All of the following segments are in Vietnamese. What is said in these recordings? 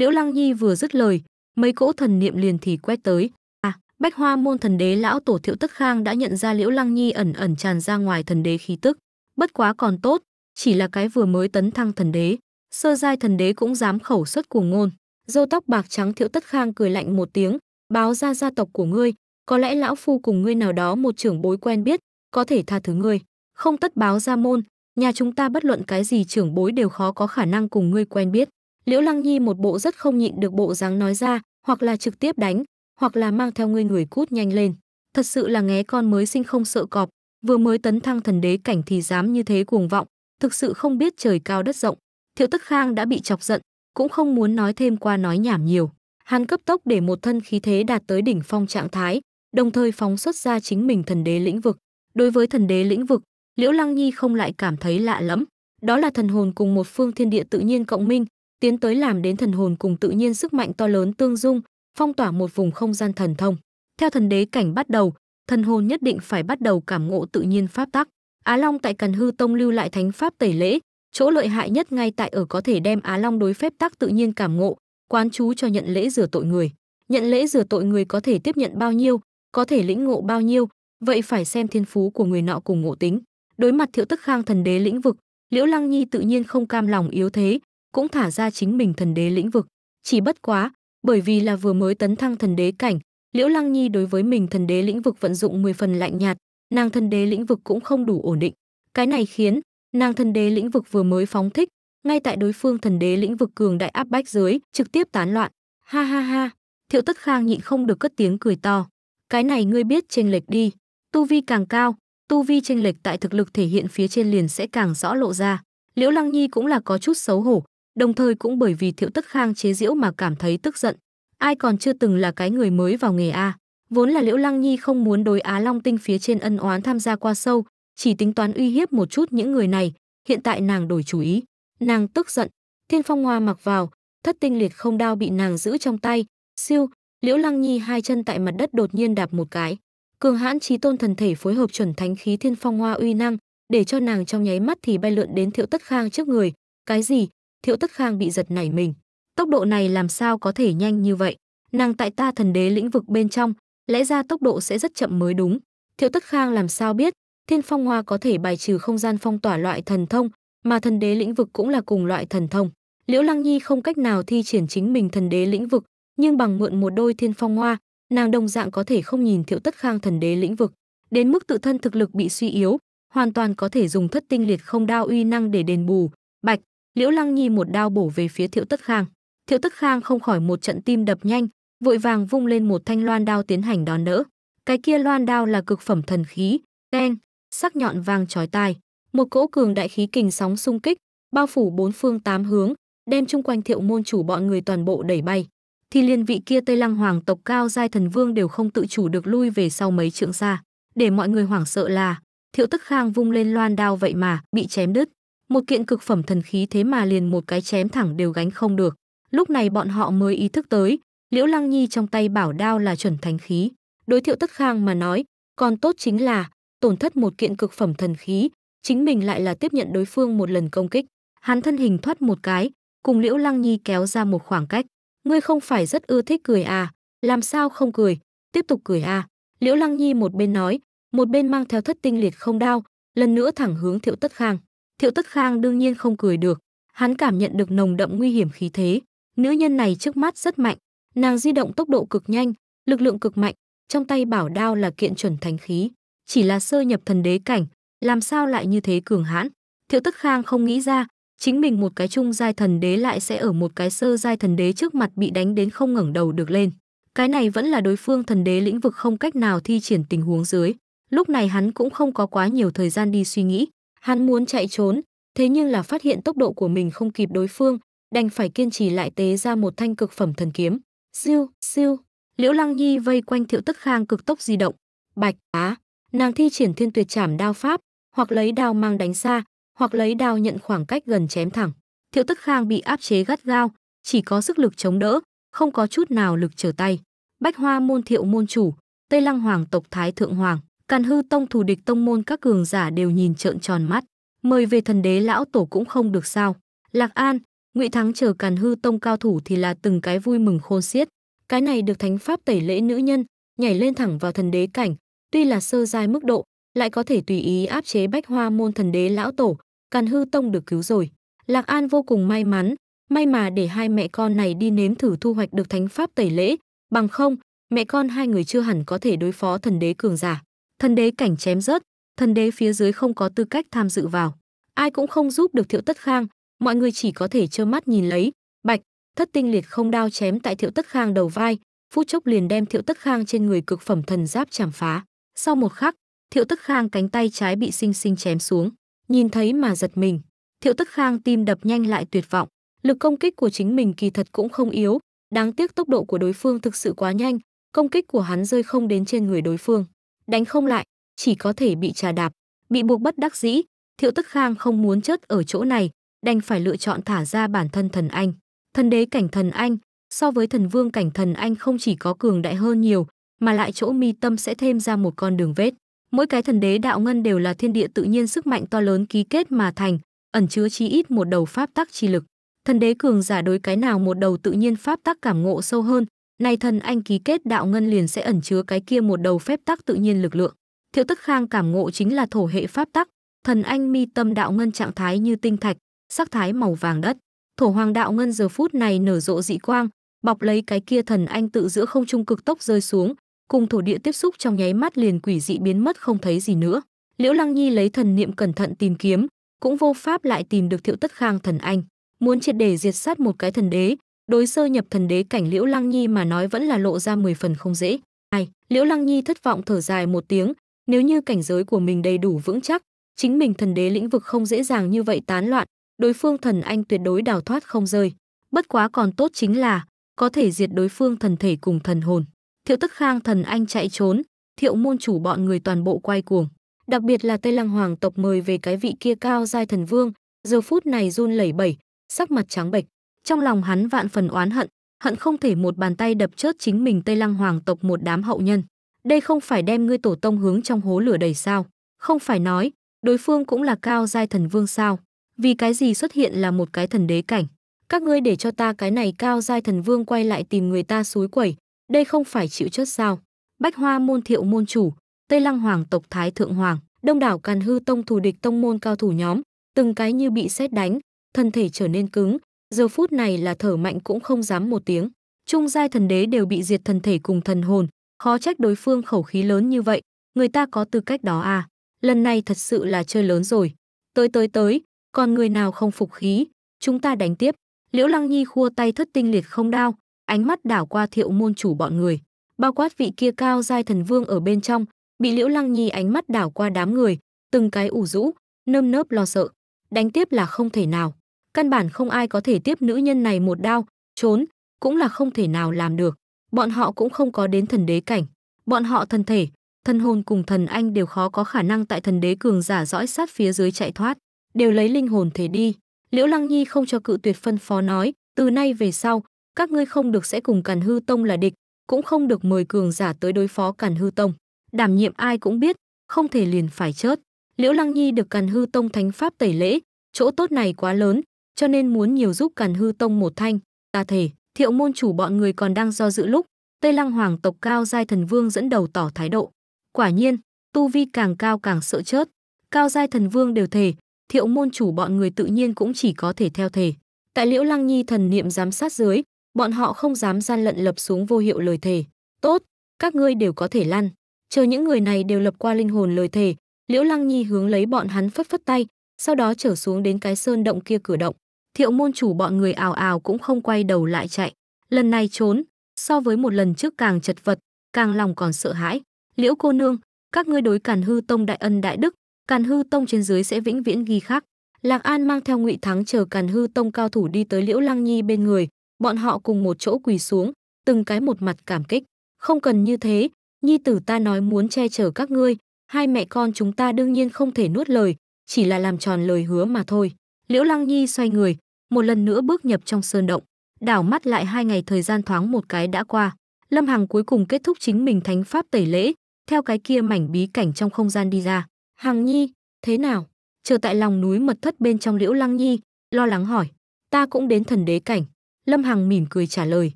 Liễu Lăng Nhi vừa dứt lời, mấy cỗ thần niệm liền thì quét tới. À, Bách Hoa môn thần đế lão tổ Thiệu Tức Khang đã nhận ra Liễu Lăng Nhi ẩn ẩn tràn ra ngoài thần đế khí tức, bất quá còn tốt, chỉ là cái vừa mới tấn thăng thần đế, sơ giai thần đế cũng dám khẩu xuất cuồng ngôn. Dâu tóc bạc trắng Thiệu Tất Khang cười lạnh một tiếng, báo ra gia tộc của ngươi, có lẽ lão phu cùng ngươi nào đó một trưởng bối quen biết, có thể tha thứ ngươi, không tất báo ra môn, nhà chúng ta bất luận cái gì trưởng bối đều khó có khả năng cùng ngươi quen biết. Liễu Lăng Nhi một bộ rất không nhịn được bộ dáng nói ra, hoặc là trực tiếp đánh, hoặc là mang theo ngươi người cút nhanh lên. Thật sự là nghé con mới sinh không sợ cọp, vừa mới tấn thăng thần đế cảnh thì dám như thế cuồng vọng, thực sự không biết trời cao đất rộng. Thiệu Tất Khang đã bị chọc giận, cũng không muốn nói thêm qua nói nhảm nhiều. Hắn cấp tốc để một thân khí thế đạt tới đỉnh phong trạng thái, đồng thời phóng xuất ra chính mình thần đế lĩnh vực. Đối với thần đế lĩnh vực, Liễu Lăng Nhi không lại cảm thấy lạ lẫm. Đó là thần hồn cùng một phương thiên địa tự nhiên cộng minh, tiến tới làm đến thần hồn cùng tự nhiên sức mạnh to lớn tương dung, phong tỏa một vùng không gian thần thông. Theo thần đế cảnh bắt đầu, thần hồn nhất định phải bắt đầu cảm ngộ tự nhiên pháp tắc. Á Long tại Cần Hư Tông lưu lại thánh pháp tẩy lễ, chỗ lợi hại nhất ngay tại ở có thể đem Á Long đối phép tắc tự nhiên cảm ngộ, quán chú cho nhận lễ rửa tội người. Nhận lễ rửa tội người có thể tiếp nhận bao nhiêu, có thể lĩnh ngộ bao nhiêu, vậy phải xem thiên phú của người nọ cùng ngộ tính. Đối mặt Thiệu Tức Khang thần đế lĩnh vực, Liễu Lăng Nhi tự nhiên không cam lòng yếu thế, cũng thả ra chính mình thần đế lĩnh vực chỉ bất quá bởi vì là vừa mới tấn thăng thần đế cảnh liễu lăng nhi đối với mình thần đế lĩnh vực vận dụng 10 phần lạnh nhạt nàng thần đế lĩnh vực cũng không đủ ổn định cái này khiến nàng thần đế lĩnh vực vừa mới phóng thích ngay tại đối phương thần đế lĩnh vực cường đại áp bách dưới trực tiếp tán loạn ha ha ha thiệu tất khang nhịn không được cất tiếng cười to cái này ngươi biết chênh lệch đi tu vi càng cao tu vi chênh lệch tại thực lực thể hiện phía trên liền sẽ càng rõ lộ ra liễu lăng nhi cũng là có chút xấu hổ đồng thời cũng bởi vì Thiệu Tất Khang chế giễu mà cảm thấy tức giận. Ai còn chưa từng là cái người mới vào nghề a? Vốn là Liễu Lăng Nhi không muốn đối Á Long Tinh phía trên ân oán tham gia qua sâu, chỉ tính toán uy hiếp một chút những người này, hiện tại nàng đổi chủ ý, nàng tức giận, Thiên Phong Hoa mặc vào, thất tinh liệt không đao bị nàng giữ trong tay, siêu, Liễu Lăng Nhi hai chân tại mặt đất đột nhiên đạp một cái. Cường hãn trí tôn thần thể phối hợp chuẩn thánh khí Thiên Phong Hoa uy năng, để cho nàng trong nháy mắt thì bay lượn đến Thiệu Tất Khang trước người, cái gì? Thiệu Tất Khang bị giật nảy mình. Tốc độ này làm sao có thể nhanh như vậy? Nàng tại ta thần đế lĩnh vực bên trong, lẽ ra tốc độ sẽ rất chậm mới đúng. Thiệu Tất Khang làm sao biết, Thiên Phong Hoa có thể bài trừ không gian phong tỏa loại thần thông, mà thần đế lĩnh vực cũng là cùng loại thần thông. Liễu Lăng Nhi không cách nào thi triển chính mình thần đế lĩnh vực, nhưng bằng mượn một đôi Thiên Phong Hoa, nàng đồng dạng có thể không nhìn Thiệu Tất Khang thần đế lĩnh vực, đến mức tự thân thực lực bị suy yếu, hoàn toàn có thể dùng thất tinh liệt không đao uy năng để đền bù. Bạch, Liễu Lăng Nhi một đao bổ về phía Thiệu Tất Khang. Thiệu Tất Khang không khỏi một trận tim đập nhanh, vội vàng vung lên một thanh loan đao tiến hành đón đỡ. Cái kia loan đao là cực phẩm thần khí, đen, sắc nhọn vàng chói tai. Một cỗ cường đại khí kình sóng xung kích, bao phủ bốn phương tám hướng, đem chung quanh Thiệu môn chủ bọn người toàn bộ đẩy bay. Thì liên vị kia Tây Lăng hoàng tộc cao giai thần vương đều không tự chủ được lui về sau mấy trượng xa, để mọi người hoảng sợ là Thiệu Tất Khang vung lên loan đao vậy mà bị chém đứt một kiện cực phẩm thần khí thế mà liền một cái chém thẳng đều gánh không được. Lúc này bọn họ mới ý thức tới, Liễu Lăng Nhi trong tay bảo đao là chuẩn thánh khí. Đối thiệu tất khang mà nói, còn tốt chính là tổn thất một kiện cực phẩm thần khí, chính mình lại là tiếp nhận đối phương một lần công kích. Hắn thân hình thoát một cái, cùng Liễu Lăng Nhi kéo ra một khoảng cách. Ngươi không phải rất ưa thích cười à, làm sao không cười, tiếp tục cười à. Liễu Lăng Nhi một bên nói, một bên mang theo thất tinh liệt không đao, lần nữa thẳng hướng thiệu tất khang. Thiệu Tất Khang đương nhiên không cười được, hắn cảm nhận được nồng đậm nguy hiểm khí thế, nữ nhân này trước mắt rất mạnh, nàng di động tốc độ cực nhanh, lực lượng cực mạnh, trong tay bảo đao là kiện chuẩn thánh khí, chỉ là sơ nhập thần đế cảnh, làm sao lại như thế cường hãn? Thiệu Tất Khang không nghĩ ra, chính mình một cái trung giai thần đế lại sẽ ở một cái sơ giai thần đế trước mặt bị đánh đến không ngẩng đầu được lên. Cái này vẫn là đối phương thần đế lĩnh vực không cách nào thi triển tình huống dưới. Lúc này hắn cũng không có quá nhiều thời gian đi suy nghĩ, Hắn muốn chạy trốn, thế nhưng là phát hiện tốc độ của mình không kịp đối phương, đành phải kiên trì lại tế ra một thanh cực phẩm thần kiếm. Siêu, siêu, Liễu Lăng Nhi vây quanh Thiệu Tức Khang cực tốc di động. Bạch Á, nàng thi triển thiên tuyệt trảm đao pháp, hoặc lấy đao mang đánh xa, hoặc lấy đao nhận khoảng cách gần chém thẳng. Thiệu Tức Khang bị áp chế gắt gao, chỉ có sức lực chống đỡ, không có chút nào lực trở tay. Bách Hoa môn Thiệu môn chủ, Tây Lăng hoàng tộc Thái thượng hoàng càn hư tông thù địch tông môn các cường giả đều nhìn trợn tròn mắt mời về thần đế lão tổ cũng không được sao lạc an ngụy thắng chờ càn hư tông cao thủ thì là từng cái vui mừng khôn xiết cái này được thánh pháp tẩy lễ nữ nhân nhảy lên thẳng vào thần đế cảnh tuy là sơ giai mức độ lại có thể tùy ý áp chế bách hoa môn thần đế lão tổ càn hư tông được cứu rồi lạc an vô cùng may mắn may mà để hai mẹ con này đi nếm thử thu hoạch được thánh pháp tẩy lễ bằng không mẹ con hai người chưa hẳn có thể đối phó thần đế cường giả thần đế cảnh chém rớt, thần đế phía dưới không có tư cách tham dự vào. Ai cũng không giúp được Thiệu Tất Khang, mọi người chỉ có thể trơ mắt nhìn lấy. Bạch, thất tinh liệt không đao chém tại Thiệu Tất Khang đầu vai, phút chốc liền đem Thiệu Tất Khang trên người cực phẩm thần giáp chảm phá. Sau một khắc, Thiệu Tất Khang cánh tay trái bị sinh sinh chém xuống, nhìn thấy mà giật mình. Thiệu Tất Khang tim đập nhanh lại tuyệt vọng, lực công kích của chính mình kỳ thật cũng không yếu, đáng tiếc tốc độ của đối phương thực sự quá nhanh, công kích của hắn rơi không đến trên người đối phương đánh không lại, chỉ có thể bị trà đạp, bị buộc bất đắc dĩ, Thiệu Tức Khang không muốn chết ở chỗ này, đành phải lựa chọn thả ra bản thân thần anh. Thần đế cảnh thần anh, so với thần vương cảnh thần anh không chỉ có cường đại hơn nhiều, mà lại chỗ mi tâm sẽ thêm ra một con đường vết. Mỗi cái thần đế đạo ngân đều là thiên địa tự nhiên sức mạnh to lớn ký kết mà thành, ẩn chứa chí ít một đầu pháp tắc chi lực. Thần đế cường giả đối cái nào một đầu tự nhiên pháp tắc cảm ngộ sâu hơn, Nay thần anh ký kết đạo ngân liền sẽ ẩn chứa cái kia một đầu phép tắc tự nhiên lực lượng. Thiệu Tức Khang cảm ngộ chính là thổ hệ pháp tắc, thần anh mi tâm đạo ngân trạng thái như tinh thạch, sắc thái màu vàng đất. Thổ hoàng đạo ngân giờ phút này nở rộ dị quang, bọc lấy cái kia thần anh tự giữa không trung cực tốc rơi xuống, cùng thổ địa tiếp xúc trong nháy mắt liền quỷ dị biến mất không thấy gì nữa. Liễu Lăng Nhi lấy thần niệm cẩn thận tìm kiếm, cũng vô pháp lại tìm được Thiệu Tất Khang thần anh. Muốn triệt để diệt sát một cái thần đế, đối sơ nhập thần đế cảnh Liễu Lăng Nhi mà nói vẫn là lộ ra 10 phần không dễ. Ai, Liễu Lăng Nhi thất vọng thở dài một tiếng, nếu như cảnh giới của mình đầy đủ vững chắc, chính mình thần đế lĩnh vực không dễ dàng như vậy tán loạn, đối phương thần anh tuyệt đối đào thoát không rơi. Bất quá còn tốt chính là có thể diệt đối phương thần thể cùng thần hồn. Thiệu Tất Khang thần anh chạy trốn, Thiệu môn chủ bọn người toàn bộ quay cuồng, đặc biệt là Tây Lăng hoàng tộc mời về cái vị kia cao giai thần vương, giờ phút này run lẩy bẩy, sắc mặt trắng bệch. Trong lòng hắn vạn phần oán hận, hận không thể một bàn tay đập chớt chính mình Tây Lăng hoàng tộc một đám hậu nhân. Đây không phải đem ngươi tổ tông hướng trong hố lửa đầy sao? Không phải nói, đối phương cũng là cao giai thần vương sao? Vì cái gì xuất hiện là một cái thần đế cảnh? Các ngươi để cho ta cái này cao giai thần vương quay lại tìm người ta suối quẩy, đây không phải chịu chớt sao? Bách Hoa môn Thiệu môn chủ, Tây Lăng hoàng tộc Thái thượng hoàng, đông đảo Càn Hư tông thù địch tông môn cao thủ nhóm, từng cái như bị xét đánh, thân thể trở nên cứng, giờ phút này là thở mạnh cũng không dám một tiếng. Trung giai thần đế đều bị diệt thần thể cùng thần hồn, khó trách đối phương khẩu khí lớn như vậy, người ta có tư cách đó à. Lần này thật sự là chơi lớn rồi. Tới tới tới, còn người nào không phục khí, chúng ta đánh tiếp. Liễu Lăng Nhi khua tay thất tinh liệt không đao, ánh mắt đảo qua thiệu môn chủ bọn người. Bao quát vị kia cao giai thần vương ở bên trong, bị Liễu Lăng Nhi ánh mắt đảo qua đám người, từng cái ủ rũ, nơm nớp lo sợ. Đánh tiếp là không thể nào căn bản không ai có thể tiếp nữ nhân này một đao, trốn, cũng là không thể nào làm được. Bọn họ cũng không có đến thần đế cảnh, bọn họ thân thể, thân hồn cùng thần anh đều khó có khả năng tại thần đế cường giả dõi sát phía dưới chạy thoát, đều lấy linh hồn thể đi. Liễu Lăng Nhi không cho cự tuyệt phân phó nói, từ nay về sau, các ngươi không được sẽ cùng Càn Hư Tông là địch, cũng không được mời cường giả tới đối phó Càn Hư Tông. Đảm nhiệm ai cũng biết, không thể liền phải chết. Liễu Lăng Nhi được Càn Hư Tông thánh pháp tẩy lễ, chỗ tốt này quá lớn, cho nên muốn nhiều giúp Càn Hư Tông một thanh. Ta thể, thiệu môn chủ bọn người còn đang do dự lúc, Tây Lăng Hoàng tộc cao giai thần vương dẫn đầu tỏ thái độ. Quả nhiên, tu vi càng cao càng sợ chết. Cao giai thần vương đều thể, thiệu môn chủ bọn người tự nhiên cũng chỉ có thể theo thể. Tại Liễu Lăng Nhi thần niệm giám sát dưới, bọn họ không dám gian lận lập xuống vô hiệu lời thể Tốt, các ngươi đều có thể lăn. Chờ những người này đều lập qua linh hồn lời thể Liễu Lăng Nhi hướng lấy bọn hắn phất phất tay, sau đó trở xuống đến cái sơn động kia cửa động thiệu môn chủ bọn người ào ào cũng không quay đầu lại chạy. Lần này trốn, so với một lần trước càng chật vật, càng lòng còn sợ hãi. Liễu cô nương, các ngươi đối Càn Hư Tông đại ân đại đức, Càn Hư Tông trên dưới sẽ vĩnh viễn ghi khắc. Lạc An mang theo Ngụy Thắng chờ Càn Hư Tông cao thủ đi tới Liễu Lăng Nhi bên người, bọn họ cùng một chỗ quỳ xuống, từng cái một mặt cảm kích. Không cần như thế, nhi tử ta nói muốn che chở các ngươi, hai mẹ con chúng ta đương nhiên không thể nuốt lời, chỉ là làm tròn lời hứa mà thôi. Liễu Lăng Nhi xoay người, một lần nữa bước nhập trong sơn động. Đảo mắt lại hai ngày thời gian thoáng một cái đã qua, Lâm Hằng cuối cùng kết thúc chính mình thánh pháp tẩy lễ, theo cái kia mảnh bí cảnh trong không gian đi ra. Hằng Nhi, thế nào? Chờ tại lòng núi mật thất bên trong Liễu Lăng Nhi, lo lắng hỏi. Ta cũng đến thần đế cảnh. Lâm Hằng mỉm cười trả lời.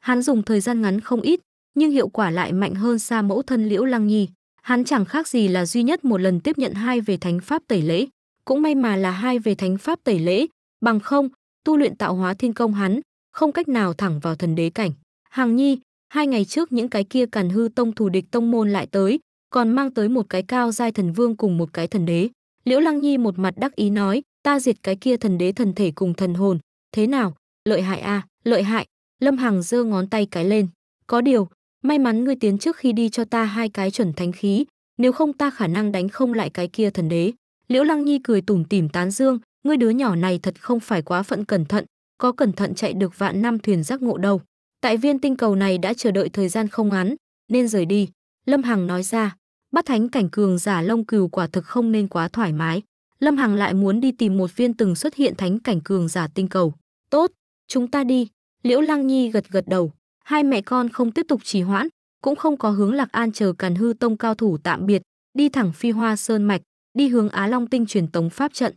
Hắn dùng thời gian ngắn không ít, nhưng hiệu quả lại mạnh hơn xa mẫu thân Liễu Lăng Nhi. Hắn chẳng khác gì là duy nhất một lần tiếp nhận hai về thánh pháp tẩy lễ. Cũng may mà là hai về thánh pháp tẩy lễ, bằng không, tu luyện tạo hóa thiên công hắn, không cách nào thẳng vào thần đế cảnh. Hàng Nhi, hai ngày trước những cái kia càn hư tông thù địch tông môn lại tới, còn mang tới một cái cao giai thần vương cùng một cái thần đế. Liễu Lăng Nhi một mặt đắc ý nói, ta diệt cái kia thần đế thần thể cùng thần hồn, thế nào, lợi hại a, à, lợi hại. Lâm Hằng giơ ngón tay cái lên, có điều, may mắn ngươi tiến trước khi đi cho ta hai cái chuẩn thánh khí, nếu không ta khả năng đánh không lại cái kia thần đế. Liễu Lăng Nhi cười tủm tỉm tán dương, ngươi đứa nhỏ này thật không phải quá phận cẩn thận, có cẩn thận chạy được vạn năm thuyền giác ngộ đâu. Tại viên tinh cầu này đã chờ đợi thời gian không ngắn, nên rời đi. Lâm Hằng nói ra, bắt thánh cảnh cường giả lông cừu quả thực không nên quá thoải mái. Lâm Hằng lại muốn đi tìm một viên từng xuất hiện thánh cảnh cường giả tinh cầu. Tốt, chúng ta đi. Liễu Lăng Nhi gật gật đầu. Hai mẹ con không tiếp tục trì hoãn, cũng không có hướng Lạc An chờ Càn Hư Tông cao thủ tạm biệt, đi thẳng Phi Hoa Sơn Mạch, đi hướng Á Long Tinh truyền tống pháp trận.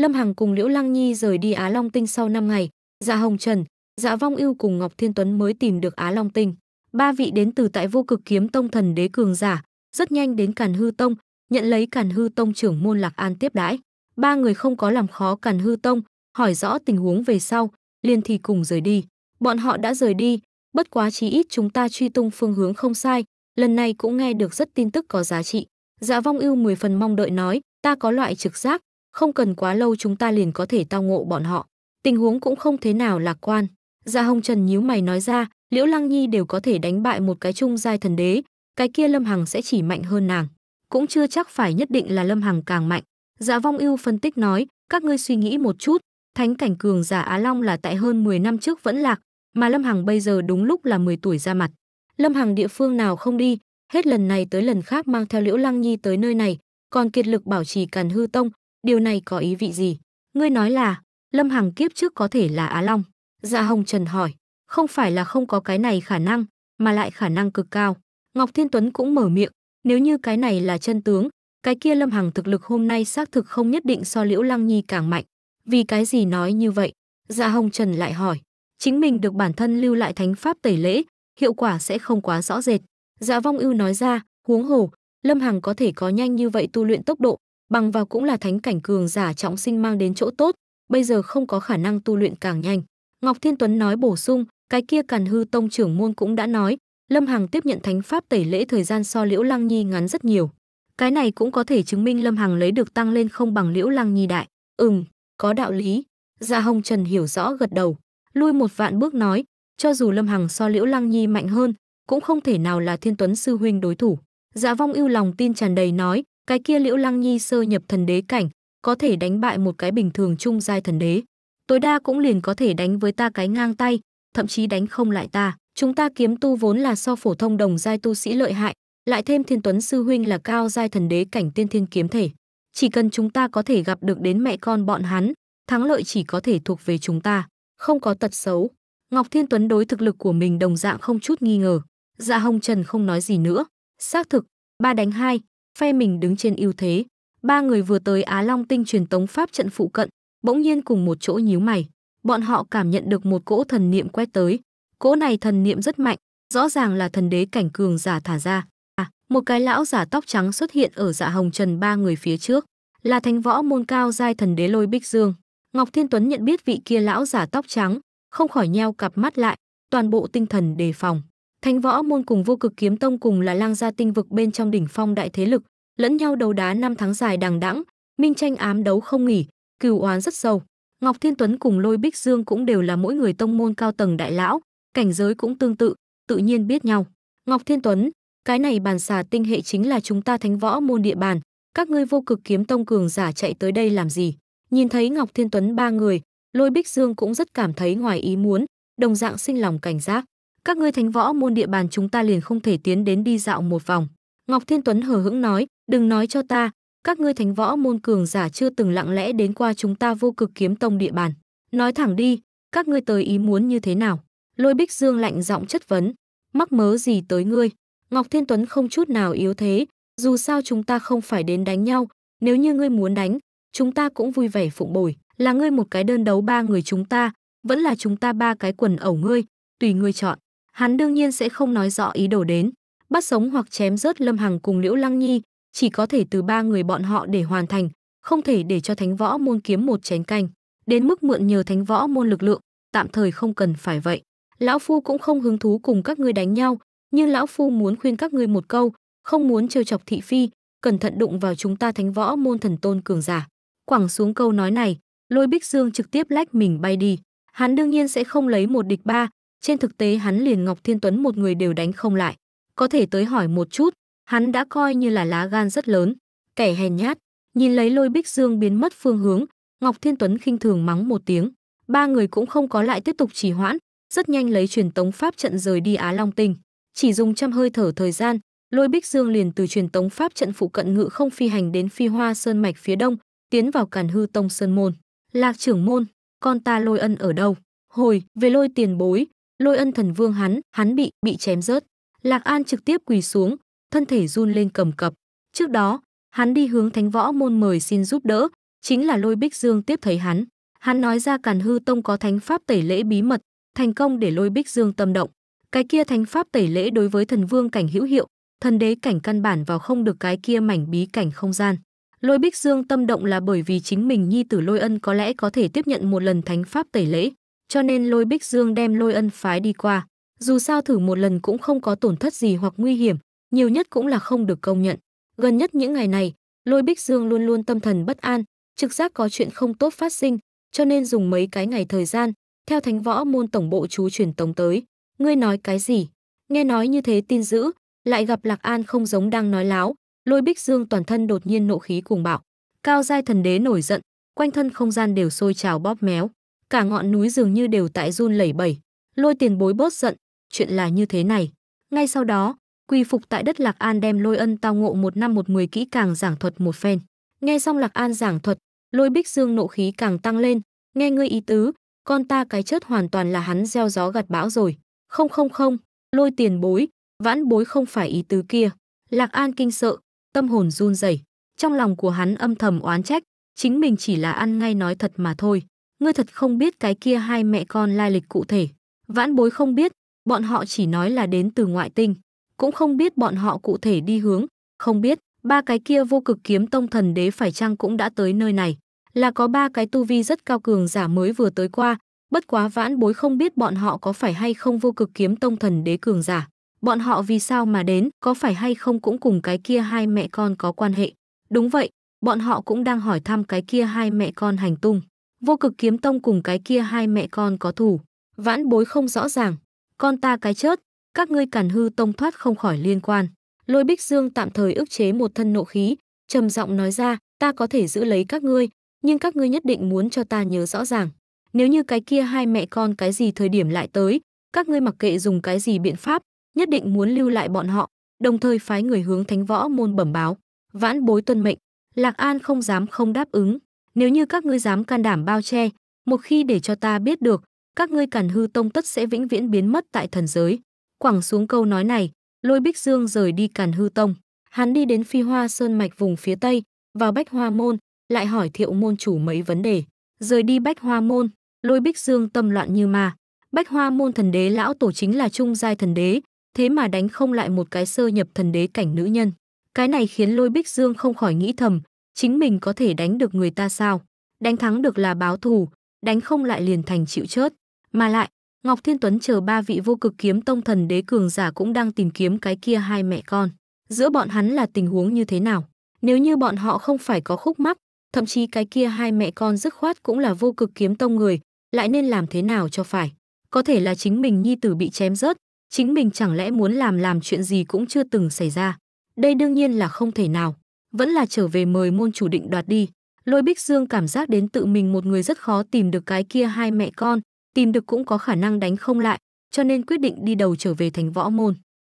Lâm Hằng cùng Liễu Lăng Nhi rời đi Á Long Tinh sau 5 ngày, Dạ Hồng Trần, Dạ Vong Ưu cùng Ngọc Thiên Tuấn mới tìm được Á Long Tinh. Ba vị đến từ tại Vô Cực Kiếm Tông thần đế cường giả, rất nhanh đến Càn Hư Tông, nhận lấy Càn Hư Tông trưởng môn Lạc An tiếp đãi. Ba người không có làm khó Càn Hư Tông, hỏi rõ tình huống về sau, liền thì cùng rời đi. Bọn họ đã rời đi, bất quá chí ít chúng ta truy tung phương hướng không sai, lần này cũng nghe được rất tin tức có giá trị. Dạ Vong Ưu mười phần mong đợi nói, ta có loại trực giác, không cần quá lâu chúng ta liền có thể tao ngộ bọn họ. Tình huống cũng không thế nào lạc quan. Gia dạ Hồng Trần nhíu mày nói ra, Liễu Lăng Nhi đều có thể đánh bại một cái trung giai thần đế, cái kia Lâm Hằng sẽ chỉ mạnh hơn nàng, cũng chưa chắc phải nhất định là Lâm Hằng càng mạnh. Dạ Vong Ưu phân tích nói, các ngươi suy nghĩ một chút, thánh cảnh cường giả Á Long là tại hơn 10 năm trước vẫn lạc, mà Lâm Hằng bây giờ đúng lúc là 10 tuổi ra mặt. Lâm Hằng địa phương nào không đi, hết lần này tới lần khác mang theo Liễu Lăng Nhi tới nơi này, còn kiệt lực bảo trì Càn Hư Tông, Điều này có ý vị gì? Ngươi nói là, Lâm Hằng kiếp trước có thể là Á Long. Dạ Hồng Trần hỏi, không phải là không có cái này khả năng, mà lại khả năng cực cao. Ngọc Thiên Tuấn cũng mở miệng, nếu như cái này là chân tướng, cái kia Lâm Hằng thực lực hôm nay xác thực không nhất định so Liễu Lăng Nhi càng mạnh. Vì cái gì nói như vậy? Dạ Hồng Trần lại hỏi, chính mình được bản thân lưu lại thánh pháp tẩy lễ, hiệu quả sẽ không quá rõ rệt. Dạ Vong Ưu nói ra, huống hồ, Lâm Hằng có thể có nhanh như vậy tu luyện tốc độ, bằng vào cũng là thánh cảnh cường giả trọng sinh mang đến chỗ tốt, bây giờ không có khả năng tu luyện càng nhanh. Ngọc Thiên Tuấn nói bổ sung, cái kia Càn Hư Tông trưởng môn cũng đã nói, Lâm Hằng tiếp nhận thánh pháp tẩy lễ thời gian so Liễu Lăng Nhi ngắn rất nhiều. Cái này cũng có thể chứng minh Lâm Hằng lấy được tăng lên không bằng Liễu Lăng Nhi đại. Ừm, có đạo lý. Dạ Hồng Trần hiểu rõ gật đầu, lui một vạn bước nói, cho dù Lâm Hằng so Liễu Lăng Nhi mạnh hơn, cũng không thể nào là Thiên Tuấn sư huynh đối thủ. Dạ Vong ưu lòng tin tràn đầy nói, cái kia Liễu Lăng Nhi sơ nhập thần đế cảnh, có thể đánh bại một cái bình thường trung giai thần đế. Tối đa cũng liền có thể đánh với ta cái ngang tay, thậm chí đánh không lại ta. Chúng ta kiếm tu vốn là so phổ thông đồng giai tu sĩ lợi hại, lại thêm Thiên Tuấn sư huynh là cao giai thần đế cảnh tiên thiên kiếm thể. Chỉ cần chúng ta có thể gặp được đến mẹ con bọn hắn, thắng lợi chỉ có thể thuộc về chúng ta, không có tật xấu. Ngọc Thiên Tuấn đối thực lực của mình đồng dạng không chút nghi ngờ. Dạ Hồng Trần không nói gì nữa. Xác thực, ba đánh hai phe mình đứng trên ưu thế. Ba người vừa tới Á Long tinh truyền tống pháp trận phụ cận, bỗng nhiên cùng một chỗ nhíu mày. Bọn họ cảm nhận được một cỗ thần niệm quét tới. Cỗ này thần niệm rất mạnh, rõ ràng là thần đế cảnh cường giả thả ra. À, một cái lão giả tóc trắng xuất hiện ở dạ hồng trần ba người phía trước, là thánh võ môn cao giai thần đế lôi bích dương. Ngọc Thiên Tuấn nhận biết vị kia lão giả tóc trắng, không khỏi nheo cặp mắt lại, toàn bộ tinh thần đề phòng. Thánh võ môn cùng vô cực kiếm tông cùng là lang gia tinh vực bên trong đỉnh phong đại thế lực, lẫn nhau đấu đá năm tháng dài đằng đẵng, minh tranh ám đấu không nghỉ, cừu oán rất sâu. Ngọc Thiên Tuấn cùng Lôi Bích Dương cũng đều là mỗi người tông môn cao tầng đại lão, cảnh giới cũng tương tự, tự nhiên biết nhau. Ngọc Thiên Tuấn, cái này bàn xà tinh hệ chính là chúng ta thánh võ môn địa bàn, các ngươi vô cực kiếm tông cường giả chạy tới đây làm gì? Nhìn thấy Ngọc Thiên Tuấn ba người, Lôi Bích Dương cũng rất cảm thấy ngoài ý muốn, đồng dạng sinh lòng cảnh giác các ngươi thánh võ môn địa bàn chúng ta liền không thể tiến đến đi dạo một vòng ngọc thiên tuấn hờ hững nói đừng nói cho ta các ngươi thánh võ môn cường giả chưa từng lặng lẽ đến qua chúng ta vô cực kiếm tông địa bàn nói thẳng đi các ngươi tới ý muốn như thế nào lôi bích dương lạnh giọng chất vấn mắc mớ gì tới ngươi ngọc thiên tuấn không chút nào yếu thế dù sao chúng ta không phải đến đánh nhau nếu như ngươi muốn đánh chúng ta cũng vui vẻ phụng bồi là ngươi một cái đơn đấu ba người chúng ta vẫn là chúng ta ba cái quần ẩu ngươi tùy ngươi chọn hắn đương nhiên sẽ không nói rõ ý đồ đến, bắt sống hoặc chém rớt Lâm Hằng cùng Liễu Lăng Nhi, chỉ có thể từ ba người bọn họ để hoàn thành, không thể để cho Thánh Võ môn kiếm một chén canh, đến mức mượn nhờ Thánh Võ môn lực lượng, tạm thời không cần phải vậy. Lão phu cũng không hứng thú cùng các ngươi đánh nhau, nhưng lão phu muốn khuyên các ngươi một câu, không muốn trêu chọc thị phi, cẩn thận đụng vào chúng ta Thánh Võ môn thần tôn cường giả. Quẳng xuống câu nói này, Lôi Bích Dương trực tiếp lách mình bay đi. Hắn đương nhiên sẽ không lấy một địch ba, trên thực tế hắn liền Ngọc Thiên Tuấn một người đều đánh không lại. Có thể tới hỏi một chút, hắn đã coi như là lá gan rất lớn, kẻ hèn nhát, nhìn lấy lôi bích dương biến mất phương hướng, Ngọc Thiên Tuấn khinh thường mắng một tiếng. Ba người cũng không có lại tiếp tục trì hoãn, rất nhanh lấy truyền tống pháp trận rời đi Á Long Tinh. Chỉ dùng trăm hơi thở thời gian, lôi bích dương liền từ truyền tống pháp trận phụ cận ngự không phi hành đến phi hoa sơn mạch phía đông, tiến vào càn hư tông sơn môn. Lạc trưởng môn, con ta lôi ân ở đâu? Hồi, về lôi tiền bối, lôi ân thần vương hắn hắn bị bị chém rớt lạc an trực tiếp quỳ xuống thân thể run lên cầm cập trước đó hắn đi hướng thánh võ môn mời xin giúp đỡ chính là lôi bích dương tiếp thấy hắn hắn nói ra càn hư tông có thánh pháp tẩy lễ bí mật thành công để lôi bích dương tâm động cái kia thánh pháp tẩy lễ đối với thần vương cảnh hữu hiệu thần đế cảnh căn bản vào không được cái kia mảnh bí cảnh không gian lôi bích dương tâm động là bởi vì chính mình nhi tử lôi ân có lẽ có thể tiếp nhận một lần thánh pháp tẩy lễ cho nên lôi Bích Dương đem lôi ân phái đi qua. Dù sao thử một lần cũng không có tổn thất gì hoặc nguy hiểm, nhiều nhất cũng là không được công nhận. Gần nhất những ngày này, lôi Bích Dương luôn luôn tâm thần bất an, trực giác có chuyện không tốt phát sinh, cho nên dùng mấy cái ngày thời gian, theo thánh võ môn tổng bộ chú truyền tống tới. Ngươi nói cái gì? Nghe nói như thế tin dữ, lại gặp Lạc An không giống đang nói láo, lôi Bích Dương toàn thân đột nhiên nộ khí cuồng bạo. Cao giai thần đế nổi giận, quanh thân không gian đều sôi trào bóp méo cả ngọn núi dường như đều tại run lẩy bẩy. Lôi tiền bối bớt giận, chuyện là như thế này. Ngay sau đó, quy phục tại đất Lạc An đem Lôi Ân tao ngộ một năm một mười kỹ càng giảng thuật một phen. Nghe xong Lạc An giảng thuật, Lôi Bích Dương nộ khí càng tăng lên, nghe ngươi ý tứ, con ta cái chết hoàn toàn là hắn gieo gió gặt bão rồi. Không không không, Lôi tiền bối, vãn bối không phải ý tứ kia. Lạc An kinh sợ, tâm hồn run rẩy, trong lòng của hắn âm thầm oán trách, chính mình chỉ là ăn ngay nói thật mà thôi ngươi thật không biết cái kia hai mẹ con lai lịch cụ thể. Vãn bối không biết, bọn họ chỉ nói là đến từ ngoại tinh, cũng không biết bọn họ cụ thể đi hướng, không biết, ba cái kia vô cực kiếm tông thần đế phải chăng cũng đã tới nơi này, là có ba cái tu vi rất cao cường giả mới vừa tới qua, bất quá vãn bối không biết bọn họ có phải hay không vô cực kiếm tông thần đế cường giả. Bọn họ vì sao mà đến, có phải hay không cũng cùng cái kia hai mẹ con có quan hệ. Đúng vậy, bọn họ cũng đang hỏi thăm cái kia hai mẹ con hành tung. Vô cực kiếm tông cùng cái kia hai mẹ con có thủ, vãn bối không rõ ràng, con ta cái chết, các ngươi cản hư tông thoát không khỏi liên quan. Lôi Bích Dương tạm thời ức chế một thân nộ khí, trầm giọng nói ra, ta có thể giữ lấy các ngươi, nhưng các ngươi nhất định muốn cho ta nhớ rõ ràng. Nếu như cái kia hai mẹ con cái gì thời điểm lại tới, các ngươi mặc kệ dùng cái gì biện pháp, nhất định muốn lưu lại bọn họ, đồng thời phái người hướng thánh võ môn bẩm báo. Vãn bối tuân mệnh, Lạc An không dám không đáp ứng. Nếu như các ngươi dám can đảm bao che, một khi để cho ta biết được, các ngươi càn hư tông tất sẽ vĩnh viễn biến mất tại thần giới. Quẳng xuống câu nói này, lôi bích dương rời đi càn hư tông. Hắn đi đến phi hoa sơn mạch vùng phía tây, vào bách hoa môn, lại hỏi thiệu môn chủ mấy vấn đề. Rời đi bách hoa môn, lôi bích dương tâm loạn như mà. Bách hoa môn thần đế lão tổ chính là trung giai thần đế, thế mà đánh không lại một cái sơ nhập thần đế cảnh nữ nhân. Cái này khiến lôi bích dương không khỏi nghĩ thầm, chính mình có thể đánh được người ta sao? Đánh thắng được là báo thù, đánh không lại liền thành chịu chớt. Mà lại, Ngọc Thiên Tuấn chờ ba vị vô cực kiếm tông thần đế cường giả cũng đang tìm kiếm cái kia hai mẹ con. Giữa bọn hắn là tình huống như thế nào? Nếu như bọn họ không phải có khúc mắc, thậm chí cái kia hai mẹ con dứt khoát cũng là vô cực kiếm tông người, lại nên làm thế nào cho phải? Có thể là chính mình nhi tử bị chém rớt, chính mình chẳng lẽ muốn làm làm chuyện gì cũng chưa từng xảy ra. Đây đương nhiên là không thể nào vẫn là trở về mời môn chủ định đoạt đi. Lôi Bích Dương cảm giác đến tự mình một người rất khó tìm được cái kia hai mẹ con, tìm được cũng có khả năng đánh không lại, cho nên quyết định đi đầu trở về thành võ môn.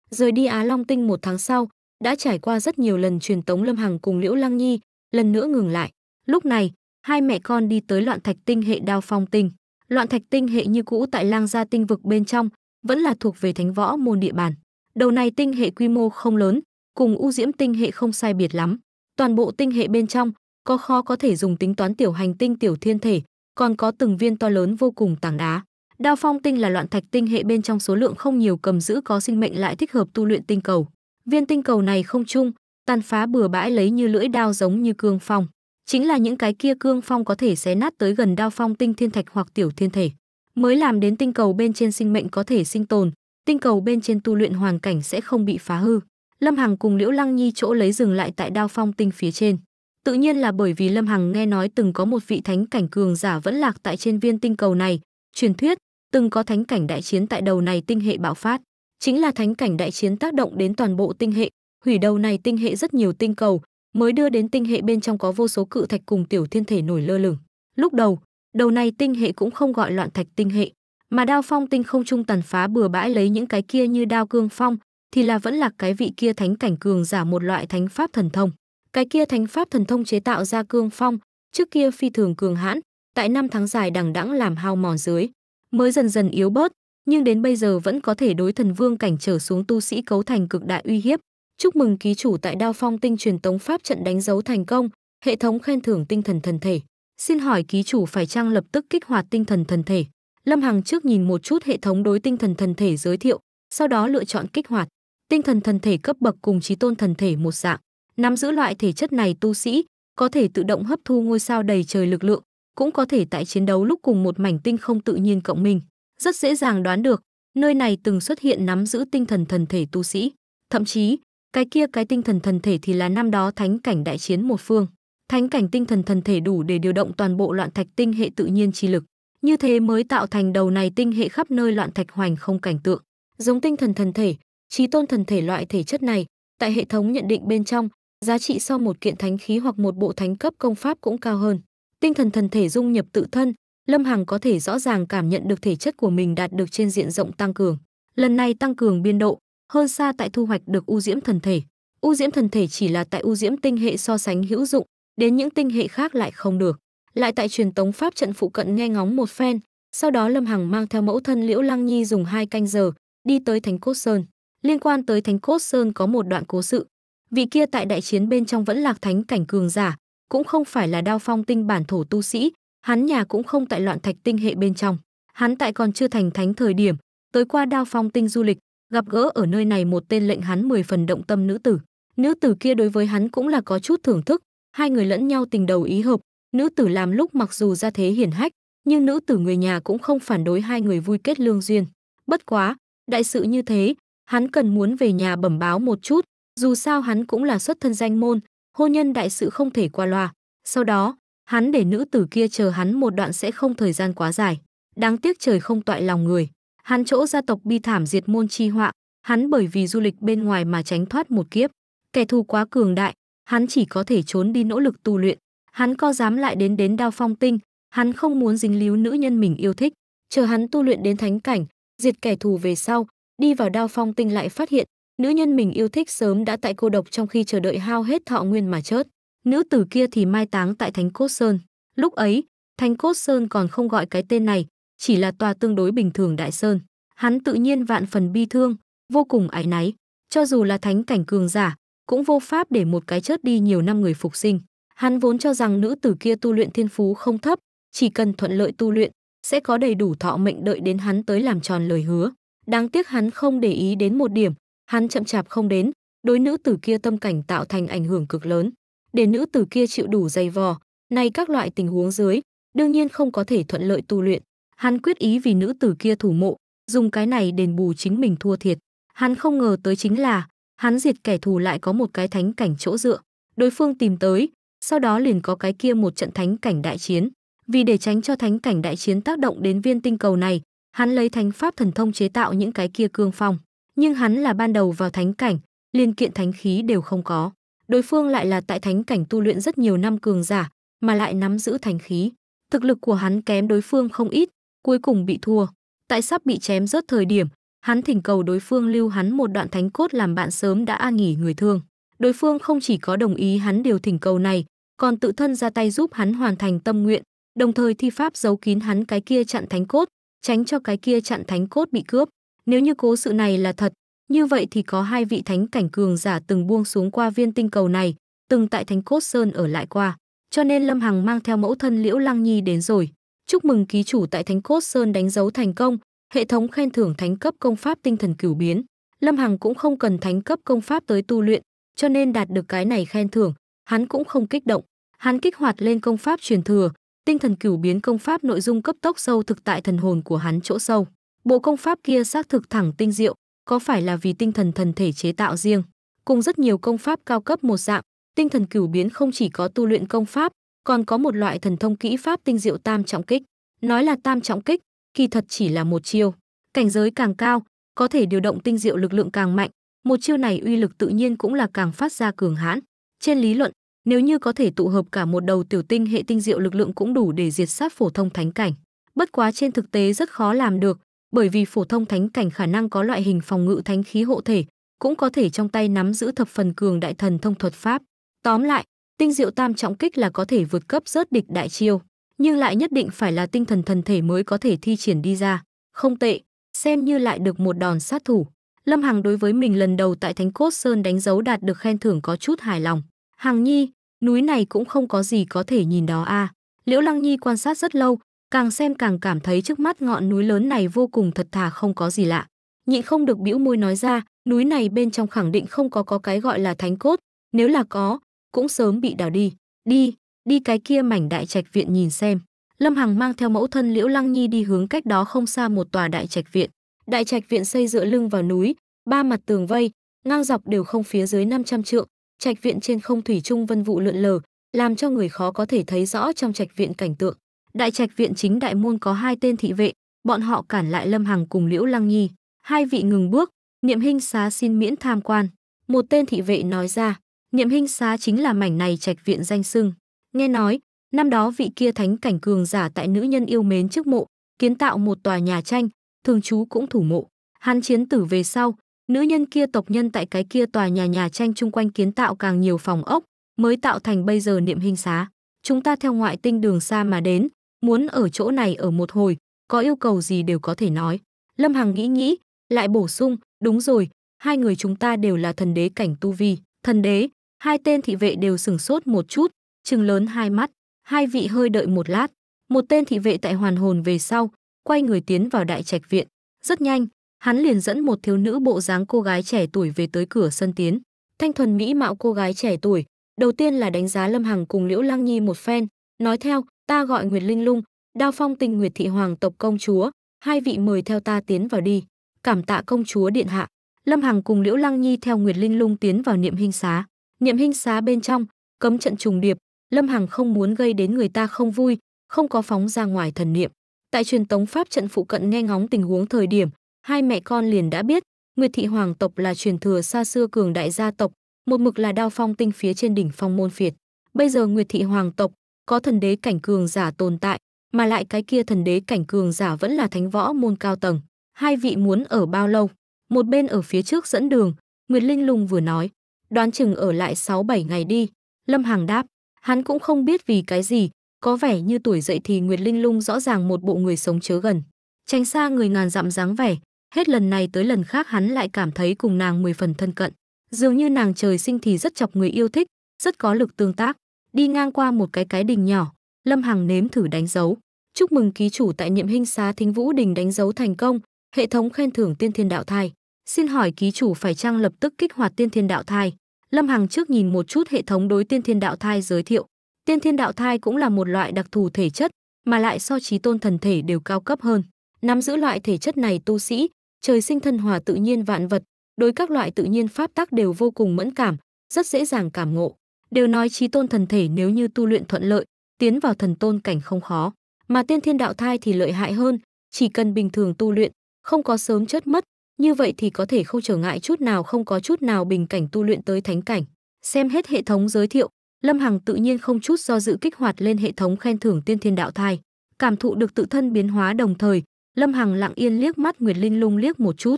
Rời đi Á Long Tinh một tháng sau, đã trải qua rất nhiều lần truyền tống Lâm Hằng cùng Liễu Lăng Nhi, lần nữa ngừng lại. Lúc này, hai mẹ con đi tới loạn thạch tinh hệ đao phong tinh. Loạn thạch tinh hệ như cũ tại lang gia tinh vực bên trong, vẫn là thuộc về thánh võ môn địa bàn. Đầu này tinh hệ quy mô không lớn, cùng u diễm tinh hệ không sai biệt lắm. Toàn bộ tinh hệ bên trong có khó có thể dùng tính toán tiểu hành tinh tiểu thiên thể, còn có từng viên to lớn vô cùng tảng đá. Đao phong tinh là loạn thạch tinh hệ bên trong số lượng không nhiều cầm giữ có sinh mệnh lại thích hợp tu luyện tinh cầu. Viên tinh cầu này không chung, tàn phá bừa bãi lấy như lưỡi đao giống như cương phong. Chính là những cái kia cương phong có thể xé nát tới gần đao phong tinh thiên thạch hoặc tiểu thiên thể. Mới làm đến tinh cầu bên trên sinh mệnh có thể sinh tồn, tinh cầu bên trên tu luyện hoàn cảnh sẽ không bị phá hư. Lâm Hằng cùng Liễu Lăng Nhi chỗ lấy dừng lại tại Đao Phong Tinh phía trên. Tự nhiên là bởi vì Lâm Hằng nghe nói từng có một vị thánh cảnh cường giả vẫn lạc tại trên viên tinh cầu này, truyền thuyết từng có thánh cảnh đại chiến tại đầu này tinh hệ bạo phát, chính là thánh cảnh đại chiến tác động đến toàn bộ tinh hệ, hủy đầu này tinh hệ rất nhiều tinh cầu, mới đưa đến tinh hệ bên trong có vô số cự thạch cùng tiểu thiên thể nổi lơ lửng. Lúc đầu, đầu này tinh hệ cũng không gọi loạn thạch tinh hệ, mà đao phong tinh không trung tàn phá bừa bãi lấy những cái kia như đao cương phong, thì là vẫn là cái vị kia thánh cảnh cường giả một loại thánh pháp thần thông. Cái kia thánh pháp thần thông chế tạo ra cương phong, trước kia phi thường cường hãn, tại năm tháng dài đằng đẵng làm hao mòn dưới, mới dần dần yếu bớt, nhưng đến bây giờ vẫn có thể đối thần vương cảnh trở xuống tu sĩ cấu thành cực đại uy hiếp. Chúc mừng ký chủ tại Đao Phong tinh truyền tống pháp trận đánh dấu thành công, hệ thống khen thưởng tinh thần thần thể. Xin hỏi ký chủ phải chăng lập tức kích hoạt tinh thần thần thể? Lâm Hằng trước nhìn một chút hệ thống đối tinh thần thần thể giới thiệu, sau đó lựa chọn kích hoạt tinh thần thần thể cấp bậc cùng trí tôn thần thể một dạng. Nắm giữ loại thể chất này tu sĩ, có thể tự động hấp thu ngôi sao đầy trời lực lượng, cũng có thể tại chiến đấu lúc cùng một mảnh tinh không tự nhiên cộng mình. Rất dễ dàng đoán được, nơi này từng xuất hiện nắm giữ tinh thần thần thể tu sĩ. Thậm chí, cái kia cái tinh thần thần thể thì là năm đó thánh cảnh đại chiến một phương. Thánh cảnh tinh thần thần thể đủ để điều động toàn bộ loạn thạch tinh hệ tự nhiên chi lực. Như thế mới tạo thành đầu này tinh hệ khắp nơi loạn thạch hoành không cảnh tượng. Giống tinh thần thần thể, trí tôn thần thể loại thể chất này tại hệ thống nhận định bên trong giá trị so một kiện thánh khí hoặc một bộ thánh cấp công pháp cũng cao hơn tinh thần thần thể dung nhập tự thân lâm hằng có thể rõ ràng cảm nhận được thể chất của mình đạt được trên diện rộng tăng cường lần này tăng cường biên độ hơn xa tại thu hoạch được u diễm thần thể u diễm thần thể chỉ là tại u diễm tinh hệ so sánh hữu dụng đến những tinh hệ khác lại không được lại tại truyền tống pháp trận phụ cận nghe ngóng một phen sau đó lâm hằng mang theo mẫu thân liễu lăng nhi dùng hai canh giờ đi tới thánh cốt sơn Liên quan tới Thánh Cốt Sơn có một đoạn cố sự. Vị kia tại đại chiến bên trong vẫn lạc thánh cảnh cường giả, cũng không phải là đao phong tinh bản thổ tu sĩ, hắn nhà cũng không tại loạn thạch tinh hệ bên trong. Hắn tại còn chưa thành thánh thời điểm, tới qua đao phong tinh du lịch, gặp gỡ ở nơi này một tên lệnh hắn mười phần động tâm nữ tử. Nữ tử kia đối với hắn cũng là có chút thưởng thức, hai người lẫn nhau tình đầu ý hợp, nữ tử làm lúc mặc dù ra thế hiển hách, nhưng nữ tử người nhà cũng không phản đối hai người vui kết lương duyên. Bất quá, đại sự như thế, hắn cần muốn về nhà bẩm báo một chút, dù sao hắn cũng là xuất thân danh môn, hôn nhân đại sự không thể qua loa. Sau đó, hắn để nữ tử kia chờ hắn một đoạn sẽ không thời gian quá dài. Đáng tiếc trời không toại lòng người. Hắn chỗ gia tộc bi thảm diệt môn chi họa, hắn bởi vì du lịch bên ngoài mà tránh thoát một kiếp. Kẻ thù quá cường đại, hắn chỉ có thể trốn đi nỗ lực tu luyện. Hắn có dám lại đến đến đao phong tinh, hắn không muốn dính líu nữ nhân mình yêu thích. Chờ hắn tu luyện đến thánh cảnh, diệt kẻ thù về sau, đi vào đao phong tinh lại phát hiện nữ nhân mình yêu thích sớm đã tại cô độc trong khi chờ đợi hao hết thọ nguyên mà chết nữ tử kia thì mai táng tại thánh cốt sơn lúc ấy thánh cốt sơn còn không gọi cái tên này chỉ là tòa tương đối bình thường đại sơn hắn tự nhiên vạn phần bi thương vô cùng ái náy cho dù là thánh cảnh cường giả cũng vô pháp để một cái chết đi nhiều năm người phục sinh hắn vốn cho rằng nữ tử kia tu luyện thiên phú không thấp chỉ cần thuận lợi tu luyện sẽ có đầy đủ thọ mệnh đợi đến hắn tới làm tròn lời hứa Đáng tiếc hắn không để ý đến một điểm, hắn chậm chạp không đến, đối nữ tử kia tâm cảnh tạo thành ảnh hưởng cực lớn. Để nữ tử kia chịu đủ dày vò, nay các loại tình huống dưới, đương nhiên không có thể thuận lợi tu luyện. Hắn quyết ý vì nữ tử kia thủ mộ, dùng cái này đền bù chính mình thua thiệt. Hắn không ngờ tới chính là, hắn diệt kẻ thù lại có một cái thánh cảnh chỗ dựa. Đối phương tìm tới, sau đó liền có cái kia một trận thánh cảnh đại chiến. Vì để tránh cho thánh cảnh đại chiến tác động đến viên tinh cầu này, Hắn lấy thánh pháp thần thông chế tạo những cái kia cương phong, nhưng hắn là ban đầu vào thánh cảnh, liên kiện thánh khí đều không có. Đối phương lại là tại thánh cảnh tu luyện rất nhiều năm cường giả, mà lại nắm giữ thánh khí. Thực lực của hắn kém đối phương không ít, cuối cùng bị thua. Tại sắp bị chém rớt thời điểm, hắn thỉnh cầu đối phương lưu hắn một đoạn thánh cốt làm bạn sớm đã nghỉ người thương. Đối phương không chỉ có đồng ý hắn điều thỉnh cầu này, còn tự thân ra tay giúp hắn hoàn thành tâm nguyện, đồng thời thi pháp giấu kín hắn cái kia chặn thánh cốt, tránh cho cái kia chặn thánh cốt bị cướp. Nếu như cố sự này là thật, như vậy thì có hai vị thánh cảnh cường giả từng buông xuống qua viên tinh cầu này, từng tại thánh cốt sơn ở lại qua. Cho nên Lâm Hằng mang theo mẫu thân Liễu Lăng Nhi đến rồi. Chúc mừng ký chủ tại thánh cốt sơn đánh dấu thành công, hệ thống khen thưởng thánh cấp công pháp tinh thần cửu biến. Lâm Hằng cũng không cần thánh cấp công pháp tới tu luyện, cho nên đạt được cái này khen thưởng, hắn cũng không kích động. Hắn kích hoạt lên công pháp truyền thừa, tinh thần cửu biến công pháp nội dung cấp tốc sâu thực tại thần hồn của hắn chỗ sâu. Bộ công pháp kia xác thực thẳng tinh diệu, có phải là vì tinh thần thần thể chế tạo riêng, cùng rất nhiều công pháp cao cấp một dạng, tinh thần cửu biến không chỉ có tu luyện công pháp, còn có một loại thần thông kỹ pháp tinh diệu tam trọng kích. Nói là tam trọng kích, kỳ thật chỉ là một chiêu. Cảnh giới càng cao, có thể điều động tinh diệu lực lượng càng mạnh, một chiêu này uy lực tự nhiên cũng là càng phát ra cường hãn. Trên lý luận, nếu như có thể tụ hợp cả một đầu tiểu tinh hệ tinh diệu lực lượng cũng đủ để diệt sát phổ thông thánh cảnh. Bất quá trên thực tế rất khó làm được, bởi vì phổ thông thánh cảnh khả năng có loại hình phòng ngự thánh khí hộ thể, cũng có thể trong tay nắm giữ thập phần cường đại thần thông thuật pháp. Tóm lại, tinh diệu tam trọng kích là có thể vượt cấp rớt địch đại chiêu, nhưng lại nhất định phải là tinh thần thần thể mới có thể thi triển đi ra. Không tệ, xem như lại được một đòn sát thủ. Lâm Hằng đối với mình lần đầu tại Thánh Cốt Sơn đánh dấu đạt được khen thưởng có chút hài lòng. Hàng Nhi, núi này cũng không có gì có thể nhìn đó a. À. Liễu Lăng Nhi quan sát rất lâu, càng xem càng cảm thấy trước mắt ngọn núi lớn này vô cùng thật thà không có gì lạ. Nhịn không được bĩu môi nói ra, núi này bên trong khẳng định không có có cái gọi là thánh cốt, nếu là có, cũng sớm bị đào đi. Đi, đi cái kia mảnh đại trạch viện nhìn xem. Lâm Hằng mang theo mẫu thân Liễu Lăng Nhi đi hướng cách đó không xa một tòa đại trạch viện. Đại trạch viện xây dựa lưng vào núi, ba mặt tường vây, ngang dọc đều không phía dưới 500 trượng, trạch viện trên không thủy chung vân vụ lượn lờ, làm cho người khó có thể thấy rõ trong trạch viện cảnh tượng. Đại trạch viện chính đại môn có hai tên thị vệ, bọn họ cản lại Lâm Hằng cùng Liễu Lăng Nhi. Hai vị ngừng bước, Niệm Hinh Xá xin miễn tham quan. Một tên thị vệ nói ra, Niệm Hinh Xá chính là mảnh này trạch viện danh sưng. Nghe nói, năm đó vị kia thánh cảnh cường giả tại nữ nhân yêu mến trước mộ, kiến tạo một tòa nhà tranh, thường trú cũng thủ mộ. Hắn chiến tử về sau, Nữ nhân kia tộc nhân tại cái kia tòa nhà nhà tranh chung quanh kiến tạo càng nhiều phòng ốc, mới tạo thành bây giờ niệm hình xá. Chúng ta theo ngoại tinh đường xa mà đến, muốn ở chỗ này ở một hồi, có yêu cầu gì đều có thể nói. Lâm Hằng nghĩ nghĩ, lại bổ sung, đúng rồi, hai người chúng ta đều là thần đế cảnh tu vi. Thần đế, hai tên thị vệ đều sửng sốt một chút, trừng lớn hai mắt, hai vị hơi đợi một lát. Một tên thị vệ tại hoàn hồn về sau, quay người tiến vào đại trạch viện. Rất nhanh, hắn liền dẫn một thiếu nữ bộ dáng cô gái trẻ tuổi về tới cửa sân tiến. Thanh thuần mỹ mạo cô gái trẻ tuổi, đầu tiên là đánh giá Lâm Hằng cùng Liễu Lăng Nhi một phen, nói theo, ta gọi Nguyệt Linh Lung, Đao Phong Tình Nguyệt thị hoàng tộc công chúa, hai vị mời theo ta tiến vào đi, cảm tạ công chúa điện hạ. Lâm Hằng cùng Liễu Lăng Nhi theo Nguyệt Linh Lung tiến vào niệm hình xá. Niệm hình xá bên trong, cấm trận trùng điệp, Lâm Hằng không muốn gây đến người ta không vui, không có phóng ra ngoài thần niệm. Tại truyền tống pháp trận phụ cận nghe ngóng tình huống thời điểm, hai mẹ con liền đã biết, Nguyệt thị hoàng tộc là truyền thừa xa xưa cường đại gia tộc, một mực là đao phong tinh phía trên đỉnh phong môn phiệt. Bây giờ Nguyệt thị hoàng tộc có thần đế cảnh cường giả tồn tại, mà lại cái kia thần đế cảnh cường giả vẫn là thánh võ môn cao tầng. Hai vị muốn ở bao lâu? Một bên ở phía trước dẫn đường, Nguyệt Linh Lung vừa nói, đoán chừng ở lại sáu bảy ngày đi. Lâm Hàng đáp, hắn cũng không biết vì cái gì, có vẻ như tuổi dậy thì Nguyệt Linh Lung rõ ràng một bộ người sống chớ gần. Tránh xa người ngàn dặm dáng vẻ, Hết lần này tới lần khác hắn lại cảm thấy cùng nàng mười phần thân cận. Dường như nàng trời sinh thì rất chọc người yêu thích, rất có lực tương tác. Đi ngang qua một cái cái đình nhỏ, Lâm Hằng nếm thử đánh dấu. Chúc mừng ký chủ tại nhiệm hình xá thính vũ đình đánh dấu thành công, hệ thống khen thưởng tiên thiên đạo thai. Xin hỏi ký chủ phải trang lập tức kích hoạt tiên thiên đạo thai. Lâm Hằng trước nhìn một chút hệ thống đối tiên thiên đạo thai giới thiệu. Tiên thiên đạo thai cũng là một loại đặc thù thể chất, mà lại so trí tôn thần thể đều cao cấp hơn. Nắm giữ loại thể chất này tu sĩ, trời sinh thân hòa tự nhiên vạn vật, đối các loại tự nhiên pháp tắc đều vô cùng mẫn cảm, rất dễ dàng cảm ngộ. Đều nói trí tôn thần thể nếu như tu luyện thuận lợi, tiến vào thần tôn cảnh không khó, mà tiên thiên đạo thai thì lợi hại hơn, chỉ cần bình thường tu luyện, không có sớm chết mất, như vậy thì có thể không trở ngại chút nào không có chút nào bình cảnh tu luyện tới thánh cảnh. Xem hết hệ thống giới thiệu, Lâm Hằng tự nhiên không chút do dự kích hoạt lên hệ thống khen thưởng tiên thiên đạo thai, cảm thụ được tự thân biến hóa đồng thời, Lâm Hằng lặng yên liếc mắt Nguyệt Linh Lung liếc một chút.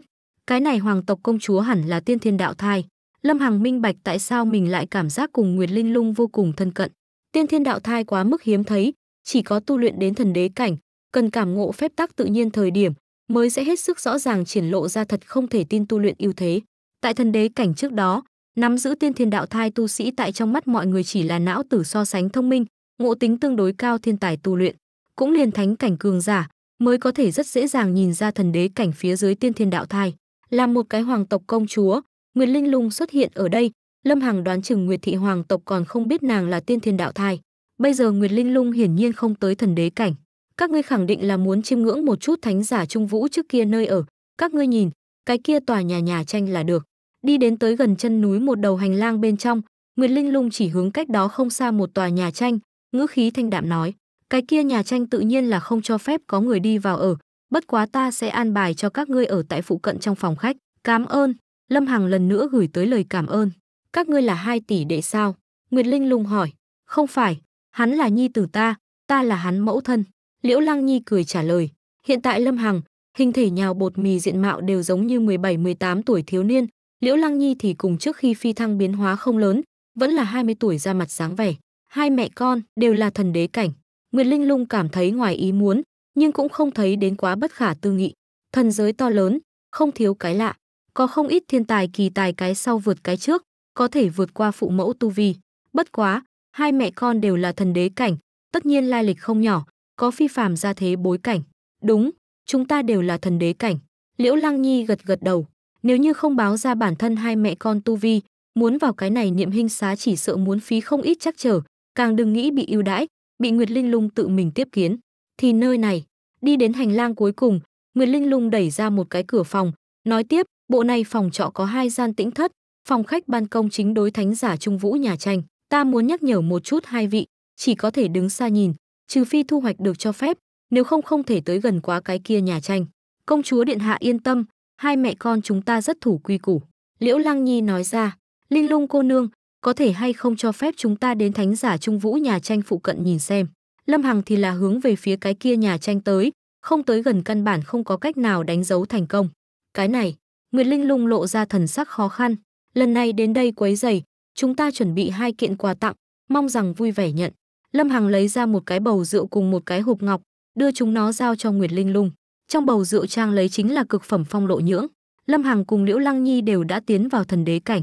Cái này hoàng tộc công chúa hẳn là tiên thiên đạo thai. Lâm Hằng minh bạch tại sao mình lại cảm giác cùng Nguyệt Linh Lung vô cùng thân cận. Tiên thiên đạo thai quá mức hiếm thấy, chỉ có tu luyện đến thần đế cảnh, cần cảm ngộ phép tắc tự nhiên thời điểm mới sẽ hết sức rõ ràng triển lộ ra thật không thể tin tu luyện ưu thế. Tại thần đế cảnh trước đó, nắm giữ tiên thiên đạo thai tu sĩ tại trong mắt mọi người chỉ là não tử so sánh thông minh, ngộ tính tương đối cao thiên tài tu luyện, cũng liền thánh cảnh cường giả, mới có thể rất dễ dàng nhìn ra thần đế cảnh phía dưới tiên thiên đạo thai. Là một cái hoàng tộc công chúa, Nguyệt Linh Lung xuất hiện ở đây, Lâm Hằng đoán chừng Nguyệt thị hoàng tộc còn không biết nàng là tiên thiên đạo thai. Bây giờ Nguyệt Linh Lung hiển nhiên không tới thần đế cảnh. Các ngươi khẳng định là muốn chiêm ngưỡng một chút thánh giả trung vũ trước kia nơi ở. Các ngươi nhìn, cái kia tòa nhà nhà tranh là được. Đi đến tới gần chân núi một đầu hành lang bên trong, Nguyệt Linh Lung chỉ hướng cách đó không xa một tòa nhà tranh, ngữ khí thanh đạm nói. Cái kia nhà tranh tự nhiên là không cho phép có người đi vào ở, bất quá ta sẽ an bài cho các ngươi ở tại phụ cận trong phòng khách. Cảm ơn. Lâm Hằng lần nữa gửi tới lời cảm ơn. Các ngươi là hai tỷ đệ sao? Nguyệt Linh lung hỏi. Không phải, hắn là nhi tử ta, ta là hắn mẫu thân. Liễu Lăng Nhi cười trả lời. Hiện tại Lâm Hằng, hình thể nhào bột mì diện mạo đều giống như 17-18 tuổi thiếu niên. Liễu Lăng Nhi thì cùng trước khi phi thăng biến hóa không lớn, vẫn là 20 tuổi ra mặt dáng vẻ. Hai mẹ con đều là thần đế cảnh. Nguyệt Linh Lung cảm thấy ngoài ý muốn, nhưng cũng không thấy đến quá bất khả tư nghị. Thần giới to lớn, không thiếu cái lạ, có không ít thiên tài kỳ tài cái sau vượt cái trước, có thể vượt qua phụ mẫu tu vi. Bất quá, hai mẹ con đều là thần đế cảnh, tất nhiên lai lịch không nhỏ, có phi phàm ra thế bối cảnh. Đúng, chúng ta đều là thần đế cảnh. Liễu Lăng Nhi gật gật đầu, nếu như không báo ra bản thân hai mẹ con tu vi, muốn vào cái này niệm hình xá chỉ sợ muốn phí không ít chắc trở, càng đừng nghĩ bị ưu đãi, bị Nguyệt Linh Lung tự mình tiếp kiến. Thì nơi này, đi đến hành lang cuối cùng, Nguyệt Linh Lung đẩy ra một cái cửa phòng, nói tiếp, bộ này phòng trọ có hai gian tĩnh thất, phòng khách ban công chính đối thánh giả Trung Vũ nhà tranh. Ta muốn nhắc nhở một chút hai vị, chỉ có thể đứng xa nhìn, trừ phi thu hoạch được cho phép, nếu không không thể tới gần quá cái kia nhà tranh. Công chúa điện hạ yên tâm, hai mẹ con chúng ta rất thủ quy củ. Liễu Lăng Nhi nói ra, Linh Lung cô nương, có thể hay không cho phép chúng ta đến thánh giả Trung Vũ nhà tranh phụ cận nhìn xem. Lâm Hằng thì là hướng về phía cái kia nhà tranh tới, không tới gần căn bản không có cách nào đánh dấu thành công. Cái này, Nguyệt Linh lung lộ ra thần sắc khó khăn, lần này đến đây quấy giày, chúng ta chuẩn bị hai kiện quà tặng, mong rằng vui vẻ nhận. Lâm Hằng lấy ra một cái bầu rượu cùng một cái hộp ngọc, đưa chúng nó giao cho Nguyệt Linh lung. Trong bầu rượu trang lấy chính là cực phẩm phong lộ nhưỡng. Lâm Hằng cùng Liễu Lăng Nhi đều đã tiến vào thần đế cảnh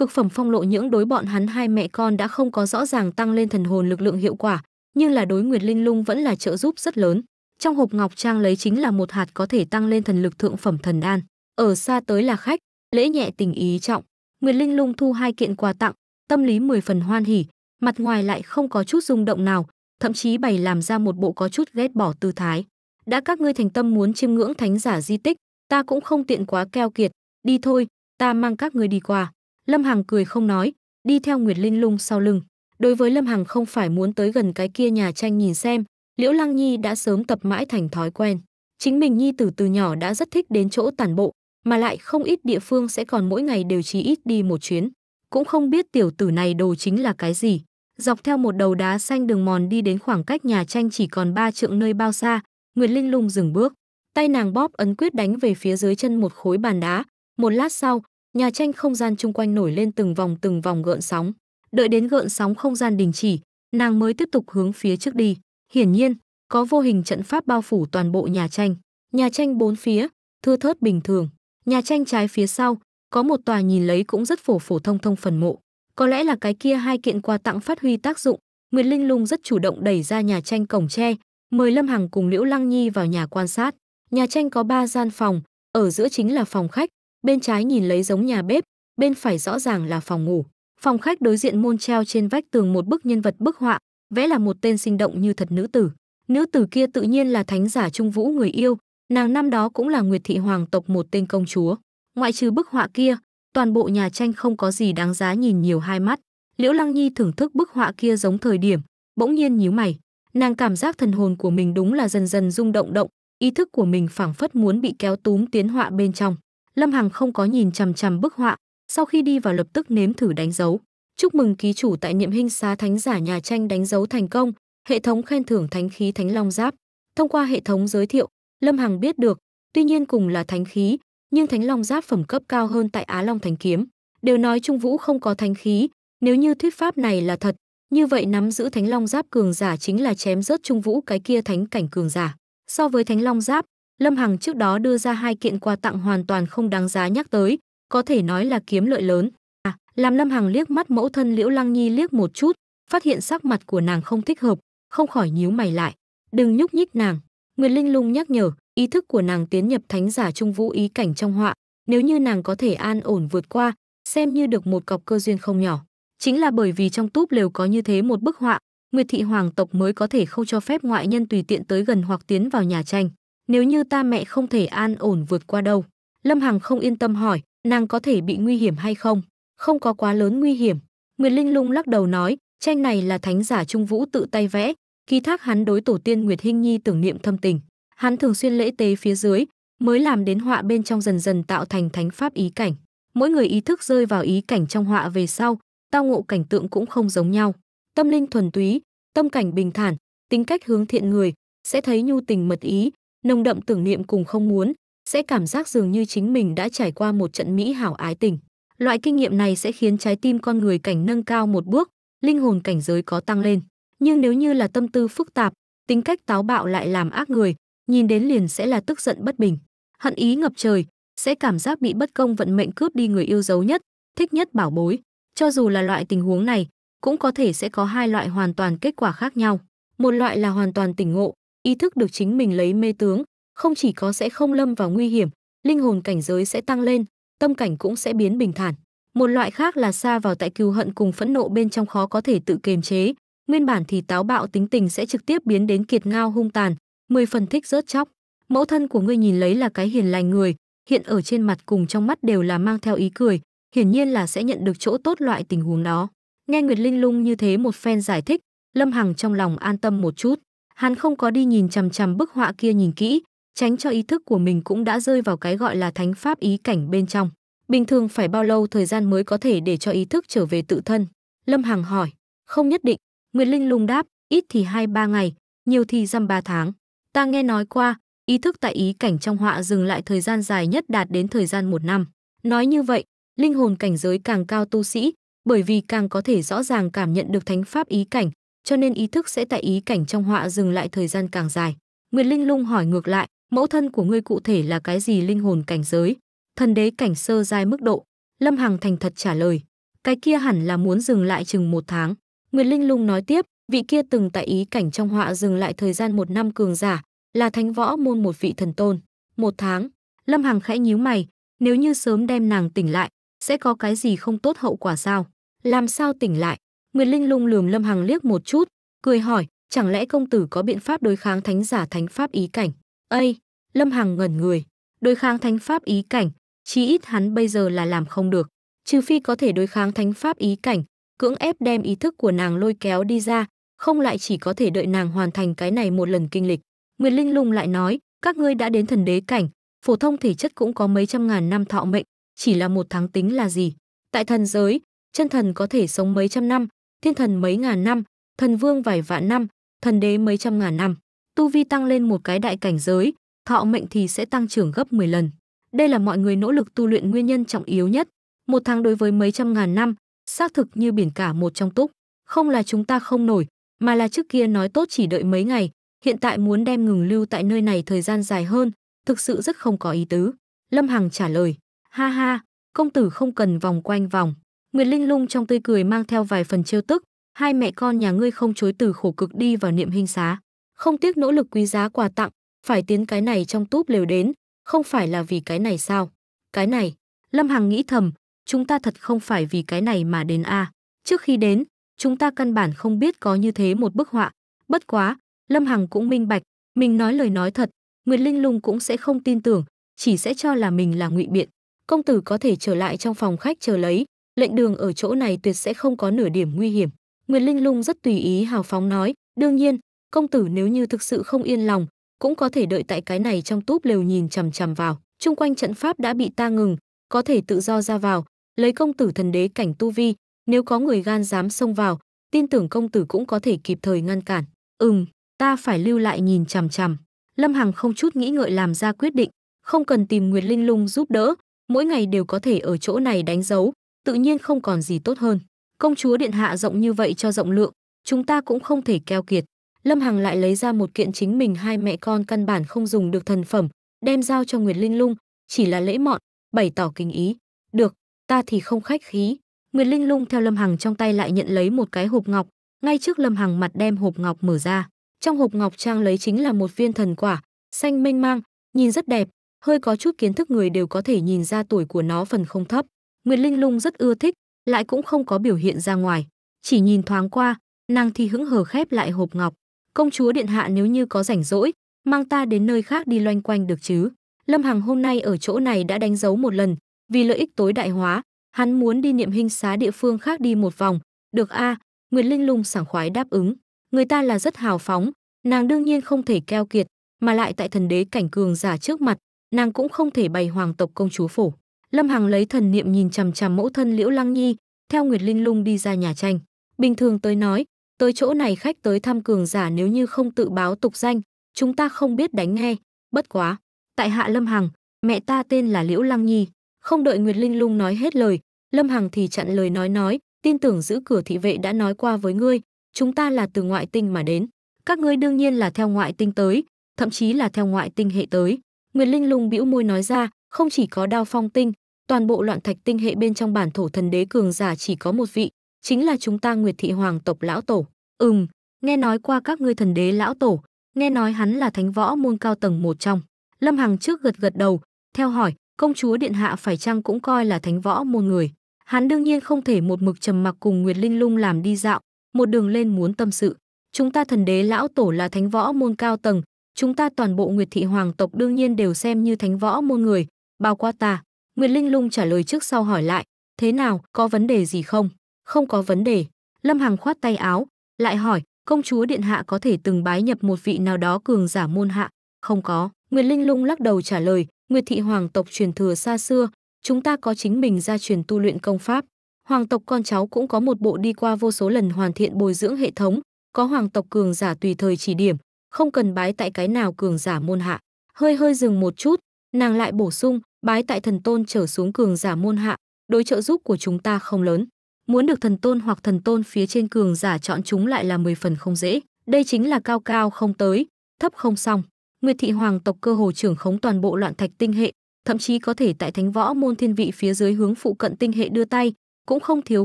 cực phẩm phong lộ nhưỡng đối bọn hắn hai mẹ con đã không có rõ ràng tăng lên thần hồn lực lượng hiệu quả, nhưng là đối Nguyệt Linh Lung vẫn là trợ giúp rất lớn. Trong hộp ngọc trang lấy chính là một hạt có thể tăng lên thần lực thượng phẩm thần đan, ở xa tới là khách, lễ nhẹ tình ý trọng. Nguyệt Linh Lung thu hai kiện quà tặng, tâm lý mười phần hoan hỉ, mặt ngoài lại không có chút rung động nào, thậm chí bày làm ra một bộ có chút ghét bỏ tư thái. Đã các ngươi thành tâm muốn chiêm ngưỡng thánh giả di tích, ta cũng không tiện quá keo kiệt, đi thôi, ta mang các ngươi đi qua. Lâm Hằng cười không nói, đi theo Nguyệt Linh lung sau lưng. Đối với Lâm Hằng không phải muốn tới gần cái kia nhà tranh nhìn xem, Liễu Lăng Nhi đã sớm tập mãi thành thói quen. Chính mình Nhi từ từ nhỏ đã rất thích đến chỗ tản bộ, mà lại không ít địa phương sẽ còn mỗi ngày đều chỉ ít đi một chuyến. Cũng không biết tiểu tử này đồ chính là cái gì. Dọc theo một đầu đá xanh đường mòn đi đến khoảng cách nhà tranh chỉ còn ba trượng nơi bao xa, Nguyệt Linh lung dừng bước. Tay nàng bóp ấn quyết đánh về phía dưới chân một khối bàn đá, một lát sau, nhà tranh không gian chung quanh nổi lên từng vòng từng vòng gợn sóng đợi đến gợn sóng không gian đình chỉ nàng mới tiếp tục hướng phía trước đi hiển nhiên có vô hình trận pháp bao phủ toàn bộ nhà tranh nhà tranh bốn phía thưa thớt bình thường nhà tranh trái phía sau có một tòa nhìn lấy cũng rất phổ phổ thông thông phần mộ có lẽ là cái kia hai kiện quà tặng phát huy tác dụng nguyệt linh lung rất chủ động đẩy ra nhà tranh cổng tre mời lâm hằng cùng liễu lăng nhi vào nhà quan sát nhà tranh có ba gian phòng ở giữa chính là phòng khách bên trái nhìn lấy giống nhà bếp, bên phải rõ ràng là phòng ngủ. Phòng khách đối diện môn treo trên vách tường một bức nhân vật bức họa, vẽ là một tên sinh động như thật nữ tử. Nữ tử kia tự nhiên là thánh giả Trung Vũ người yêu, nàng năm đó cũng là Nguyệt thị hoàng tộc một tên công chúa. Ngoại trừ bức họa kia, toàn bộ nhà tranh không có gì đáng giá nhìn nhiều hai mắt. Liễu Lăng Nhi thưởng thức bức họa kia giống thời điểm, bỗng nhiên nhíu mày, nàng cảm giác thần hồn của mình đúng là dần dần rung động động, ý thức của mình phảng phất muốn bị kéo túm tiến họa bên trong. Lâm Hằng không có nhìn chằm chằm bức họa, sau khi đi vào lập tức nếm thử đánh dấu. Chúc mừng ký chủ tại niệm hình xá thánh giả nhà tranh đánh dấu thành công, hệ thống khen thưởng thánh khí thánh long giáp. Thông qua hệ thống giới thiệu, Lâm Hằng biết được, tuy nhiên cùng là thánh khí, nhưng thánh long giáp phẩm cấp cao hơn tại Á Long Thánh Kiếm. Đều nói Trung Vũ không có thánh khí, nếu như thuyết pháp này là thật, như vậy nắm giữ thánh long giáp cường giả chính là chém rớt Trung Vũ cái kia thánh cảnh cường giả. So với thánh long giáp, Lâm Hằng trước đó đưa ra hai kiện quà tặng hoàn toàn không đáng giá nhắc tới, có thể nói là kiếm lợi lớn. À, làm Lâm Hằng liếc mắt mẫu thân Liễu Lăng Nhi liếc một chút, phát hiện sắc mặt của nàng không thích hợp, không khỏi nhíu mày lại. Đừng nhúc nhích nàng. Nguyệt Linh Lung nhắc nhở, ý thức của nàng tiến nhập thánh giả trung vũ ý cảnh trong họa, nếu như nàng có thể an ổn vượt qua, xem như được một cọc cơ duyên không nhỏ. Chính là bởi vì trong túp lều có như thế một bức họa, Nguyệt thị hoàng tộc mới có thể không cho phép ngoại nhân tùy tiện tới gần hoặc tiến vào nhà tranh nếu như ta mẹ không thể an ổn vượt qua đâu. Lâm Hằng không yên tâm hỏi, nàng có thể bị nguy hiểm hay không? Không có quá lớn nguy hiểm. Nguyệt Linh lung lắc đầu nói, tranh này là thánh giả Trung Vũ tự tay vẽ, kỳ thác hắn đối tổ tiên Nguyệt Hinh Nhi tưởng niệm thâm tình. Hắn thường xuyên lễ tế phía dưới, mới làm đến họa bên trong dần dần tạo thành thánh pháp ý cảnh. Mỗi người ý thức rơi vào ý cảnh trong họa về sau, tao ngộ cảnh tượng cũng không giống nhau. Tâm linh thuần túy, tâm cảnh bình thản, tính cách hướng thiện người, sẽ thấy nhu tình mật ý, nồng đậm tưởng niệm cùng không muốn, sẽ cảm giác dường như chính mình đã trải qua một trận mỹ hảo ái tình. Loại kinh nghiệm này sẽ khiến trái tim con người cảnh nâng cao một bước, linh hồn cảnh giới có tăng lên. Nhưng nếu như là tâm tư phức tạp, tính cách táo bạo lại làm ác người, nhìn đến liền sẽ là tức giận bất bình, hận ý ngập trời, sẽ cảm giác bị bất công vận mệnh cướp đi người yêu dấu nhất, thích nhất bảo bối. Cho dù là loại tình huống này, cũng có thể sẽ có hai loại hoàn toàn kết quả khác nhau. Một loại là hoàn toàn tỉnh ngộ, ý thức được chính mình lấy mê tướng, không chỉ có sẽ không lâm vào nguy hiểm, linh hồn cảnh giới sẽ tăng lên, tâm cảnh cũng sẽ biến bình thản. Một loại khác là xa vào tại cừu hận cùng phẫn nộ bên trong khó có thể tự kiềm chế, nguyên bản thì táo bạo tính tình sẽ trực tiếp biến đến kiệt ngao hung tàn, mười phần thích rớt chóc. Mẫu thân của ngươi nhìn lấy là cái hiền lành người, hiện ở trên mặt cùng trong mắt đều là mang theo ý cười, hiển nhiên là sẽ nhận được chỗ tốt loại tình huống đó. Nghe Nguyệt Linh Lung như thế một phen giải thích, Lâm Hằng trong lòng an tâm một chút. Hắn không có đi nhìn chằm chằm bức họa kia nhìn kỹ, tránh cho ý thức của mình cũng đã rơi vào cái gọi là thánh pháp ý cảnh bên trong. Bình thường phải bao lâu thời gian mới có thể để cho ý thức trở về tự thân? Lâm Hằng hỏi. Không nhất định, Nguyệt Linh lung đáp, ít thì 2-3 ngày, nhiều thì dăm 3 tháng. Ta nghe nói qua, ý thức tại ý cảnh trong họa dừng lại thời gian dài nhất đạt đến thời gian một năm. Nói như vậy, linh hồn cảnh giới càng cao tu sĩ, bởi vì càng có thể rõ ràng cảm nhận được thánh pháp ý cảnh, cho nên ý thức sẽ tại ý cảnh trong họa dừng lại thời gian càng dài. Nguyệt Linh Lung hỏi ngược lại, mẫu thân của ngươi cụ thể là cái gì linh hồn cảnh giới? Thần đế cảnh sơ giai mức độ. Lâm Hằng thành thật trả lời, cái kia hẳn là muốn dừng lại chừng một tháng. Nguyệt Linh Lung nói tiếp, vị kia từng tại ý cảnh trong họa dừng lại thời gian một năm cường giả, là thánh võ môn một vị thần tôn. Một tháng, Lâm Hằng khẽ nhíu mày, nếu như sớm đem nàng tỉnh lại, sẽ có cái gì không tốt hậu quả sao? Làm sao tỉnh lại? Nguyệt Linh lung lườm Lâm Hằng liếc một chút, cười hỏi, chẳng lẽ công tử có biện pháp đối kháng thánh giả thánh pháp ý cảnh? Ây, Lâm Hằng ngẩn người, đối kháng thánh pháp ý cảnh, chí ít hắn bây giờ là làm không được, trừ phi có thể đối kháng thánh pháp ý cảnh, cưỡng ép đem ý thức của nàng lôi kéo đi ra, không lại chỉ có thể đợi nàng hoàn thành cái này một lần kinh lịch. Nguyệt Linh lung lại nói, các ngươi đã đến thần đế cảnh, phổ thông thể chất cũng có mấy trăm ngàn năm thọ mệnh, chỉ là một tháng tính là gì? Tại thần giới, chân thần có thể sống mấy trăm năm, thiên thần mấy ngàn năm, thần vương vài vạn năm, thần đế mấy trăm ngàn năm. Tu vi tăng lên một cái đại cảnh giới, thọ mệnh thì sẽ tăng trưởng gấp 10 lần. Đây là mọi người nỗ lực tu luyện nguyên nhân trọng yếu nhất. Một tháng đối với mấy trăm ngàn năm, xác thực như biển cả một trong túc. Không là chúng ta không nổi, mà là trước kia nói tốt chỉ đợi mấy ngày, hiện tại muốn đem ngừng lưu tại nơi này thời gian dài hơn, thực sự rất không có ý tứ. Lâm Hằng trả lời, ha ha, công tử không cần vòng quanh vòng, Nguyệt Linh lung trong tươi cười mang theo vài phần trêu tức, hai mẹ con nhà ngươi không chối từ khổ cực đi vào niệm hình xá, không tiếc nỗ lực quý giá quà tặng, phải tiến cái này trong túp lều đến, không phải là vì cái này sao? Cái này, Lâm Hằng nghĩ thầm, chúng ta thật không phải vì cái này mà đến a. Trước khi đến, chúng ta căn bản không biết có như thế một bức họa, bất quá, Lâm Hằng cũng minh bạch, mình nói lời nói thật, Nguyệt Linh Lung cũng sẽ không tin tưởng, chỉ sẽ cho là mình là ngụy biện. Công tử có thể trở lại trong phòng khách chờ lấy, lệnh đường ở chỗ này tuyệt sẽ không có nửa điểm nguy hiểm. Nguyệt Linh Lung rất tùy ý hào phóng nói, đương nhiên, công tử nếu như thực sự không yên lòng, cũng có thể đợi tại cái này trong túp lều nhìn chằm chằm vào. Trung quanh trận pháp đã bị ta ngừng, có thể tự do ra vào, lấy công tử thần đế cảnh tu vi, nếu có người gan dám xông vào, tin tưởng công tử cũng có thể kịp thời ngăn cản. Ừm, ta phải lưu lại nhìn chằm chằm. Lâm Hằng không chút nghĩ ngợi làm ra quyết định, không cần tìm Nguyệt Linh Lung giúp đỡ, mỗi ngày đều có thể ở chỗ này đánh dấu, tự nhiên không còn gì tốt hơn. Công chúa điện hạ rộng như vậy cho rộng lượng, chúng ta cũng không thể keo kiệt. Lâm Hằng lại lấy ra một kiện chính mình hai mẹ con căn bản không dùng được thần phẩm, đem giao cho Nguyệt Linh Lung, chỉ là lễ mọn, bày tỏ kính ý. Được, ta thì không khách khí. Nguyệt Linh Lung theo Lâm Hằng trong tay lại nhận lấy một cái hộp ngọc, ngay trước Lâm Hằng mặt đem hộp ngọc mở ra. Trong hộp ngọc trang lấy chính là một viên thần quả, xanh mênh mang, nhìn rất đẹp, hơi có chút kiến thức người đều có thể nhìn ra tuổi của nó phần không thấp. Nguyệt Linh Lung rất ưa thích, lại cũng không có biểu hiện ra ngoài, chỉ nhìn thoáng qua, nàng thì hững hờ khép lại hộp ngọc. Công chúa điện hạ nếu như có rảnh rỗi, mang ta đến nơi khác đi loanh quanh được chứ? Lâm Hằng hôm nay ở chỗ này đã đánh dấu một lần, vì lợi ích tối đại hóa, hắn muốn đi niệm hình xá địa phương khác đi một vòng. Được a, à, Nguyệt Linh Lung sảng khoái đáp ứng. Người ta là rất hào phóng, nàng đương nhiên không thể keo kiệt, mà lại tại thần đế cảnh cường giả trước mặt, nàng cũng không thể bày hoàng tộc công chúa phổ. Lâm Hằng lấy thần niệm nhìn chằm chằm mẫu thân Liễu Lăng Nhi, theo Nguyệt Linh Lung đi ra nhà tranh. Bình thường tới nói, tới chỗ này khách tới thăm cường giả nếu như không tự báo tục danh, chúng ta không biết đánh nghe, bất quá. Tại hạ Lâm Hằng, mẹ ta tên là Liễu Lăng Nhi. Không đợi Nguyệt Linh Lung nói hết lời, Lâm Hằng thì chặn lời nói nói, tin tưởng giữ cửa thị vệ đã nói qua với ngươi, chúng ta là từ ngoại tinh mà đến. Các ngươi đương nhiên là theo ngoại tinh tới, thậm chí là theo ngoại tinh hệ tới. Nguyệt Linh Lung bĩu môi nói ra, không chỉ có đao phong tinh, toàn bộ loạn thạch tinh hệ bên trong bản thổ thần đế cường giả chỉ có một vị, chính là chúng ta Nguyệt thị hoàng tộc lão tổ. Ừm, nghe nói qua các ngươi thần đế lão tổ, nghe nói hắn là thánh võ môn cao tầng một trong. Lâm Hằng trước gật gật đầu, theo hỏi, công chúa điện hạ phải chăng cũng coi là thánh võ môn người? Hắn đương nhiên không thể một mực trầm mặc cùng Nguyệt Linh Lung làm đi dạo, một đường lên muốn tâm sự. Chúng ta thần đế lão tổ là thánh võ môn cao tầng, chúng ta toàn bộ Nguyệt thị hoàng tộc đương nhiên đều xem như thánh võ môn người, bao qua ta. Nguyệt Linh Lung trả lời trước sau hỏi lại, thế nào, có vấn đề gì không? Không có vấn đề. Lâm Hằng khoát tay áo, lại hỏi, công chúa điện hạ có thể từng bái nhập một vị nào đó cường giả môn hạ? Không có. Nguyệt Linh Lung lắc đầu trả lời, Nguyệt thị hoàng tộc truyền thừa xa xưa, chúng ta có chính mình ra truyền tu luyện công pháp. Hoàng tộc con cháu cũng có một bộ đi qua vô số lần hoàn thiện bồi dưỡng hệ thống, có hoàng tộc cường giả tùy thời chỉ điểm, không cần bái tại cái nào cường giả môn hạ. Hơi hơi dừng một chút, nàng lại bổ sung, bái tại thần tôn trở xuống cường giả môn hạ, đối trợ giúp của chúng ta không lớn. Muốn được thần tôn hoặc thần tôn phía trên cường giả chọn chúng lại là 10 phần không dễ, đây chính là cao cao không tới, thấp không xong. Nguyệt thị hoàng tộc cơ hồ trưởng khống toàn bộ loạn thạch tinh hệ, thậm chí có thể tại thánh võ môn thiên vị phía dưới hướng phụ cận tinh hệ đưa tay, cũng không thiếu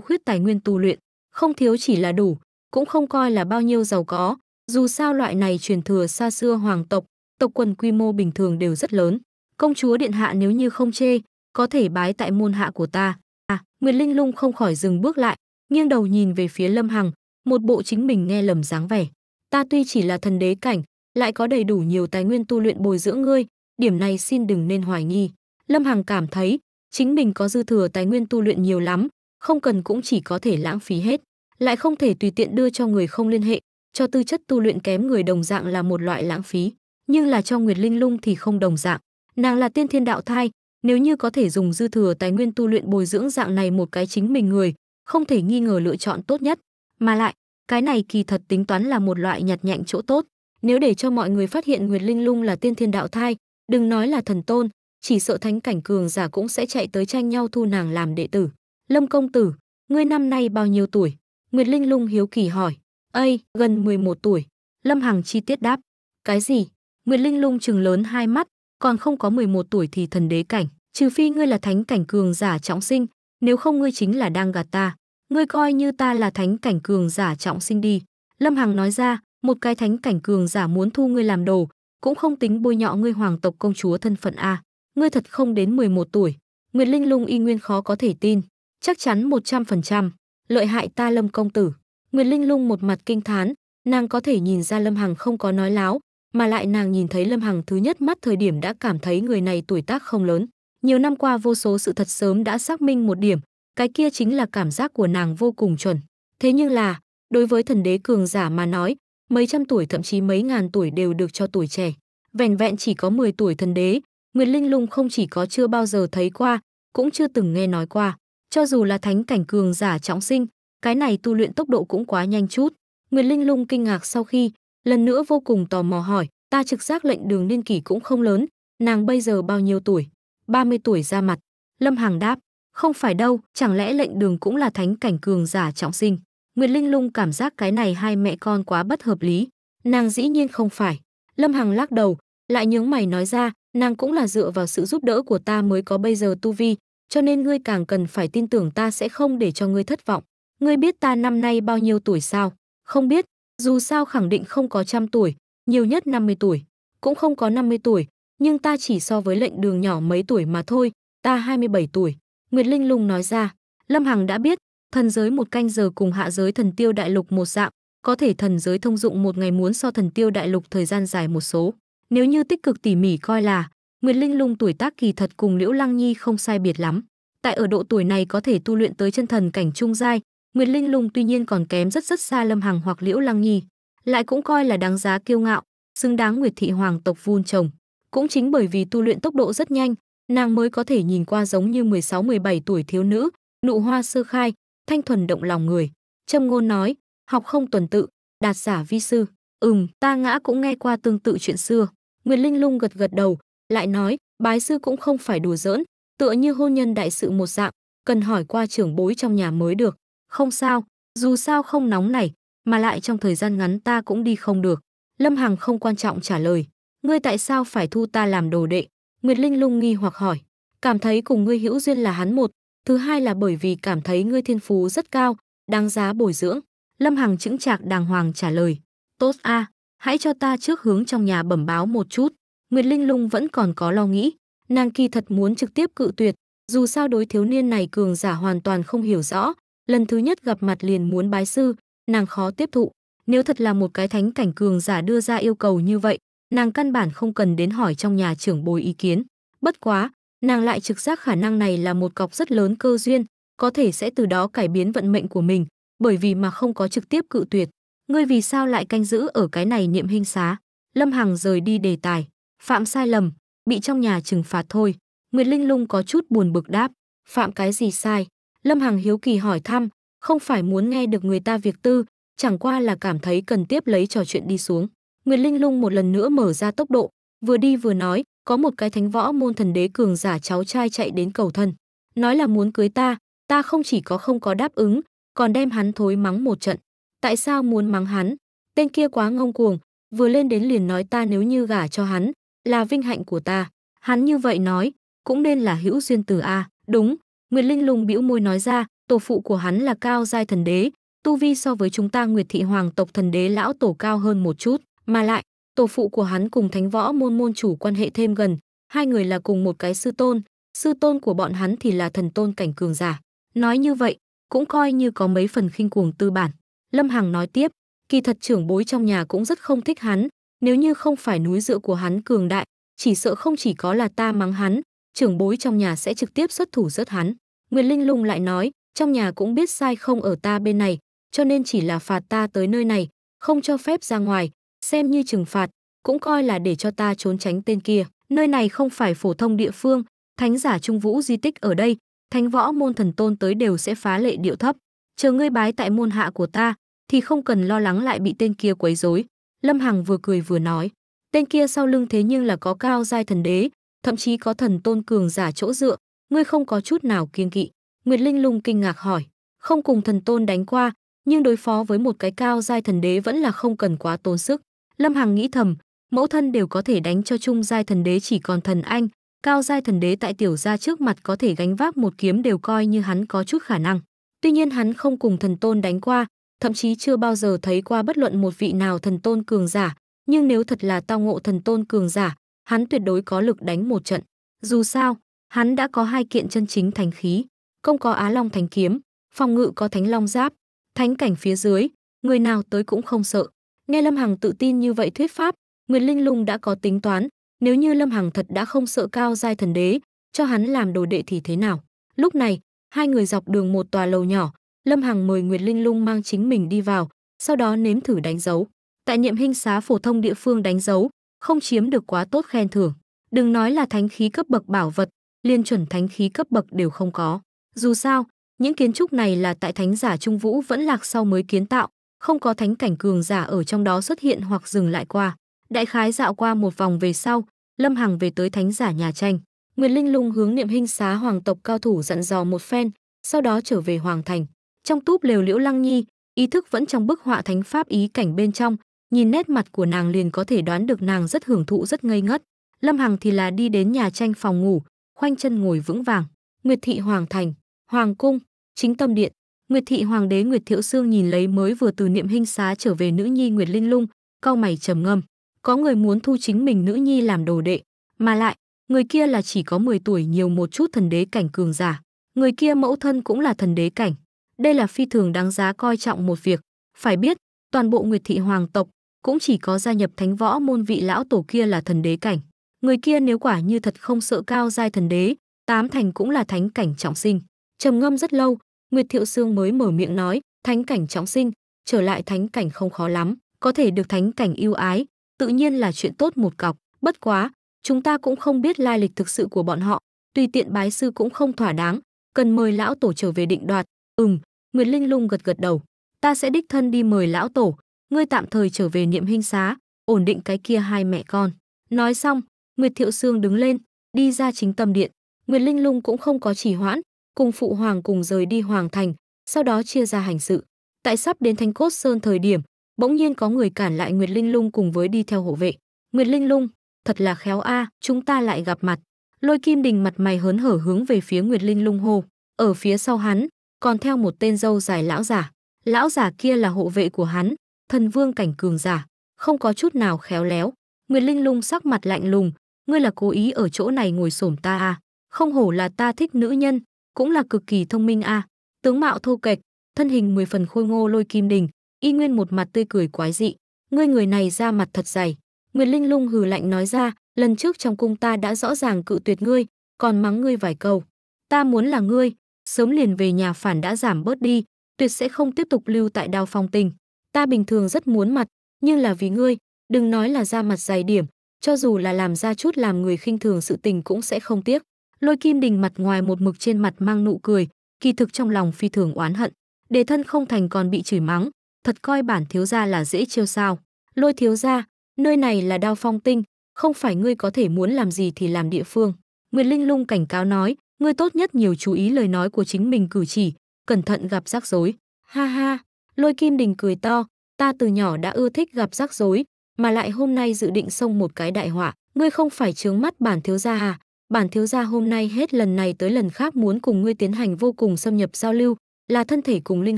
khuyết tài nguyên tu luyện, không thiếu chỉ là đủ, cũng không coi là bao nhiêu giàu có, dù sao loại này truyền thừa xa xưa hoàng tộc, tộc quần quy mô bình thường đều rất lớn, công chúa điện hạ nếu như không chê, có thể bái tại môn hạ của ta. À, Nguyệt Linh Lung không khỏi dừng bước lại, nghiêng đầu nhìn về phía Lâm Hằng, một bộ chính mình nghe lầm dáng vẻ. Ta tuy chỉ là thần đế cảnh, lại có đầy đủ nhiều tài nguyên tu luyện bồi dưỡng ngươi, điểm này xin đừng nên hoài nghi. Lâm Hằng cảm thấy, chính mình có dư thừa tài nguyên tu luyện nhiều lắm, không cần cũng chỉ có thể lãng phí hết, lại không thể tùy tiện đưa cho người không liên hệ, cho tư chất tu luyện kém người đồng dạng là một loại lãng phí, nhưng là cho Nguyệt Linh Lung thì không đồng dạng. Nàng là tiên thiên đạo thai, nếu như có thể dùng dư thừa tài nguyên tu luyện bồi dưỡng dạng này một cái chính mình người, không thể nghi ngờ lựa chọn tốt nhất, mà lại, cái này kỳ thật tính toán là một loại nhặt nhạnh chỗ tốt. Nếu để cho mọi người phát hiện Nguyệt Linh Lung là tiên thiên đạo thai, đừng nói là thần tôn, chỉ sợ thánh cảnh cường giả cũng sẽ chạy tới tranh nhau thu nàng làm đệ tử. Lâm công tử, ngươi năm nay bao nhiêu tuổi? Nguyệt Linh Lung hiếu kỳ hỏi. Ây, gần 11 tuổi. Lâm Hằng chi tiết đáp. Cái gì? Nguyệt Linh Lung trừng lớn hai mắt, còn không có 11 tuổi thì thần đế cảnh, trừ phi ngươi là thánh cảnh cường giả trọng sinh, nếu không ngươi chính là đang gạt ta, ngươi coi như ta là thánh cảnh cường giả trọng sinh đi." Lâm Hằng nói ra, một cái thánh cảnh cường giả muốn thu ngươi làm đồ, cũng không tính bôi nhọ ngươi hoàng tộc công chúa thân phận a. Ngươi thật không đến 11 tuổi. Nguyệt Linh Lung y nguyên khó có thể tin, chắc chắn 100%, lợi hại ta Lâm công tử. Nguyệt Linh Lung một mặt kinh thán, nàng có thể nhìn ra Lâm Hằng không có nói láo, mà lại nàng nhìn thấy Lâm Hằng thứ nhất mắt thời điểm đã cảm thấy người này tuổi tác không lớn. Nhiều năm qua vô số sự thật sớm đã xác minh một điểm, cái kia chính là cảm giác của nàng vô cùng chuẩn. Thế nhưng là, đối với thần đế cường giả mà nói, mấy trăm tuổi thậm chí mấy ngàn tuổi đều được cho tuổi trẻ. Vẻn vẹn chỉ có 10 tuổi thần đế, Nguyệt Linh Lung không chỉ có chưa bao giờ thấy qua, cũng chưa từng nghe nói qua. Cho dù là thánh cảnh cường giả trọng sinh, cái này tu luyện tốc độ cũng quá nhanh chút. Nguyệt Linh Lung kinh ngạc sau khi, lần nữa vô cùng tò mò hỏi, ta trực giác lệnh đường niên kỷ cũng không lớn, nàng bây giờ bao nhiêu tuổi? 30 tuổi ra mặt. Lâm Hằng đáp, không phải đâu, chẳng lẽ lệnh đường cũng là thánh cảnh cường giả trọng sinh? Nguyệt Linh Lung cảm giác cái này hai mẹ con quá bất hợp lý. Nàng dĩ nhiên không phải. Lâm Hằng lắc đầu, lại nhướng mày nói ra, nàng cũng là dựa vào sự giúp đỡ của ta mới có bây giờ tu vi, cho nên ngươi càng cần phải tin tưởng ta sẽ không để cho ngươi thất vọng. Ngươi biết ta năm nay bao nhiêu tuổi sao? Không biết, dù sao khẳng định không có trăm tuổi, nhiều nhất 50 tuổi, cũng không có 50 tuổi, nhưng ta chỉ so với lệnh đường nhỏ mấy tuổi mà thôi, ta 27 tuổi. Nguyệt Linh Lung nói ra, Lâm Hằng đã biết, thần giới một canh giờ cùng hạ giới thần tiêu đại lục một dạng, có thể thần giới thông dụng một ngày muốn so thần tiêu đại lục thời gian dài một số. Nếu như tích cực tỉ mỉ coi là, Nguyệt Linh Lung tuổi tác kỳ thật cùng Liễu Lăng Nhi không sai biệt lắm. Tại ở độ tuổi này có thể tu luyện tới chân thần cảnh trung giai, Nguyệt Linh Lung tuy nhiên còn kém rất rất xa Lâm Hằng hoặc Liễu Lăng Nhi, lại cũng coi là đáng giá kiêu ngạo, xứng đáng Nguyệt thị hoàng tộc vun trồng. Cũng chính bởi vì tu luyện tốc độ rất nhanh, nàng mới có thể nhìn qua giống như 16-17 tuổi thiếu nữ, nụ hoa sơ khai, thanh thuần động lòng người. Trâm ngôn nói, học không tuần tự, đạt giả vi sư. Ừm, ta ngã cũng nghe qua tương tự chuyện xưa. Nguyệt Linh Lung gật gật đầu, lại nói, bái sư cũng không phải đùa giỡn, tựa như hôn nhân đại sự một dạng, cần hỏi qua trưởng bối trong nhà mới được. Không sao, dù sao không nóng này, mà lại trong thời gian ngắn ta cũng đi không được. Lâm Hằng không quan trọng trả lời. Ngươi tại sao phải thu ta làm đồ đệ? Nguyệt Linh lung nghi hoặc hỏi. Cảm thấy cùng ngươi hữu duyên là hắn một. Thứ hai là bởi vì cảm thấy ngươi thiên phú rất cao, đáng giá bồi dưỡng. Lâm Hằng chững chạc đàng hoàng trả lời. Tốt a, hãy cho ta trước hướng trong nhà bẩm báo một chút. Nguyệt Linh lung vẫn còn có lo nghĩ. Nàng kỳ thật muốn trực tiếp cự tuyệt. Dù sao đối thiếu niên này cường giả hoàn toàn không hiểu rõ, lần thứ nhất gặp mặt liền muốn bái sư, nàng khó tiếp thụ. Nếu thật là một cái thánh cảnh cường giả đưa ra yêu cầu như vậy, nàng căn bản không cần đến hỏi trong nhà trưởng bồi ý kiến. Bất quá, nàng lại trực giác khả năng này là một cọc rất lớn cơ duyên, có thể sẽ từ đó cải biến vận mệnh của mình, bởi vì mà không có trực tiếp cự tuyệt. Ngươi vì sao lại canh giữ ở cái này niệm hình xá? Lâm Hằng rời đi đề tài. Phạm sai lầm, bị trong nhà trừng phạt thôi. Nguyệt Linh Lung có chút buồn bực đáp. Phạm cái gì sai? Lâm Hằng hiếu kỳ hỏi thăm, không phải muốn nghe được người ta việc tư, chẳng qua là cảm thấy cần tiếp lấy trò chuyện đi xuống. Nguyệt Linh Lung một lần nữa mở ra tốc độ, vừa đi vừa nói, có một cái thánh võ môn thần đế cường giả cháu trai chạy đến cầu thân, nói là muốn cưới ta, ta không chỉ có không có đáp ứng, còn đem hắn thối mắng một trận. Tại sao muốn mắng hắn? Tên kia quá ngông cuồng, vừa lên đến liền nói ta nếu như gả cho hắn, là vinh hạnh của ta. Hắn như vậy nói, cũng nên là hữu duyên từ a, đúng, Nguyệt Linh Lùng bĩu môi nói ra, tổ phụ của hắn là cao giai thần đế, tu vi so với chúng ta Nguyệt thị hoàng tộc thần đế lão tổ cao hơn một chút, mà lại, tổ phụ của hắn cùng Thánh Võ môn môn chủ quan hệ thêm gần, hai người là cùng một cái sư tôn, sư tôn của bọn hắn thì là thần tôn cảnh cường giả. Nói như vậy, cũng coi như có mấy phần khinh cuồng tư bản. Lâm Hằng nói tiếp, kỳ thật trưởng bối trong nhà cũng rất không thích hắn, nếu như không phải núi dựa của hắn cường đại, chỉ sợ không chỉ có là ta mắng hắn, trưởng bối trong nhà sẽ trực tiếp xuất thủ rớt hắn. Nguyệt Linh Lung lại nói, trong nhà cũng biết sai không ở ta bên này, cho nên chỉ là phạt ta tới nơi này, không cho phép ra ngoài, xem như trừng phạt, cũng coi là để cho ta trốn tránh tên kia. Nơi này không phải phổ thông địa phương, thánh giả trung vũ di tích ở đây, thánh võ môn thần tôn tới đều sẽ phá lệ điệu thấp. Chờ ngươi bái tại môn hạ của ta, thì không cần lo lắng lại bị tên kia quấy rối. Lâm Hằng vừa cười vừa nói, tên kia sau lưng thế nhưng là có cao giai thần đế, thậm chí có thần tôn cường giả chỗ dựa, ngươi không có chút nào kiêng kỵ. Nguyệt Linh lung kinh ngạc hỏi, không cùng thần tôn đánh qua, nhưng đối phó với một cái cao giai thần đế vẫn là không cần quá tốn sức. Lâm Hằng nghĩ thầm, mẫu thân đều có thể đánh cho trung giai thần đế chỉ còn thần anh, cao giai thần đế tại tiểu gia trước mặt có thể gánh vác một kiếm đều coi như hắn có chút khả năng. Tuy nhiên hắn không cùng thần tôn đánh qua, thậm chí chưa bao giờ thấy qua bất luận một vị nào thần tôn cường giả, nhưng nếu thật là tao ngộ thần tôn cường giả, hắn tuyệt đối có lực đánh một trận. Dù sao, hắn đã có hai kiện chân chính thánh khí, công có Á Long thánh kiếm, phòng ngự có Thánh Long giáp, thánh cảnh phía dưới, người nào tới cũng không sợ. Nghe Lâm Hằng tự tin như vậy thuyết pháp, Nguyệt Linh Lung đã có tính toán, nếu như Lâm Hằng thật đã không sợ cao giai thần đế, cho hắn làm đồ đệ thì thế nào? Lúc này, hai người dọc đường một tòa lầu nhỏ, Lâm Hằng mời Nguyệt Linh Lung mang chính mình đi vào, sau đó nếm thử đánh dấu. Tại niệm hình xá phổ thông địa phương đánh dấu, không chiếm được quá tốt khen thưởng. Đừng nói là thánh khí cấp bậc bảo vật, liên chuẩn thánh khí cấp bậc đều không có. Dù sao, những kiến trúc này là tại thánh giả Trung Vũ vẫn lạc sau mới kiến tạo, không có thánh cảnh cường giả ở trong đó xuất hiện hoặc dừng lại qua. Đại khái dạo qua một vòng về sau, Lâm Hằng về tới thánh giả nhà tranh. Nguyệt Linh Lung hướng niệm hình xá hoàng tộc cao thủ dặn dò một phen, sau đó trở về hoàng thành. Trong túp lều liễu lăng nhi, ý thức vẫn trong bức họa thánh pháp ý cảnh bên trong, nhìn nét mặt của nàng liền có thể đoán được nàng rất hưởng thụ rất ngây ngất lâm hằng thì là đi đến nhà tranh phòng ngủ khoanh chân ngồi vững vàng nguyệt thị hoàng thành hoàng cung chính tâm điện nguyệt thị hoàng đế nguyệt thiệu Sương nhìn lấy mới vừa từ niệm hinh xá trở về nữ nhi nguyệt linh lung cau mày trầm ngâm có người muốn thu chính mình nữ nhi làm đồ đệ mà lại người kia là chỉ có 10 tuổi nhiều một chút thần đế cảnh cường giả người kia mẫu thân cũng là thần đế cảnh đây là phi thường đáng giá coi trọng một việc phải biết toàn bộ nguyệt thị hoàng tộc cũng chỉ có gia nhập thánh võ môn vị lão tổ kia là thần đế cảnh. Người kia nếu quả như thật không sợ cao giai thần đế, tám thành cũng là thánh cảnh trọng sinh. Trầm ngâm rất lâu, Nguyệt Thiệu Sương mới mở miệng nói, thánh cảnh trọng sinh, trở lại thánh cảnh không khó lắm, có thể được thánh cảnh yêu ái, tự nhiên là chuyện tốt một cọc, bất quá, chúng ta cũng không biết lai lịch thực sự của bọn họ, tùy tiện bái sư cũng không thỏa đáng, cần mời lão tổ trở về định đoạt. Ừm, Nguyệt Linh Lung gật gật đầu, ta sẽ đích thân đi mời lão tổ, ngươi tạm thời trở về niệm hình xá, ổn định cái kia hai mẹ con. Nói xong, Nguyệt Thiệu Sương đứng lên, đi ra chính tâm điện. Nguyệt Linh Lung cũng không có chỉ hoãn, cùng phụ hoàng cùng rời đi hoàng thành, sau đó chia ra hành sự. Tại sắp đến Thanh Cốt Sơn thời điểm, bỗng nhiên có người cản lại Nguyệt Linh Lung cùng với đi theo hộ vệ. Nguyệt Linh Lung, thật là khéo a, à, chúng ta lại gặp mặt. Lôi Kim Đình mặt mày hớn hở hướng về phía Nguyệt Linh Lung hô, ở phía sau hắn còn theo một tên dâu dài lão giả. Lão giả kia là hộ vệ của hắn, thần vương cảnh cường giả, không có chút nào khéo léo. Nguyệt Linh Lung sắc mặt lạnh lùng, ngươi là cố ý ở chỗ này ngồi xổm ta à? Không hổ là ta thích nữ nhân, cũng là cực kỳ thông minh à? Tướng mạo thô kệch, thân hình mười phần khôi ngô lôi kim đình, y nguyên một mặt tươi cười quái dị, ngươi người này ra mặt thật dày. Nguyệt Linh Lung hừ lạnh nói ra, lần trước trong cung ta đã rõ ràng cự tuyệt ngươi, còn mắng ngươi vài câu. Ta muốn là ngươi, sớm liền về nhà phản đã giảm bớt đi, tuyệt sẽ không tiếp tục lưu tại Đao Phong Tình. Ta bình thường rất muốn mặt, nhưng là vì ngươi, đừng nói là ra mặt dày điểm, cho dù là làm ra chút làm người khinh thường sự tình cũng sẽ không tiếc. Lôi Kim Đình mặt ngoài một mực trên mặt mang nụ cười, kỳ thực trong lòng phi thường oán hận, đề thân không thành còn bị chửi mắng, thật coi bản thiếu gia là dễ trêu sao? Lôi thiếu gia, nơi này là Đao Phong Tinh, không phải ngươi có thể muốn làm gì thì làm địa phương. Nguyệt Linh Lung cảnh cáo nói, ngươi tốt nhất nhiều chú ý lời nói của chính mình cử chỉ, cẩn thận gặp rắc rối. Ha ha, Lôi Kim Đình cười to, ta từ nhỏ đã ưa thích gặp rắc rối, mà lại hôm nay dự định xông một cái đại họa, ngươi không phải trướng mắt bản thiếu gia à? Bản thiếu gia hôm nay hết lần này tới lần khác muốn cùng ngươi tiến hành vô cùng xâm nhập giao lưu, là thân thể cùng linh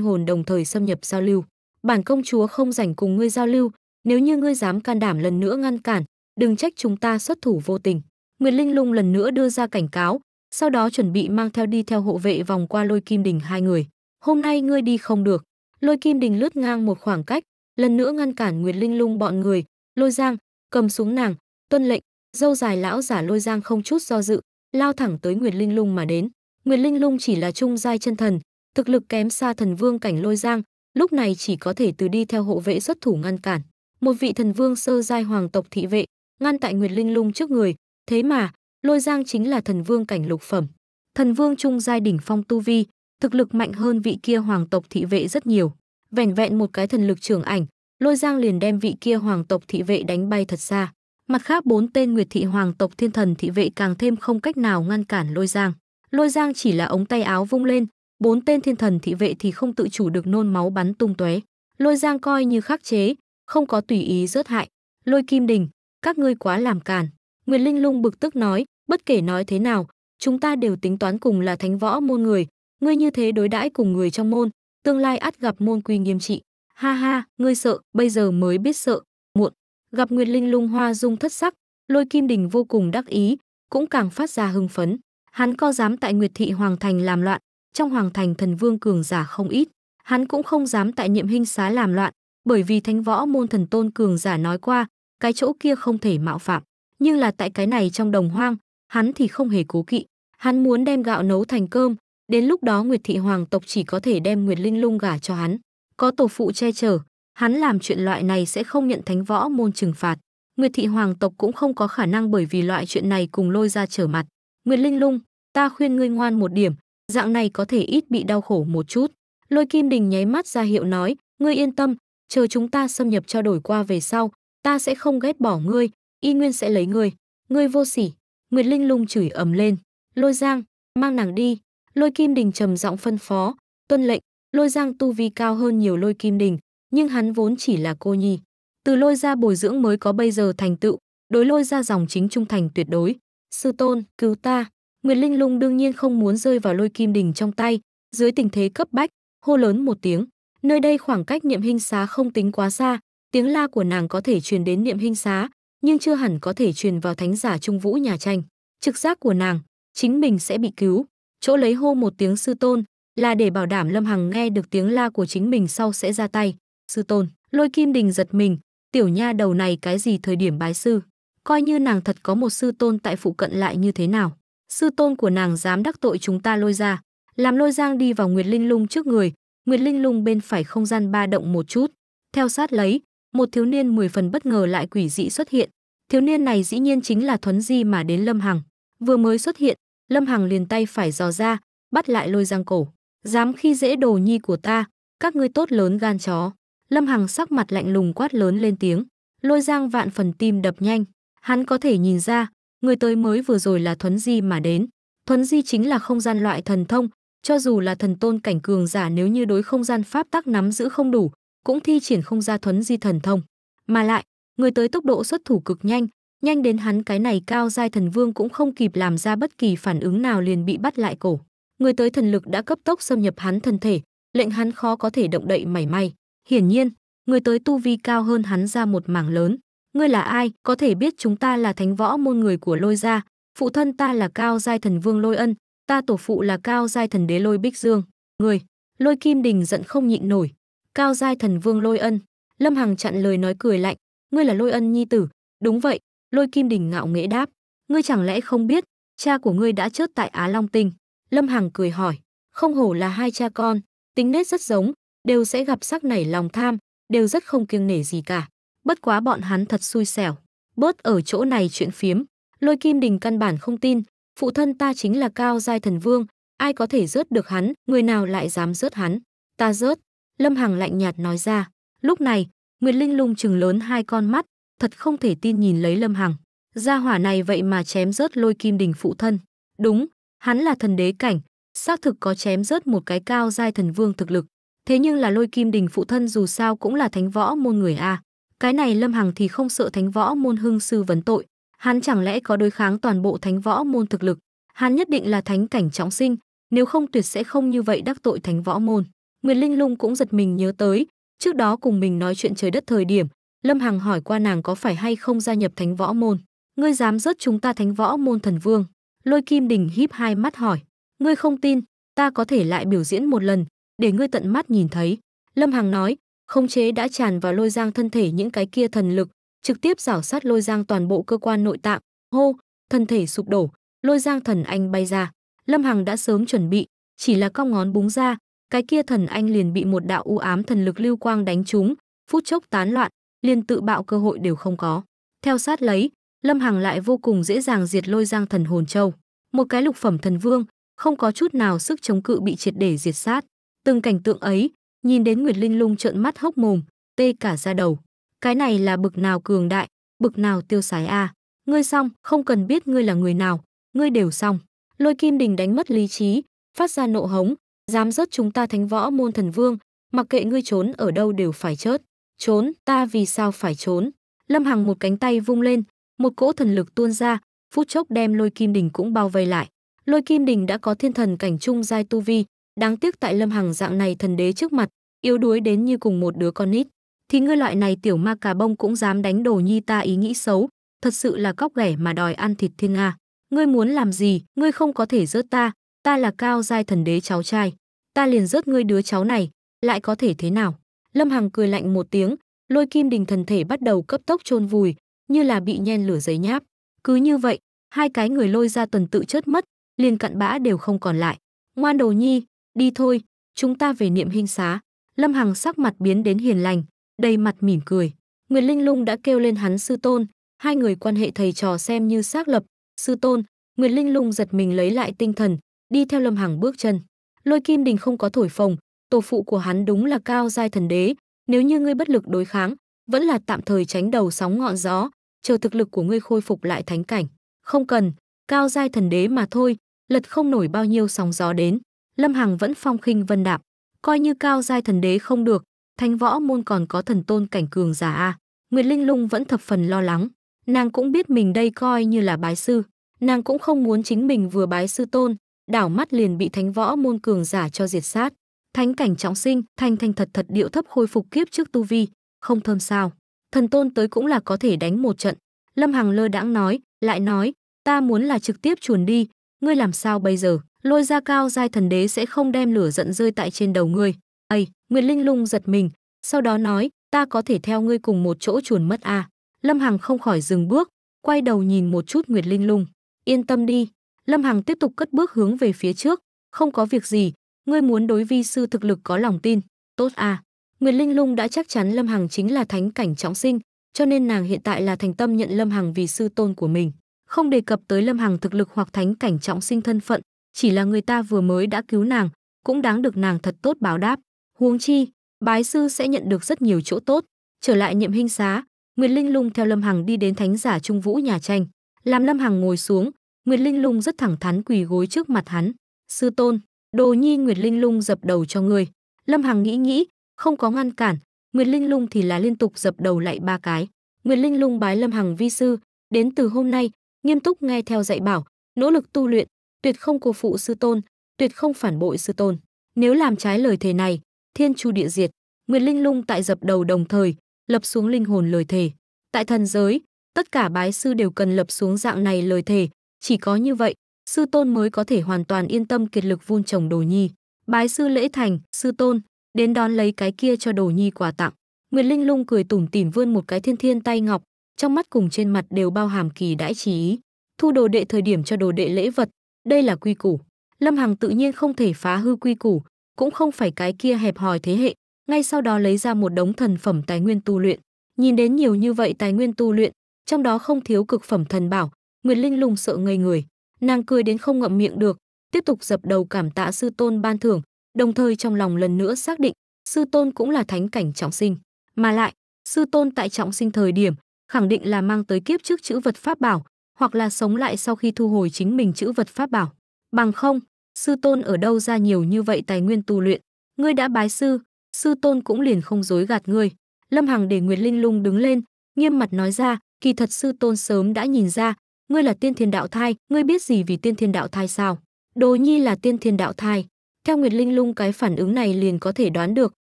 hồn đồng thời xâm nhập giao lưu. Bản công chúa không rảnh cùng ngươi giao lưu, nếu như ngươi dám can đảm lần nữa ngăn cản, đừng trách chúng ta xuất thủ vô tình. Nguyệt Linh Lung lần nữa đưa ra cảnh cáo, sau đó chuẩn bị mang theo đi theo hộ vệ vòng qua lôi kim Đỉnh hai người. Hôm nay ngươi đi không được, Lôi Kim Đình lướt ngang một khoảng cách, lần nữa ngăn cản Nguyệt Linh Lung bọn người, Lôi Giang cầm súng nàng, tuân lệnh, dâu dài lão giả Lôi Giang không chút do dự, lao thẳng tới Nguyệt Linh Lung mà đến. Nguyệt Linh Lung chỉ là trung giai chân thần, thực lực kém xa thần vương cảnh Lôi Giang, lúc này chỉ có thể từ đi theo hộ vệ xuất thủ ngăn cản. Một vị thần vương sơ giai hoàng tộc thị vệ, ngăn tại Nguyệt Linh Lung trước người, thế mà, Lôi Giang chính là thần vương cảnh lục phẩm. Thần vương trung giai đỉnh phong tu vi, thực lực mạnh hơn vị kia hoàng tộc thị vệ rất nhiều. Vẻn vẹn một cái thần lực trường ảnh, Lôi Giang liền đem vị kia hoàng tộc thị vệ đánh bay thật xa. Mặt khác bốn tên Nguyệt thị hoàng tộc thiên thần thị vệ càng thêm không cách nào ngăn cản Lôi Giang. Lôi Giang chỉ là ống tay áo vung lên, bốn tên thiên thần thị vệ thì không tự chủ được nôn máu bắn tung tóe. Lôi Giang coi như khắc chế, không có tùy ý rớt hại. Lôi Kim Đình, các ngươi quá làm càn. Nguyệt Linh Lung bực tức nói, bất kể nói thế nào, chúng ta đều tính toán cùng là thánh võ môn người, ngươi như thế đối đãi cùng người trong môn tương lai ắt gặp môn quy nghiêm trị ha ha ngươi sợ bây giờ mới biết sợ muộn gặp nguyệt linh lung hoa dung thất sắc lôi kim đình vô cùng đắc ý cũng càng phát ra hưng phấn hắn co dám tại nguyệt thị hoàng thành làm loạn trong hoàng thành thần vương cường giả không ít hắn cũng không dám tại nhiệm hình xá làm loạn bởi vì thánh võ môn thần tôn cường giả nói qua cái chỗ kia không thể mạo phạm nhưng là tại cái này trong đồng hoang hắn thì không hề cố kỵ hắn muốn đem gạo nấu thành cơm Đến lúc đó Nguyệt thị hoàng tộc chỉ có thể đem Nguyệt Linh Lung gả cho hắn. Có tổ phụ che chở, hắn làm chuyện loại này sẽ không nhận thánh võ môn trừng phạt. Nguyệt thị hoàng tộc cũng không có khả năng bởi vì loại chuyện này cùng lôi ra trở mặt. Nguyệt Linh Lung, ta khuyên ngươi ngoan một điểm, dạng này có thể ít bị đau khổ một chút. Lôi Kim Đình nháy mắt ra hiệu nói, ngươi yên tâm, chờ chúng ta xâm nhập trao đổi qua về sau, ta sẽ không ghét bỏ ngươi, y nguyên sẽ lấy ngươi. Ngươi vô sỉ, Nguyệt Linh Lung chửi ầm lên, lôi giang, mang nàng đi, Lôi Kim Đình trầm giọng phân phó, tuân lệnh, Lôi Giang tu vi cao hơn nhiều Lôi Kim Đình, nhưng hắn vốn chỉ là cô nhi. Từ Lôi ra bồi dưỡng mới có bây giờ thành tựu, đối Lôi ra dòng chính trung thành tuyệt đối. Sư tôn, cứu ta. Nguyệt Linh Lung đương nhiên không muốn rơi vào Lôi Kim Đình trong tay, dưới tình thế cấp bách, hô lớn một tiếng. Nơi đây khoảng cách niệm hình xá không tính quá xa, tiếng la của nàng có thể truyền đến niệm hình xá, nhưng chưa hẳn có thể truyền vào thánh giả Trung Vũ nhà tranh. Trực giác của nàng, chính mình sẽ bị cứu, chỗ lấy hô một tiếng sư tôn, là để bảo đảm Lâm Hằng nghe được tiếng la của chính mình sau sẽ ra tay. Sư tôn, lôi kim đình giật mình, tiểu nha đầu này cái gì thời điểm bái sư, coi như nàng thật có một sư tôn tại phụ cận lại như thế nào. Sư tôn của nàng dám đắc tội chúng ta lôi ra, làm lôi giang đi vào Nguyệt Linh Lung trước người, Nguyệt Linh Lung bên phải không gian ba động một chút. Theo sát lấy, một thiếu niên mười phần bất ngờ lại quỷ dị xuất hiện. Thiếu niên này dĩ nhiên chính là Thuấn Di mà đến Lâm Hằng. Vừa mới xuất hiện, Lâm Hằng liền tay phải dò ra, bắt lại lôi giang cổ. Dám khi dễ đồ nhi của ta, các ngươi tốt lớn gan chó. Lâm Hằng sắc mặt lạnh lùng quát lớn lên tiếng. Lôi giang vạn phần tim đập nhanh. Hắn có thể nhìn ra, người tới mới vừa rồi là Thuấn Di mà đến. Thuấn Di chính là không gian loại thần thông, cho dù là thần tôn cảnh cường giả nếu như đối không gian pháp tắc nắm giữ không đủ, cũng thi triển không ra Thuấn Di thần thông. Mà lại, người tới tốc độ xuất thủ cực nhanh, Nhanh đến hắn cái này cao giai thần vương cũng không kịp làm ra bất kỳ phản ứng nào liền bị bắt lại cổ. Người tới thần lực đã cấp tốc xâm nhập hắn thân thể, lệnh hắn khó có thể động đậy mảy may. Hiển nhiên, người tới tu vi cao hơn hắn ra một mảng lớn. Ngươi là ai, có thể biết chúng ta là thánh võ môn người của lôi gia, phụ thân ta là cao giai thần vương lôi ân, ta tổ phụ là cao giai thần đế lôi bích dương. người lôi kim đình giận không nhịn nổi. Cao giai thần vương lôi ân, Lâm Hằng chặn lời nói cười lạnh, ngươi là lôi ân nhi tử, đúng vậy, Lôi Kim Đình ngạo nghễ đáp, ngươi chẳng lẽ không biết, cha của ngươi đã chết tại Á Long Tinh. Lâm Hằng cười hỏi, không hổ là hai cha con, tính nết rất giống, đều sẽ gặp sắc nảy lòng tham, đều rất không kiêng nể gì cả. Bất quá bọn hắn thật xui xẻo, bớt ở chỗ này chuyện phiếm. Lôi Kim Đình căn bản không tin, phụ thân ta chính là cao giai thần vương, ai có thể rớt được hắn, người nào lại dám rớt hắn. Ta rớt, Lâm Hằng lạnh nhạt nói ra. Lúc này, Nguyệt Linh lung trừng lớn hai con mắt, thật không thể tin nhìn lấy lâm hằng gia hỏa này vậy mà chém rớt lôi kim đình phụ thân đúng hắn là thần đế cảnh xác thực có chém rớt một cái cao giai thần vương thực lực thế nhưng là lôi kim đình phụ thân dù sao cũng là thánh võ môn người a cái này lâm hằng thì không sợ thánh võ môn hưng sư vấn tội hắn chẳng lẽ có đối kháng toàn bộ thánh võ môn thực lực hắn nhất định là thánh cảnh trọng sinh nếu không tuyệt sẽ không như vậy đắc tội thánh võ môn nguyệt linh lung cũng giật mình nhớ tới trước đó cùng mình nói chuyện trời đất thời điểm Lâm Hằng hỏi qua nàng có phải hay không gia nhập Thánh Võ Môn. Ngươi dám rớt chúng ta Thánh Võ Môn thần vương. Lôi Kim Đình híp hai mắt hỏi. Ngươi không tin, ta có thể lại biểu diễn một lần, để ngươi tận mắt nhìn thấy. Lâm Hằng nói, không chế đã tràn vào lôi giang thân thể những cái kia thần lực, trực tiếp rảo sát lôi giang toàn bộ cơ quan nội tạng. Hô, thân thể sụp đổ, lôi giang thần anh bay ra. Lâm Hằng đã sớm chuẩn bị, chỉ là cong ngón búng ra, cái kia thần anh liền bị một đạo u ám thần lực lưu quang đánh trúng, phút chốc tán loạn, liền tự bạo cơ hội đều không có. Theo sát lấy, Lâm Hằng lại vô cùng dễ dàng diệt lôi giang thần hồn châu. Một cái lục phẩm thần vương, không có chút nào sức chống cự bị triệt để diệt sát. Từng cảnh tượng ấy, nhìn đến Nguyệt Linh Lung trợn mắt hốc mồm, tê cả da đầu. Cái này là bực nào cường đại, bực nào tiêu sái a. À. Ngươi xong, không cần biết ngươi là người nào, ngươi đều xong. Lôi Kim Đình đánh mất lý trí, phát ra nộ hống, dám rớt chúng ta thánh võ môn thần vương, mặc kệ ngươi trốn ở đâu đều phải chết. Trốn, ta vì sao phải trốn? Lâm Hằng một cánh tay vung lên, một cỗ thần lực tuôn ra, phút chốc đem lôi kim đình cũng bao vây lại. Lôi kim đình đã có thiên thần cảnh trung giai tu vi, đáng tiếc tại Lâm Hằng dạng này thần đế trước mặt, yếu đuối đến như cùng một đứa con nít. Thì ngươi loại này tiểu ma cà bông cũng dám đánh đồ nhi ta ý nghĩ xấu, thật sự là cóc ghẻ mà đòi ăn thịt thiên nga. Ngươi muốn làm gì, ngươi không có thể rớt ta, ta là cao giai thần đế cháu trai, ta liền rớt ngươi đứa cháu này, lại có thể thế nào? Lâm Hằng cười lạnh một tiếng, lôi kim đình thần thể bắt đầu cấp tốc chôn vùi, như là bị nhen lửa giấy nháp. Cứ như vậy, hai cái người lôi ra tuần tự chết mất, liền cặn bã đều không còn lại. Ngoan đầu nhi, đi thôi, chúng ta về niệm hình xá. Lâm Hằng sắc mặt biến đến hiền lành, đầy mặt mỉm cười. Nguyệt Linh Lung đã kêu lên hắn sư tôn, hai người quan hệ thầy trò xem như xác lập. Sư tôn, Nguyệt Linh Lung giật mình lấy lại tinh thần, đi theo Lâm Hằng bước chân. Lôi Kim Đình không có thổi phồng, tổ phụ của hắn đúng là cao giai thần đế, nếu như ngươi bất lực đối kháng, vẫn là tạm thời tránh đầu sóng ngọn gió, chờ thực lực của ngươi khôi phục lại thánh cảnh. Không cần, cao giai thần đế mà thôi, lật không nổi bao nhiêu sóng gió đến. Lâm Hằng vẫn phong khinh vân đạp, coi như cao giai thần đế không được, thánh võ môn còn có thần tôn cảnh cường giả a. Nguyệt Linh Lung vẫn thập phần lo lắng, nàng cũng biết mình đây coi như là bái sư, nàng cũng không muốn chính mình vừa bái sư tôn, đảo mắt liền bị thánh võ môn cường giả cho diệt sát. Thánh cảnh trọng sinh, thanh thanh thật thật điệu thấp khôi phục kiếp trước tu vi, không thơm sao? Thần tôn tới cũng là có thể đánh một trận. Lâm Hằng lơ đãng nói, lại nói, ta muốn là trực tiếp chuồn đi, ngươi làm sao bây giờ? Lôi ra cao giai thần đế sẽ không đem lửa giận rơi tại trên đầu ngươi. Ây, Nguyệt Linh Lung giật mình, sau đó nói, ta có thể theo ngươi cùng một chỗ chuồn mất à? Lâm Hằng không khỏi dừng bước, quay đầu nhìn một chút Nguyệt Linh Lung. Yên tâm đi. Lâm Hằng tiếp tục cất bước hướng về phía trước, không có việc gì, ngươi muốn đối vi sư thực lực có lòng tin, tốt à. Nguyệt Linh Lung đã chắc chắn Lâm Hằng chính là thánh cảnh trọng sinh, cho nên nàng hiện tại là thành tâm nhận Lâm Hằng vì sư tôn của mình, không đề cập tới Lâm Hằng thực lực hoặc thánh cảnh trọng sinh thân phận, chỉ là người ta vừa mới đã cứu nàng, cũng đáng được nàng thật tốt báo đáp. Huống chi, bái sư sẽ nhận được rất nhiều chỗ tốt. Trở lại nhiệm hình xá, Nguyệt Linh Lung theo Lâm Hằng đi đến thánh giả Trung Vũ nhà tranh, làm Lâm Hằng ngồi xuống, Nguyệt Linh Lung rất thẳng thắn quỳ gối trước mặt hắn, "Sư tôn, Đồ Nhi Nguyệt Linh Lung dập đầu cho người. Lâm Hằng nghĩ nghĩ, không có ngăn cản, Nguyệt Linh Lung thì là liên tục dập đầu lại ba cái. Nguyệt Linh Lung bái Lâm Hằng vi sư, đến từ hôm nay, nghiêm túc nghe theo dạy bảo, nỗ lực tu luyện, tuyệt không cô phụ sư tôn, tuyệt không phản bội sư tôn. Nếu làm trái lời thề này, thiên chu địa diệt. Nguyệt Linh Lung tại dập đầu đồng thời, lập xuống linh hồn lời thề. Tại thần giới, tất cả bái sư đều cần lập xuống dạng này lời thề, chỉ có như vậy, sư tôn mới có thể hoàn toàn yên tâm kiệt lực vun trồng đồ nhi. Bái sư lễ thành, sư tôn, đến đón lấy cái kia cho đồ nhi quà tặng. Nguyệt Linh lung cười tủm tỉm vươn một cái thiên thiên tay ngọc, trong mắt cùng trên mặt đều bao hàm kỳ đãi trí ý. Thu đồ đệ thời điểm cho đồ đệ lễ vật, đây là quy củ. Lâm Hằng tự nhiên không thể phá hư quy củ, cũng không phải cái kia hẹp hòi thế hệ, ngay sau đó lấy ra một đống thần phẩm tài nguyên tu luyện. Nhìn đến nhiều như vậy tài nguyên tu luyện, trong đó không thiếu cực phẩm thần bảo, Nguyệt Linh lung sợ ngây người. Nàng cười đến không ngậm miệng được, tiếp tục dập đầu cảm tạ sư tôn ban thưởng, đồng thời trong lòng lần nữa xác định, sư tôn cũng là thánh cảnh trọng sinh, mà lại, sư tôn tại trọng sinh thời điểm, khẳng định là mang tới kiếp trước chữ vật pháp bảo, hoặc là sống lại sau khi thu hồi chính mình chữ vật pháp bảo. Bằng không, sư tôn ở đâu ra nhiều như vậy tài nguyên tu luyện, ngươi đã bái sư, sư tôn cũng liền không dối gạt ngươi. Lâm Hằng để Nguyệt Linh Lung đứng lên, nghiêm mặt nói ra, kỳ thật sư tôn sớm đã nhìn ra, ngươi là tiên thiên đạo thai ngươi biết gì vì tiên thiên đạo thai sao đồ nhi là tiên thiên đạo thai theo nguyệt linh lung cái phản ứng này liền có thể đoán được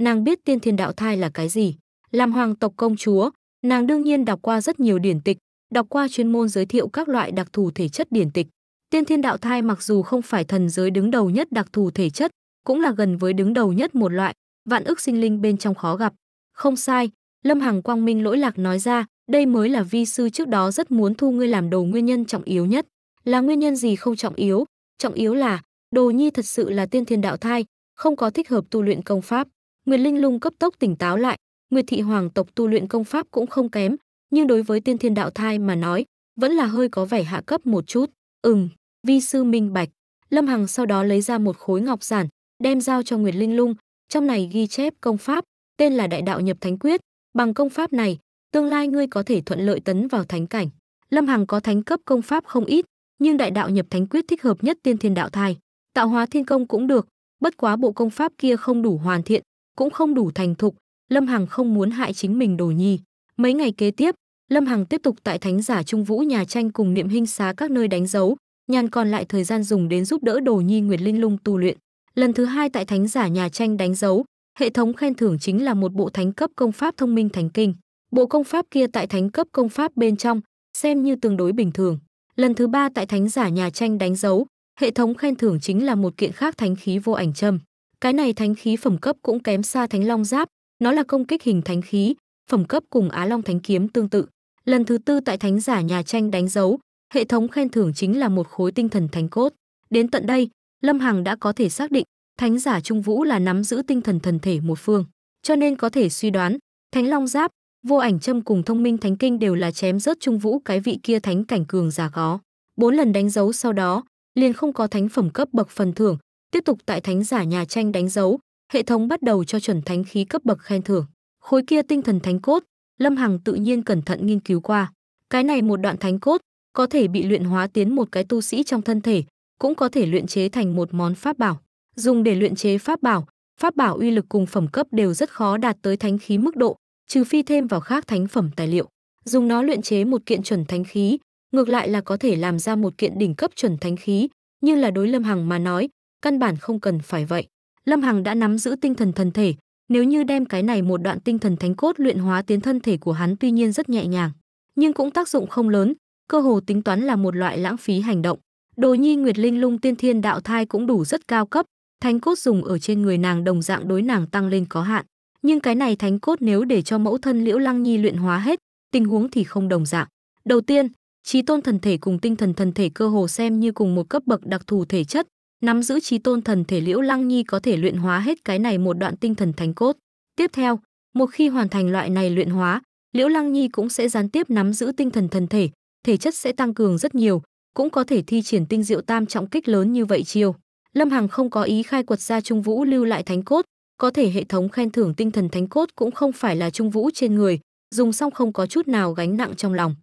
nàng biết tiên thiên đạo thai là cái gì làm hoàng tộc công chúa nàng đương nhiên đọc qua rất nhiều điển tịch đọc qua chuyên môn giới thiệu các loại đặc thù thể chất điển tịch tiên thiên đạo thai mặc dù không phải thần giới đứng đầu nhất đặc thù thể chất cũng là gần với đứng đầu nhất một loại vạn ức sinh linh bên trong khó gặp không sai lâm hằng quang minh lỗi lạc nói ra đây mới là vi sư trước đó rất muốn thu ngươi làm đồ nguyên nhân trọng yếu nhất. Là nguyên nhân gì không trọng yếu? Trọng yếu là, đồ nhi thật sự là tiên thiên đạo thai, không có thích hợp tu luyện công pháp. Nguyệt Linh Lung cấp tốc tỉnh táo lại, Nguyệt thị hoàng tộc tu luyện công pháp cũng không kém, nhưng đối với tiên thiên đạo thai mà nói, vẫn là hơi có vẻ hạ cấp một chút. Ừm, vi sư minh bạch. Lâm Hằng sau đó lấy ra một khối ngọc giản, đem giao cho Nguyệt Linh Lung, trong này ghi chép công pháp, tên là Đại Đạo Nhập Thánh Quyết, bằng công pháp này, tương lai ngươi có thể thuận lợi tấn vào thánh cảnh. Lâm Hằng có thánh cấp công pháp không ít, nhưng đại đạo nhập thánh quyết thích hợp nhất tiên thiên đạo thai. Tạo hóa thiên công cũng được, bất quá bộ công pháp kia không đủ hoàn thiện, cũng không đủ thành thục, Lâm Hằng không muốn hại chính mình đồ nhi. Mấy ngày kế tiếp, Lâm Hằng tiếp tục tại thánh giả Trung Vũ nhà tranh cùng niệm hình xá các nơi đánh dấu, nhàn còn lại thời gian dùng đến giúp đỡ đồ nhi Nguyệt Linh Lung tu luyện. Lần thứ hai tại thánh giả nhà tranh đánh dấu, hệ thống khen thưởng chính là một bộ thánh cấp công pháp thông minh thánh kinh. Bộ công pháp kia tại thánh cấp công pháp bên trong, xem như tương đối bình thường. Lần thứ ba tại thánh giả nhà tranh đánh dấu, hệ thống khen thưởng chính là một kiện khác thánh khí vô ảnh châm. Cái này thánh khí phẩm cấp cũng kém xa thánh long giáp, nó là công kích hình thánh khí, phẩm cấp cùng Á Long thánh kiếm tương tự. Lần thứ tư tại thánh giả nhà tranh đánh dấu, hệ thống khen thưởng chính là một khối tinh thần thánh cốt. Đến tận đây, Lâm Hằng đã có thể xác định thánh giả Trung Vũ là nắm giữ tinh thần thần thể một phương, cho nên có thể suy đoán Thánh Long Giáp vô ảnh châm cùng thông minh thánh kinh đều là chém rớt trung vũ cái vị kia thánh cảnh cường giả có bốn lần đánh dấu sau đó liền không có thánh phẩm cấp bậc phần thưởng tiếp tục tại thánh giả nhà tranh đánh dấu hệ thống bắt đầu cho chuẩn thánh khí cấp bậc khen thưởng khối kia tinh thần thánh cốt lâm hằng tự nhiên cẩn thận nghiên cứu qua cái này một đoạn thánh cốt có thể bị luyện hóa tiến một cái tu sĩ trong thân thể cũng có thể luyện chế thành một món pháp bảo dùng để luyện chế pháp bảo pháp bảo uy lực cùng phẩm cấp đều rất khó đạt tới thánh khí mức độ trừ phi thêm vào khác thánh phẩm tài liệu, dùng nó luyện chế một kiện chuẩn thánh khí, ngược lại là có thể làm ra một kiện đỉnh cấp chuẩn thánh khí, như là đối Lâm Hằng mà nói, căn bản không cần phải vậy. Lâm Hằng đã nắm giữ tinh thần thần thể, nếu như đem cái này một đoạn tinh thần thánh cốt luyện hóa tiến thân thể của hắn tuy nhiên rất nhẹ nhàng, nhưng cũng tác dụng không lớn, cơ hồ tính toán là một loại lãng phí hành động. Đồ Nhi Nguyệt Linh Lung Tiên Thiên Đạo Thai cũng đủ rất cao cấp, thánh cốt dùng ở trên người nàng đồng dạng đối nàng tăng lên có hạn nhưng cái này thánh cốt nếu để cho mẫu thân Liễu Lăng Nhi luyện hóa hết, tình huống thì không đồng dạng. Đầu tiên, trí tôn thần thể cùng tinh thần thần thể cơ hồ xem như cùng một cấp bậc đặc thù thể chất, nắm giữ trí tôn thần thể Liễu Lăng Nhi có thể luyện hóa hết cái này một đoạn tinh thần thánh cốt. Tiếp theo, một khi hoàn thành loại này luyện hóa, Liễu Lăng Nhi cũng sẽ gián tiếp nắm giữ tinh thần thần thể, thể chất sẽ tăng cường rất nhiều, cũng có thể thi triển tinh diệu tam trọng kích lớn như vậy chiều Lâm Hằng không có ý khai quật ra Trung Vũ lưu lại thánh cốt, có thể hệ thống khen thưởng tinh thần thánh cốt cũng không phải là trung vũ trên người, dùng xong không có chút nào gánh nặng trong lòng.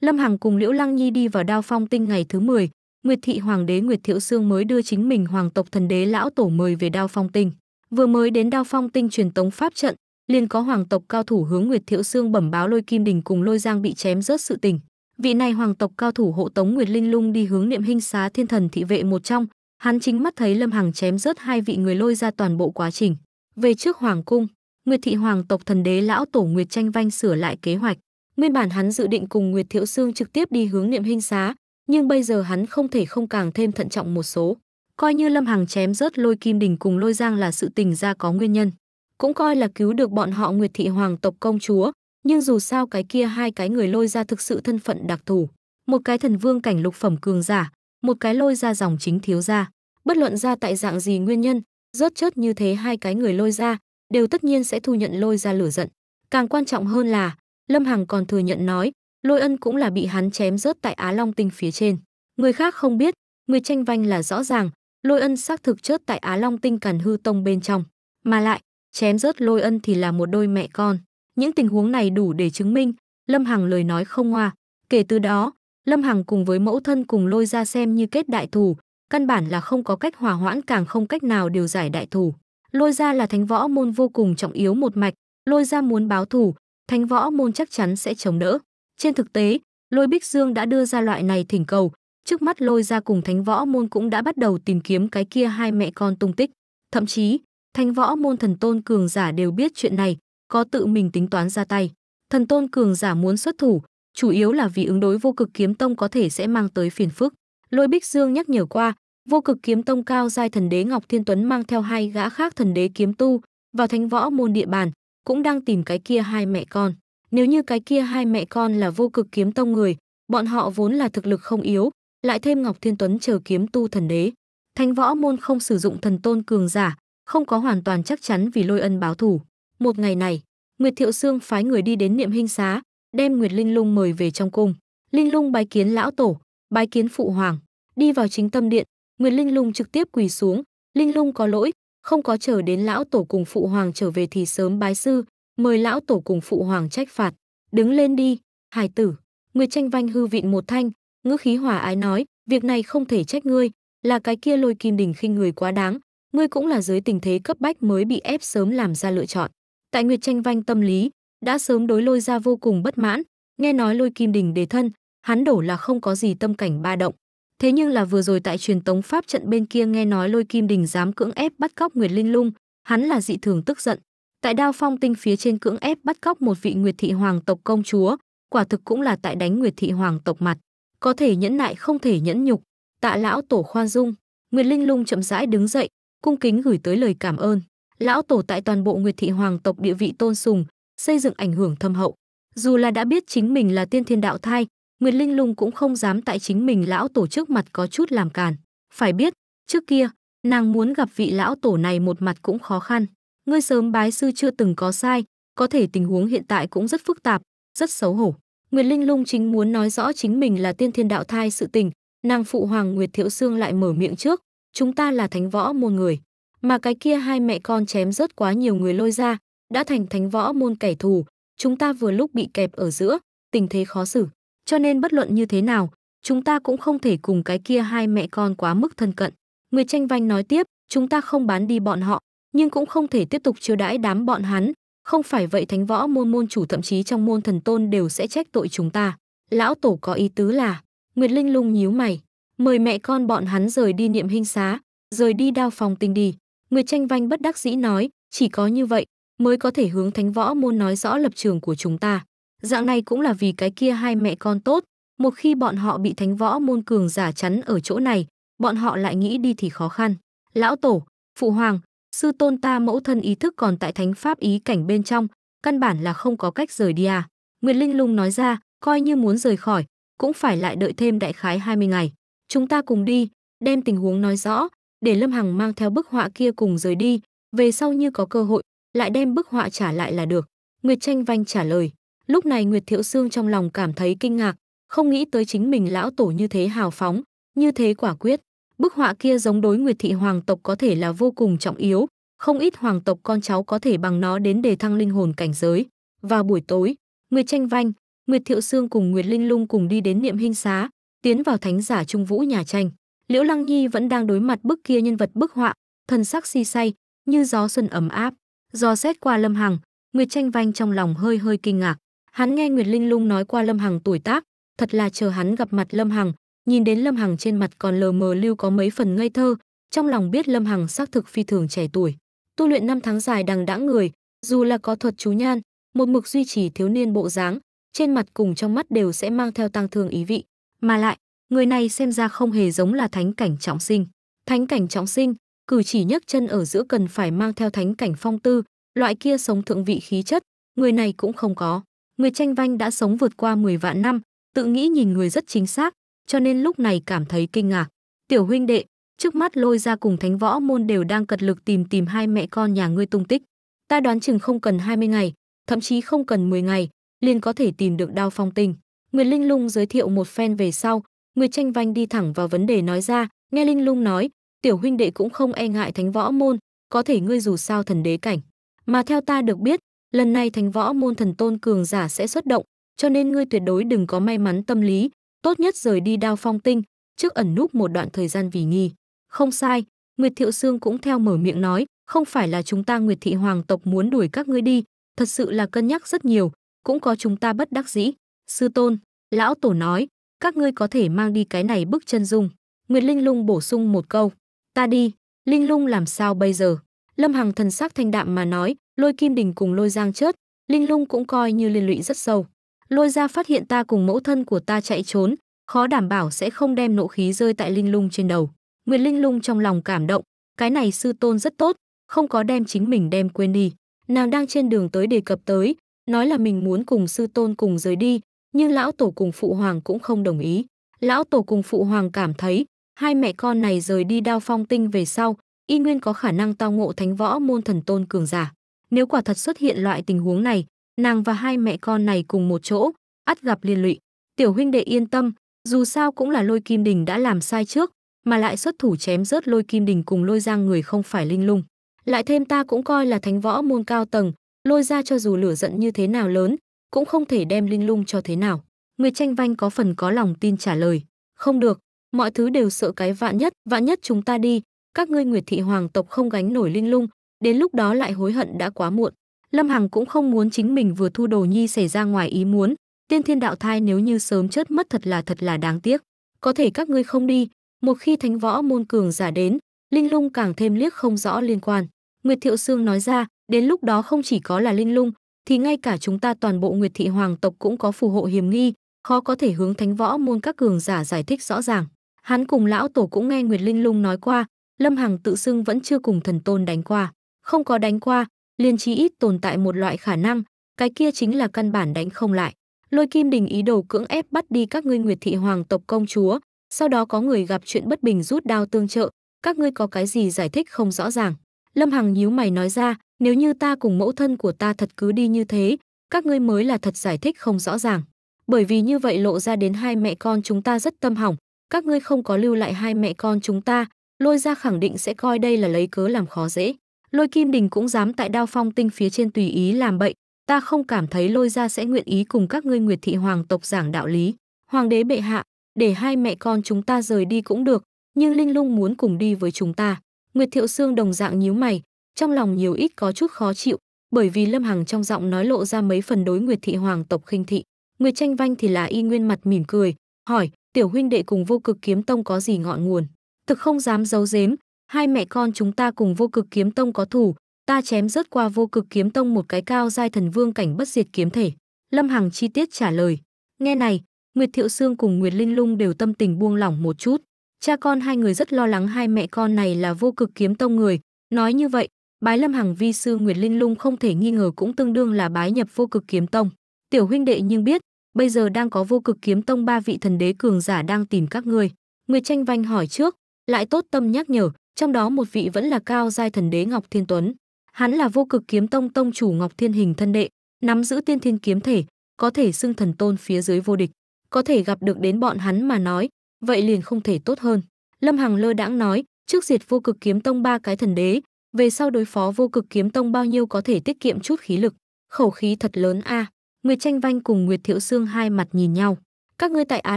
Lâm Hằng cùng Liễu Lăng Nhi đi vào Đao Phong Tinh ngày thứ 10, Nguyệt thị hoàng đế Nguyệt Thiệu xương mới đưa chính mình hoàng tộc thần đế lão tổ mời về Đao Phong Tinh. Vừa mới đến Đao Phong Tinh truyền tống pháp trận, liền có hoàng tộc cao thủ hướng Nguyệt Thiệu xương bẩm báo Lôi Kim Đình cùng Lôi Giang bị chém rớt sự tình. Vị này hoàng tộc cao thủ hộ tống Nguyệt Linh Lung đi hướng Niệm hình Xá Thiên Thần thị vệ một trong, hắn chính mắt thấy Lâm Hằng chém rớt hai vị người Lôi ra toàn bộ quá trình. Về trước hoàng cung, Nguyệt thị hoàng tộc thần đế lão tổ Nguyệt Tranh Vanh sửa lại kế hoạch. Nguyên bản hắn dự định cùng Nguyệt Thiệu Sương trực tiếp đi hướng niệm hình xá, nhưng bây giờ hắn không thể không càng thêm thận trọng một số. Coi như Lâm Hằng chém rớt lôi kim đình cùng lôi giang là sự tình ra có nguyên nhân. Cũng coi là cứu được bọn họ Nguyệt thị hoàng tộc công chúa, nhưng dù sao cái kia hai cái người lôi ra thực sự thân phận đặc thù. Một cái thần vương cảnh lục phẩm cường giả, một cái lôi ra dòng chính thiếu gia. Bất luận ra tại dạng gì nguyên nhân, rớt chớt như thế hai cái người lôi ra, đều tất nhiên sẽ thu nhận lôi ra lửa giận. Càng quan trọng hơn là, Lâm Hằng còn thừa nhận nói, lôi ân cũng là bị hắn chém rớt tại Á Long Tinh phía trên. Người khác không biết, người tranh vanh là rõ ràng, lôi ân xác thực chớt tại Á Long Tinh Cản Hư Tông bên trong. Mà lại, chém rớt lôi ân thì là một đôi mẹ con. Những tình huống này đủ để chứng minh, Lâm Hằng lời nói không hoa. Kể từ đó, Lâm Hằng cùng với mẫu thân cùng lôi ra xem như kết đại thù, căn bản là không có cách hòa hoãn càng không cách nào điều giải đại thủ. Lôi ra là thánh võ môn vô cùng trọng yếu một mạch, lôi ra muốn báo thủ, thánh võ môn chắc chắn sẽ chống đỡ. Trên thực tế, lôi Bích Dương đã đưa ra loại này thỉnh cầu, trước mắt lôi ra cùng thánh võ môn cũng đã bắt đầu tìm kiếm cái kia hai mẹ con tung tích. Thậm chí, thánh võ môn thần tôn cường giả đều biết chuyện này, có tự mình tính toán ra tay. Thần tôn cường giả muốn xuất thủ, chủ yếu là vì ứng đối vô cực kiếm tông có thể sẽ mang tới phiền phức. Lôi Bích Dương nhắc nhở qua, Vô cực kiếm tông cao giai thần đế Ngọc Thiên Tuấn mang theo hai gã khác thần đế kiếm tu vào thánh võ môn địa bàn, cũng đang tìm cái kia hai mẹ con. Nếu như cái kia hai mẹ con là vô cực kiếm tông người, bọn họ vốn là thực lực không yếu, lại thêm Ngọc Thiên Tuấn chờ kiếm tu thần đế. Thánh võ môn không sử dụng thần tôn cường giả, không có hoàn toàn chắc chắn vì lôi ân báo thủ. Một ngày này, Nguyệt Thiệu Sương phái người đi đến niệm hình xá, đem Nguyệt Linh Lung mời về trong cung. Linh Lung bái kiến lão tổ, bái kiến phụ hoàng, đi vào chính tâm điện, Nguyệt Linh Lung trực tiếp quỳ xuống, Linh Lung có lỗi, không có chờ đến lão tổ cùng phụ hoàng trở về thì sớm bái sư, mời lão tổ cùng phụ hoàng trách phạt. Đứng lên đi, hài tử. Nguyệt Tranh Vanh hư vịn một thanh, ngữ khí hòa ái nói, việc này không thể trách ngươi, là cái kia lôi kim đình khinh người quá đáng, ngươi cũng là dưới tình thế cấp bách mới bị ép sớm làm ra lựa chọn. Tại Nguyệt Tranh Vanh tâm lý, đã sớm đối lôi ra vô cùng bất mãn, nghe nói lôi kim đình đề thân, hắn đổ là không có gì tâm cảnh ba động. Thế nhưng là vừa rồi tại truyền tống pháp trận bên kia nghe nói Lôi Kim Đình dám cưỡng ép bắt cóc Nguyệt Linh Lung, hắn là dị thường tức giận. Tại Đao Phong Tinh phía trên cưỡng ép bắt cóc một vị Nguyệt thị hoàng tộc công chúa, quả thực cũng là tại đánh Nguyệt thị hoàng tộc mặt. Có thể nhẫn nại không thể nhẫn nhục, tạ lão tổ khoan dung. Nguyệt Linh Lung chậm rãi đứng dậy, cung kính gửi tới lời cảm ơn. Lão tổ tại toàn bộ Nguyệt thị hoàng tộc địa vị tôn sùng, xây dựng ảnh hưởng thâm hậu. Dù là đã biết chính mình là tiên thiên đạo thai, Nguyệt Linh Lung cũng không dám tại chính mình lão tổ trước mặt có chút làm càn. Phải biết, trước kia, nàng muốn gặp vị lão tổ này một mặt cũng khó khăn. Ngươi sớm bái sư chưa từng có sai, có thể tình huống hiện tại cũng rất phức tạp, rất xấu hổ. Nguyệt Linh Lung chính muốn nói rõ chính mình là tiên thiên đạo thai sự tình, nàng phụ hoàng Nguyệt Thiệu Sương lại mở miệng trước, chúng ta là thánh võ môn người. Mà cái kia hai mẹ con chém rớt quá nhiều người lôi ra, đã thành thánh võ môn kẻ thù, chúng ta vừa lúc bị kẹp ở giữa, tình thế khó xử. Cho nên bất luận như thế nào, chúng ta cũng không thể cùng cái kia hai mẹ con quá mức thân cận. Người tranh vanh nói tiếp, chúng ta không bán đi bọn họ, nhưng cũng không thể tiếp tục chiêu đãi đám bọn hắn, không phải vậy thánh võ môn môn chủ thậm chí trong môn thần tôn đều sẽ trách tội chúng ta. Lão tổ có ý tứ là, Nguyệt Linh lung nhíu mày, mời mẹ con bọn hắn rời đi niệm hình xá, rời đi đao phòng tinh đi. Nguyệt tranh vanh bất đắc dĩ nói, chỉ có như vậy mới có thể hướng thánh võ môn nói rõ lập trường của chúng ta. Dạng này cũng là vì cái kia hai mẹ con tốt, một khi bọn họ bị thánh võ môn cường giả chắn ở chỗ này, bọn họ lại nghĩ đi thì khó khăn. Lão tổ, phụ hoàng, sư tôn ta mẫu thân ý thức còn tại thánh pháp ý cảnh bên trong, căn bản là không có cách rời đi à. Nguyệt Linh Lung nói ra, coi như muốn rời khỏi, cũng phải lại đợi thêm đại khái 20 ngày. Chúng ta cùng đi, đem tình huống nói rõ, để Lâm Hằng mang theo bức họa kia cùng rời đi, về sau như có cơ hội, lại đem bức họa trả lại là được. Nguyệt Tranh Vanh trả lời. Lúc này Nguyệt Thiệu Sương trong lòng cảm thấy kinh ngạc, không nghĩ tới chính mình lão tổ như thế hào phóng, như thế quả quyết. Bức họa kia giống đối Nguyệt thị hoàng tộc có thể là vô cùng trọng yếu, không ít hoàng tộc con cháu có thể bằng nó đến đề thăng linh hồn cảnh giới. Vào buổi tối, Nguyệt Tranh Vanh, Nguyệt Thiệu Sương cùng Nguyệt Linh Lung cùng đi đến niệm hình xá, tiến vào thánh giả Trung Vũ nhà tranh. Liễu Lăng Nhi vẫn đang đối mặt bức kia nhân vật bức họa, thân sắc si say, như gió xuân ấm áp. gió xét qua Lâm Hằng, Nguyệt Tranh Vanh trong lòng hơi hơi kinh ngạc. Hắn nghe Nguyệt Linh Lung nói qua Lâm Hằng tuổi tác, thật là chờ hắn gặp mặt Lâm Hằng, nhìn đến Lâm Hằng trên mặt còn lờ mờ lưu có mấy phần ngây thơ, trong lòng biết Lâm Hằng xác thực phi thường trẻ tuổi. Tu luyện năm tháng dài đằng đã người, dù là có thuật chú nhan, một mực duy trì thiếu niên bộ dáng, trên mặt cùng trong mắt đều sẽ mang theo tăng thương ý vị, mà lại, người này xem ra không hề giống là thánh cảnh trọng sinh. Thánh cảnh trọng sinh, cử chỉ nhấc chân ở giữa cần phải mang theo thánh cảnh phong tư, loại kia sống thượng vị khí chất, người này cũng không có. Người tranh vanh đã sống vượt qua 10 vạn năm, tự nghĩ nhìn người rất chính xác, cho nên lúc này cảm thấy kinh ngạc. Tiểu huynh đệ, trước mắt lôi ra cùng thánh võ môn đều đang cật lực tìm tìm hai mẹ con nhà ngươi tung tích. Ta đoán chừng không cần 20 ngày, thậm chí không cần 10 ngày, liền có thể tìm được đao phong tình. Nguyệt Linh Lung giới thiệu một phen về sau, người Tranh Vanh đi thẳng vào vấn đề nói ra, nghe Linh Lung nói, tiểu huynh đệ cũng không e ngại thánh võ môn, có thể ngươi dù sao thần đế cảnh. Mà theo ta được biết, lần này thánh võ môn thần tôn cường giả sẽ xuất động, cho nên ngươi tuyệt đối đừng có may mắn tâm lý, tốt nhất rời đi đao phong tinh, trước ẩn núp một đoạn thời gian vì nghi. Không sai, Nguyệt Thiệu Sương cũng theo mở miệng nói, không phải là chúng ta Nguyệt Thị Hoàng tộc muốn đuổi các ngươi đi, thật sự là cân nhắc rất nhiều, cũng có chúng ta bất đắc dĩ. Sư tôn, lão tổ nói, các ngươi có thể mang đi cái này bức chân dung. Nguyệt Linh Lung bổ sung một câu, ta đi, Linh Lung làm sao bây giờ? Lâm Hằng thần sắc thanh đạm mà nói, Lôi Kim Đình cùng Lôi Giang chết Linh Lung cũng coi như liên lụy rất sâu. Lôi ra phát hiện ta cùng mẫu thân của ta chạy trốn, khó đảm bảo sẽ không đem nộ khí rơi tại Linh Lung trên đầu. Nguyệt Linh Lung trong lòng cảm động, cái này sư tôn rất tốt, không có đem chính mình đem quên đi. Nàng đang trên đường tới đề cập tới, nói là mình muốn cùng sư tôn cùng rời đi, nhưng lão tổ cùng phụ hoàng cũng không đồng ý. Lão tổ cùng phụ hoàng cảm thấy, hai mẹ con này rời đi đao phong tinh về sau, y nguyên có khả năng tao ngộ thánh võ môn thần tôn cường giả. Nếu quả thật xuất hiện loại tình huống này, nàng và hai mẹ con này cùng một chỗ, ắt gặp liên lụy. Tiểu huynh đệ yên tâm, dù sao cũng là lôi kim đình đã làm sai trước, mà lại xuất thủ chém rớt lôi kim đình cùng lôi giang người không phải linh lung. Lại thêm ta cũng coi là thánh võ môn cao tầng, lôi ra cho dù lửa giận như thế nào lớn, cũng không thể đem linh lung cho thế nào. Người tranh vanh có phần có lòng tin trả lời. Không được, mọi thứ đều sợ cái vạn nhất, vạn nhất chúng ta đi, các ngươi Nguyệt thị hoàng tộc không gánh nổi linh lung, đến lúc đó lại hối hận đã quá muộn. Lâm Hằng cũng không muốn chính mình vừa thu đồ nhi xảy ra ngoài ý muốn, tiên thiên đạo thai nếu như sớm chết mất thật là thật là đáng tiếc. Có thể các ngươi không đi, một khi thánh võ môn cường giả đến, Linh Lung càng thêm liếc không rõ liên quan. Nguyệt Thiệu Sương nói ra, đến lúc đó không chỉ có là Linh Lung, thì ngay cả chúng ta toàn bộ Nguyệt thị hoàng tộc cũng có phù hộ hiểm nghi, khó có thể hướng thánh võ môn các cường giả giải thích rõ ràng. Hắn cùng lão tổ cũng nghe Nguyệt Linh Lung nói qua, Lâm Hằng tự xưng vẫn chưa cùng thần tôn đánh qua không có đánh qua, liền chí ít tồn tại một loại khả năng, cái kia chính là căn bản đánh không lại. Lôi Kim Đình ý đồ cưỡng ép bắt đi các ngươi Nguyệt thị hoàng tộc công chúa, sau đó có người gặp chuyện bất bình rút đao tương trợ, các ngươi có cái gì giải thích không rõ ràng. Lâm Hằng nhíu mày nói ra, nếu như ta cùng mẫu thân của ta thật cứ đi như thế, các ngươi mới là thật giải thích không rõ ràng. Bởi vì như vậy lộ ra đến hai mẹ con chúng ta rất tâm hỏng, các ngươi không có lưu lại hai mẹ con chúng ta, lôi ra khẳng định sẽ coi đây là lấy cớ làm khó dễ. Lôi Kim Đình cũng dám tại Đao Phong Tinh phía trên tùy ý làm bậy, ta không cảm thấy Lôi gia sẽ nguyện ý cùng các ngươi Nguyệt thị hoàng tộc giảng đạo lý. Hoàng đế bệ hạ, để hai mẹ con chúng ta rời đi cũng được, nhưng Linh Lung muốn cùng đi với chúng ta. Nguyệt Thiệu Sương đồng dạng nhíu mày, trong lòng nhiều ít có chút khó chịu, bởi vì Lâm Hằng trong giọng nói lộ ra mấy phần đối Nguyệt thị hoàng tộc khinh thị. Nguyệt Tranh Vanh thì là y nguyên mặt mỉm cười, hỏi, "Tiểu huynh đệ cùng Vô Cực Kiếm Tông có gì ngọn nguồn?" Thực không dám giấu giếm, hai mẹ con chúng ta cùng vô cực kiếm tông có thủ, ta chém rớt qua vô cực kiếm tông một cái cao giai thần vương cảnh bất diệt kiếm thể. Lâm Hằng chi tiết trả lời. Nghe này, Nguyệt Thiệu Sương cùng Nguyệt Linh Lung đều tâm tình buông lỏng một chút. Cha con hai người rất lo lắng hai mẹ con này là vô cực kiếm tông người. Nói như vậy, bái Lâm Hằng vi sư Nguyệt Linh Lung không thể nghi ngờ cũng tương đương là bái nhập vô cực kiếm tông. Tiểu huynh đệ nhưng biết, bây giờ đang có vô cực kiếm tông ba vị thần đế cường giả đang tìm các ngươi. Nguyệt Tranh Vanh hỏi trước, lại tốt tâm nhắc nhở, trong đó một vị vẫn là cao giai thần đế Ngọc Thiên Tuấn. Hắn là vô cực kiếm tông tông chủ Ngọc Thiên Hình thân đệ, nắm giữ tiên thiên kiếm thể, có thể xưng thần tôn phía dưới vô địch, có thể gặp được đến bọn hắn mà nói, vậy liền không thể tốt hơn. Lâm Hằng lơ đãng nói, trước diệt vô cực kiếm tông ba cái thần đế, về sau đối phó vô cực kiếm tông bao nhiêu có thể tiết kiệm chút khí lực. Khẩu khí thật lớn a. À. Nguyệt Tranh Vanh cùng Nguyệt Thiệu Xương hai mặt nhìn nhau. Các ngươi tại Á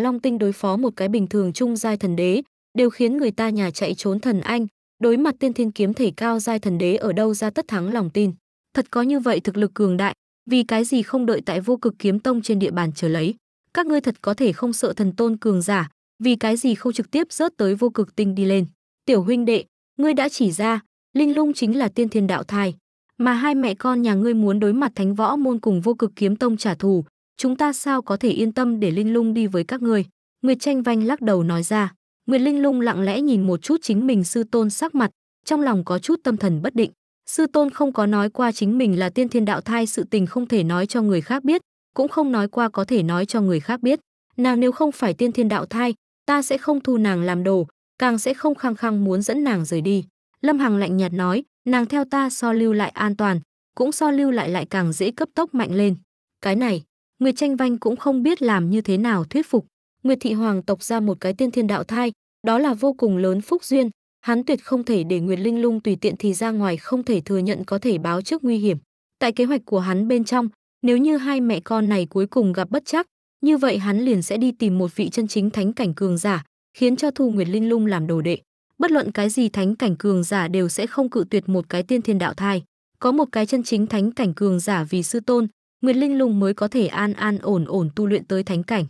Long Tinh đối phó một cái bình thường trung giai thần đế, đều khiến người ta nhà chạy trốn thần anh, đối mặt tiên thiên kiếm thể cao giai thần đế ở đâu ra tất thắng lòng tin. Thật có như vậy thực lực cường đại, vì cái gì không đợi tại vô cực kiếm tông trên địa bàn chờ lấy. Các ngươi thật có thể không sợ thần tôn cường giả, vì cái gì không trực tiếp rớt tới vô cực tinh đi lên. Tiểu huynh đệ, ngươi đã chỉ ra, Linh Lung chính là tiên thiên đạo thai, mà hai mẹ con nhà ngươi muốn đối mặt thánh võ môn cùng vô cực kiếm tông trả thù, chúng ta sao có thể yên tâm để Linh Lung đi với các ngươi. Nguyệt tranh vanh lắc đầu nói ra. Nguyệt Linh Lung lặng lẽ nhìn một chút chính mình sư tôn sắc mặt, trong lòng có chút tâm thần bất định. Sư tôn không có nói qua chính mình là tiên thiên đạo thai sự tình không thể nói cho người khác biết, cũng không nói qua có thể nói cho người khác biết. Nàng nếu không phải tiên thiên đạo thai, ta sẽ không thu nàng làm đồ, càng sẽ không khăng khăng muốn dẫn nàng rời đi. Lâm Hằng lạnh nhạt nói, nàng theo ta so lưu lại an toàn, cũng so lưu lại lại càng dễ cấp tốc mạnh lên. Cái này, Nguyệt Tranh Vanh cũng không biết làm như thế nào thuyết phục. Nguyệt thị hoàng tộc ra một cái tiên thiên đạo thai, đó là vô cùng lớn phúc duyên, hắn tuyệt không thể để Nguyệt Linh Lung tùy tiện thì ra ngoài không thể thừa nhận có thể báo trước nguy hiểm. Tại kế hoạch của hắn bên trong, nếu như hai mẹ con này cuối cùng gặp bất chắc, như vậy hắn liền sẽ đi tìm một vị chân chính thánh cảnh cường giả, khiến cho Thu Nguyệt Linh Lung làm đồ đệ. Bất luận cái gì thánh cảnh cường giả đều sẽ không cự tuyệt một cái tiên thiên đạo thai. Có một cái chân chính thánh cảnh cường giả vì sư tôn, Nguyệt Linh Lung mới có thể an an ổn ổn tu luyện tới thánh cảnh.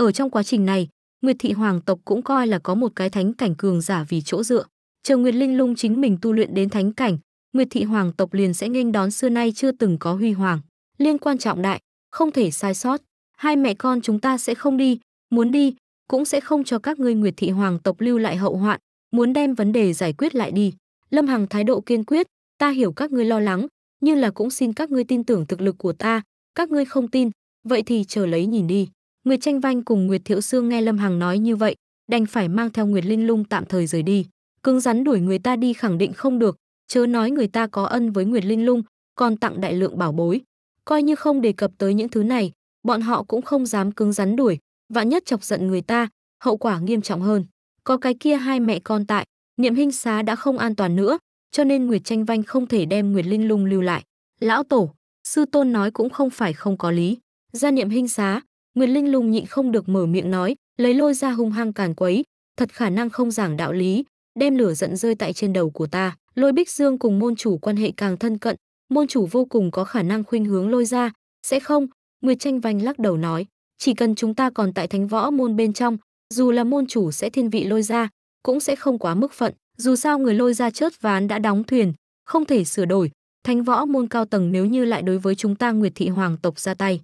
Ở trong quá trình này, Nguyệt thị hoàng tộc cũng coi là có một cái thánh cảnh cường giả vì chỗ dựa. Chờ Nguyệt Linh Lung chính mình tu luyện đến thánh cảnh, Nguyệt thị hoàng tộc liền sẽ nghênh đón xưa nay chưa từng có huy hoàng. Liên quan trọng đại, không thể sai sót. Hai mẹ con chúng ta sẽ không đi, muốn đi cũng sẽ không cho các ngươi Nguyệt thị hoàng tộc lưu lại hậu hoạn, muốn đem vấn đề giải quyết lại đi. Lâm Hằng thái độ kiên quyết, ta hiểu các ngươi lo lắng, nhưng là cũng xin các ngươi tin tưởng thực lực của ta, các ngươi không tin, vậy thì chờ lấy nhìn đi. Nguyệt Tranh Vanh cùng Nguyệt Thiệu Sương nghe Lâm Hằng nói như vậy, đành phải mang theo Nguyệt Linh Lung tạm thời rời đi. Cứng rắn đuổi người ta đi khẳng định không được, chớ nói người ta có ân với Nguyệt Linh Lung, còn tặng đại lượng bảo bối. Coi như không đề cập tới những thứ này, bọn họ cũng không dám cứng rắn đuổi, vạn nhất chọc giận người ta, hậu quả nghiêm trọng hơn. Có cái kia hai mẹ con tại, niệm hình xá đã không an toàn nữa, cho nên Nguyệt Tranh Vanh không thể đem Nguyệt Linh Lung lưu lại. Lão Tổ, sư tôn nói cũng không phải không có lý. ra niệm hình xá, Nguyệt Linh lùng nhịn không được mở miệng nói, lấy lôi ra hung hăng càn quấy, thật khả năng không giảng đạo lý, đem lửa giận rơi tại trên đầu của ta. Lôi Bích Dương cùng môn chủ quan hệ càng thân cận, môn chủ vô cùng có khả năng khuynh hướng lôi ra, sẽ không? Nguyệt Tranh Vành lắc đầu nói, chỉ cần chúng ta còn tại thánh võ môn bên trong, dù là môn chủ sẽ thiên vị lôi ra, cũng sẽ không quá mức phận, dù sao người lôi ra chớt ván đã đóng thuyền, không thể sửa đổi, thánh võ môn cao tầng nếu như lại đối với chúng ta Nguyệt thị hoàng tộc ra tay,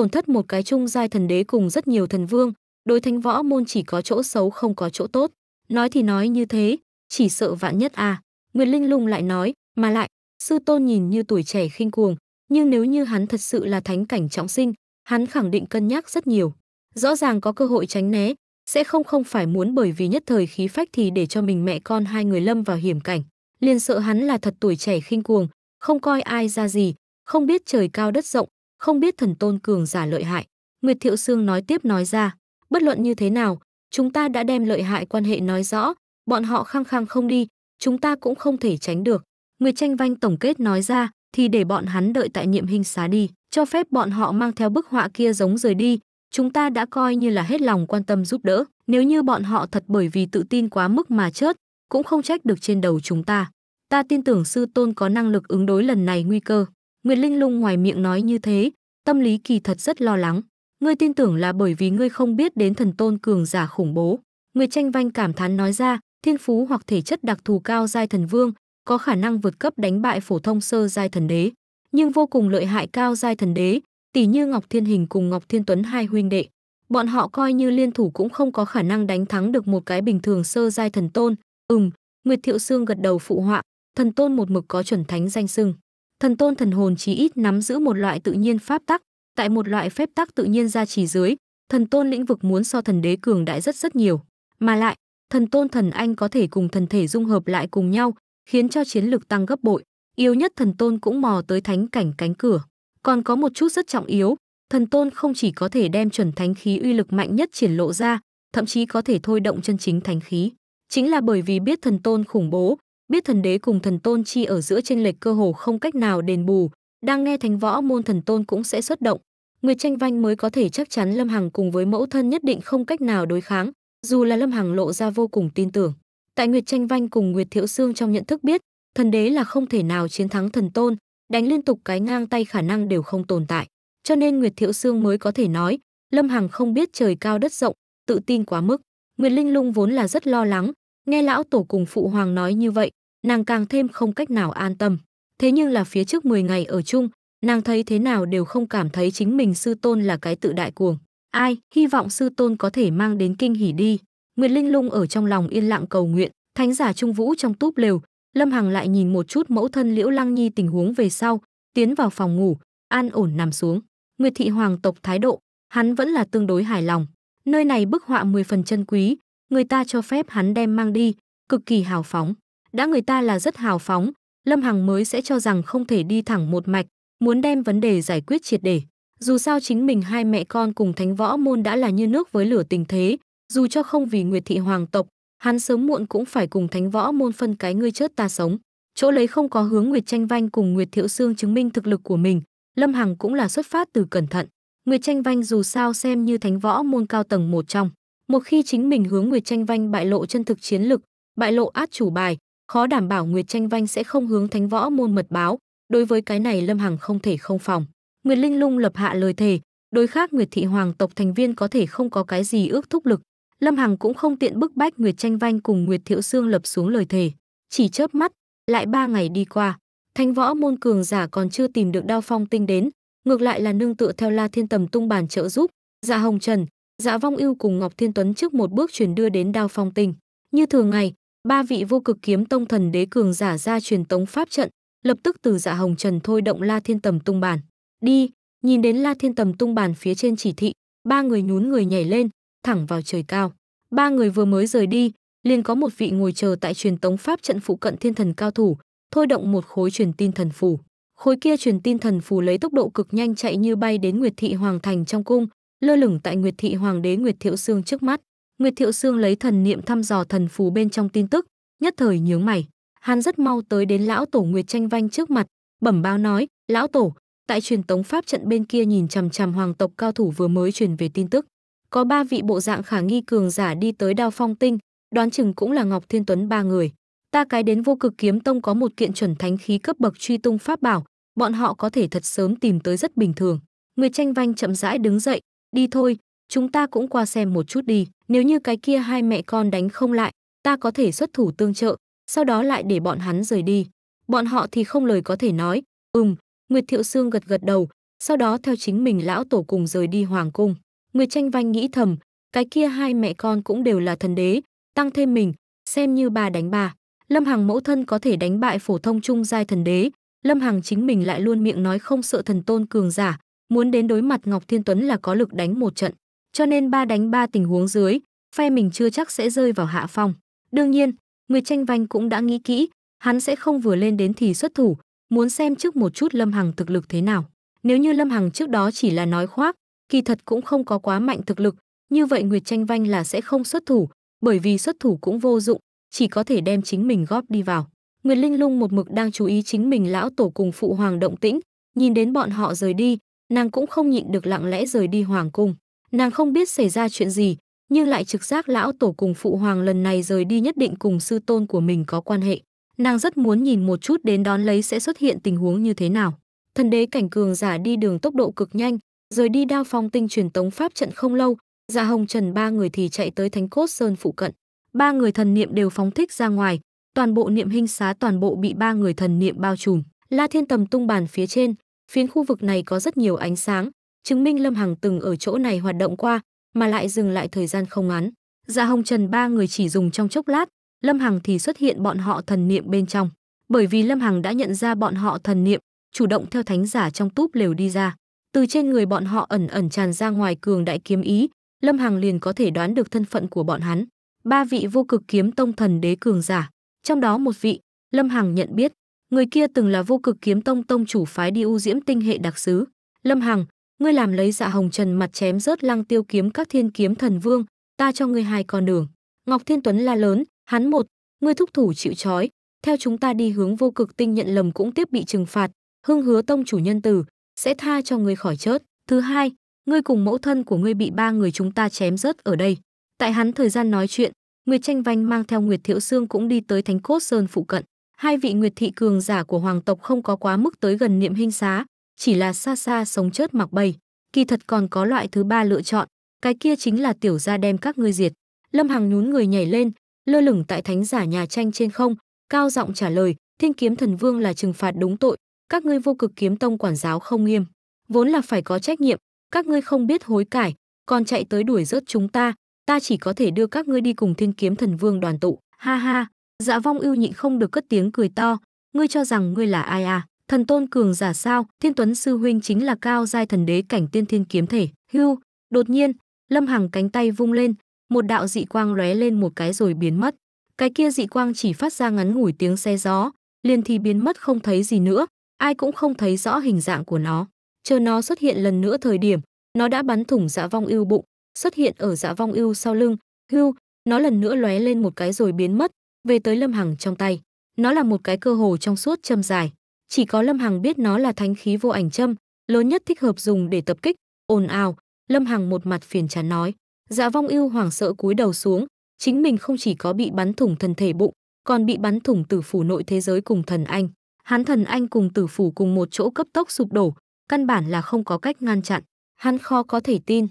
tổn thất một cái trung giai thần đế cùng rất nhiều thần vương, đối thánh võ môn chỉ có chỗ xấu không có chỗ tốt. Nói thì nói như thế, chỉ sợ vạn nhất à. Nguyệt Linh Lung lại nói, mà lại, sư tôn nhìn như tuổi trẻ khinh cuồng, nhưng nếu như hắn thật sự là thánh cảnh trọng sinh, hắn khẳng định cân nhắc rất nhiều. Rõ ràng có cơ hội tránh né, sẽ không không phải muốn bởi vì nhất thời khí phách thì để cho mình mẹ con hai người lâm vào hiểm cảnh. liên sợ hắn là thật tuổi trẻ khinh cuồng, không coi ai ra gì, không biết trời cao đất rộng, không biết thần tôn cường giả lợi hại. Nguyệt Thiệu Sương nói tiếp nói ra, bất luận như thế nào, chúng ta đã đem lợi hại quan hệ nói rõ, bọn họ khăng khăng không đi, chúng ta cũng không thể tránh được. Nguyệt Tranh Vanh tổng kết nói ra, thì để bọn hắn đợi tại niệm hình xá đi, cho phép bọn họ mang theo bức họa kia giống rời đi, chúng ta đã coi như là hết lòng quan tâm giúp đỡ. Nếu như bọn họ thật bởi vì tự tin quá mức mà chết, cũng không trách được trên đầu chúng ta. Ta tin tưởng sư tôn có năng lực ứng đối lần này nguy cơ. Nguyệt Linh Lung ngoài miệng nói như thế, tâm lý kỳ thật rất lo lắng. Ngươi tin tưởng là bởi vì ngươi không biết đến thần tôn cường giả khủng bố. Nguyệt Tranh Vanh cảm thán nói ra, thiên phú hoặc thể chất đặc thù cao giai thần vương, có khả năng vượt cấp đánh bại phổ thông sơ giai thần đế, nhưng vô cùng lợi hại cao giai thần đế, tỷ như Ngọc Thiên Hình cùng Ngọc Thiên Tuấn hai huynh đệ, bọn họ coi như liên thủ cũng không có khả năng đánh thắng được một cái bình thường sơ giai thần tôn. Ừm, Nguyệt Thiệu Sương gật đầu phụ họa, thần tôn một mực có chuẩn thánh danh xưng thần tôn thần hồn chí ít nắm giữ một loại tự nhiên pháp tắc, tại một loại phép tắc tự nhiên ra chỉ dưới, thần tôn lĩnh vực muốn so thần đế cường đại rất rất nhiều, mà lại, thần tôn thần anh có thể cùng thần thể dung hợp lại cùng nhau, khiến cho chiến lực tăng gấp bội, yếu nhất thần tôn cũng mò tới thánh cảnh cánh cửa. Còn có một chút rất trọng yếu, thần tôn không chỉ có thể đem chuẩn thánh khí uy lực mạnh nhất triển lộ ra, thậm chí có thể thôi động chân chính thánh khí. Chính là bởi vì biết thần tôn khủng bố, biết thần đế cùng thần tôn chi ở giữa chênh lệch cơ hồ không cách nào đền bù, đang nghe thánh võ môn thần tôn cũng sẽ xuất động, nguyệt tranh vanh mới có thể chắc chắn Lâm Hằng cùng với mẫu thân nhất định không cách nào đối kháng, dù là Lâm Hằng lộ ra vô cùng tin tưởng. Tại Nguyệt Tranh Vanh cùng Nguyệt Thiệu Xương trong nhận thức biết, thần đế là không thể nào chiến thắng thần tôn, đánh liên tục cái ngang tay khả năng đều không tồn tại. Cho nên Nguyệt Thiệu Xương mới có thể nói, Lâm Hằng không biết trời cao đất rộng, tự tin quá mức. Nguyệt Linh Lung vốn là rất lo lắng, nghe lão tổ cùng phụ hoàng nói như vậy, nàng càng thêm không cách nào an tâm. Thế nhưng là phía trước 10 ngày ở chung, nàng thấy thế nào đều không cảm thấy chính mình sư tôn là cái tự đại cuồng. Ai, hy vọng sư tôn có thể mang đến kinh hỉ đi. Nguyệt Linh Lung ở trong lòng yên lặng cầu nguyện, thánh giả Trung Vũ trong túp lều, Lâm Hằng lại nhìn một chút mẫu thân Liễu Lăng Nhi tình huống về sau, tiến vào phòng ngủ, an ổn nằm xuống. Nguyệt thị hoàng tộc thái độ, hắn vẫn là tương đối hài lòng. Nơi này bức họa 10 phần chân quý, người ta cho phép hắn đem mang đi, cực kỳ hào phóng đã người ta là rất hào phóng, Lâm Hằng mới sẽ cho rằng không thể đi thẳng một mạch, muốn đem vấn đề giải quyết triệt để. Dù sao chính mình hai mẹ con cùng Thánh Võ Môn đã là như nước với lửa tình thế, dù cho không vì Nguyệt thị hoàng tộc, hắn sớm muộn cũng phải cùng Thánh Võ Môn phân cái ngươi chết ta sống. Chỗ lấy không có hướng Nguyệt Tranh Vanh cùng Nguyệt Thiệu Xương chứng minh thực lực của mình, Lâm Hằng cũng là xuất phát từ cẩn thận. Nguyệt Tranh Vanh dù sao xem như Thánh Võ Môn cao tầng một trong, một khi chính mình hướng Nguyệt Tranh Vanh bại lộ chân thực chiến lực, bại lộ át chủ bài, khó đảm bảo Nguyệt Tranh Vanh sẽ không hướng Thánh Võ môn mật báo, đối với cái này Lâm Hằng không thể không phòng. Nguyệt Linh Lung lập hạ lời thề, đối khác Nguyệt thị hoàng tộc thành viên có thể không có cái gì ước thúc lực, Lâm Hằng cũng không tiện bức bách Nguyệt Tranh Vanh cùng Nguyệt Thiệu Xương lập xuống lời thề. Chỉ chớp mắt, lại ba ngày đi qua, Thánh Võ môn cường giả còn chưa tìm được Đao Phong Tinh đến, ngược lại là nương tựa theo La Thiên Tầm tung bàn trợ giúp, Dạ Hồng Trần, Dạ Vong Ưu cùng Ngọc Thiên Tuấn trước một bước chuyển đưa đến Đao Phong Tinh. Như thường ngày, ba vị vô cực kiếm tông thần đế cường giả ra truyền tống pháp trận, lập tức từ dạ hồng trần thôi động La Thiên Tầm tung bản. Đi, nhìn đến La Thiên Tầm tung bản phía trên chỉ thị, ba người nhún người nhảy lên, thẳng vào trời cao. Ba người vừa mới rời đi, liền có một vị ngồi chờ tại truyền tống pháp trận phụ cận thiên thần cao thủ, thôi động một khối truyền tin thần phù. Khối kia truyền tin thần phù lấy tốc độ cực nhanh chạy như bay đến Nguyệt thị hoàng thành trong cung, lơ lửng tại Nguyệt thị hoàng đế Nguyệt Thiệu Xương trước mắt. Nguyệt Thiệu Sương lấy thần niệm thăm dò thần phù bên trong tin tức, nhất thời nhướng mày. Hắn rất mau tới đến lão tổ Nguyệt Tranh Vanh trước mặt, bẩm báo nói, lão tổ, tại truyền tống pháp trận bên kia nhìn chằm chằm hoàng tộc cao thủ vừa mới truyền về tin tức. Có ba vị bộ dạng khả nghi cường giả đi tới đao phong tinh, đoán chừng cũng là Ngọc Thiên Tuấn ba người. Ta cái đến vô cực kiếm tông có một kiện chuẩn thánh khí cấp bậc truy tung pháp bảo, bọn họ có thể thật sớm tìm tới rất bình thường. Nguyệt Tranh Vanh chậm rãi đứng dậy, đi thôi, chúng ta cũng qua xem một chút đi. Nếu như cái kia hai mẹ con đánh không lại, ta có thể xuất thủ tương trợ, sau đó lại để bọn hắn rời đi. Bọn họ thì không lời có thể nói. Ừm, Nguyệt Thiệu Sương gật gật đầu, sau đó theo chính mình lão tổ cùng rời đi hoàng cung. Nguyệt Tranh Vanh nghĩ thầm, cái kia hai mẹ con cũng đều là thần đế, tăng thêm mình, xem như bà đánh bà. Lâm Hằng mẫu thân có thể đánh bại phổ thông trung giai thần đế, Lâm Hằng chính mình lại luôn miệng nói không sợ thần tôn cường giả, muốn đến đối mặt Ngọc Thiên Tuấn là có lực đánh một trận. Cho nên ba đánh ba tình huống dưới, phe mình chưa chắc sẽ rơi vào hạ phong. Đương nhiên, người tranh vanh cũng đã nghĩ kỹ, hắn sẽ không vừa lên đến thì xuất thủ, muốn xem trước một chút Lâm Hằng thực lực thế nào. Nếu như Lâm Hằng trước đó chỉ là nói khoác, kỳ thật cũng không có quá mạnh thực lực, như vậy Nguyệt Tranh Vanh là sẽ không xuất thủ, bởi vì xuất thủ cũng vô dụng, chỉ có thể đem chính mình góp đi vào. Nguyệt Linh Lung một mực đang chú ý chính mình lão tổ cùng phụ hoàng động tĩnh, nhìn đến bọn họ rời đi, nàng cũng không nhịn được lặng lẽ rời đi hoàng cung. Nàng không biết xảy ra chuyện gì, nhưng lại trực giác lão tổ cùng phụ hoàng lần này rời đi nhất định cùng sư tôn của mình có quan hệ. Nàng rất muốn nhìn một chút đến đón lấy sẽ xuất hiện tình huống như thế nào. Thần đế cảnh cường giả đi đường tốc độ cực nhanh, rời đi đao phong tinh truyền tống pháp trận không lâu, Dạ Hồng Trần ba người thì chạy tới Thánh Cốt Sơn phụ cận. Ba người thần niệm đều phóng thích ra ngoài, toàn bộ niệm hình xá toàn bộ bị ba người thần niệm bao trùm. La Thiên Tầm tung bàn phía trên, phiến khu vực này có rất nhiều ánh sáng, chứng minh Lâm Hằng từng ở chỗ này hoạt động qua, mà lại dừng lại thời gian không ngắn. Dạ Hồng Trần ba người chỉ dùng trong chốc lát, Lâm Hằng thì xuất hiện bọn họ thần niệm bên trong, bởi vì Lâm Hằng đã nhận ra bọn họ thần niệm, chủ động theo thánh giả trong túp lều đi ra. Từ trên người bọn họ ẩn ẩn tràn ra ngoài cường đại kiếm ý, Lâm Hằng liền có thể đoán được thân phận của bọn hắn. Ba vị vô cực kiếm tông thần đế cường giả, trong đó một vị, Lâm Hằng nhận biết, người kia từng là vô cực kiếm tông tông chủ phái đi u diễm tinh hệ đặc sứ. Lâm Hằng, ngươi làm lấy dạ hồng trần mặt chém rớt lăng tiêu kiếm các thiên kiếm thần vương ta cho ngươi hai con đường ngọc thiên tuấn la lớn hắn một ngươi thúc thủ chịu trói theo chúng ta đi hướng vô cực tinh nhận lầm cũng tiếp bị trừng phạt hưng hứa tông chủ nhân tử sẽ tha cho ngươi khỏi chớt thứ hai ngươi cùng mẫu thân của ngươi bị ba người chúng ta chém rớt ở đây tại hắn thời gian nói chuyện nguyệt tranh vanh mang theo nguyệt thiệu xương cũng đi tới thánh cốt sơn phụ cận hai vị nguyệt thị cường giả của hoàng tộc không có quá mức tới gần niệm hình xá chỉ là xa xa sống chớt mặc bầy. Kỳ thật còn có loại thứ ba lựa chọn, cái kia chính là tiểu gia đem các ngươi diệt. Lâm Hằng nhún người nhảy lên, lơ lửng tại thánh giả nhà tranh trên không, cao giọng trả lời, Thiên kiếm thần vương là trừng phạt đúng tội, các ngươi vô cực kiếm tông quản giáo không nghiêm, vốn là phải có trách nhiệm, các ngươi không biết hối cải, còn chạy tới đuổi rớt chúng ta, ta chỉ có thể đưa các ngươi đi cùng Thiên kiếm thần vương đoàn tụ. Ha ha, Dạ Vong ưu nhịn không được cất tiếng cười to, ngươi cho rằng ngươi là ai à? thần tôn cường giả sao thiên tuấn sư huynh chính là cao giai thần đế cảnh tiên thiên kiếm thể hưu đột nhiên lâm hằng cánh tay vung lên một đạo dị quang lóe lên một cái rồi biến mất cái kia dị quang chỉ phát ra ngắn ngủi tiếng xe gió liền thì biến mất không thấy gì nữa ai cũng không thấy rõ hình dạng của nó chờ nó xuất hiện lần nữa thời điểm nó đã bắn thủng dạ vong ưu bụng xuất hiện ở dạ vong ưu sau lưng hưu nó lần nữa lóe lên một cái rồi biến mất về tới lâm hằng trong tay nó là một cái cơ hồ trong suốt châm dài chỉ có Lâm Hằng biết nó là thánh khí vô ảnh châm, lớn nhất thích hợp dùng để tập kích, ồn ào, Lâm Hằng một mặt phiền chán nói. Dạ vong ưu hoảng sợ cúi đầu xuống, chính mình không chỉ có bị bắn thủng thân thể bụng, còn bị bắn thủng tử phủ nội thế giới cùng thần anh. Hắn thần anh cùng tử phủ cùng một chỗ cấp tốc sụp đổ, căn bản là không có cách ngăn chặn. Hắn khó có thể tin.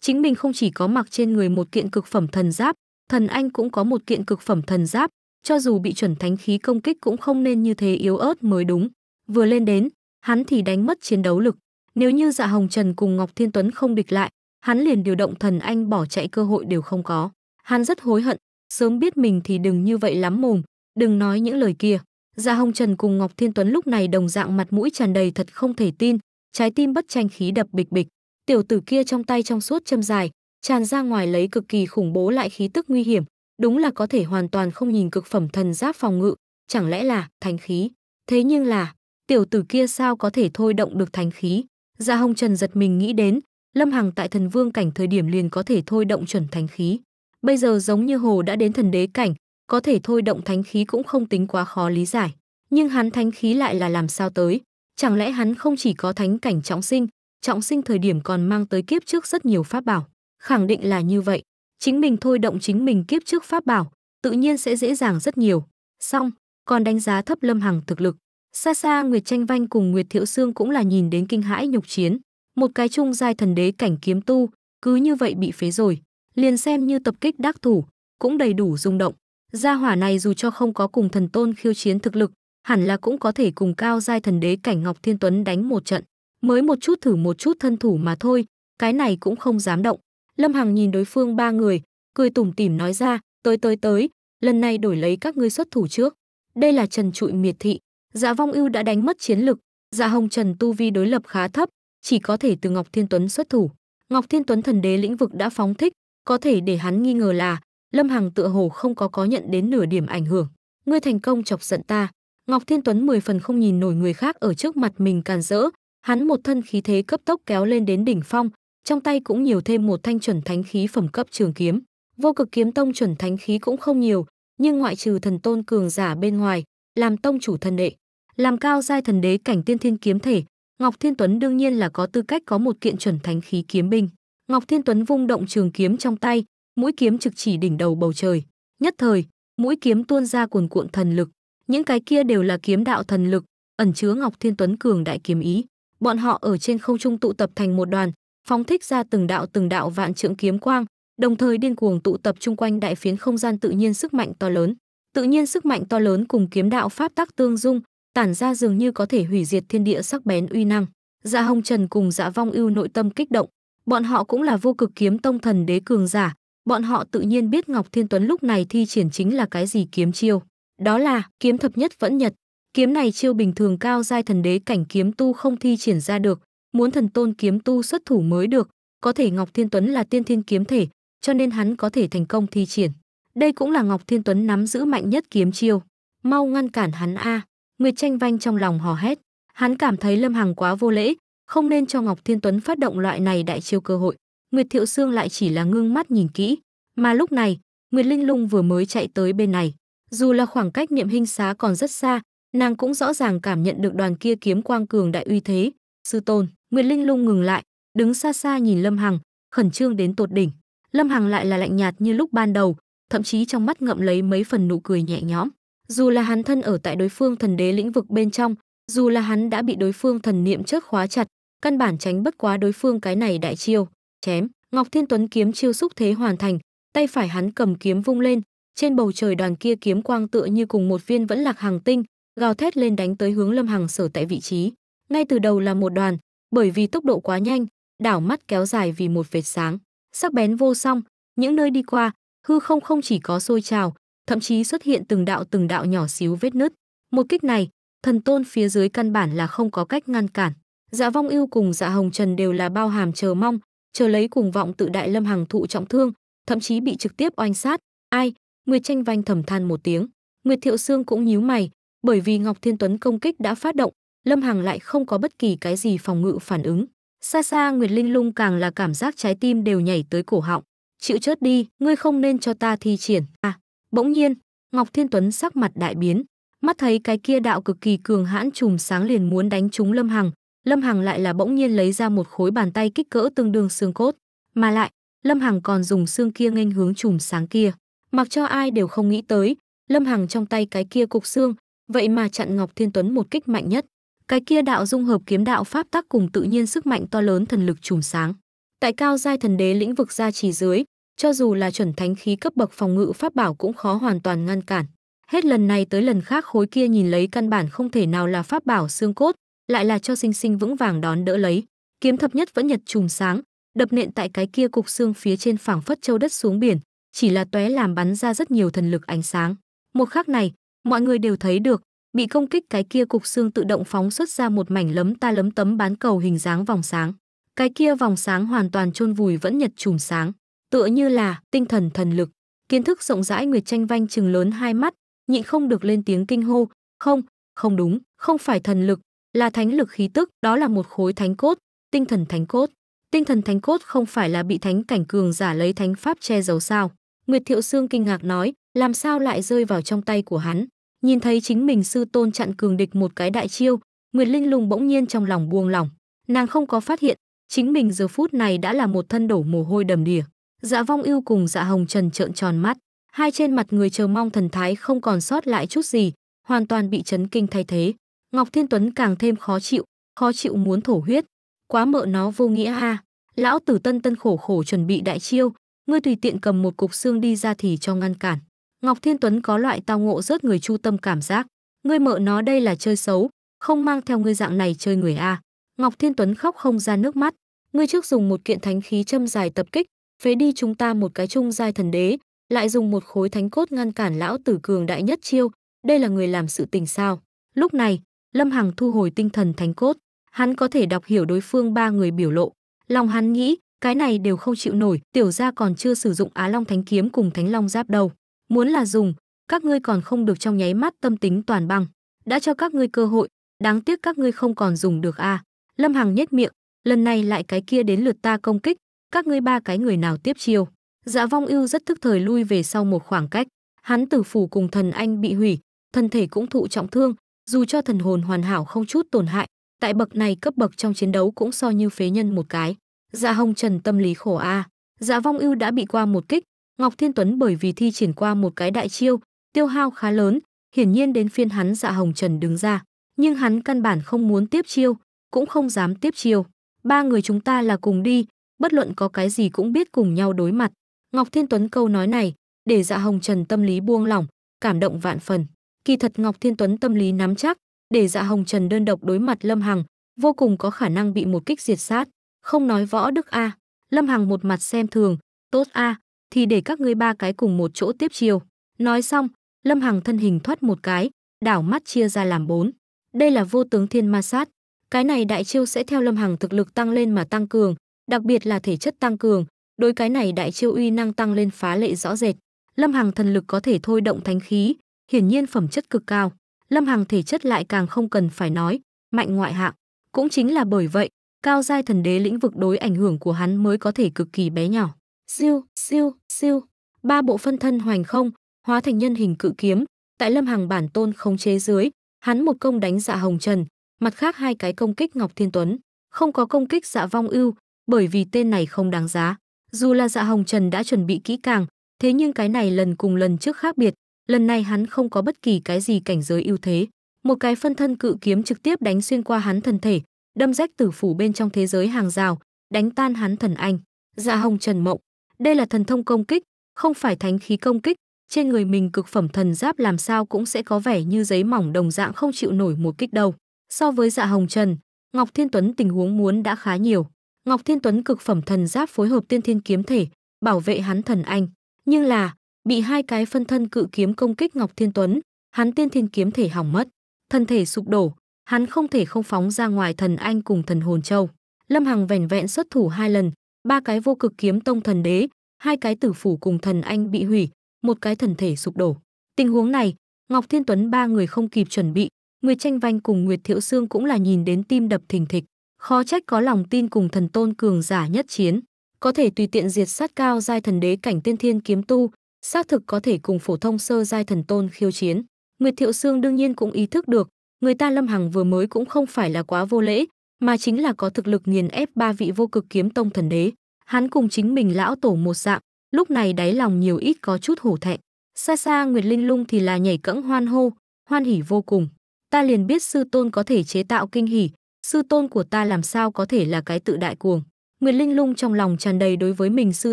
Chính mình không chỉ có mặc trên người một kiện cực phẩm thần giáp, thần anh cũng có một kiện cực phẩm thần giáp, cho dù bị chuẩn thánh khí công kích cũng không nên như thế yếu ớt mới đúng. Vừa lên đến, hắn thì đánh mất chiến đấu lực. Nếu như Dạ Hồng Trần cùng Ngọc Thiên Tuấn không địch lại, hắn liền điều động thần anh bỏ chạy cơ hội đều không có. Hắn rất hối hận, sớm biết mình thì đừng như vậy lắm mồm, đừng nói những lời kia. Dạ Hồng Trần cùng Ngọc Thiên Tuấn lúc này đồng dạng mặt mũi tràn đầy thật không thể tin, trái tim bất tranh khí đập bịch bịch. Tiểu tử kia trong tay trong suốt châm dài, tràn ra ngoài lấy cực kỳ khủng bố lại khí tức nguy hiểm, đúng là có thể hoàn toàn không nhìn cực phẩm thần giáp phòng ngự, chẳng lẽ là thánh khí. Thế nhưng là, tiểu tử kia sao có thể thôi động được thánh khí. Gia dạ Hồng Trần giật mình nghĩ đến, Lâm Hằng tại thần vương cảnh thời điểm liền có thể thôi động chuẩn thánh khí. Bây giờ giống như Hồ đã đến thần đế cảnh, có thể thôi động thánh khí cũng không tính quá khó lý giải. Nhưng hắn thánh khí lại là làm sao tới? Chẳng lẽ hắn không chỉ có thánh cảnh trọng sinh, trọng sinh thời điểm còn mang tới kiếp trước rất nhiều pháp bảo? Khẳng định là như vậy. Chính mình thôi động chính mình kiếp trước pháp bảo, tự nhiên sẽ dễ dàng rất nhiều. Xong, còn đánh giá thấp Lâm Hằng thực lực. Xa xa Nguyệt Tranh Vanh cùng Nguyệt Thiệu Sương cũng là nhìn đến kinh hãi nhục chiến, một cái trung giai thần đế cảnh kiếm tu, cứ như vậy bị phế rồi, liền xem như tập kích đắc thủ, cũng đầy đủ rung động. Gia hỏa này dù cho không có cùng thần tôn khiêu chiến thực lực, hẳn là cũng có thể cùng cao giai thần đế cảnh Ngọc Thiên Tuấn đánh một trận, mới một chút thử một chút thân thủ mà thôi, cái này cũng không dám động. Lâm Hằng nhìn đối phương ba người, cười tủm tỉm nói ra, tới tới tới, lần này đổi lấy các ngươi xuất thủ trước. Đây là Trần Trụi Miệt thị, Dạ Vong Ưu đã đánh mất chiến lực, Dạ Hồng Trần tu vi đối lập khá thấp, chỉ có thể từ Ngọc Thiên Tuấn xuất thủ. Ngọc Thiên Tuấn thần đế lĩnh vực đã phóng thích, có thể để hắn nghi ngờ là Lâm Hằng tựa hồ không có có nhận đến nửa điểm ảnh hưởng. Ngươi thành công chọc giận ta. Ngọc Thiên Tuấn mười phần không nhìn nổi người khác ở trước mặt mình càn rỡ, hắn một thân khí thế cấp tốc kéo lên đến đỉnh phong, trong tay cũng nhiều thêm một thanh chuẩn thánh khí phẩm cấp trường kiếm. Vô cực kiếm tông chuẩn thánh khí cũng không nhiều, nhưng ngoại trừ thần tôn cường giả bên ngoài, làm tông chủ thần đệ, làm cao giai thần đế cảnh tiên thiên kiếm thể, Ngọc Thiên Tuấn đương nhiên là có tư cách có một kiện chuẩn thánh khí kiếm binh. Ngọc Thiên Tuấn vung động trường kiếm trong tay, mũi kiếm trực chỉ đỉnh đầu bầu trời. Nhất thời, mũi kiếm tuôn ra cuồn cuộn thần lực, những cái kia đều là kiếm đạo thần lực, ẩn chứa Ngọc Thiên Tuấn cường đại kiếm ý. Bọn họ ở trên không trung tụ tập thành một đoàn, phóng thích ra từng đạo từng đạo vạn trượng kiếm quang, đồng thời điên cuồng tụ tập chung quanh đại phiến không gian tự nhiên sức mạnh to lớn. Tự nhiên sức mạnh to lớn cùng kiếm đạo pháp tắc tương dung, tản ra dường như có thể hủy diệt thiên địa sắc bén uy năng. Dạ Hồng Trần cùng Dạ Vong Ưu nội tâm kích động, bọn họ cũng là vô cực kiếm tông thần đế cường giả, bọn họ tự nhiên biết Ngọc Thiên Tuấn lúc này thi triển chính là cái gì kiếm chiêu, đó là kiếm thập nhất vẫn nhật. Kiếm này chiêu bình thường cao giai thần đế cảnh kiếm tu không thi triển ra được, muốn thần tôn kiếm tu xuất thủ mới được, có thể Ngọc Thiên Tuấn là tiên thiên kiếm thể, cho nên hắn có thể thành công thi triển. Đây cũng là Ngọc Thiên Tuấn nắm giữ mạnh nhất kiếm chiêu. Mau ngăn cản hắn a. Nguyệt Tranh Vanh trong lòng hò hét, hắn cảm thấy Lâm Hằng quá vô lễ, không nên cho Ngọc Thiên Tuấn phát động loại này đại chiêu cơ hội. Nguyệt Thiệu Sương lại chỉ là ngưng mắt nhìn kỹ, mà lúc này, Nguyệt Linh Lung vừa mới chạy tới bên này, dù là khoảng cách niệm hình xá còn rất xa, nàng cũng rõ ràng cảm nhận được đoàn kia kiếm quang cường đại uy thế. Sư tôn, Nguyệt Linh Lung ngừng lại, đứng xa xa nhìn Lâm Hằng, khẩn trương đến tột đỉnh. Lâm Hằng lại là lạnh nhạt như lúc ban đầu, thậm chí trong mắt ngậm lấy mấy phần nụ cười nhẹ nhõm. Dù là hắn thân ở tại đối phương thần đế lĩnh vực bên trong, dù là hắn đã bị đối phương thần niệm chớp khóa chặt, căn bản tránh bất quá đối phương cái này đại chiêu, chém. Ngọc Thiên Tuấn kiếm chiêu xúc thế hoàn thành, tay phải hắn cầm kiếm vung lên, trên bầu trời đoàn kia kiếm quang tựa như cùng một viên vẫn lạc hàng tinh, gào thét lên đánh tới hướng Lâm Hằng sở tại vị trí. Ngay từ đầu là một đoàn, bởi vì tốc độ quá nhanh, đảo mắt kéo dài vì một vệt sáng, sắc bén vô song, những nơi đi qua, hư không không chỉ có sôi trào, thậm chí xuất hiện từng đạo từng đạo nhỏ xíu vết nứt. Một kích này, thần tôn phía dưới căn bản là không có cách ngăn cản. Dạ Vong Ưu cùng Dạ Hồng Trần đều là bao hàm chờ mong, chờ lấy cùng vọng tự đại Lâm Hằng thụ trọng thương, thậm chí bị trực tiếp oanh sát. Ai? Nguyệt Tranh Vanh thầm than một tiếng. Nguyệt Thiệu xương cũng nhíu mày, bởi vì Ngọc Thiên Tuấn công kích đã phát động, Lâm Hằng lại không có bất kỳ cái gì phòng ngự phản ứng. Xa xa Nguyệt Linh Lung càng là cảm giác trái tim đều nhảy tới cổ họng. Chịu chết đi, ngươi không nên cho ta thi triển. À, Bỗng nhiên, Ngọc Thiên Tuấn sắc mặt đại biến, mắt thấy cái kia đạo cực kỳ cường hãn trùm sáng liền muốn đánh trúng Lâm Hằng, Lâm Hằng lại là bỗng nhiên lấy ra một khối bàn tay kích cỡ tương đương xương cốt, mà lại, Lâm Hằng còn dùng xương kia nghênh hướng trùm sáng kia, mặc cho ai đều không nghĩ tới, Lâm Hằng trong tay cái kia cục xương, vậy mà chặn Ngọc Thiên Tuấn một kích mạnh nhất. Cái kia đạo dung hợp kiếm đạo pháp tác cùng tự nhiên sức mạnh to lớn thần lực trùm sáng. Tại cao giai thần đế lĩnh vực gia trì dưới, cho dù là chuẩn thánh khí cấp bậc phòng ngự pháp bảo cũng khó hoàn toàn ngăn cản. Hết lần này tới lần khác khối kia nhìn lấy căn bản không thể nào là pháp bảo xương cốt, lại là cho sinh sinh vững vàng đón đỡ lấy. Kiếm thập nhất vẫn nhật trùm sáng, đập nện tại cái kia cục xương phía trên phảng phất châu đất xuống biển, chỉ là tóe làm bắn ra rất nhiều thần lực ánh sáng. Một khắc này, mọi người đều thấy được, bị công kích cái kia cục xương tự động phóng xuất ra một mảnh lấm ta lấm tấm bán cầu hình dáng vòng sáng. Cái kia vòng sáng hoàn toàn chôn vùi vẫn nhật trùm sáng tựa như là tinh thần thần lực kiến thức rộng rãi nguyệt tranh vanh chừng lớn hai mắt nhịn không được lên tiếng kinh hô không không đúng không phải thần lực là thánh lực khí tức đó là một khối thánh cốt tinh thần thánh cốt tinh thần thánh cốt không phải là bị thánh cảnh cường giả lấy thánh pháp che giấu sao nguyệt thiệu xương kinh ngạc nói làm sao lại rơi vào trong tay của hắn nhìn thấy chính mình sư tôn chặn cường địch một cái đại chiêu nguyệt linh lùng bỗng nhiên trong lòng buông lỏng nàng không có phát hiện chính mình giờ phút này đã là một thân đổ mồ hôi đầm đìa Dạ Vong yêu cùng Dạ Hồng Trần trợn tròn mắt, hai trên mặt người chờ mong thần thái không còn sót lại chút gì, hoàn toàn bị chấn kinh thay thế. Ngọc Thiên Tuấn càng thêm khó chịu, khó chịu muốn thổ huyết. Quá mợ nó vô nghĩa ha Lão tử Tân Tân khổ khổ chuẩn bị đại chiêu, ngươi tùy tiện cầm một cục xương đi ra thì cho ngăn cản. Ngọc Thiên Tuấn có loại tao ngộ rớt người chu tâm cảm giác, ngươi mợ nó đây là chơi xấu, không mang theo ngươi dạng này chơi người a. Ngọc Thiên Tuấn khóc không ra nước mắt, ngươi trước dùng một kiện thánh khí châm dài tập kích, phế đi chúng ta một cái trung giai thần đế, lại dùng một khối thánh cốt ngăn cản lão tử cường đại nhất chiêu, đây là người làm sự tình sao? Lúc này, Lâm Hằng thu hồi tinh thần thánh cốt, hắn có thể đọc hiểu đối phương ba người biểu lộ, lòng hắn nghĩ, cái này đều không chịu nổi, tiểu gia còn chưa sử dụng Á Long Thánh kiếm cùng Thánh Long giáp đâu, muốn là dùng, các ngươi còn không được trong nháy mắt tâm tính toàn băng, đã cho các ngươi cơ hội, đáng tiếc các ngươi không còn dùng được a. À. Lâm Hằng nhếch miệng, lần này lại cái kia đến lượt ta công kích, các ngươi ba cái người nào tiếp chiêu dạ vong ưu rất thức thời lui về sau một khoảng cách hắn tử phủ cùng thần anh bị hủy thân thể cũng thụ trọng thương dù cho thần hồn hoàn hảo không chút tổn hại tại bậc này cấp bậc trong chiến đấu cũng so như phế nhân một cái dạ hồng trần tâm lý khổ a dạ vong ưu đã bị qua một kích ngọc thiên tuấn bởi vì thi triển qua một cái đại chiêu tiêu hao khá lớn hiển nhiên đến phiên hắn dạ hồng trần đứng ra nhưng hắn căn bản không muốn tiếp chiêu cũng không dám tiếp chiêu ba người chúng ta là cùng đi bất luận có cái gì cũng biết cùng nhau đối mặt. Ngọc Thiên Tuấn câu nói này, để Dạ Hồng Trần tâm lý buông lỏng, cảm động vạn phần. Kỳ thật Ngọc Thiên Tuấn tâm lý nắm chắc, để Dạ Hồng Trần đơn độc đối mặt Lâm Hằng, vô cùng có khả năng bị một kích diệt sát. Không nói võ đức a, Lâm Hằng một mặt xem thường, tốt a, thì để các ngươi ba cái cùng một chỗ tiếp chiều. Nói xong, Lâm Hằng thân hình thoát một cái, đảo mắt chia ra làm bốn. Đây là vô tướng thiên ma sát. Cái này đại chiêu sẽ theo Lâm Hằng thực lực tăng lên mà tăng cường, đặc biệt là thể chất tăng cường, đối cái này đại chiêu uy năng tăng lên phá lệ rõ rệt. Lâm Hằng thần lực có thể thôi động thánh khí, hiển nhiên phẩm chất cực cao. Lâm Hằng thể chất lại càng không cần phải nói, mạnh ngoại hạng. Cũng chính là bởi vậy, cao giai thần đế lĩnh vực đối ảnh hưởng của hắn mới có thể cực kỳ bé nhỏ. Siêu, siêu, siêu, ba bộ phân thân hoành không, hóa thành nhân hình cự kiếm, tại Lâm Hằng bản tôn khống chế dưới, hắn một công đánh Dạ Hồng Trần, mặt khác hai cái công kích Ngọc Thiên Tuấn, không có công kích Dạ Vong Ưu, bởi vì tên này không đáng giá. Dù là dạ hồng trần đã chuẩn bị kỹ càng, thế nhưng cái này lần cùng lần trước khác biệt, lần này hắn không có bất kỳ cái gì cảnh giới ưu thế. Một cái phân thân cự kiếm trực tiếp đánh xuyên qua hắn thân thể, đâm rách tử phủ bên trong thế giới hàng rào, đánh tan hắn thần anh. Dạ hồng trần mộng, đây là thần thông công kích, không phải thánh khí công kích, trên người mình cực phẩm thần giáp làm sao cũng sẽ có vẻ như giấy mỏng đồng dạng không chịu nổi một kích đâu. So với dạ hồng trần, Ngọc Thiên Tuấn tình huống muốn đã khá nhiều. Ngọc Thiên Tuấn cực phẩm thần giáp phối hợp tiên thiên kiếm thể, bảo vệ hắn thần anh, nhưng là bị hai cái phân thân cự kiếm công kích Ngọc Thiên Tuấn, hắn tiên thiên kiếm thể hỏng mất, thân thể sụp đổ, hắn không thể không phóng ra ngoài thần anh cùng thần hồn châu. Lâm Hằng vẻn vẹn xuất thủ hai lần, ba cái vô cực kiếm tông thần đế, hai cái tử phủ cùng thần anh bị hủy, một cái thần thể sụp đổ. Tình huống này, Ngọc Thiên Tuấn ba người không kịp chuẩn bị, Nguyệt Tranh Vanh cùng Nguyệt Thiệu Sương cũng là nhìn đến tim đập thình thịch khó trách có lòng tin cùng thần tôn cường giả nhất chiến, có thể tùy tiện diệt sát cao giai thần đế cảnh tiên thiên kiếm tu, xác thực có thể cùng phổ thông sơ giai thần tôn khiêu chiến. Nguyệt Thiệu Sương đương nhiên cũng ý thức được, người ta Lâm Hằng vừa mới cũng không phải là quá vô lễ, mà chính là có thực lực nghiền ép ba vị vô cực kiếm tông thần đế. Hắn cùng chính mình lão tổ một dạng, lúc này đáy lòng nhiều ít có chút hổ thẹn. Xa xa Nguyệt Linh Lung thì là nhảy cẫng hoan hô, hoan hỉ vô cùng. Ta liền biết sư tôn có thể chế tạo kinh hỉ, sư tôn của ta làm sao có thể là cái tự đại cuồng. Nguyệt Linh Lung trong lòng tràn đầy đối với mình sư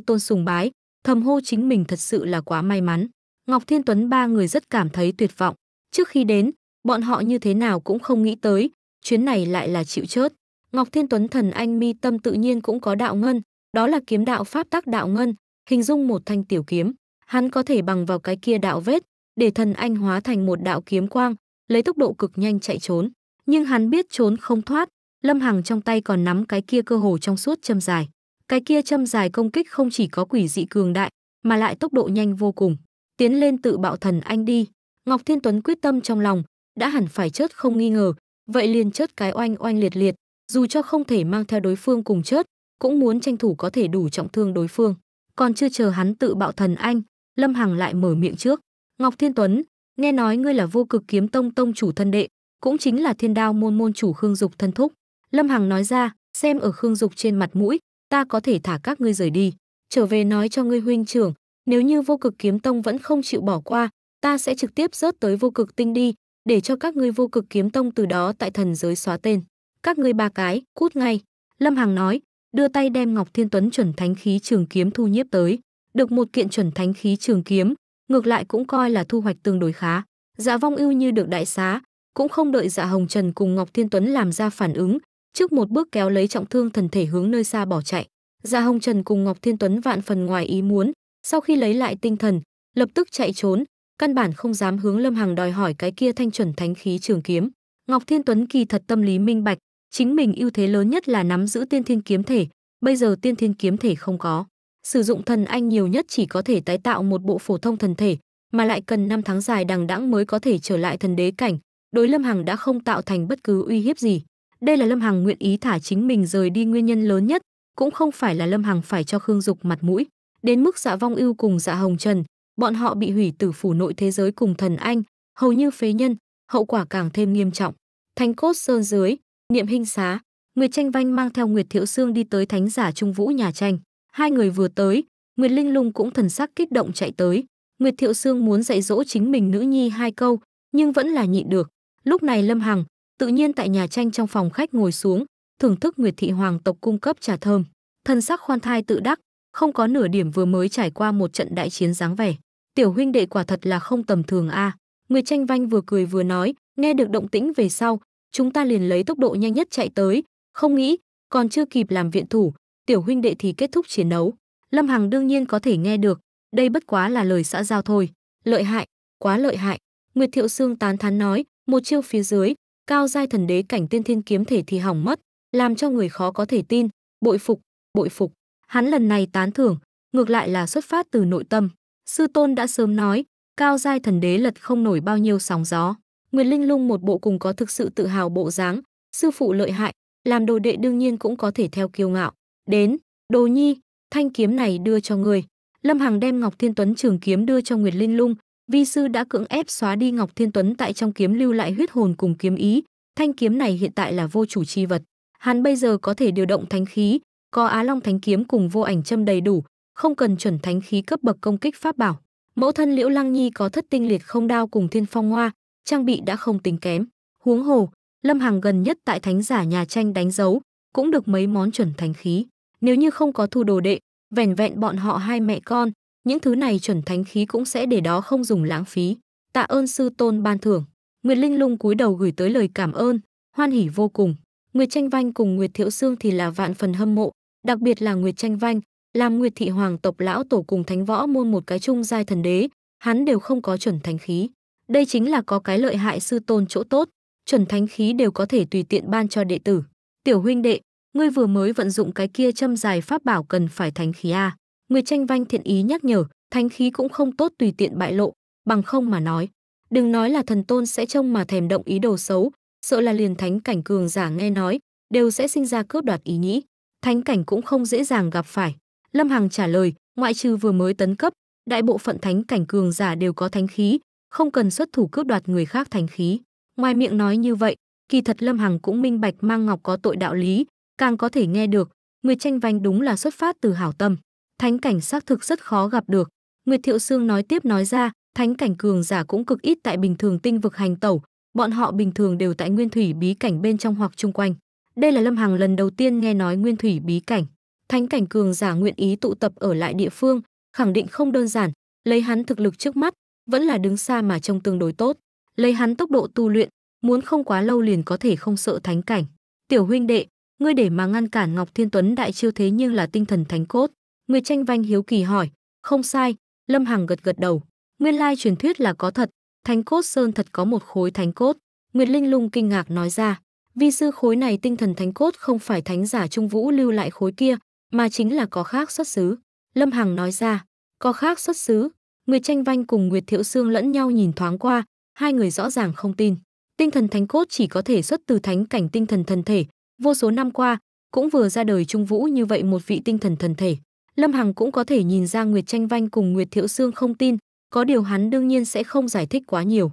tôn sùng bái, thầm hô chính mình thật sự là quá may mắn. Ngọc Thiên Tuấn ba người rất cảm thấy tuyệt vọng. Trước khi đến, bọn họ như thế nào cũng không nghĩ tới, chuyến này lại là chịu chớt. Ngọc Thiên Tuấn thần anh mi tâm tự nhiên cũng có đạo ngân, đó là kiếm đạo pháp tác đạo ngân, hình dung một thanh tiểu kiếm. Hắn có thể bằng vào cái kia đạo vết, để thần anh hóa thành một đạo kiếm quang, lấy tốc độ cực nhanh chạy trốn. Nhưng hắn biết trốn không thoát, Lâm Hằng trong tay còn nắm cái kia cơ hồ trong suốt châm dài. Cái kia châm dài công kích không chỉ có quỷ dị cường đại, mà lại tốc độ nhanh vô cùng. Tiến lên tự bạo thần anh đi. Ngọc Thiên Tuấn quyết tâm trong lòng, đã hẳn phải chết không nghi ngờ, vậy liền chết cái oanh oanh liệt liệt, dù cho không thể mang theo đối phương cùng chết, cũng muốn tranh thủ có thể đủ trọng thương đối phương. Còn chưa chờ hắn tự bạo thần anh, Lâm Hằng lại mở miệng trước. Ngọc Thiên Tuấn, nghe nói ngươi là vô cực kiếm tông tông chủ thân đệ, cũng chính là thiên đao môn môn chủ khương dục thân thúc lâm hằng nói ra xem ở khương dục trên mặt mũi ta có thể thả các ngươi rời đi trở về nói cho ngươi huynh trưởng nếu như vô cực kiếm tông vẫn không chịu bỏ qua ta sẽ trực tiếp rớt tới vô cực tinh đi để cho các ngươi vô cực kiếm tông từ đó tại thần giới xóa tên các ngươi ba cái cút ngay lâm hằng nói đưa tay đem ngọc thiên tuấn chuẩn thánh khí trường kiếm thu nhiếp tới được một kiện chuẩn thánh khí trường kiếm ngược lại cũng coi là thu hoạch tương đối khá dạ vong ưu như được đại xá cũng không đợi Dạ Hồng Trần cùng Ngọc Thiên Tuấn làm ra phản ứng, trước một bước kéo lấy trọng thương thần thể hướng nơi xa bỏ chạy. Dạ Hồng Trần cùng Ngọc Thiên Tuấn vạn phần ngoài ý muốn, sau khi lấy lại tinh thần, lập tức chạy trốn, căn bản không dám hướng Lâm Hằng đòi hỏi cái kia thanh chuẩn thánh khí trường kiếm. Ngọc Thiên Tuấn kỳ thật tâm lý minh bạch, chính mình ưu thế lớn nhất là nắm giữ tiên thiên kiếm thể, bây giờ tiên thiên kiếm thể không có. Sử dụng thần anh nhiều nhất chỉ có thể tái tạo một bộ phổ thông thần thể, mà lại cần năm tháng dài đằng đẵng mới có thể trở lại thần đế cảnh, đối Lâm Hằng đã không tạo thành bất cứ uy hiếp gì. Đây là Lâm Hằng nguyện ý thả chính mình rời đi nguyên nhân lớn nhất, cũng không phải là Lâm Hằng phải cho Khương Dục mặt mũi. Đến mức Dạ Vong Ưu cùng Dạ Hồng Trần, bọn họ bị hủy tử phủ nội thế giới cùng thần anh, hầu như phế nhân, hậu quả càng thêm nghiêm trọng. Thánh cốt sơn dưới, niệm hình xá, Nguyệt Tranh Vanh mang theo Nguyệt Thiệu Sương đi tới thánh giả Trung Vũ nhà tranh. Hai người vừa tới, Nguyệt Linh Lung cũng thần sắc kích động chạy tới. Nguyệt Thiệu Sương muốn dạy dỗ chính mình nữ nhi hai câu, nhưng vẫn là nhịn được. Lúc này Lâm Hằng, tự nhiên tại nhà tranh trong phòng khách ngồi xuống, thưởng thức Nguyệt thị hoàng tộc cung cấp trà thơm, thân sắc khoan thai tự đắc, không có nửa điểm vừa mới trải qua một trận đại chiến dáng vẻ. Tiểu huynh đệ quả thật là không tầm thường a. À. Nguyệt Tranh Vanh vừa cười vừa nói, nghe được động tĩnh về sau, chúng ta liền lấy tốc độ nhanh nhất chạy tới, không nghĩ, còn chưa kịp làm viện thủ, tiểu huynh đệ thì kết thúc chiến đấu. Lâm Hằng đương nhiên có thể nghe được, đây bất quá là lời xã giao thôi. Lợi hại, quá lợi hại. Nguyệt Thiệu xương tán thán nói, một chiêu phía dưới, cao giai thần đế cảnh tiên thiên kiếm thể thì hỏng mất, làm cho người khó có thể tin, bội phục, bội phục. Hắn lần này tán thưởng, ngược lại là xuất phát từ nội tâm. Sư tôn đã sớm nói, cao giai thần đế lật không nổi bao nhiêu sóng gió. Nguyệt Linh Lung một bộ cùng có thực sự tự hào bộ dáng, sư phụ lợi hại, làm đồ đệ đương nhiên cũng có thể theo kiêu ngạo. Đến, Đồ Nhi, thanh kiếm này đưa cho người. Lâm Hằng đem Ngọc Thiên Tuấn trường kiếm đưa cho Nguyệt Linh Lung, vi sư đã cưỡng ép xóa đi Ngọc Thiên Tuấn tại trong kiếm lưu lại huyết hồn cùng kiếm ý, thanh kiếm này hiện tại là vô chủ chi vật. Hắn bây giờ có thể điều động thánh khí, có Á Long thánh kiếm cùng vô ảnh châm đầy đủ, không cần chuẩn thánh khí cấp bậc công kích pháp bảo. Mẫu thân Liễu Lăng Nhi có thất tinh liệt không đao cùng thiên phong hoa, trang bị đã không tính kém. Huống hồ, Lâm hàng gần nhất tại thánh giả nhà tranh đánh dấu, cũng được mấy món chuẩn thánh khí. Nếu như không có thu đồ đệ, vẻn vẹn bọn họ hai mẹ con, những thứ này chuẩn thánh khí cũng sẽ để đó không dùng lãng phí. Tạ ơn sư tôn ban thưởng. Nguyệt Linh Lung cúi đầu gửi tới lời cảm ơn, hoan hỉ vô cùng. Nguyệt Tranh Vanh cùng Nguyệt Thiệu Sương thì là vạn phần hâm mộ, đặc biệt là Nguyệt Tranh Vanh, làm Nguyệt thị hoàng tộc lão tổ cùng thánh võ môn một cái chung giai thần đế, hắn đều không có chuẩn thánh khí. Đây chính là có cái lợi hại sư tôn chỗ tốt, chuẩn thánh khí đều có thể tùy tiện ban cho đệ tử. Tiểu huynh đệ, ngươi vừa mới vận dụng cái kia châm dài pháp bảo cần phải thánh khí a. À. Nguyệt Tranh Vanh thiện ý nhắc nhở, thánh khí cũng không tốt tùy tiện bại lộ, bằng không mà nói. Đừng nói là thần tôn sẽ trông mà thèm động ý đồ xấu, sợ là liền thánh cảnh cường giả nghe nói, đều sẽ sinh ra cướp đoạt ý nghĩ. Thánh cảnh cũng không dễ dàng gặp phải. Lâm Hằng trả lời, ngoại trừ vừa mới tấn cấp, đại bộ phận thánh cảnh cường giả đều có thánh khí, không cần xuất thủ cướp đoạt người khác thánh khí. Ngoài miệng nói như vậy, kỳ thật Lâm Hằng cũng minh bạch mang ngọc có tội đạo lý, càng có thể nghe được, người tranh vanh đúng là xuất phát từ hảo tâm thánh cảnh xác thực rất khó gặp được. Nguyệt Thiệu Sương nói tiếp nói ra, thánh cảnh cường giả cũng cực ít tại bình thường tinh vực hành tẩu, bọn họ bình thường đều tại nguyên thủy bí cảnh bên trong hoặc chung quanh. Đây là Lâm Hằng lần đầu tiên nghe nói nguyên thủy bí cảnh. Thánh cảnh cường giả nguyện ý tụ tập ở lại địa phương, khẳng định không đơn giản, lấy hắn thực lực trước mắt, vẫn là đứng xa mà trông tương đối tốt. Lấy hắn tốc độ tu luyện, muốn không quá lâu liền có thể không sợ thánh cảnh. Tiểu huynh đệ, ngươi để mà ngăn cản Ngọc Thiên Tuấn đại chiêu thế nhưng là tinh thần thánh cốt. Nguyệt Tranh Vanh hiếu kỳ hỏi, không sai, Lâm Hằng gật gật đầu. Nguyên lai truyền thuyết là có thật, Thánh Cốt Sơn thật có một khối Thánh Cốt. Nguyệt Linh Lung kinh ngạc nói ra, vi sư khối này tinh thần Thánh Cốt không phải Thánh giả Trung Vũ lưu lại khối kia, mà chính là có khác xuất xứ. Lâm Hằng nói ra, có khác xuất xứ. Nguyệt Tranh Vanh cùng Nguyệt Thiệu Sương lẫn nhau nhìn thoáng qua, hai người rõ ràng không tin. Tinh thần Thánh Cốt chỉ có thể xuất từ thánh cảnh tinh thần thần thể, vô số năm qua, cũng vừa ra đời Trung Vũ như vậy một vị tinh thần thần thể. Lâm Hằng cũng có thể nhìn ra Nguyệt Tranh Vanh cùng Nguyệt Thiệu Sương không tin, có điều hắn đương nhiên sẽ không giải thích quá nhiều.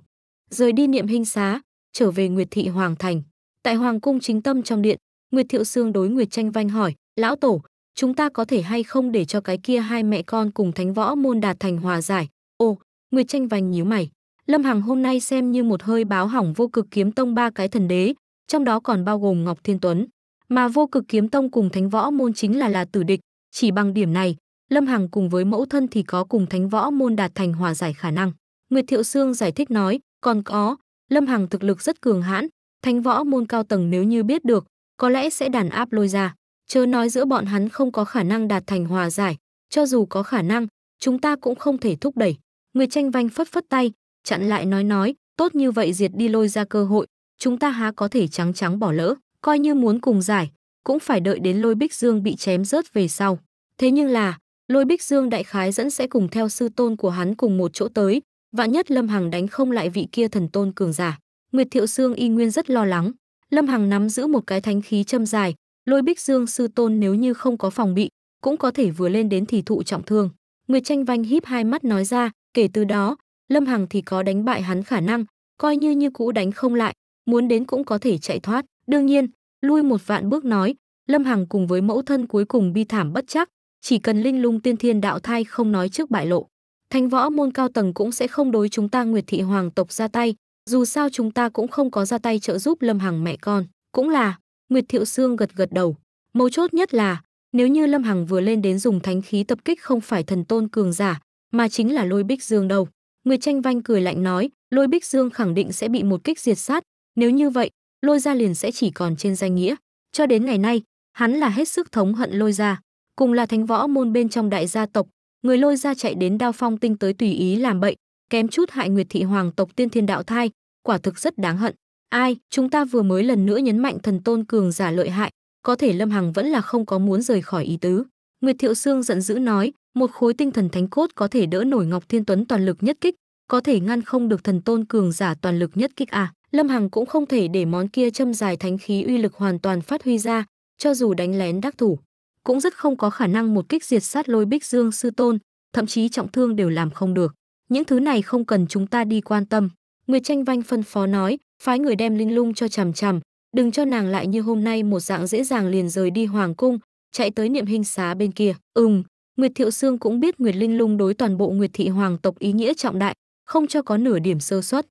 Rời đi niệm hình xá, trở về Nguyệt Thị Hoàng Thành. Tại Hoàng Cung chính tâm trong điện, Nguyệt Thiệu Sương đối Nguyệt Tranh Vanh hỏi, Lão Tổ, chúng ta có thể hay không để cho cái kia hai mẹ con cùng thánh võ môn đạt thành hòa giải? Ồ, Nguyệt Tranh Vanh nhíu mày. Lâm Hằng hôm nay xem như một hơi báo hỏng vô cực kiếm tông ba cái thần đế, trong đó còn bao gồm Ngọc Thiên Tuấn. Mà vô cực kiếm tông cùng thánh võ môn chính là là tử địch, chỉ bằng điểm này, Lâm Hằng cùng với mẫu thân thì có cùng Thánh Võ Môn đạt thành hòa giải khả năng. Nguyệt Thiệu Sương giải thích nói, còn có, Lâm Hằng thực lực rất cường hãn, Thánh Võ Môn cao tầng nếu như biết được, có lẽ sẽ đàn áp lôi ra. Chớ nói giữa bọn hắn không có khả năng đạt thành hòa giải, cho dù có khả năng, chúng ta cũng không thể thúc đẩy. Người tranh vanh phất phất tay, chặn lại nói nói, tốt như vậy diệt đi lôi ra cơ hội, chúng ta há có thể trắng trắng bỏ lỡ, coi như muốn cùng giải, cũng phải đợi đến lôi bích dương bị chém rớt về sau. Thế nhưng là, lôi bích dương đại khái dẫn sẽ cùng theo sư tôn của hắn cùng một chỗ tới, vạn nhất Lâm Hằng đánh không lại vị kia thần tôn cường giả. Nguyệt Thiệu xương y nguyên rất lo lắng. Lâm Hằng nắm giữ một cái thánh khí châm dài, lôi bích dương sư tôn nếu như không có phòng bị, cũng có thể vừa lên đến thì thụ trọng thương. Nguyệt Tranh Vanh híp hai mắt nói ra, kể từ đó, Lâm Hằng thì có đánh bại hắn khả năng, coi như như cũ đánh không lại, muốn đến cũng có thể chạy thoát. Đương nhiên, lui một vạn bước nói, Lâm Hằng cùng với mẫu thân cuối cùng bi thảm bất chắc, chỉ cần linh lung tiên thiên đạo thai không nói trước bại lộ thánh võ môn cao tầng cũng sẽ không đối chúng ta nguyệt thị hoàng tộc ra tay dù sao chúng ta cũng không có ra tay trợ giúp lâm hằng mẹ con cũng là nguyệt thiệu xương gật gật đầu mấu chốt nhất là nếu như lâm hằng vừa lên đến dùng thánh khí tập kích không phải thần tôn cường giả mà chính là lôi bích dương đâu nguyệt tranh vanh cười lạnh nói lôi bích dương khẳng định sẽ bị một kích diệt sát nếu như vậy lôi ra liền sẽ chỉ còn trên danh nghĩa cho đến ngày nay hắn là hết sức thống hận lôi ra cùng là thánh võ môn bên trong đại gia tộc, người lôi ra chạy đến đao phong tinh tới tùy ý làm bậy, kém chút hại Nguyệt thị hoàng tộc tiên thiên đạo thai, quả thực rất đáng hận. Ai, chúng ta vừa mới lần nữa nhấn mạnh thần tôn cường giả lợi hại, có thể Lâm Hằng vẫn là không có muốn rời khỏi ý tứ. Nguyệt Thiệu Sương giận dữ nói, một khối tinh thần thánh cốt có thể đỡ nổi Ngọc Thiên Tuấn toàn lực nhất kích, có thể ngăn không được thần tôn cường giả toàn lực nhất kích à. Lâm Hằng cũng không thể để món kia châm dài thánh khí uy lực hoàn toàn phát huy ra, cho dù đánh lén đắc thủ, cũng rất không có khả năng một kích diệt sát lôi bích dương sư tôn, thậm chí trọng thương đều làm không được. Những thứ này không cần chúng ta đi quan tâm. Nguyệt tranh vanh phân phó nói, phái người đem linh lung cho chằm chằm, đừng cho nàng lại như hôm nay một dạng dễ dàng liền rời đi hoàng cung, chạy tới niệm hình xá bên kia. Ừm, Nguyệt Thiệu Sương cũng biết Nguyệt Linh Lung đối toàn bộ Nguyệt thị hoàng tộc ý nghĩa trọng đại, không cho có nửa điểm sơ suất.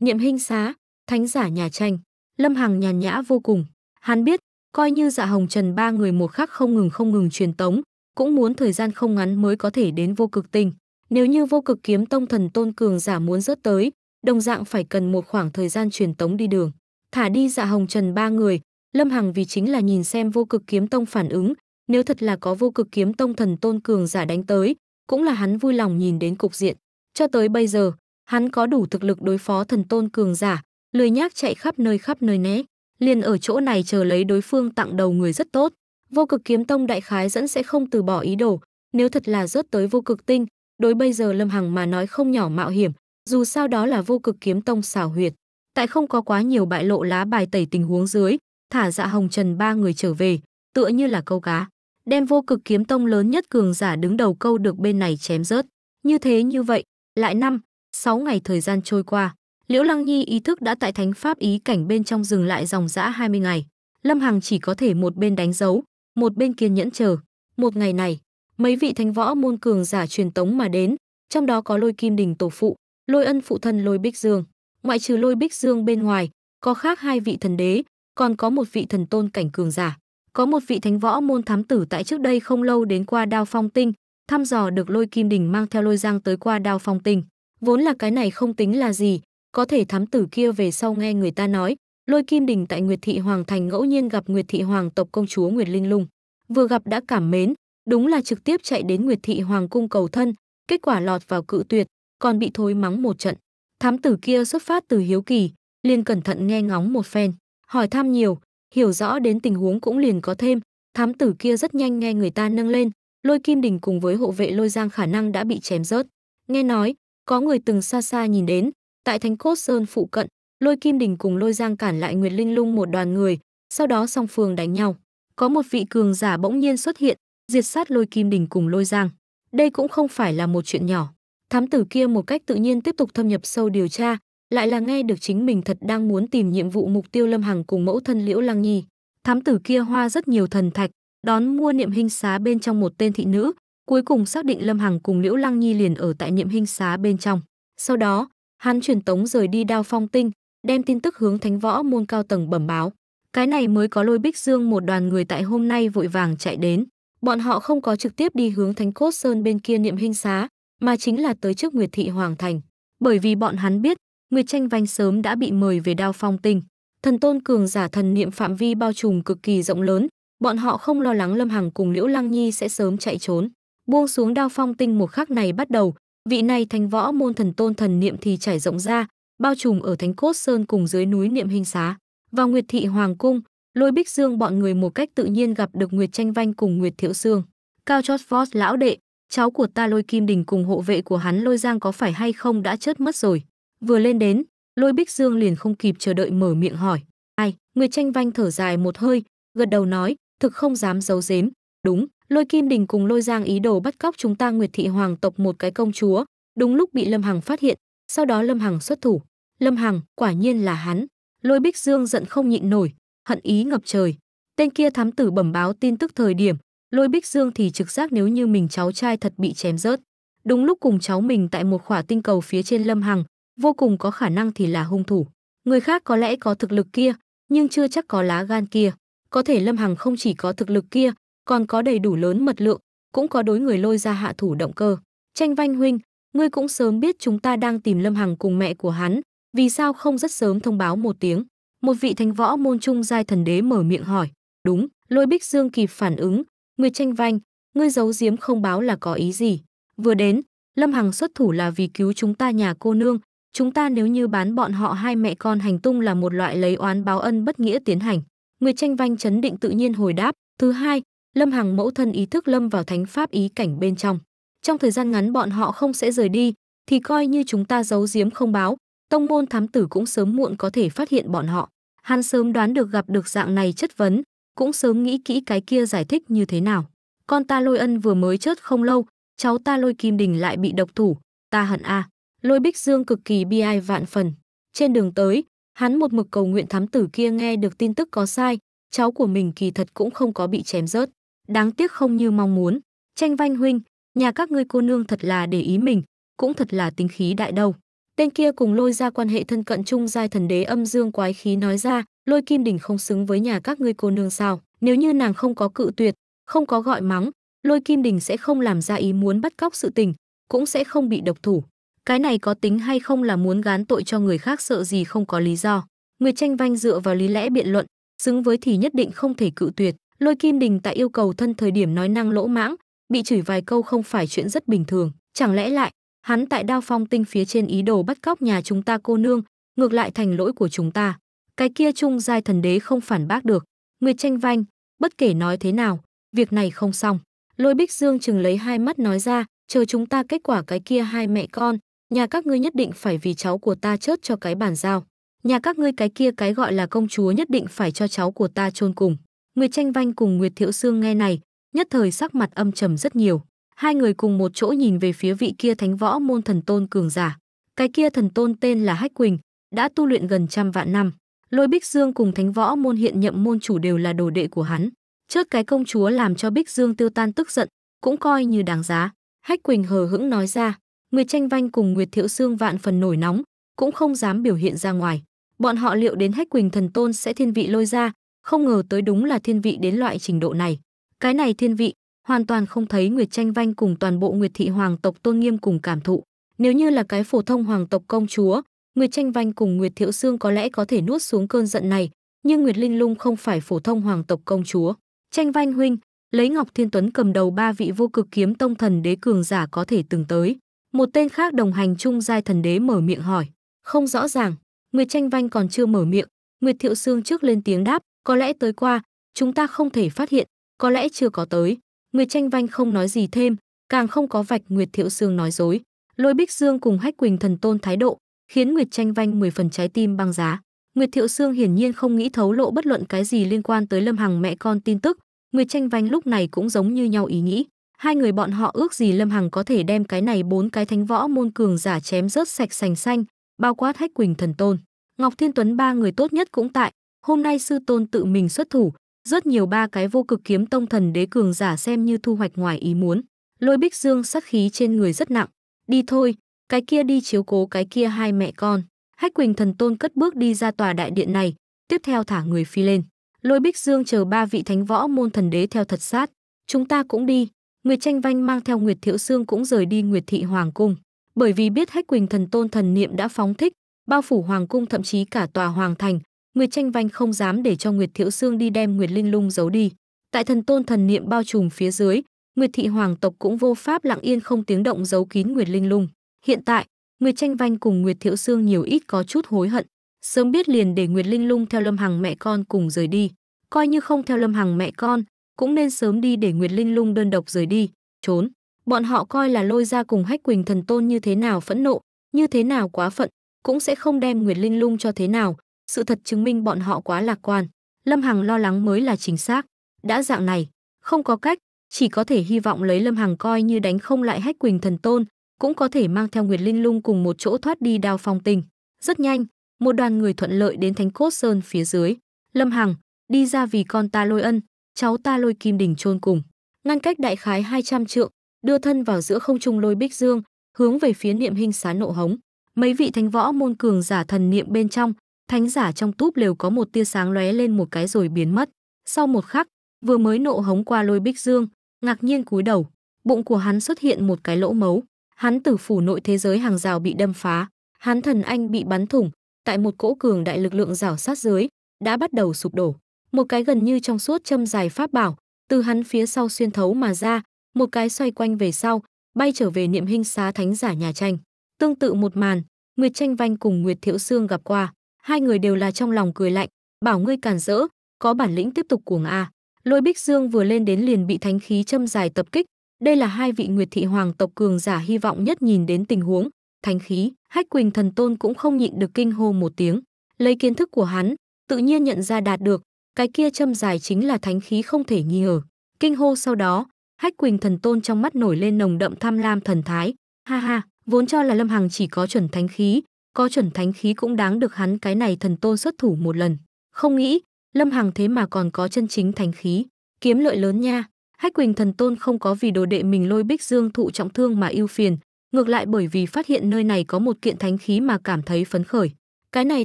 Niệm hình xá, thánh giả nhà tranh, Lâm Hằng nhàn nhã vô cùng. Hắn biết, coi như dạ hồng trần ba người một khắc không ngừng không ngừng truyền tống cũng muốn thời gian không ngắn mới có thể đến vô cực tinh nếu như vô cực kiếm tông thần tôn cường giả muốn rớt tới đồng dạng phải cần một khoảng thời gian truyền tống đi đường thả đi dạ hồng trần ba người lâm hằng vì chính là nhìn xem vô cực kiếm tông phản ứng nếu thật là có vô cực kiếm tông thần tôn cường giả đánh tới cũng là hắn vui lòng nhìn đến cục diện cho tới bây giờ hắn có đủ thực lực đối phó thần tôn cường giả lười nhác chạy khắp nơi khắp nơi né liền ở chỗ này chờ lấy đối phương tặng đầu người rất tốt. Vô cực kiếm tông đại khái dẫn sẽ không từ bỏ ý đồ, nếu thật là rớt tới vô cực tinh, đối bây giờ Lâm Hằng mà nói không nhỏ mạo hiểm, dù sao đó là vô cực kiếm tông xảo huyệt. Tại không có quá nhiều bại lộ lá bài tẩy tình huống dưới, thả dạ hồng trần ba người trở về, tựa như là câu cá, đem vô cực kiếm tông lớn nhất cường giả đứng đầu câu được bên này chém rớt. Như thế như vậy, lại năm, sáu ngày thời gian trôi qua. Liễu Lăng Nhi ý thức đã tại thánh pháp ý cảnh bên trong dừng lại dòng dã 20 ngày. Lâm Hằng chỉ có thể một bên đánh dấu, một bên kiên nhẫn chờ. Một ngày này, mấy vị thánh võ môn cường giả truyền tống mà đến, trong đó có Lôi Kim Đình tổ phụ, Lôi Ân phụ thân Lôi Bích Dương. Ngoại trừ Lôi Bích Dương bên ngoài, có khác hai vị thần đế, còn có một vị thần tôn cảnh cường giả. Có một vị thánh võ môn thám tử tại trước đây không lâu đến qua Đao Phong Tinh, thăm dò được Lôi Kim Đình mang theo Lôi Giang tới qua Đao Phong Tinh. Vốn là cái này không tính là gì, có thể thám tử kia về sau nghe người ta nói, Lôi Kim Đình tại Nguyệt Thị Hoàng Thành ngẫu nhiên gặp Nguyệt Thị Hoàng tộc công chúa Nguyệt Linh Lung. Vừa gặp đã cảm mến, đúng là trực tiếp chạy đến Nguyệt Thị Hoàng cung cầu thân, kết quả lọt vào cự tuyệt, còn bị thối mắng một trận. Thám tử kia xuất phát từ hiếu kỳ, liền cẩn thận nghe ngóng một phen, hỏi thăm nhiều, hiểu rõ đến tình huống cũng liền có thêm, thám tử kia rất nhanh nghe người ta nâng lên, Lôi Kim Đình cùng với hộ vệ Lôi Giang khả năng đã bị chém rớt. Nghe nói, có người từng xa xa nhìn đến, Tại Thánh Cốt Sơn phụ cận, Lôi Kim Đình cùng Lôi Giang cản lại Nguyệt Linh Lung một đoàn người, sau đó song phương đánh nhau. Có một vị cường giả bỗng nhiên xuất hiện, diệt sát Lôi Kim Đình cùng Lôi Giang. Đây cũng không phải là một chuyện nhỏ. Thám tử kia một cách tự nhiên tiếp tục thâm nhập sâu điều tra, lại là nghe được chính mình thật đang muốn tìm nhiệm vụ mục tiêu Lâm Hằng cùng mẫu thân Liễu Lăng Nhi. Thám tử kia hoa rất nhiều thần thạch, đón mua niệm hình xá bên trong một tên thị nữ, cuối cùng xác định Lâm Hằng cùng Liễu Lăng Nhi liền ở tại niệm hình xá bên trong. Sau đó, Hắn truyền tống rời đi đao phong tinh, đem tin tức hướng thánh võ môn cao tầng bẩm báo. Cái này mới có lôi bích dương một đoàn người tại hôm nay vội vàng chạy đến. Bọn họ không có trực tiếp đi hướng thánh cốt sơn bên kia niệm hình xá, mà chính là tới trước Nguyệt Thị Hoàng Thành. Bởi vì bọn hắn biết, Nguyệt Tranh Vanh sớm đã bị mời về đao phong tinh. Thần tôn cường giả thần niệm phạm vi bao trùm cực kỳ rộng lớn, bọn họ không lo lắng Lâm Hằng cùng Liễu Lăng Nhi sẽ sớm chạy trốn. Buông xuống đao phong tinh một khắc này bắt đầu, vị này thành võ môn thần tôn thần niệm thì trải rộng ra, bao trùm ở Thánh Cốt Sơn cùng dưới núi Niệm Hình Xá. Vào Nguyệt Thị Hoàng Cung, lôi bích dương bọn người một cách tự nhiên gặp được Nguyệt Tranh Vanh cùng Nguyệt Thiệu Sương. Cao chót vót lão đệ, cháu của ta lôi kim đình cùng hộ vệ của hắn lôi giang có phải hay không đã chết mất rồi. Vừa lên đến, lôi bích dương liền không kịp chờ đợi mở miệng hỏi. Ai, Nguyệt Tranh Vanh thở dài một hơi, gật đầu nói, thực không dám giấu giếm. Đúng, Lôi Kim Đình cùng Lôi Giang ý đồ bắt cóc chúng ta Nguyệt thị hoàng tộc một cái công chúa, đúng lúc bị Lâm Hằng phát hiện, sau đó Lâm Hằng xuất thủ. Lâm Hằng, quả nhiên là hắn. Lôi Bích Dương giận không nhịn nổi, hận ý ngập trời. Tên kia thám tử bẩm báo tin tức thời điểm, Lôi Bích Dương thì trực giác nếu như mình cháu trai thật bị chém rớt. Đúng lúc cùng cháu mình tại một khỏa tinh cầu phía trên Lâm Hằng, vô cùng có khả năng thì là hung thủ. Người khác có lẽ có thực lực kia, nhưng chưa chắc có lá gan kia. Có thể Lâm Hằng không chỉ có thực lực kia, còn có đầy đủ lớn mật lượng, cũng có đối người lôi ra hạ thủ động cơ. Tranh Vanh huynh, ngươi cũng sớm biết chúng ta đang tìm Lâm Hằng cùng mẹ của hắn, vì sao không rất sớm thông báo một tiếng? Một vị thánh võ môn trung giai thần đế mở miệng hỏi. Đúng, Lôi Bích Dương kịp phản ứng, ngươi Tranh Vanh, ngươi giấu giếm không báo là có ý gì? Vừa đến, Lâm Hằng xuất thủ là vì cứu chúng ta nhà cô nương, chúng ta nếu như bán bọn họ hai mẹ con hành tung là một loại lấy oán báo ân bất nghĩa tiến hành. Nguyệt Tranh Vanh chấn định tự nhiên hồi đáp, thứ hai, Lâm Hằng mẫu thân ý thức lâm vào thánh pháp ý cảnh bên trong. Trong thời gian ngắn bọn họ không sẽ rời đi, thì coi như chúng ta giấu giếm không báo, tông môn thám tử cũng sớm muộn có thể phát hiện bọn họ. Hắn sớm đoán được gặp được dạng này chất vấn, cũng sớm nghĩ kỹ cái kia giải thích như thế nào. Con ta lôi ân vừa mới chết không lâu, cháu ta lôi kim đình lại bị độc thủ, ta hận a. Lôi bích dương cực kỳ bi ai vạn phần. Trên đường tới, hắn một mực cầu nguyện thám tử kia nghe được tin tức có sai, cháu của mình kỳ thật cũng không có bị chém rớt đáng tiếc không như mong muốn. Tranh Vanh huynh, nhà các ngươi cô nương thật là để ý mình, cũng thật là tính khí đại đầu. Tên kia cùng lôi ra quan hệ thân cận chung giai thần đế âm dương quái khí nói ra, lôi kim đỉnh không xứng với nhà các ngươi cô nương sao? Nếu như nàng không có cự tuyệt, không có gọi mắng, lôi kim đình sẽ không làm ra ý muốn bắt cóc sự tình, cũng sẽ không bị độc thủ. Cái này có tính hay không là muốn gán tội cho người khác sợ gì không có lý do. Người tranh vanh dựa vào lý lẽ biện luận, xứng với thì nhất định không thể cự tuyệt. Lôi Kim Đình tại yêu cầu thân thời điểm nói năng lỗ mãng, bị chửi vài câu không phải chuyện rất bình thường, chẳng lẽ lại hắn tại Đao Phong Tinh phía trên ý đồ bắt cóc nhà chúng ta cô nương, ngược lại thành lỗi của chúng ta. Cái kia chung giai thần đế không phản bác được, Nguyệt Tranh Vanh, bất kể nói thế nào, việc này không xong. Lôi Bích Dương chừng lấy hai mắt nói ra, chờ chúng ta kết quả cái kia hai mẹ con, nhà các ngươi nhất định phải vì cháu của ta chớt cho cái bàn giao. Nhà các ngươi cái kia cái gọi là công chúa nhất định phải cho cháu của ta chôn cùng. Nguyệt Tranh Vanh cùng Nguyệt Thiệu Sương nghe này, nhất thời sắc mặt âm trầm rất nhiều. Hai người cùng một chỗ nhìn về phía vị kia thánh võ môn thần tôn cường giả. Cái kia thần tôn tên là Hách Quỳnh, đã tu luyện gần trăm vạn năm. Lôi Bích Dương cùng thánh võ môn hiện nhậm môn chủ đều là đồ đệ của hắn. Chớt cái công chúa làm cho Bích Dương tiêu tan tức giận, cũng coi như đáng giá. Hách Quỳnh hờ hững nói ra, Nguyệt Tranh Vanh cùng Nguyệt Thiệu Sương vạn phần nổi nóng, cũng không dám biểu hiện ra ngoài. Bọn họ liệu đến Hách Quỳnh thần tôn sẽ thiên vị lôi ra, không ngờ tới đúng là thiên vị đến loại trình độ này. Cái này thiên vị, hoàn toàn không thấy Nguyệt Tranh Vanh cùng toàn bộ Nguyệt thị hoàng tộc tôn nghiêm cùng cảm thụ. Nếu như là cái phổ thông hoàng tộc công chúa, Nguyệt Tranh Vanh cùng Nguyệt Thiệu Sương có lẽ có thể nuốt xuống cơn giận này, nhưng Nguyệt Linh Lung không phải phổ thông hoàng tộc công chúa. Tranh Vanh huynh, lấy Ngọc Thiên Tuấn cầm đầu ba vị vô cực kiếm tông thần đế cường giả có thể từng tới. Một tên khác đồng hành chung giai thần đế mở miệng hỏi, không rõ ràng, Nguyệt Tranh Vanh còn chưa mở miệng, Nguyệt Thiệu Sương trước lên tiếng đáp, có lẽ tới qua, chúng ta không thể phát hiện, có lẽ chưa có tới. Nguyệt Tranh Vanh không nói gì thêm, càng không có vạch Nguyệt Thiệu Sương nói dối. Lôi Bích Dương cùng Hách Quỳnh Thần Tôn thái độ, khiến Nguyệt Tranh Vanh 10 phần trái tim băng giá. Nguyệt Thiệu Sương hiển nhiên không nghĩ thấu lộ bất luận cái gì liên quan tới Lâm Hằng mẹ con tin tức, Nguyệt Tranh Vanh lúc này cũng giống như nhau ý nghĩ, hai người bọn họ ước gì Lâm Hằng có thể đem cái này bốn cái thánh võ môn cường giả chém rớt sạch sành xanh, bao quát Hách Quỳnh Thần Tôn. Ngọc Thiên Tuấn ba người tốt nhất cũng tại, hôm nay sư tôn tự mình xuất thủ, rất nhiều ba cái vô cực kiếm tông thần đế cường giả xem như thu hoạch ngoài ý muốn. Lôi Bích Dương sát khí trên người rất nặng, đi thôi, cái kia đi chiếu cố cái kia hai mẹ con. Hách Quỳnh thần tôn cất bước đi ra tòa đại điện này, tiếp theo thả người phi lên. Lôi Bích Dương chờ ba vị thánh võ môn thần đế theo thật sát, chúng ta cũng đi. Nguyệt Tranh Vanh mang theo Nguyệt Thiệu xương cũng rời đi Nguyệt Thị Hoàng Cung, bởi vì biết Hách Quỳnh thần tôn thần niệm đã phóng thích, bao phủ Hoàng Cung thậm chí cả tòa Hoàng Thành, Nguyệt Tranh Vanh không dám để cho Nguyệt Thiệu Sương đi đem Nguyệt Linh Lung giấu đi. Tại thần tôn thần niệm bao trùm phía dưới, Nguyệt thị hoàng tộc cũng vô pháp lặng yên không tiếng động giấu kín Nguyệt Linh Lung. Hiện tại, Nguyệt Tranh Vanh cùng Nguyệt Thiệu Sương nhiều ít có chút hối hận, sớm biết liền để Nguyệt Linh Lung theo Lâm Hằng mẹ con cùng rời đi, coi như không theo Lâm Hằng mẹ con, cũng nên sớm đi để Nguyệt Linh Lung đơn độc rời đi, trốn. Bọn họ coi là lôi ra cùng Hách Quỳnh thần tôn như thế nào phẫn nộ, như thế nào quá phận, cũng sẽ không đem Nguyệt Linh Lung cho thế nào, sự thật chứng minh bọn họ quá lạc quan. Lâm Hằng lo lắng mới là chính xác. Đã dạng này, không có cách, chỉ có thể hy vọng lấy Lâm Hằng coi như đánh không lại Hách Quỳnh Thần Tôn, cũng có thể mang theo Nguyệt Linh Lung cùng một chỗ thoát đi đào Phong Tình. Rất nhanh, một đoàn người thuận lợi đến Thánh Cốt Sơn phía dưới. Lâm Hằng, đi ra vì con ta lôi ân, cháu ta lôi kim đỉnh chôn cùng. Ngăn cách đại khái 200 trượng, đưa thân vào giữa không trung lôi bích dương, hướng về phía niệm hình xá nộ hống. Mấy vị thánh võ môn cường giả thần niệm bên trong, thánh giả trong túp lều có một tia sáng lóe lên một cái rồi biến mất. Sau một khắc, vừa mới nộ hống qua lôi bích dương, ngạc nhiên cúi đầu, bụng của hắn xuất hiện một cái lỗ mấu. Hắn tử phủ nội thế giới hàng rào bị đâm phá, hắn thần anh bị bắn thủng, tại một cỗ cường đại lực lượng rào sát dưới, đã bắt đầu sụp đổ. Một cái gần như trong suốt châm dài pháp bảo, từ hắn phía sau xuyên thấu mà ra, một cái xoay quanh về sau, bay trở về niệm hình xá thánh giả nhà tranh. Tương tự một màn, Nguyệt Tranh Vanh cùng Nguyệt Thiệu xương gặp qua hai người đều là trong lòng cười lạnh, bảo ngươi càn rỡ, có bản lĩnh tiếp tục cuồng a. Lôi Bích Dương vừa lên đến liền bị thánh khí châm dài tập kích, đây là hai vị Nguyệt thị hoàng tộc cường giả hy vọng nhất nhìn đến tình huống, thánh khí, Hách Quỳnh thần tôn cũng không nhịn được kinh hô một tiếng, lấy kiến thức của hắn, tự nhiên nhận ra đạt được, cái kia châm dài chính là thánh khí không thể nghi ngờ. Kinh hô sau đó, Hách Quỳnh thần tôn trong mắt nổi lên nồng đậm tham lam thần thái, ha ha, vốn cho là Lâm Hằng chỉ có chuẩn thánh khí, có chuẩn thánh khí cũng đáng được hắn cái này thần tôn xuất thủ một lần. Không nghĩ, Lâm Hằng thế mà còn có chân chính thánh khí, kiếm lợi lớn nha. Hách Quỳnh thần tôn không có vì đồ đệ mình lôi bích dương thụ trọng thương mà ưu phiền, ngược lại bởi vì phát hiện nơi này có một kiện thánh khí mà cảm thấy phấn khởi. Cái này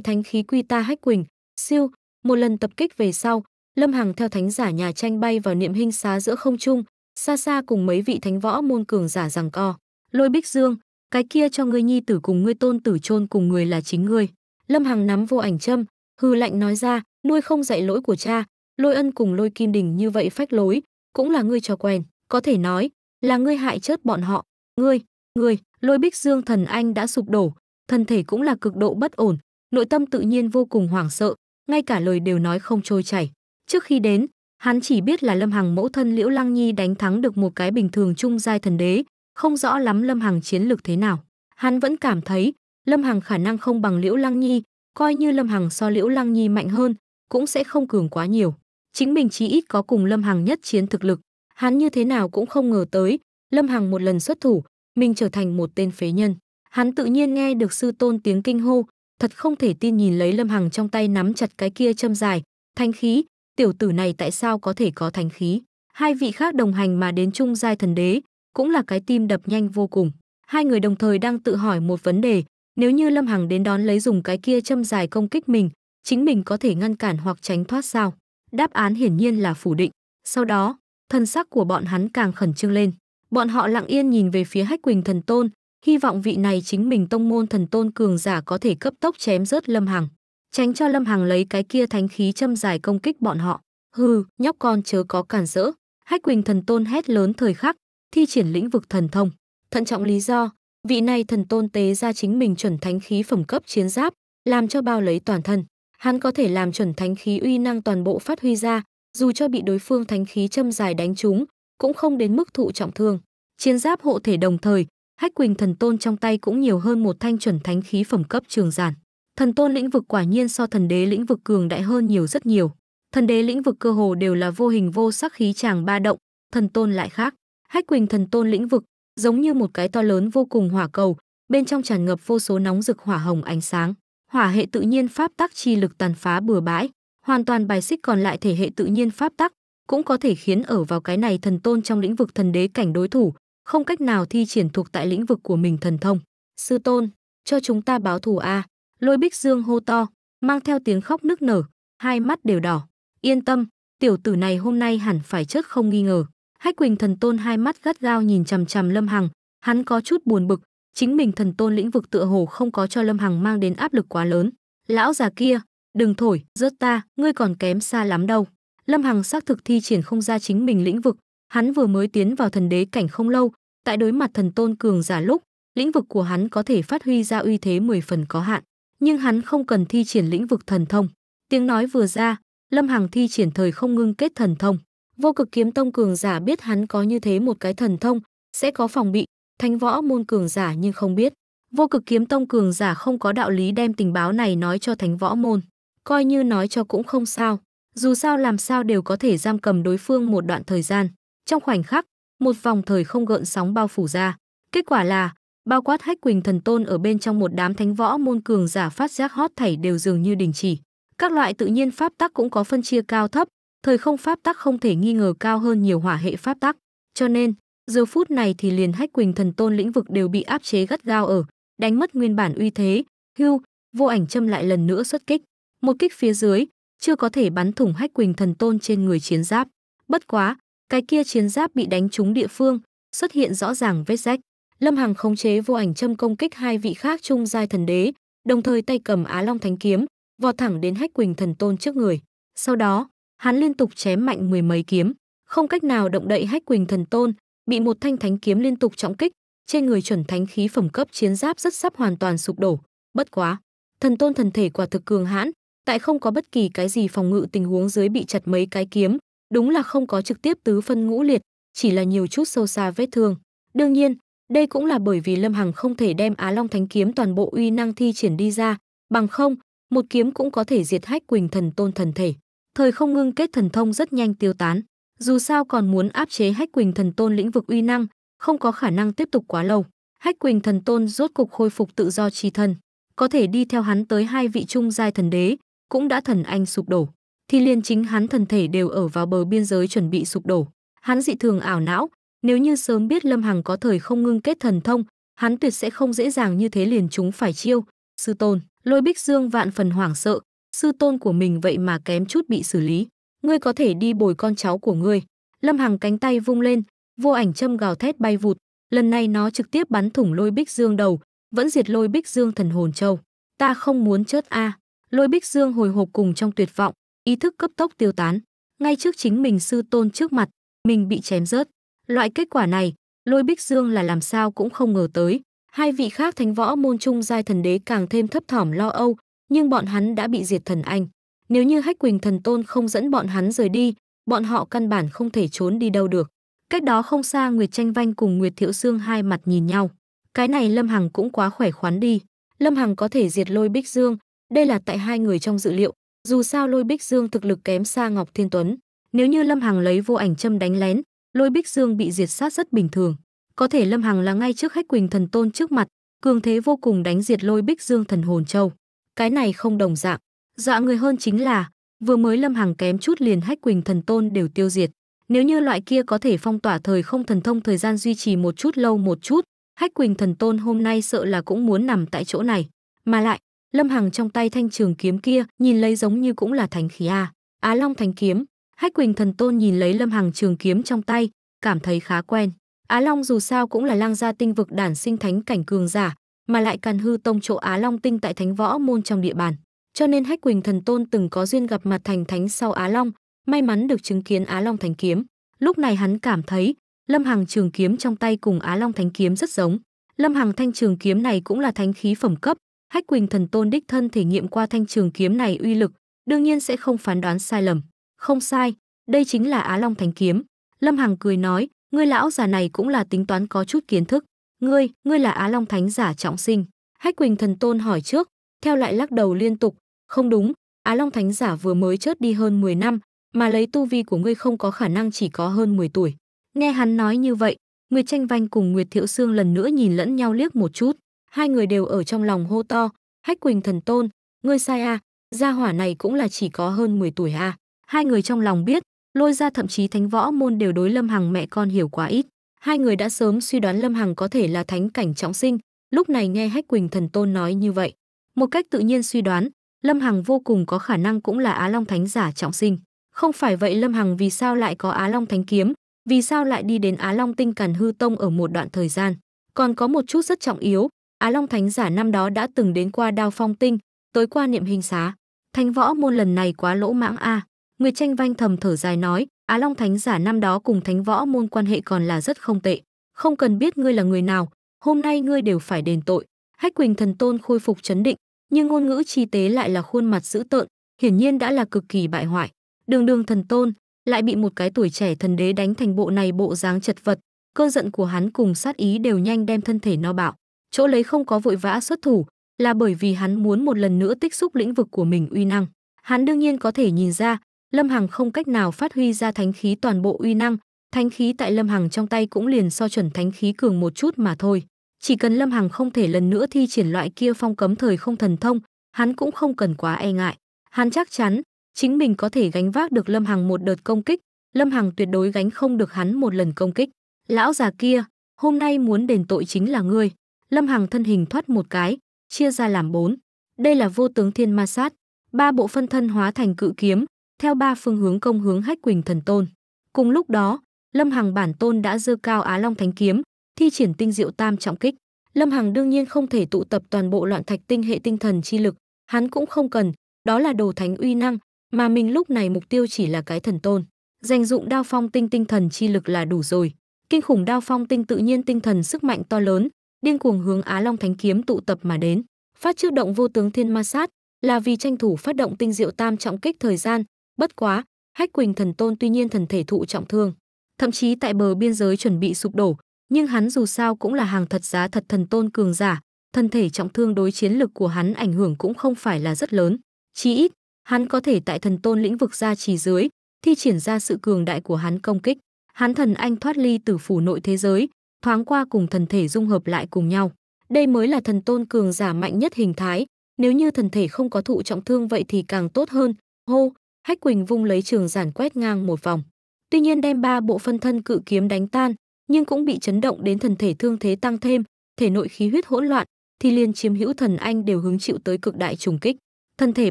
thánh khí quy ta Hách Quỳnh, siêu, một lần tập kích về sau, Lâm Hằng theo thánh giả nhà tranh bay vào niệm hình xá giữa không trung, xa xa cùng mấy vị thánh võ môn cường giả rằng co. Lôi Bích Dương, cái kia cho ngươi nhi tử cùng ngươi tôn tử chôn cùng người là chính ngươi. Lâm Hằng nắm vô ảnh châm, hư lạnh nói ra, nuôi không dạy lỗi của cha, lôi ân cùng lôi kim đình như vậy phách lối, cũng là ngươi cho quen, có thể nói, là ngươi hại chết bọn họ, ngươi, ngươi, lôi bích dương thần anh đã sụp đổ, thân thể cũng là cực độ bất ổn, nội tâm tự nhiên vô cùng hoảng sợ, ngay cả lời đều nói không trôi chảy. Trước khi đến, hắn chỉ biết là Lâm Hằng mẫu thân Liễu Lăng Nhi đánh thắng được một cái bình thường trung giai thần đế, không rõ lắm Lâm Hằng chiến lược thế nào. Hắn vẫn cảm thấy Lâm Hằng khả năng không bằng Liễu Lăng Nhi, coi như Lâm Hằng so Liễu Lăng Nhi mạnh hơn, cũng sẽ không cường quá nhiều. Chính mình chí ít có cùng Lâm Hằng nhất chiến thực lực, hắn như thế nào cũng không ngờ tới, Lâm Hằng một lần xuất thủ, mình trở thành một tên phế nhân. Hắn tự nhiên nghe được sư tôn tiếng kinh hô, thật không thể tin nhìn lấy Lâm Hằng trong tay nắm chặt cái kia châm dài, thanh khí, tiểu tử này tại sao có thể có thanh khí? Hai vị khác đồng hành mà đến chung giai thần đế, cũng là cái tim đập nhanh vô cùng. Hai người đồng thời đang tự hỏi một vấn đề, nếu như Lâm Hằng đến đón lấy dùng cái kia châm dài công kích mình, chính mình có thể ngăn cản hoặc tránh thoát sao? Đáp án hiển nhiên là phủ định. Sau đó, thân sắc của bọn hắn càng khẩn trương lên. Bọn họ lặng yên nhìn về phía Hách Quỳnh Thần Tôn, hy vọng vị này chính mình tông môn thần tôn cường giả có thể cấp tốc chém rớt Lâm Hằng, tránh cho Lâm Hằng lấy cái kia thánh khí châm dài công kích bọn họ. Hừ, nhóc con chớ có cản rỡ. Hách Quỳnh Thần Tôn hét lớn thời khắc, thi triển lĩnh vực thần thông. Thận trọng lý do, vị này thần tôn tế ra chính mình chuẩn thánh khí phẩm cấp chiến giáp, làm cho bao lấy toàn thân. Hắn có thể làm chuẩn thánh khí uy năng toàn bộ phát huy ra, dù cho bị đối phương thánh khí châm dài đánh trúng, cũng không đến mức thụ trọng thương. Chiến giáp hộ thể đồng thời, Hách Quỳnh thần tôn trong tay cũng nhiều hơn một thanh chuẩn thánh khí phẩm cấp trường giản. Thần tôn lĩnh vực quả nhiên so thần đế lĩnh vực cường đại hơn nhiều rất nhiều. Thần đế lĩnh vực cơ hồ đều là vô hình vô sắc khí chàng ba động, thần tôn lại khác. Hách Quỳnh thần tôn lĩnh vực, giống như một cái to lớn vô cùng hỏa cầu, bên trong tràn ngập vô số nóng rực hỏa hồng ánh sáng. Hỏa hệ tự nhiên pháp tắc chi lực tàn phá bừa bãi, hoàn toàn bài xích còn lại thể hệ tự nhiên pháp tắc, cũng có thể khiến ở vào cái này thần tôn trong lĩnh vực thần đế cảnh đối thủ, không cách nào thi triển thuộc tại lĩnh vực của mình thần thông. Sư tôn, cho chúng ta báo thù a, à. Lôi Bích Dương hô to, mang theo tiếng khóc nức nở, hai mắt đều đỏ. Yên tâm, tiểu tử này hôm nay hẳn phải chết không nghi ngờ. Hách Quỳnh thần tôn hai mắt gắt gao nhìn chằm chằm Lâm Hằng, hắn có chút buồn bực, chính mình thần tôn lĩnh vực tựa hồ không có cho Lâm Hằng mang đến áp lực quá lớn. Lão già kia, đừng thổi, rớt ta, ngươi còn kém xa lắm đâu. Lâm Hằng xác thực thi triển không ra chính mình lĩnh vực, hắn vừa mới tiến vào thần đế cảnh không lâu, tại đối mặt thần tôn cường giả lúc, lĩnh vực của hắn có thể phát huy ra uy thế 10 phần có hạn, nhưng hắn không cần thi triển lĩnh vực thần thông. Tiếng nói vừa ra, Lâm Hằng thi triển thời không ngưng kết thần thông, Vô cực kiếm tông cường giả biết hắn có như thế một cái thần thông, sẽ có phòng bị, thánh võ môn cường giả nhưng không biết. Vô cực kiếm tông cường giả không có đạo lý đem tình báo này nói cho thánh võ môn. Coi như nói cho cũng không sao. Dù sao làm sao đều có thể giam cầm đối phương một đoạn thời gian. Trong khoảnh khắc, một vòng thời không gợn sóng bao phủ ra. Kết quả là, bao quát hách quỳnh thần tôn ở bên trong một đám thánh võ môn cường giả phát giác hót thảy đều dường như đình chỉ. Các loại tự nhiên pháp tắc cũng có phân chia cao thấp, thời không pháp tắc không thể nghi ngờ cao hơn nhiều hỏa hệ pháp tắc, cho nên giờ phút này thì liền hách quỳnh thần tôn lĩnh vực đều bị áp chế gắt gao ở, đánh mất nguyên bản uy thế, hưu, vô ảnh châm lại lần nữa xuất kích, một kích phía dưới, chưa có thể bắn thủng hách quỳnh thần tôn trên người chiến giáp, bất quá, cái kia chiến giáp bị đánh trúng địa phương, xuất hiện rõ ràng vết rách. Lâm Hằng khống chế vô ảnh châm công kích hai vị khác trung giai thần đế, đồng thời tay cầm Á Long Thánh kiếm, vọt thẳng đến Hách Quỳnh Thần Tôn trước người. Sau đó, hắn liên tục chém mạnh mười mấy kiếm, không cách nào động đậy Hách Quỳnh Thần Tôn, bị một thanh thánh kiếm liên tục trọng kích, trên người chuẩn thánh khí phẩm cấp chiến giáp rất sắp hoàn toàn sụp đổ, bất quá, thần tôn thần thể quả thực cường hãn, tại không có bất kỳ cái gì phòng ngự tình huống dưới bị chặt mấy cái kiếm, đúng là không có trực tiếp tứ phân ngũ liệt, chỉ là nhiều chút sâu xa vết thương. Đương nhiên, đây cũng là bởi vì Lâm Hằng không thể đem Á Long Thánh kiếm toàn bộ uy năng thi triển đi ra, bằng không, một kiếm cũng có thể diệt hách Quỳnh Thần Tôn thần thể thời không ngưng kết thần thông rất nhanh tiêu tán. Dù sao còn muốn áp chế Hách Quỳnh thần tôn lĩnh vực uy năng, không có khả năng tiếp tục quá lâu. Hách Quỳnh thần tôn rốt cục khôi phục tự do chi thân, có thể đi theo hắn tới hai vị trung giai thần đế, cũng đã thần anh sụp đổ. Thì liền chính hắn thần thể đều ở vào bờ biên giới chuẩn bị sụp đổ. Hắn dị thường ảo não, nếu như sớm biết Lâm Hằng có thời không ngưng kết thần thông, hắn tuyệt sẽ không dễ dàng như thế liền chúng phải chiêu. Sư tôn, Lôi Bích Dương vạn phần hoảng sợ, sư tôn của mình vậy mà kém chút bị xử lý. Ngươi có thể đi bồi con cháu của ngươi. Lâm Hằng cánh tay vung lên, vô ảnh châm gào thét bay vụt. Lần này nó trực tiếp bắn thủng lôi bích dương đầu, vẫn diệt lôi bích dương thần hồn châu. Ta không muốn chết a. À. Lôi bích dương hồi hộp cùng trong tuyệt vọng, ý thức cấp tốc tiêu tán. Ngay trước chính mình sư tôn trước mặt, mình bị chém rớt. Loại kết quả này, lôi bích dương là làm sao cũng không ngờ tới. Hai vị khác thánh võ môn trung giai thần đế càng thêm thấp thỏm lo âu, nhưng bọn hắn đã bị diệt thần anh. Nếu như Hách Quỳnh thần tôn không dẫn bọn hắn rời đi, bọn họ căn bản không thể trốn đi đâu được. Cách đó không xa Nguyệt Tranh Vanh cùng Nguyệt Thiệu Sương hai mặt nhìn nhau. Cái này Lâm Hằng cũng quá khỏe khoắn đi. Lâm Hằng có thể diệt lôi Bích Dương, đây là tại hai người trong dự liệu. Dù sao lôi Bích Dương thực lực kém xa Ngọc Thiên Tuấn. Nếu như Lâm Hằng lấy vô ảnh châm đánh lén, lôi Bích Dương bị diệt sát rất bình thường. Có thể Lâm Hằng là ngay trước Hách Quỳnh thần tôn trước mặt, cường thế vô cùng đánh diệt lôi Bích Dương thần hồn châu cái này không đồng dạng. Dọa người hơn chính là, vừa mới Lâm hàng kém chút liền hách Quỳnh thần tôn đều tiêu diệt. Nếu như loại kia có thể phong tỏa thời không thần thông thời gian duy trì một chút lâu một chút, hách Quỳnh thần tôn hôm nay sợ là cũng muốn nằm tại chỗ này. Mà lại, Lâm hàng trong tay thanh trường kiếm kia nhìn lấy giống như cũng là thánh khí a. Á Long thánh kiếm, hách Quỳnh thần tôn nhìn lấy Lâm hàng trường kiếm trong tay, cảm thấy khá quen. Á Long dù sao cũng là lang gia tinh vực đản sinh thánh cảnh cường giả, mà lại càn hư tông chỗ Á Long Tinh tại Thánh Võ Môn trong địa bàn. Cho nên Hách Quỳnh Thần Tôn từng có duyên gặp mặt thành thánh sau Á Long, may mắn được chứng kiến Á Long Thánh Kiếm. Lúc này hắn cảm thấy, Lâm Hằng trường kiếm trong tay cùng Á Long Thánh Kiếm rất giống. Lâm Hằng thanh trường kiếm này cũng là thánh khí phẩm cấp, Hách Quỳnh Thần Tôn đích thân thể nghiệm qua thanh trường kiếm này uy lực, đương nhiên sẽ không phán đoán sai lầm. Không sai, đây chính là Á Long Thánh Kiếm. Lâm Hằng cười nói, người lão già này cũng là tính toán có chút kiến thức ngươi ngươi là á long thánh giả trọng sinh hách quỳnh thần tôn hỏi trước theo lại lắc đầu liên tục không đúng á long thánh giả vừa mới chớt đi hơn 10 năm mà lấy tu vi của ngươi không có khả năng chỉ có hơn 10 tuổi nghe hắn nói như vậy Nguyệt Tranh Vanh cùng Nguyệt Thiệu Sương lần nữa nhìn lẫn nhau liếc một chút, hai người đều ở trong lòng hô to, "Hách Quỳnh thần tôn, ngươi sai a, à, gia hỏa này cũng là chỉ có hơn 10 tuổi a." À. Hai người trong lòng biết, Lôi ra thậm chí Thánh Võ môn đều đối Lâm Hằng mẹ con hiểu quá ít. Hai người đã sớm suy đoán Lâm Hằng có thể là thánh cảnh trọng sinh, lúc này nghe Hách Quỳnh Thần Tôn nói như vậy. Một cách tự nhiên suy đoán, Lâm Hằng vô cùng có khả năng cũng là Á Long Thánh giả trọng sinh. Không phải vậy Lâm Hằng vì sao lại có Á Long Thánh Kiếm, vì sao lại đi đến Á Long Tinh Càn Hư Tông ở một đoạn thời gian. Còn có một chút rất trọng yếu, Á Long Thánh giả năm đó đã từng đến qua Đao Phong Tinh, tới qua niệm hình xá. Thánh võ môn lần này quá lỗ mãng a. À. Nguyệt Tranh Vanh thầm thở dài nói, Á Long Thánh giả năm đó cùng Thánh Võ môn quan hệ còn là rất không tệ, không cần biết ngươi là người nào, hôm nay ngươi đều phải đền tội. Hách Quỳnh thần tôn khôi phục chấn định, nhưng ngôn ngữ chi tế lại là khuôn mặt dữ tợn, hiển nhiên đã là cực kỳ bại hoại. Đường Đường thần tôn lại bị một cái tuổi trẻ thần đế đánh thành bộ này bộ dáng chật vật, cơn giận của hắn cùng sát ý đều nhanh đem thân thể no bạo. Chỗ lấy không có vội vã xuất thủ, là bởi vì hắn muốn một lần nữa tích xúc lĩnh vực của mình uy năng. Hắn đương nhiên có thể nhìn ra, Lâm Hằng không cách nào phát huy ra thánh khí toàn bộ uy năng, thánh khí tại Lâm Hằng trong tay cũng liền so chuẩn thánh khí cường một chút mà thôi. Chỉ cần Lâm Hằng không thể lần nữa thi triển loại kia phong cấm thời không thần thông, hắn cũng không cần quá e ngại. Hắn chắc chắn, chính mình có thể gánh vác được Lâm Hằng một đợt công kích, Lâm Hằng tuyệt đối gánh không được hắn một lần công kích. Lão già kia, hôm nay muốn đền tội chính là ngươi. Lâm Hằng thân hình thoát một cái, chia ra làm bốn. Đây là vô tướng thiên ma sát. Ba bộ phân thân hóa thành cự kiếm, theo ba phương hướng công hướng hách quỳnh thần tôn. Cùng lúc đó, Lâm Hằng bản tôn đã dơ cao Á Long Thánh Kiếm, thi triển tinh diệu tam trọng kích. Lâm Hằng đương nhiên không thể tụ tập toàn bộ loạn thạch tinh hệ tinh thần chi lực, hắn cũng không cần, đó là đồ thánh uy năng, mà mình lúc này mục tiêu chỉ là cái thần tôn. Dành dụng đao phong tinh tinh thần chi lực là đủ rồi. Kinh khủng đao phong tinh tự nhiên tinh thần sức mạnh to lớn, điên cuồng hướng Á Long Thánh Kiếm tụ tập mà đến. Phát trước động vô tướng thiên ma sát là vì tranh thủ phát động tinh diệu tam trọng kích thời gian, Bất quá, Hách Quỳnh Thần Tôn tuy nhiên thần thể thụ trọng thương, thậm chí tại bờ biên giới chuẩn bị sụp đổ, nhưng hắn dù sao cũng là hàng thật giá thật thần tôn cường giả, thân thể trọng thương đối chiến lực của hắn ảnh hưởng cũng không phải là rất lớn, chí ít, hắn có thể tại thần tôn lĩnh vực gia trì dưới, thi triển ra sự cường đại của hắn công kích. Hắn thần anh thoát ly từ phủ nội thế giới, thoáng qua cùng thần thể dung hợp lại cùng nhau. Đây mới là thần tôn cường giả mạnh nhất hình thái, nếu như thần thể không có thụ trọng thương vậy thì càng tốt hơn. Hô, Hách Quỳnh vung lấy trường giản quét ngang một vòng. Tuy nhiên đem ba bộ phân thân cự kiếm đánh tan, nhưng cũng bị chấn động đến thần thể thương thế tăng thêm, thể nội khí huyết hỗn loạn, thì liền chiếm hữu thần anh đều hứng chịu tới cực đại trùng kích. Thân thể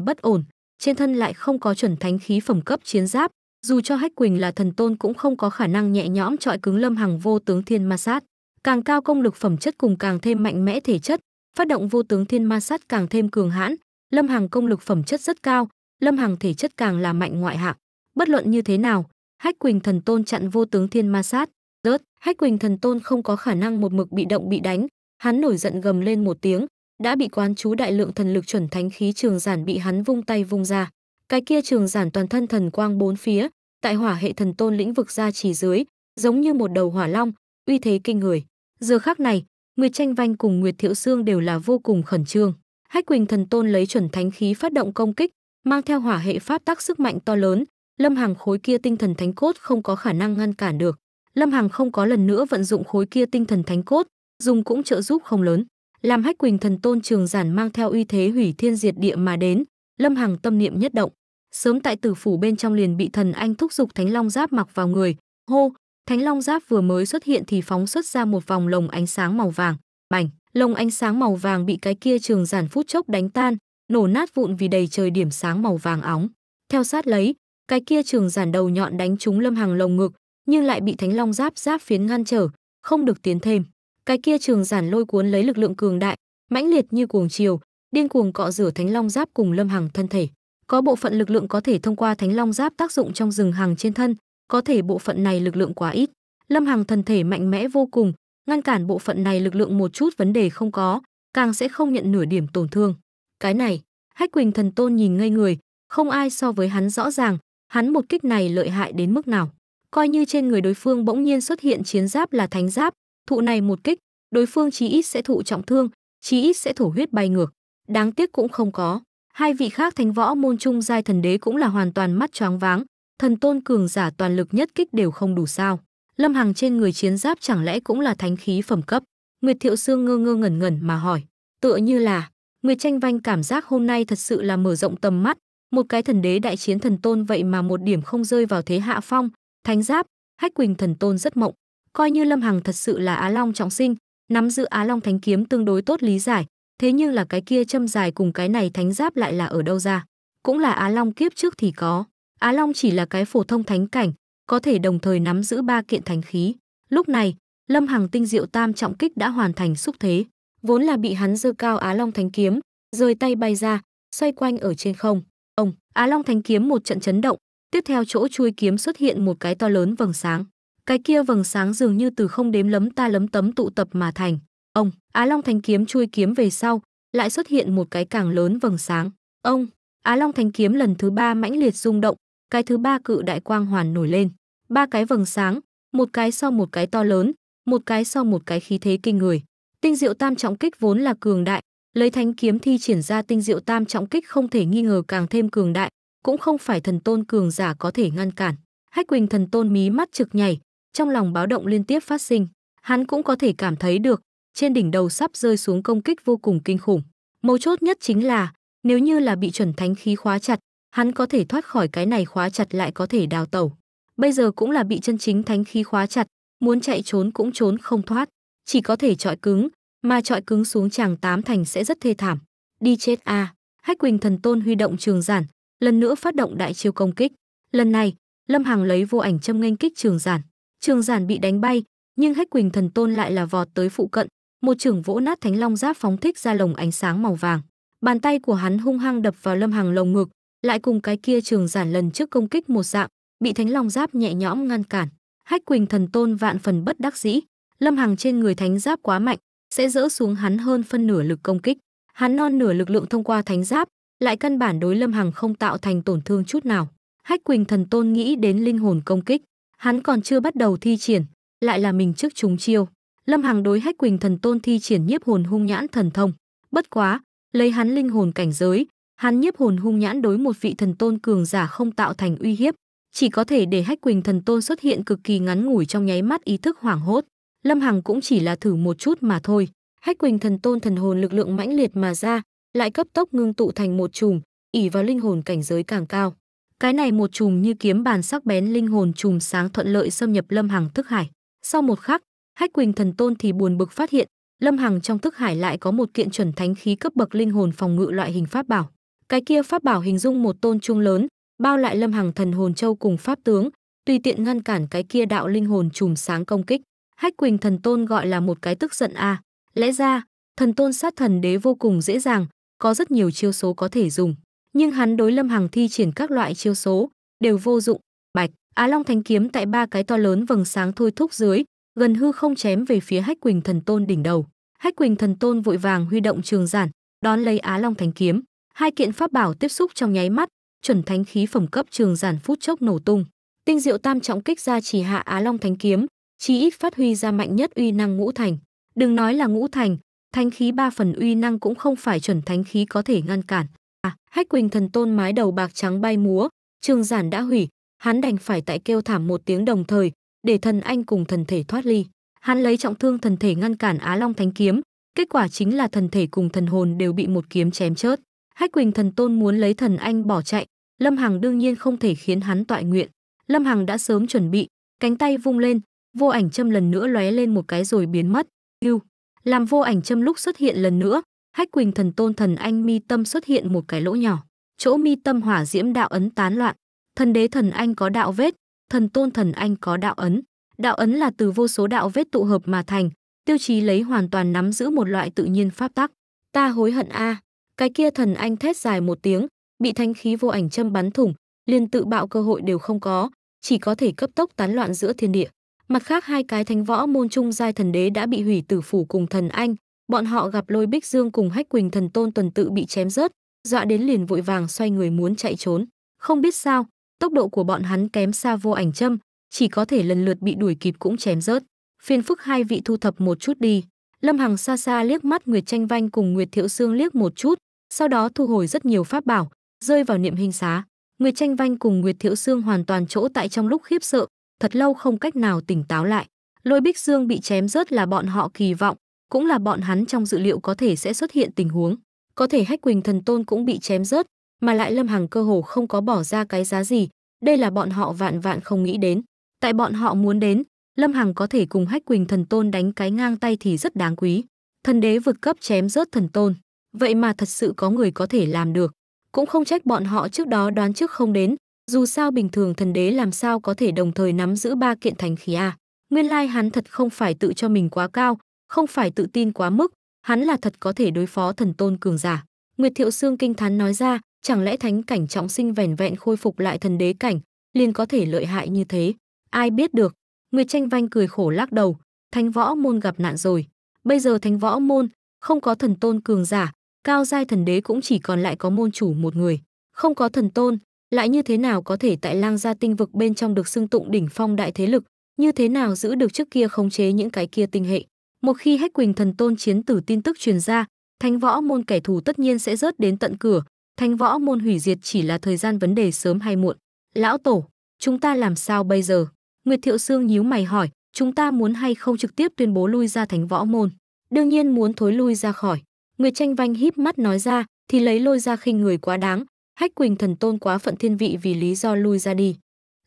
bất ổn, trên thân lại không có chuẩn thánh khí phẩm cấp chiến giáp, dù cho Hách Quỳnh là thần tôn cũng không có khả năng nhẹ nhõm trọi cứng Lâm Hằng vô tướng thiên ma sát. Càng cao công lực phẩm chất cùng càng thêm mạnh mẽ thể chất, phát động vô tướng thiên ma sát càng thêm cường hãn, Lâm Hằng công lực phẩm chất rất cao, Lâm Hằng thể chất càng là mạnh ngoại hạng. Bất luận như thế nào, Hách Quỳnh Thần Tôn chặn vô tướng thiên ma sát, rớt, Hách Quỳnh Thần Tôn không có khả năng một mực bị động bị đánh, hắn nổi giận gầm lên một tiếng, đã bị quán chú đại lượng thần lực chuẩn thánh khí trường giản bị hắn vung tay vung ra. Cái kia trường giản toàn thân thần quang bốn phía, tại hỏa hệ thần tôn lĩnh vực ra chỉ dưới, giống như một đầu hỏa long, uy thế kinh người. Giờ khác này, Nguyệt Tranh Vanh cùng Nguyệt Thiệu Xương đều là vô cùng khẩn trương. Hách Quỳnh thần tôn lấy chuẩn thánh khí phát động công kích, mang theo hỏa hệ pháp tắc sức mạnh to lớn, Lâm Hằng khối kia tinh thần thánh cốt không có khả năng ngăn cản được. Lâm Hằng không có lần nữa vận dụng khối kia tinh thần thánh cốt, dùng cũng trợ giúp không lớn. Làm Hách Quỳnh thần tôn trường giản mang theo uy thế hủy thiên diệt địa mà đến, Lâm Hằng tâm niệm nhất động, sớm tại tử phủ bên trong liền bị thần anh thúc giục Thánh Long giáp mặc vào người, hô, Thánh Long giáp vừa mới xuất hiện thì phóng xuất ra một vòng lồng ánh sáng màu vàng, bành, lồng ánh sáng màu vàng bị cái kia trường giản phút chốc đánh tan, nổ nát vụn vì đầy trời điểm sáng màu vàng óng. Theo sát lấy, cái kia trường giản đầu nhọn đánh trúng Lâm Hằng lồng ngực, nhưng lại bị Thánh Long giáp giáp phiến ngăn trở, không được tiến thêm. Cái kia trường giản lôi cuốn lấy lực lượng cường đại, mãnh liệt như cuồng chiều, điên cuồng cọ rửa Thánh Long giáp cùng Lâm Hằng thân thể. Có bộ phận lực lượng có thể thông qua Thánh Long giáp tác dụng trong rừng hàng trên thân, có thể bộ phận này lực lượng quá ít. Lâm Hằng thân thể mạnh mẽ vô cùng, ngăn cản bộ phận này lực lượng một chút vấn đề không có, càng sẽ không nhận nửa điểm tổn thương. Cái này, Hách Quỳnh thần tôn nhìn ngây người, không ai so với hắn rõ ràng, hắn một kích này lợi hại đến mức nào. Coi như trên người đối phương bỗng nhiên xuất hiện chiến giáp là thánh giáp, thụ này một kích, đối phương chí ít sẽ thụ trọng thương, chí ít sẽ thổ huyết bay ngược. Đáng tiếc cũng không có. Hai vị khác thánh võ môn trung giai thần đế cũng là hoàn toàn mắt choáng váng, thần tôn cường giả toàn lực nhất kích đều không đủ sao. Lâm Hằng trên người chiến giáp chẳng lẽ cũng là thánh khí phẩm cấp? Nguyệt Thiệu xương ngơ ngơ ngẩn ngẩn mà hỏi, tựa như là Nguyệt Tranh Vanh cảm giác hôm nay thật sự là mở rộng tầm mắt, một cái thần đế đại chiến thần tôn vậy mà một điểm không rơi vào thế hạ phong, thánh giáp, hách quỳnh thần tôn rất mộng, coi như Lâm Hằng thật sự là Á Long trọng sinh, nắm giữ Á Long thánh kiếm tương đối tốt lý giải, thế nhưng là cái kia châm dài cùng cái này thánh giáp lại là ở đâu ra? Cũng là Á Long kiếp trước thì có, Á Long chỉ là cái phổ thông thánh cảnh, có thể đồng thời nắm giữ ba kiện thánh khí. Lúc này, Lâm Hằng tinh diệu tam trọng kích đã hoàn thành xúc thế, vốn là bị hắn giơ cao Á Long Thánh kiếm, rời tay bay ra, xoay quanh ở trên không. Ông, Á Long Thánh kiếm một trận chấn động, tiếp theo chỗ chui kiếm xuất hiện một cái to lớn vầng sáng. Cái kia vầng sáng dường như từ không đếm lấm ta lấm tấm tụ tập mà thành. Ông, Á Long Thánh kiếm chui kiếm về sau, lại xuất hiện một cái càng lớn vầng sáng. Ông, Á Long Thánh kiếm lần thứ ba mãnh liệt rung động, cái thứ ba cự đại quang hoàn nổi lên. Ba cái vầng sáng, một cái sau một cái to lớn, một cái sau một cái khí thế kinh người. Tinh diệu tam trọng kích vốn là cường đại, lấy thánh kiếm thi triển ra tinh diệu tam trọng kích không thể nghi ngờ càng thêm cường đại, cũng không phải thần tôn cường giả có thể ngăn cản. Hách Quỳnh thần tôn mí mắt trực nhảy, trong lòng báo động liên tiếp phát sinh, hắn cũng có thể cảm thấy được, trên đỉnh đầu sắp rơi xuống công kích vô cùng kinh khủng. Mấu chốt nhất chính là, nếu như là bị chuẩn thánh khí khóa chặt, hắn có thể thoát khỏi cái này khóa chặt lại có thể đào tẩu. Bây giờ cũng là bị chân chính thánh khí khóa chặt, muốn chạy trốn cũng trốn không thoát chỉ có thể trọi cứng, mà trọi cứng xuống chàng tám thành sẽ rất thê thảm. Đi chết a! À. Hách Quỳnh thần tôn huy động trường giản, lần nữa phát động đại chiêu công kích. Lần này, Lâm Hằng lấy vô ảnh châm nghênh kích trường giản. Trường giản bị đánh bay, nhưng Hách Quỳnh thần tôn lại là vọt tới phụ cận, một trường vỗ nát thánh long giáp phóng thích ra lồng ánh sáng màu vàng. Bàn tay của hắn hung hăng đập vào Lâm Hằng lồng ngực, lại cùng cái kia trường giản lần trước công kích một dạng, bị thánh long giáp nhẹ nhõm ngăn cản. Hách Quỳnh thần tôn vạn phần bất đắc dĩ, Lâm Hằng trên người thánh giáp quá mạnh, sẽ dỡ xuống hắn hơn phân nửa lực công kích. Hắn non nửa lực lượng thông qua thánh giáp, lại căn bản đối Lâm Hằng không tạo thành tổn thương chút nào. Hách Quỳnh Thần Tôn nghĩ đến linh hồn công kích, hắn còn chưa bắt đầu thi triển, lại là mình trước chúng chiêu. Lâm Hằng đối Hách Quỳnh Thần Tôn thi triển nhiếp hồn hung nhãn thần thông, bất quá, lấy hắn linh hồn cảnh giới, hắn nhiếp hồn hung nhãn đối một vị thần tôn cường giả không tạo thành uy hiếp, chỉ có thể để Hách Quỳnh Thần Tôn xuất hiện cực kỳ ngắn ngủi trong nháy mắt ý thức hoảng hốt. Lâm Hằng cũng chỉ là thử một chút mà thôi. Hách Quỳnh thần tôn thần hồn lực lượng mãnh liệt mà ra, lại cấp tốc ngưng tụ thành một chùm, ỉ vào linh hồn cảnh giới càng cao. Cái này một chùm như kiếm bàn sắc bén linh hồn chùm sáng thuận lợi xâm nhập Lâm Hằng thức hải. Sau một khắc, Hách Quỳnh thần tôn thì buồn bực phát hiện, Lâm Hằng trong thức hải lại có một kiện chuẩn thánh khí cấp bậc linh hồn phòng ngự loại hình pháp bảo. Cái kia pháp bảo hình dung một tôn trung lớn, bao lại Lâm Hằng thần hồn châu cùng pháp tướng, tùy tiện ngăn cản cái kia đạo linh hồn chùm sáng công kích. Hách Quỳnh thần tôn gọi là một cái tức giận a. À. Lẽ ra, thần tôn sát thần đế vô cùng dễ dàng, có rất nhiều chiêu số có thể dùng, nhưng hắn đối Lâm Hằng thi triển các loại chiêu số đều vô dụng. Bạch, Á Long Thánh kiếm tại ba cái to lớn vầng sáng thôi thúc dưới, gần hư không chém về phía Hách Quỳnh thần tôn đỉnh đầu. Hách Quỳnh thần tôn vội vàng huy động trường giản, đón lấy Á Long Thánh kiếm. Hai kiện pháp bảo tiếp xúc trong nháy mắt, chuẩn thánh khí phẩm cấp trường giản phút chốc nổ tung. Tinh diệu tam trọng kích ra chỉ hạ Á Long Thánh kiếm, chí ít phát huy ra mạnh nhất uy năng ngũ thành. Đừng nói là ngũ thành, thánh khí ba phần uy năng cũng không phải chuẩn thánh khí có thể ngăn cản. À, Hách Quỳnh thần tôn mái đầu bạc trắng bay múa, trường giản đã hủy, hắn đành phải tại kêu thảm một tiếng đồng thời, để thần anh cùng thần thể thoát ly. Hắn lấy trọng thương thần thể ngăn cản Á Long thánh kiếm, kết quả chính là thần thể cùng thần hồn đều bị một kiếm chém chớt. Hách Quỳnh thần tôn muốn lấy thần anh bỏ chạy, Lâm Hằng đương nhiên không thể khiến hắn tọa nguyện. Lâm Hằng đã sớm chuẩn bị, cánh tay vung lên, Vô ảnh châm lần nữa lóe lên một cái rồi biến mất. Yêu. Làm vô ảnh châm lúc xuất hiện lần nữa, Hách Quỳnh thần tôn thần anh mi tâm xuất hiện một cái lỗ nhỏ. Chỗ mi tâm hỏa diễm đạo ấn tán loạn. Thần đế thần anh có đạo vết, thần tôn thần anh có đạo ấn. Đạo ấn là từ vô số đạo vết tụ hợp mà thành, tiêu chí lấy hoàn toàn nắm giữ một loại tự nhiên pháp tắc. Ta hối hận a. À. Cái kia thần anh thét dài một tiếng, bị thanh khí vô ảnh châm bắn thủng, liền tự bạo cơ hội đều không có, chỉ có thể cấp tốc tán loạn giữa thiên địa. Mặt khác hai cái thánh võ môn trung giai thần đế đã bị hủy tử phủ cùng thần anh, bọn họ gặp lôi bích dương cùng hách quỳnh thần tôn tuần tự bị chém rớt, dọa đến liền vội vàng xoay người muốn chạy trốn. Không biết sao, tốc độ của bọn hắn kém xa vô ảnh châm, chỉ có thể lần lượt bị đuổi kịp cũng chém rớt. Phiền phức hai vị thu thập một chút đi. Lâm Hằng xa xa liếc mắt Nguyệt Tranh Vanh cùng Nguyệt Thiệu Sương liếc một chút, sau đó thu hồi rất nhiều pháp bảo, rơi vào niệm hình xá. Nguyệt Tranh Vanh cùng Nguyệt Thiệu Sương hoàn toàn chỗ tại trong lúc khiếp sợ, thật lâu không cách nào tỉnh táo lại. Lôi Bích Dương bị chém rớt là bọn họ kỳ vọng, cũng là bọn hắn trong dự liệu có thể sẽ xuất hiện tình huống. Có thể Hách Quỳnh Thần Tôn cũng bị chém rớt, mà lại Lâm Hằng cơ hồ không có bỏ ra cái giá gì, đây là bọn họ vạn vạn không nghĩ đến. Tại bọn họ muốn đến, Lâm Hằng có thể cùng Hách Quỳnh Thần Tôn đánh cái ngang tay thì rất đáng quý. Thần đế vượt cấp chém rớt thần tôn, vậy mà thật sự có người có thể làm được. Cũng không trách bọn họ trước đó đoán trước không đến, dù sao bình thường thần đế làm sao có thể đồng thời nắm giữ ba kiện thánh khí à? Nguyên lai hắn thật không phải tự cho mình quá cao, không phải tự tin quá mức, hắn là thật có thể đối phó thần tôn cường giả. Nguyệt Thiệu Sương kinh thán nói ra, chẳng lẽ thánh cảnh trọng sinh vẻn vẹn khôi phục lại thần đế cảnh, liền có thể lợi hại như thế? Ai biết được? Nguyệt Tranh Vanh cười khổ lắc đầu, thánh võ môn gặp nạn rồi. Bây giờ thánh võ môn không có thần tôn cường giả, cao giai thần đế cũng chỉ còn lại có môn chủ một người, không có thần tôn, lại như thế nào có thể tại lang gia tinh vực bên trong được xưng tụng đỉnh phong đại thế lực, như thế nào giữ được trước kia khống chế những cái kia tinh hệ. Một khi Hách Quỳnh thần tôn chiến tử tin tức truyền ra, thánh võ môn kẻ thù tất nhiên sẽ rớt đến tận cửa, thánh võ môn hủy diệt chỉ là thời gian vấn đề sớm hay muộn. Lão tổ, chúng ta làm sao bây giờ? Nguyệt Thiệu Sương nhíu mày hỏi, chúng ta muốn hay không trực tiếp tuyên bố lui ra thánh võ môn? Đương nhiên muốn thối lui ra khỏi. Nguyệt Tranh Vanh híp mắt nói ra, thì lấy lôi ra khinh người quá đáng, Hách Quỳnh thần tôn quá phận thiên vị vì lý do lui ra đi.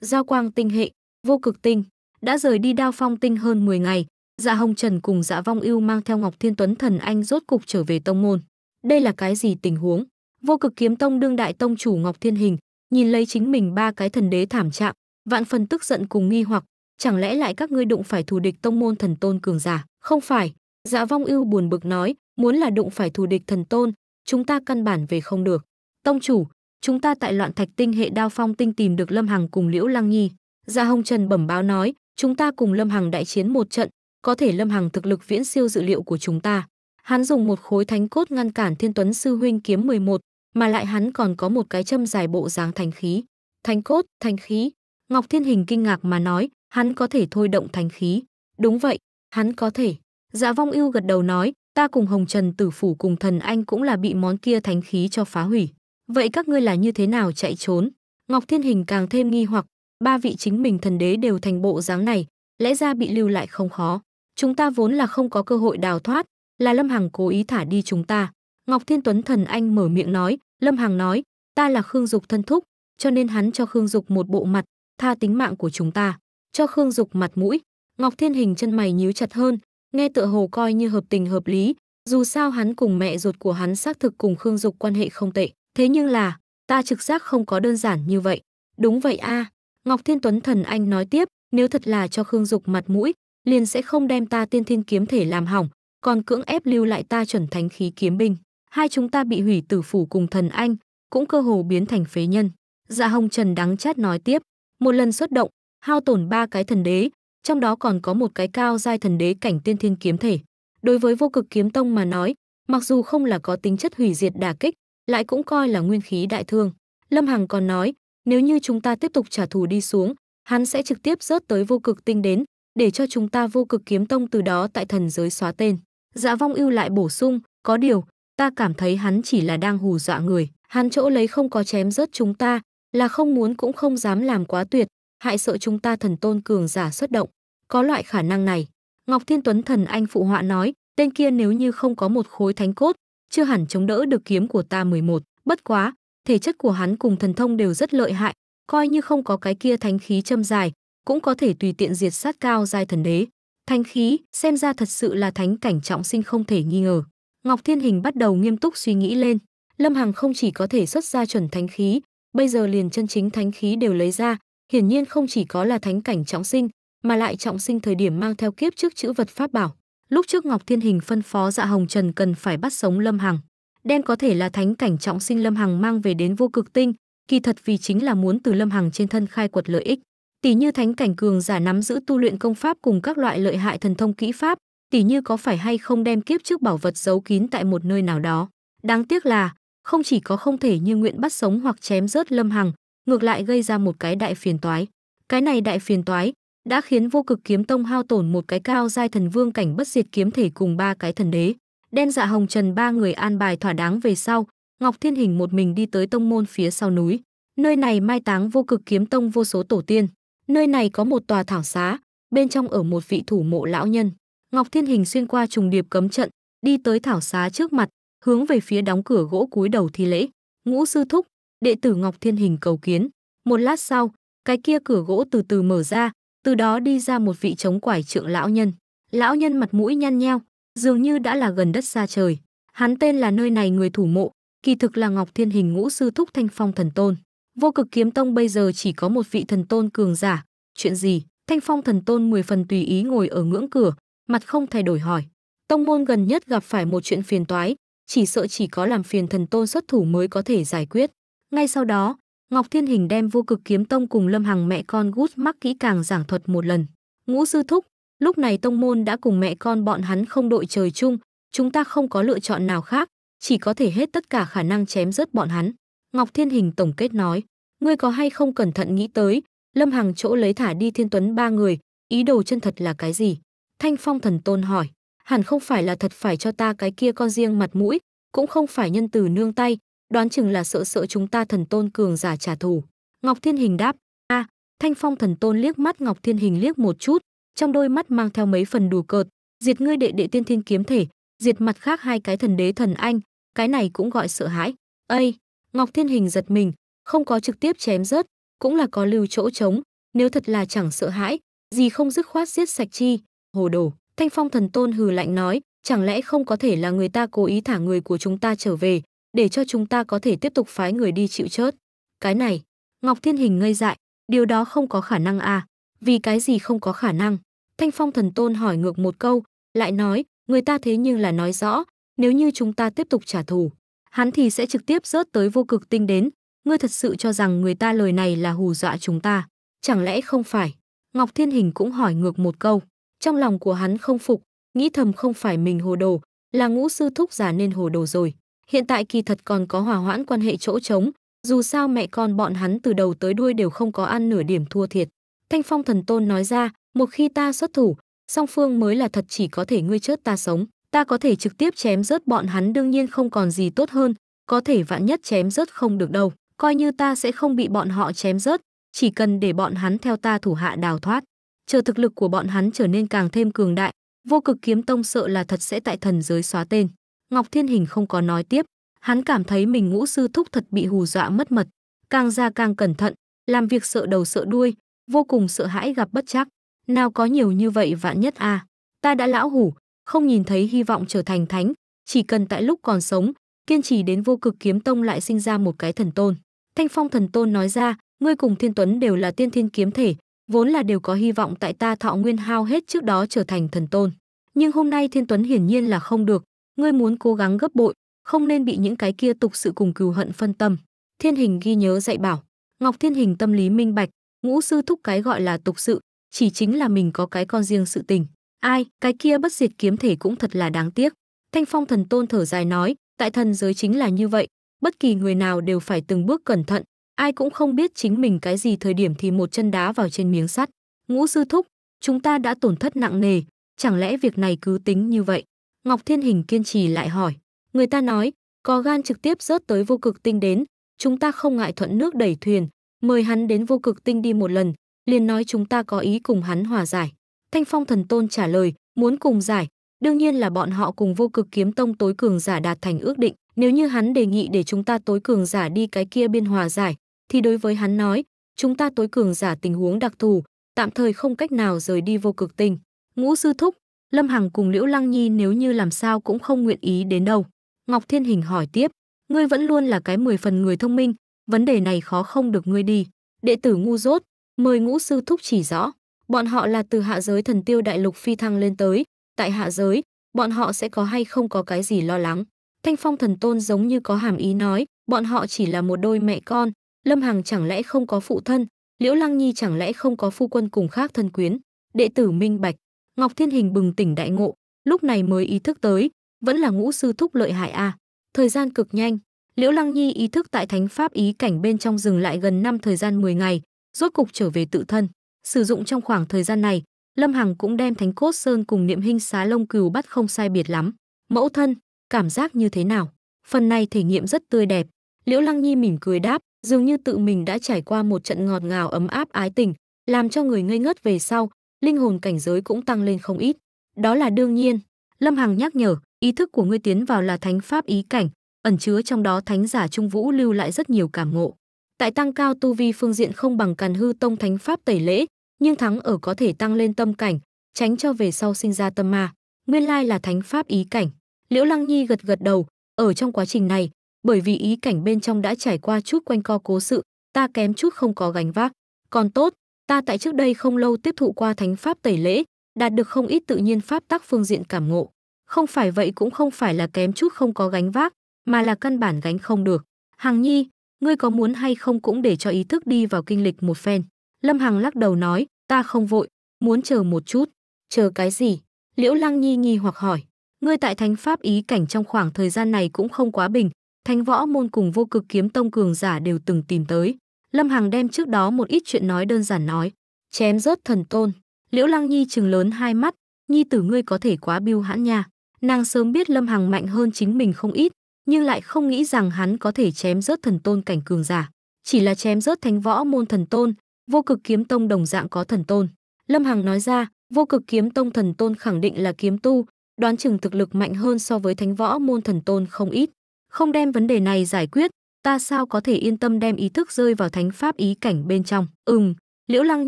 Giao quang tinh hệ, vô cực tinh, đã rời đi đao phong tinh hơn 10 ngày, Dạ Hồng Trần cùng Dạ Vong Ưu mang theo Ngọc Thiên Tuấn thần anh rốt cục trở về tông môn. Đây là cái gì tình huống? Vô Cực Kiếm Tông đương đại tông chủ Ngọc Thiên Hình, nhìn lấy chính mình ba cái thần đế thảm trạng, vạn phần tức giận cùng nghi hoặc, chẳng lẽ lại các ngươi đụng phải thù địch tông môn thần tôn cường giả? Không phải, Dạ Vong Ưu buồn bực nói, muốn là đụng phải thù địch thần tôn, chúng ta căn bản về không được. Tông chủ, chúng ta tại loạn thạch tinh hệ đao phong tinh tìm được Lâm Hằng cùng Liễu Lăng Nhi. Gia Hồng Trần bẩm báo nói, chúng ta cùng Lâm Hằng đại chiến một trận, có thể Lâm Hằng thực lực viễn siêu dự liệu của chúng ta. Hắn dùng một khối thánh cốt ngăn cản Thiên Tuấn sư huynh kiếm 11, mà lại hắn còn có một cái châm dài bộ dáng thánh khí. Thánh cốt, thánh khí. Ngọc Thiên Hình kinh ngạc mà nói, hắn có thể thôi động thánh khí. Đúng vậy, hắn có thể. Dạ Vong Ưu gật đầu nói, ta cùng Hồng Trần Tử phủ cùng thần anh cũng là bị món kia thánh khí cho phá hủy. Vậy các ngươi là như thế nào chạy trốn? Ngọc Thiên Hình càng thêm nghi hoặc, ba vị chính mình thần đế đều thành bộ dáng này, lẽ ra bị lưu lại không khó. Chúng ta vốn là không có cơ hội đào thoát, là Lâm Hằng cố ý thả đi chúng ta. Ngọc Thiên Tuấn thần anh mở miệng nói, Lâm Hằng nói, ta là Khương Dục thân thúc, cho nên hắn cho Khương Dục một bộ mặt, tha tính mạng của chúng ta, cho Khương Dục mặt mũi. Ngọc Thiên Hình chân mày nhíu chặt hơn, nghe tựa hồ coi như hợp tình hợp lý, dù sao hắn cùng mẹ ruột của hắn xác thực cùng Khương Dục quan hệ không tệ. Thế nhưng là, ta trực giác không có đơn giản như vậy. Đúng vậy a, Ngọc Thiên Tuấn thần anh nói tiếp, nếu thật là cho Khương Dục mặt mũi, liền sẽ không đem ta tiên thiên kiếm thể làm hỏng, còn cưỡng ép lưu lại ta chuẩn thánh khí kiếm binh. Hai chúng ta bị hủy tử phủ cùng thần anh, cũng cơ hồ biến thành phế nhân. Dạ Hồng Trần đắng chát nói tiếp, một lần xuất động, hao tổn ba cái thần đế, trong đó còn có một cái cao giai thần đế cảnh tiên thiên kiếm thể. Đối với vô cực kiếm tông mà nói, mặc dù không là có tính chất hủy diệt đả kích, lại cũng coi là nguyên khí đại thương. Lâm Hằng còn nói, nếu như chúng ta tiếp tục trả thù đi xuống, hắn sẽ trực tiếp rớt tới vô cực tinh đến, để cho chúng ta vô cực kiếm tông từ đó tại thần giới xóa tên. Dạ vong ưu lại bổ sung, có điều, ta cảm thấy hắn chỉ là đang hù dọa người, hắn chỗ lấy không có chém rớt chúng ta, là không muốn cũng không dám làm quá tuyệt, hại sợ chúng ta thần tôn cường giả xuất động. Có loại khả năng này. Ngọc Thiên Tuấn thần anh phụ họa nói, tên kia nếu như không có một khối thánh cốt, chưa hẳn chống đỡ được kiếm của ta 11, bất quá, thể chất của hắn cùng thần thông đều rất lợi hại, coi như không có cái kia thánh khí châm dài, cũng có thể tùy tiện diệt sát cao giai thần đế. Thánh khí, xem ra thật sự là thánh cảnh trọng sinh không thể nghi ngờ. Ngọc Thiên Hình bắt đầu nghiêm túc suy nghĩ lên, Lâm Hằng không chỉ có thể xuất ra chuẩn thánh khí, bây giờ liền chân chính thánh khí đều lấy ra, hiển nhiên không chỉ có là thánh cảnh trọng sinh, mà lại trọng sinh thời điểm mang theo kiếp trước chữ vật pháp bảo. Lúc trước Ngọc Thiên Hình phân phó Dạ Hồng Trần cần phải bắt sống Lâm Hằng, đen có thể là thánh cảnh trọng sinh Lâm Hằng mang về đến vô cực tinh, kỳ thật vì chính là muốn từ Lâm Hằng trên thân khai quật lợi ích. Tỷ như thánh cảnh cường giả nắm giữ tu luyện công pháp cùng các loại lợi hại thần thông kỹ pháp, tỷ như có phải hay không đem kiếp trước bảo vật giấu kín tại một nơi nào đó. Đáng tiếc là, không chỉ có không thể như nguyện bắt sống hoặc chém rớt Lâm Hằng, ngược lại gây ra một cái đại phiền toái. Cái này đại phiền toái, đã khiến vô cực kiếm tông hao tổn một cái cao giai thần vương cảnh bất diệt kiếm thể cùng ba cái thần đế đen dạ hồng trần ba người an bài thỏa đáng về sau ngọc thiên hình một mình đi tới tông môn phía sau núi nơi này mai táng vô cực kiếm tông vô số tổ tiên nơi này có một tòa thảo xá bên trong ở một vị thủ mộ lão nhân ngọc thiên hình xuyên qua trùng điệp cấm trận đi tới thảo xá trước mặt hướng về phía đóng cửa gỗ cúi đầu thi lễ ngũ sư thúc đệ tử ngọc thiên hình cầu kiến một lát sau cái kia cửa gỗ từ từ mở ra từ đó đi ra một vị trống quải trượng lão nhân. Lão nhân mặt mũi nhăn nheo, dường như đã là gần đất xa trời. Hắn tên là nơi này người thủ mộ, kỳ thực là Ngọc Thiên Hình Ngũ Sư Thúc Thanh Phong Thần Tôn. Vô cực kiếm tông bây giờ chỉ có một vị thần tôn cường giả, chuyện gì? Thanh Phong Thần Tôn mười phần tùy ý ngồi ở ngưỡng cửa, mặt không thay đổi hỏi. Tông môn gần nhất gặp phải một chuyện phiền toái, chỉ sợ chỉ có làm phiền thần tôn xuất thủ mới có thể giải quyết. Ngay sau đó, Ngọc Thiên Hình đem vô cực kiếm tông cùng Lâm Hằng mẹ con gút mắc kỹ càng giảng thuật một lần. Ngũ sư thúc, lúc này tông môn đã cùng mẹ con bọn hắn không đội trời chung, chúng ta không có lựa chọn nào khác, chỉ có thể hết tất cả khả năng chém rớt bọn hắn. Ngọc Thiên Hình tổng kết nói, ngươi có hay không cẩn thận nghĩ tới, Lâm Hằng chỗ lấy thả đi Thiên Tuấn ba người, ý đồ chân thật là cái gì? Thanh Phong thần tôn hỏi, hẳn không phải là thật phải cho ta cái kia con riêng mặt mũi, cũng không phải nhân từ nương tay, đoán chừng là sợ sợ chúng ta thần tôn cường giả trả thù. Ngọc Thiên Hình đáp, a Thanh Phong thần tôn liếc mắt Ngọc Thiên Hình liếc một chút, trong đôi mắt mang theo mấy phần đủ cợt, diệt ngươi đệ đệ tiên thiên kiếm thể, diệt mặt khác hai cái thần đế thần anh, cái này cũng gọi sợ hãi. Ây, Ngọc Thiên Hình giật mình, không có trực tiếp chém rớt, cũng là có lưu chỗ trống, nếu thật là chẳng sợ hãi, gì không dứt khoát giết sạch chi, hồ đồ. Thanh Phong thần tôn hừ lạnh nói, chẳng lẽ không có thể là người ta cố ý thả người của chúng ta trở về, để cho chúng ta có thể tiếp tục phái người đi chịu chớt. Cái này, Ngọc Thiên Hình ngây dại, điều đó không có khả năng à, vì cái gì không có khả năng? Thanh Phong Thần Tôn hỏi ngược một câu, lại nói, người ta thế nhưng là nói rõ, nếu như chúng ta tiếp tục trả thù, hắn thì sẽ trực tiếp rớt tới vô cực tinh đến, ngươi thật sự cho rằng người ta lời này là hù dọa chúng ta, chẳng lẽ không phải? Ngọc Thiên Hình cũng hỏi ngược một câu, trong lòng của hắn không phục, nghĩ thầm không phải mình hồ đồ, là ngũ sư thúc giả nên hồ đồ rồi. Hiện tại kỳ thật còn có hòa hoãn quan hệ chỗ trống, dù sao mẹ con bọn hắn từ đầu tới đuôi đều không có ăn nửa điểm thua thiệt. Thanh Phong Thần Tôn nói ra, một khi ta xuất thủ, song phương mới là thật chỉ có thể ngươi chết ta sống, ta có thể trực tiếp chém rớt bọn hắn đương nhiên không còn gì tốt hơn, có thể vạn nhất chém rớt không được đâu, coi như ta sẽ không bị bọn họ chém rớt, chỉ cần để bọn hắn theo ta thủ hạ đào thoát. Chờ thực lực của bọn hắn trở nên càng thêm cường đại, vô cực kiếm tông sợ là thật sẽ tại thần giới xóa tên. Ngọc Thiên Hình không có nói tiếp, hắn cảm thấy mình ngũ sư thúc thật bị hù dọa mất mật, càng ra càng cẩn thận, làm việc sợ đầu sợ đuôi, vô cùng sợ hãi gặp bất chắc. Nào có nhiều như vậy vạn nhất à, ta đã lão hủ, không nhìn thấy hy vọng trở thành thánh, chỉ cần tại lúc còn sống, kiên trì đến vô cực kiếm tông lại sinh ra một cái thần tôn. Thanh Phong thần tôn nói ra, ngươi cùng Thiên Tuấn đều là tiên thiên kiếm thể, vốn là đều có hy vọng tại ta thọ nguyên hao hết trước đó trở thành thần tôn. Nhưng hôm nay Thiên Tuấn hiển nhiên là không được, ngươi muốn cố gắng gấp bội, không nên bị những cái kia tục sự cùng cừu hận phân tâm. Thiên hình ghi nhớ dạy bảo, Ngọc Thiên hình tâm lý minh bạch, ngũ sư thúc cái gọi là tục sự, chỉ chính là mình có cái con riêng sự tình. Ai, cái kia bất diệt kiếm thể cũng thật là đáng tiếc. Thanh Phong thần tôn thở dài nói, tại thần giới chính là như vậy, bất kỳ người nào đều phải từng bước cẩn thận, ai cũng không biết chính mình cái gì thời điểm thì một chân đá vào trên miếng sắt. Ngũ sư thúc, chúng ta đã tổn thất nặng nề, chẳng lẽ việc này cứ tính như vậy? Ngọc Thiên Hình kiên trì lại hỏi. Người ta nói, có gan trực tiếp rớt tới vô cực tinh đến, chúng ta không ngại thuận nước đẩy thuyền, mời hắn đến vô cực tinh đi một lần, liền nói chúng ta có ý cùng hắn hòa giải. Thanh Phong Thần Tôn trả lời, muốn cùng giải, đương nhiên là bọn họ cùng vô cực kiếm tông tối cường giả đạt thành ước định, nếu như hắn đề nghị để chúng ta tối cường giả đi cái kia biên hòa giải, thì đối với hắn nói, chúng ta tối cường giả tình huống đặc thù, tạm thời không cách nào rời đi vô cực tinh. Ngũ sư thúc, Lâm Hằng cùng Liễu Lăng Nhi nếu như làm sao cũng không nguyện ý đến đâu. Ngọc Thiên Hình hỏi tiếp, ngươi vẫn luôn là cái mười phần người thông minh, vấn đề này khó không được ngươi đi. Đệ tử ngu dốt, mời ngũ sư thúc chỉ rõ. Bọn họ là từ hạ giới thần tiêu đại lục phi thăng lên tới, tại hạ giới, bọn họ sẽ có hay không có cái gì lo lắng. Thanh Phong thần tôn giống như có hàm ý nói, bọn họ chỉ là một đôi mẹ con, Lâm Hằng chẳng lẽ không có phụ thân, Liễu Lăng Nhi chẳng lẽ không có phu quân cùng khác thân quyến. Đệ tử minh bạch, Ngọc Thiên Hình bừng tỉnh đại ngộ, lúc này mới ý thức tới, vẫn là ngũ sư thúc lợi hại a. À. Thời gian cực nhanh, Liễu Lăng Nhi ý thức tại thánh pháp ý cảnh bên trong dừng lại gần năm thời gian 10 ngày, rốt cục trở về tự thân. Sử dụng trong khoảng thời gian này, Lâm Hằng cũng đem Thánh Cốt Sơn cùng Niệm Hình Xá Lông Cừu bắt không sai biệt lắm. Mẫu thân, cảm giác như thế nào? Phần này thể nghiệm rất tươi đẹp. Liễu Lăng Nhi mỉm cười đáp, dường như tự mình đã trải qua một trận ngọt ngào ấm áp ái tình, làm cho người ngây ngất về sau, linh hồn cảnh giới cũng tăng lên không ít. Đó là đương nhiên. Lâm Hằng nhắc nhở, ý thức của ngươi tiến vào là thánh pháp ý cảnh, ẩn chứa trong đó thánh giả Trung Vũ lưu lại rất nhiều cảm ngộ. Tại tăng cao tu vi phương diện không bằng Càn Hư Tông thánh pháp tẩy lễ, nhưng thắng ở có thể tăng lên tâm cảnh, tránh cho về sau sinh ra tâm ma. Nguyên lai là thánh pháp ý cảnh. Liễu Lăng Nhi gật gật đầu, ở trong quá trình này, bởi vì ý cảnh bên trong đã trải qua chút quanh co cố sự, ta kém chút không có gánh vác. Còn tốt, Ta tại trước đây không lâu tiếp thụ qua thánh pháp tẩy lễ, đạt được không ít tự nhiên pháp tắc phương diện cảm ngộ. Không phải vậy cũng không phải là kém chút không có gánh vác, mà là căn bản gánh không được. Hằng Nhi, ngươi có muốn hay không cũng để cho ý thức đi vào kinh lịch một phen. Lâm Hằng lắc đầu nói, ta không vội, muốn chờ một chút. Chờ cái gì? Liễu Lăng Nhi nghi hoặc hỏi. Ngươi tại thánh pháp ý cảnh trong khoảng thời gian này cũng không quá bình, thánh võ môn cùng vô cực kiếm tông cường giả đều từng tìm tới. Lâm Hằng đem trước đó một ít chuyện nói đơn giản nói, chém rớt thần tôn. Liễu Lăng Nhi trừng lớn hai mắt, Nhi tử ngươi có thể quá biêu hãn nha. Nàng sớm biết Lâm Hằng mạnh hơn chính mình không ít, nhưng lại không nghĩ rằng hắn có thể chém rớt thần tôn cảnh cường giả. Chỉ là chém rớt thánh võ môn thần tôn, vô cực kiếm tông đồng dạng có thần tôn. Lâm Hằng nói ra, vô cực kiếm tông thần tôn khẳng định là kiếm tu, đoán chừng thực lực mạnh hơn so với thánh võ môn thần tôn không ít. Không đem vấn đề này giải quyết, ta sao có thể yên tâm đem ý thức rơi vào thánh pháp ý cảnh bên trong. Ừm, Liễu Lăng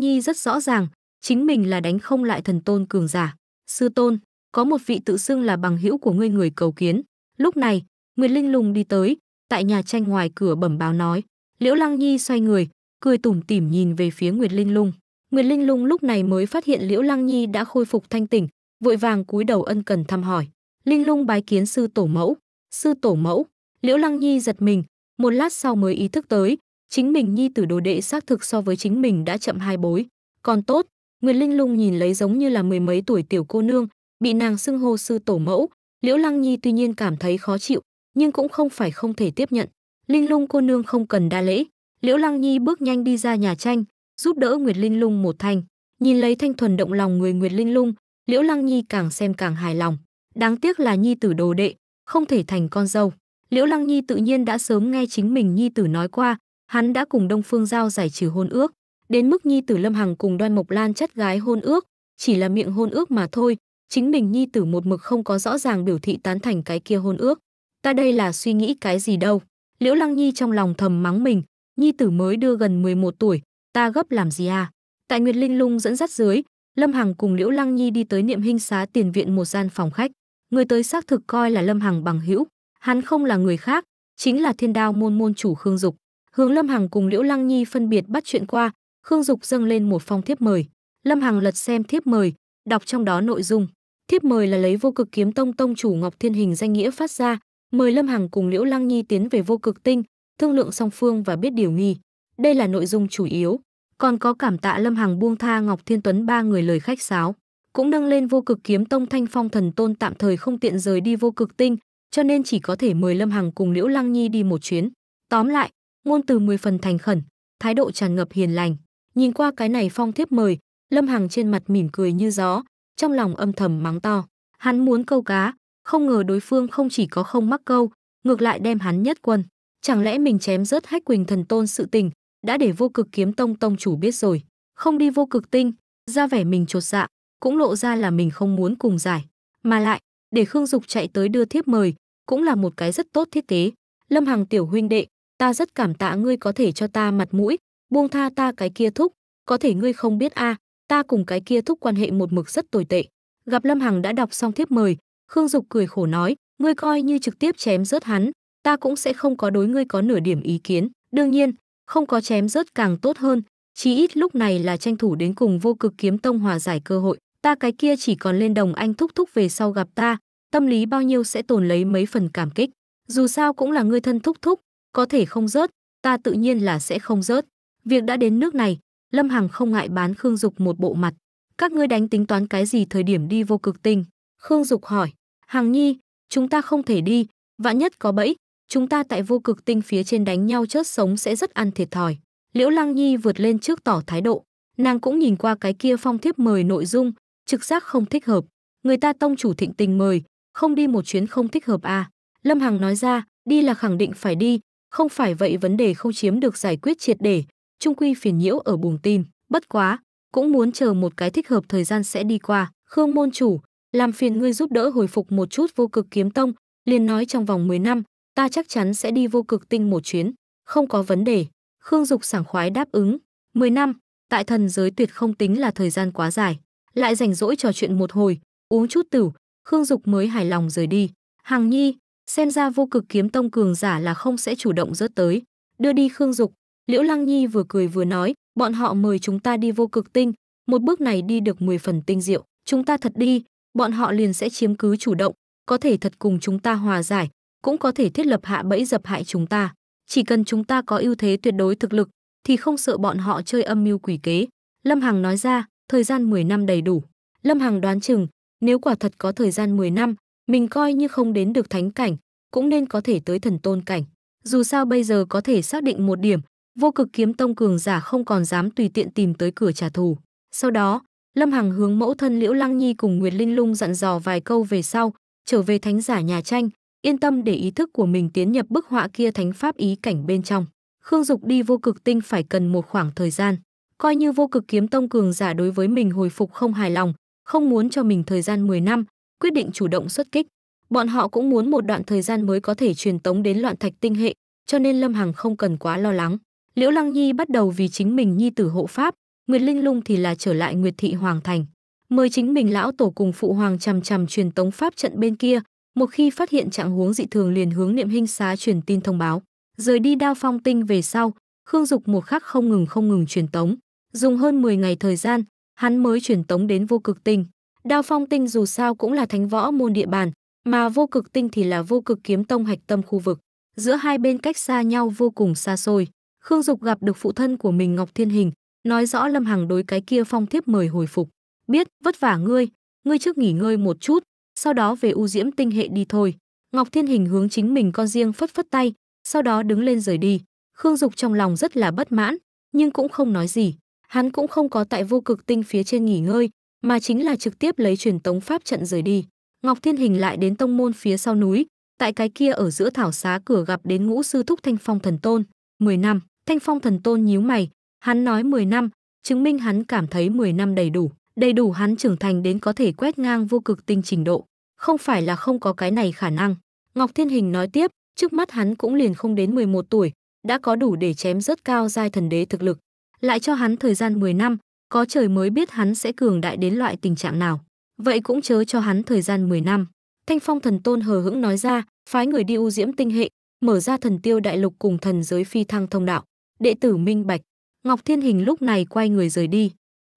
Nhi rất rõ ràng, chính mình là đánh không lại thần tôn cường giả. Sư tôn, có một vị tự xưng là bằng hữu của ngươi người cầu kiến. Lúc này, Nguyệt Linh lùng đi tới, tại nhà tranh ngoài cửa bẩm báo nói. Liễu Lăng Nhi xoay người, cười tủm tỉm nhìn về phía Nguyệt Linh lung. Nguyệt Linh lung lúc này mới phát hiện Liễu Lăng Nhi đã khôi phục thanh tỉnh, vội vàng cúi đầu ân cần thăm hỏi. Linh lung bái kiến sư tổ mẫu. Sư tổ mẫu, Liễu Lăng Nhi giật mình, một lát sau mới ý thức tới, chính mình nhi tử đồ đệ xác thực so với chính mình đã chậm hai bối. Còn tốt, Nguyệt Linh Lung nhìn lấy giống như là mười mấy tuổi tiểu cô nương, bị nàng xưng hô sư tổ mẫu, Liễu Lăng Nhi tuy nhiên cảm thấy khó chịu, nhưng cũng không phải không thể tiếp nhận. Linh Lung cô nương không cần đa lễ, Liễu Lăng Nhi bước nhanh đi ra nhà tranh, giúp đỡ Nguyệt Linh Lung một thanh, nhìn lấy thanh thuần động lòng người Nguyệt Linh Lung, Liễu Lăng Nhi càng xem càng hài lòng. Đáng tiếc là Nhi tử đồ đệ, không thể thành con dâu. Liễu Lăng Nhi tự nhiên đã sớm nghe chính mình Nhi tử nói qua, hắn đã cùng Đông Phương Giao giải trừ hôn ước. Đến mức Nhi tử Lâm Hằng cùng Đoan Mộc Lan chất gái hôn ước, chỉ là miệng hôn ước mà thôi, chính mình Nhi tử một mực không có rõ ràng biểu thị tán thành cái kia hôn ước. Ta đây là suy nghĩ cái gì đâu. Liễu Lăng Nhi trong lòng thầm mắng mình, Nhi tử mới đưa gần 11 tuổi, ta gấp làm gì à? Tại Nguyệt Linh Lung dẫn dắt dưới, Lâm Hằng cùng Liễu Lăng Nhi đi tới niệm hình xá tiền viện một gian phòng khách. Người tới xác thực coi là Lâm Hằng bằng hữu, Hắn không là người khác, chính là thiên đao môn môn chủ Khương Dục. Hướng Lâm Hằng cùng Liễu Lăng Nhi phân biệt bắt chuyện qua, Khương Dục dâng lên một phong thiếp mời. Lâm Hằng lật xem thiếp mời, đọc trong đó nội dung. Thiếp mời là lấy vô cực kiếm tông tông chủ Ngọc Thiên Hình danh nghĩa phát ra, mời Lâm Hằng cùng Liễu Lăng Nhi tiến về vô cực tinh, thương lượng song phương và biết điều nghi. Đây là nội dung chủ yếu. Còn có cảm tạ Lâm Hằng buông tha Ngọc Thiên Tuấn ba người lời khách sáo. Cũng nâng lên vô cực kiếm tông thanh phong thần tôn tạm thời không tiện rời đi vô cực tinh, cho nên chỉ có thể mời Lâm Hằng cùng Liễu Lăng Nhi đi một chuyến. Tóm lại, ngôn từ 10 phần thành khẩn, thái độ tràn ngập hiền lành. Nhìn qua cái này phong thiếp mời, Lâm Hằng trên mặt mỉm cười như gió, trong lòng âm thầm mắng to. Hắn muốn câu cá, không ngờ đối phương không chỉ có không mắc câu, ngược lại đem hắn nhất quân. Chẳng lẽ mình chém rớt hách quỳnh thần tôn sự tình, đã để vô cực kiếm tông tông chủ biết rồi. Không đi vô cực tinh, ra vẻ mình trột dạ, cũng lộ ra là mình không muốn cùng giải. Mà lại, để Khương Dục chạy tới đưa thiếp mời, cũng là một cái rất tốt thiết kế. Lâm Hằng tiểu huynh đệ, ta rất cảm tạ ngươi có thể cho ta mặt mũi, buông tha ta cái kia thúc, có thể ngươi không biết a, à, ta cùng cái kia thúc quan hệ một mực rất tồi tệ. Gặp Lâm Hằng đã đọc xong thiếp mời, Khương Dục cười khổ nói, ngươi coi như trực tiếp chém rớt hắn, ta cũng sẽ không có đối ngươi có nửa điểm ý kiến. Đương nhiên, không có chém rớt càng tốt hơn, chí ít lúc này là tranh thủ đến cùng vô cực kiếm tông hòa giải cơ hội. Ta cái kia chỉ còn lên đồng anh thúc thúc về sau gặp ta, tâm lý bao nhiêu sẽ tồn lấy mấy phần cảm kích. Dù sao cũng là người thân thúc thúc, có thể không rớt, ta tự nhiên là sẽ không rớt. Việc đã đến nước này, Lâm Hằng không ngại bán Khương Dục một bộ mặt. Các ngươi đánh tính toán cái gì thời điểm đi vô cực tinh? Khương Dục hỏi, Hằng Nhi, chúng ta không thể đi, vạn nhất có bẫy, chúng ta tại vô cực tinh phía trên đánh nhau chớt sống sẽ rất ăn thiệt thòi. Liễu Lăng Nhi vượt lên trước tỏ thái độ, nàng cũng nhìn qua cái kia phong thiếp mời nội dung, trực giác không thích hợp. Người ta tông chủ thịnh tình mời, không đi một chuyến không thích hợp à. Lâm Hằng nói ra, đi là khẳng định phải đi, không phải vậy vấn đề không chiếm được giải quyết triệt để, trung quy phiền nhiễu ở buồng tim, bất quá, cũng muốn chờ một cái thích hợp thời gian sẽ đi qua. Khương môn chủ, làm phiền ngươi giúp đỡ hồi phục một chút vô cực kiếm tông, liền nói trong vòng 10 năm, ta chắc chắn sẽ đi vô cực tinh một chuyến, không có vấn đề. Khương Dục sảng khoái đáp ứng, 10 năm, tại thần giới tuyệt không tính là thời gian quá dài, lại rảnh rỗi trò chuyện một hồi, uống chút tửu, Khương Dục mới hài lòng rời đi. Hằng Nhi, xem ra vô cực kiếm tông cường giả là không sẽ chủ động rớt tới. Đưa đi Khương Dục, Liễu Lăng Nhi vừa cười vừa nói, bọn họ mời chúng ta đi vô cực tinh, một bước này đi được 10 phần tinh diệu, chúng ta thật đi, bọn họ liền sẽ chiếm cứ chủ động, có thể thật cùng chúng ta hòa giải, cũng có thể thiết lập hạ bẫy dập hại chúng ta. Chỉ cần chúng ta có ưu thế tuyệt đối thực lực, thì không sợ bọn họ chơi âm mưu quỷ kế. Lâm Hằng nói ra, thời gian 10 năm đầy đủ. Lâm Hằng đoán chừng, nếu quả thật có thời gian 10 năm, mình coi như không đến được thánh cảnh, cũng nên có thể tới thần tôn cảnh. Dù sao bây giờ có thể xác định một điểm, vô cực kiếm tông cường giả không còn dám tùy tiện tìm tới cửa trả thù. Sau đó, Lâm Hằng hướng mẫu thân Liễu Lăng Nhi cùng Nguyệt Linh Lung dặn dò vài câu về sau, trở về thánh giả nhà tranh, yên tâm để ý thức của mình tiến nhập bức họa kia thánh pháp ý cảnh bên trong. Khương Dục đi vô cực tinh phải cần một khoảng thời gian, coi như vô cực kiếm tông cường giả đối với mình hồi phục không hài lòng, không muốn cho mình thời gian 10 năm, quyết định chủ động xuất kích. Bọn họ cũng muốn một đoạn thời gian mới có thể truyền tống đến loạn thạch tinh hệ, cho nên Lâm Hằng không cần quá lo lắng. Liễu Lăng Nhi bắt đầu vì chính mình nhi tử hộ pháp, Nguyệt Linh Lung thì là trở lại Nguyệt thị hoàng thành. Mời chính mình lão tổ cùng phụ hoàng chằm chằm truyền tống pháp trận bên kia, một khi phát hiện trạng huống dị thường liền hướng niệm hình xá truyền tin thông báo. Rời đi Đao Phong Tinh về sau, Khương Dục một khắc không ngừng không ngừng truyền tống, dùng hơn 10 ngày thời gian, hắn mới chuyển tống đến vô cực tinh. Đao phong tinh dù sao cũng là thánh võ môn địa bàn, mà vô cực tinh thì là vô cực kiếm tông hạch tâm khu vực. Giữa hai bên cách xa nhau vô cùng xa xôi. Khương Dục gặp được phụ thân của mình Ngọc Thiên Hình, nói rõ Lâm Hằng đối cái kia phong thiếp mời hồi phục. Biết, vất vả ngươi, ngươi trước nghỉ ngơi một chút, sau đó về u diễm tinh hệ đi thôi. Ngọc Thiên Hình hướng chính mình con riêng phất phất tay, sau đó đứng lên rời đi. Khương Dục trong lòng rất là bất mãn, nhưng cũng không nói gì hắn cũng không có tại vô cực tinh phía trên nghỉ ngơi, mà chính là trực tiếp lấy truyền tống pháp trận rời đi. Ngọc Thiên Hình lại đến tông môn phía sau núi, tại cái kia ở giữa thảo xá cửa gặp đến ngũ sư thúc Thanh Phong Thần Tôn. 10 năm, Thanh Phong Thần Tôn nhíu mày, hắn nói 10 năm, chứng minh hắn cảm thấy 10 năm đầy đủ, đầy đủ hắn trưởng thành đến có thể quét ngang vô cực tinh trình độ. Không phải là không có cái này khả năng. Ngọc Thiên Hình nói tiếp, trước mắt hắn cũng liền không đến 11 tuổi, đã có đủ để chém rất cao giai thần đế thực lực lại cho hắn thời gian 10 năm, có trời mới biết hắn sẽ cường đại đến loại tình trạng nào. Vậy cũng chớ cho hắn thời gian 10 năm. Thanh Phong Thần Tôn hờ hững nói ra, phái người đi u diễm tinh hệ, mở ra thần tiêu đại lục cùng thần giới phi thăng thông đạo. Đệ tử minh bạch, Ngọc Thiên Hình lúc này quay người rời đi.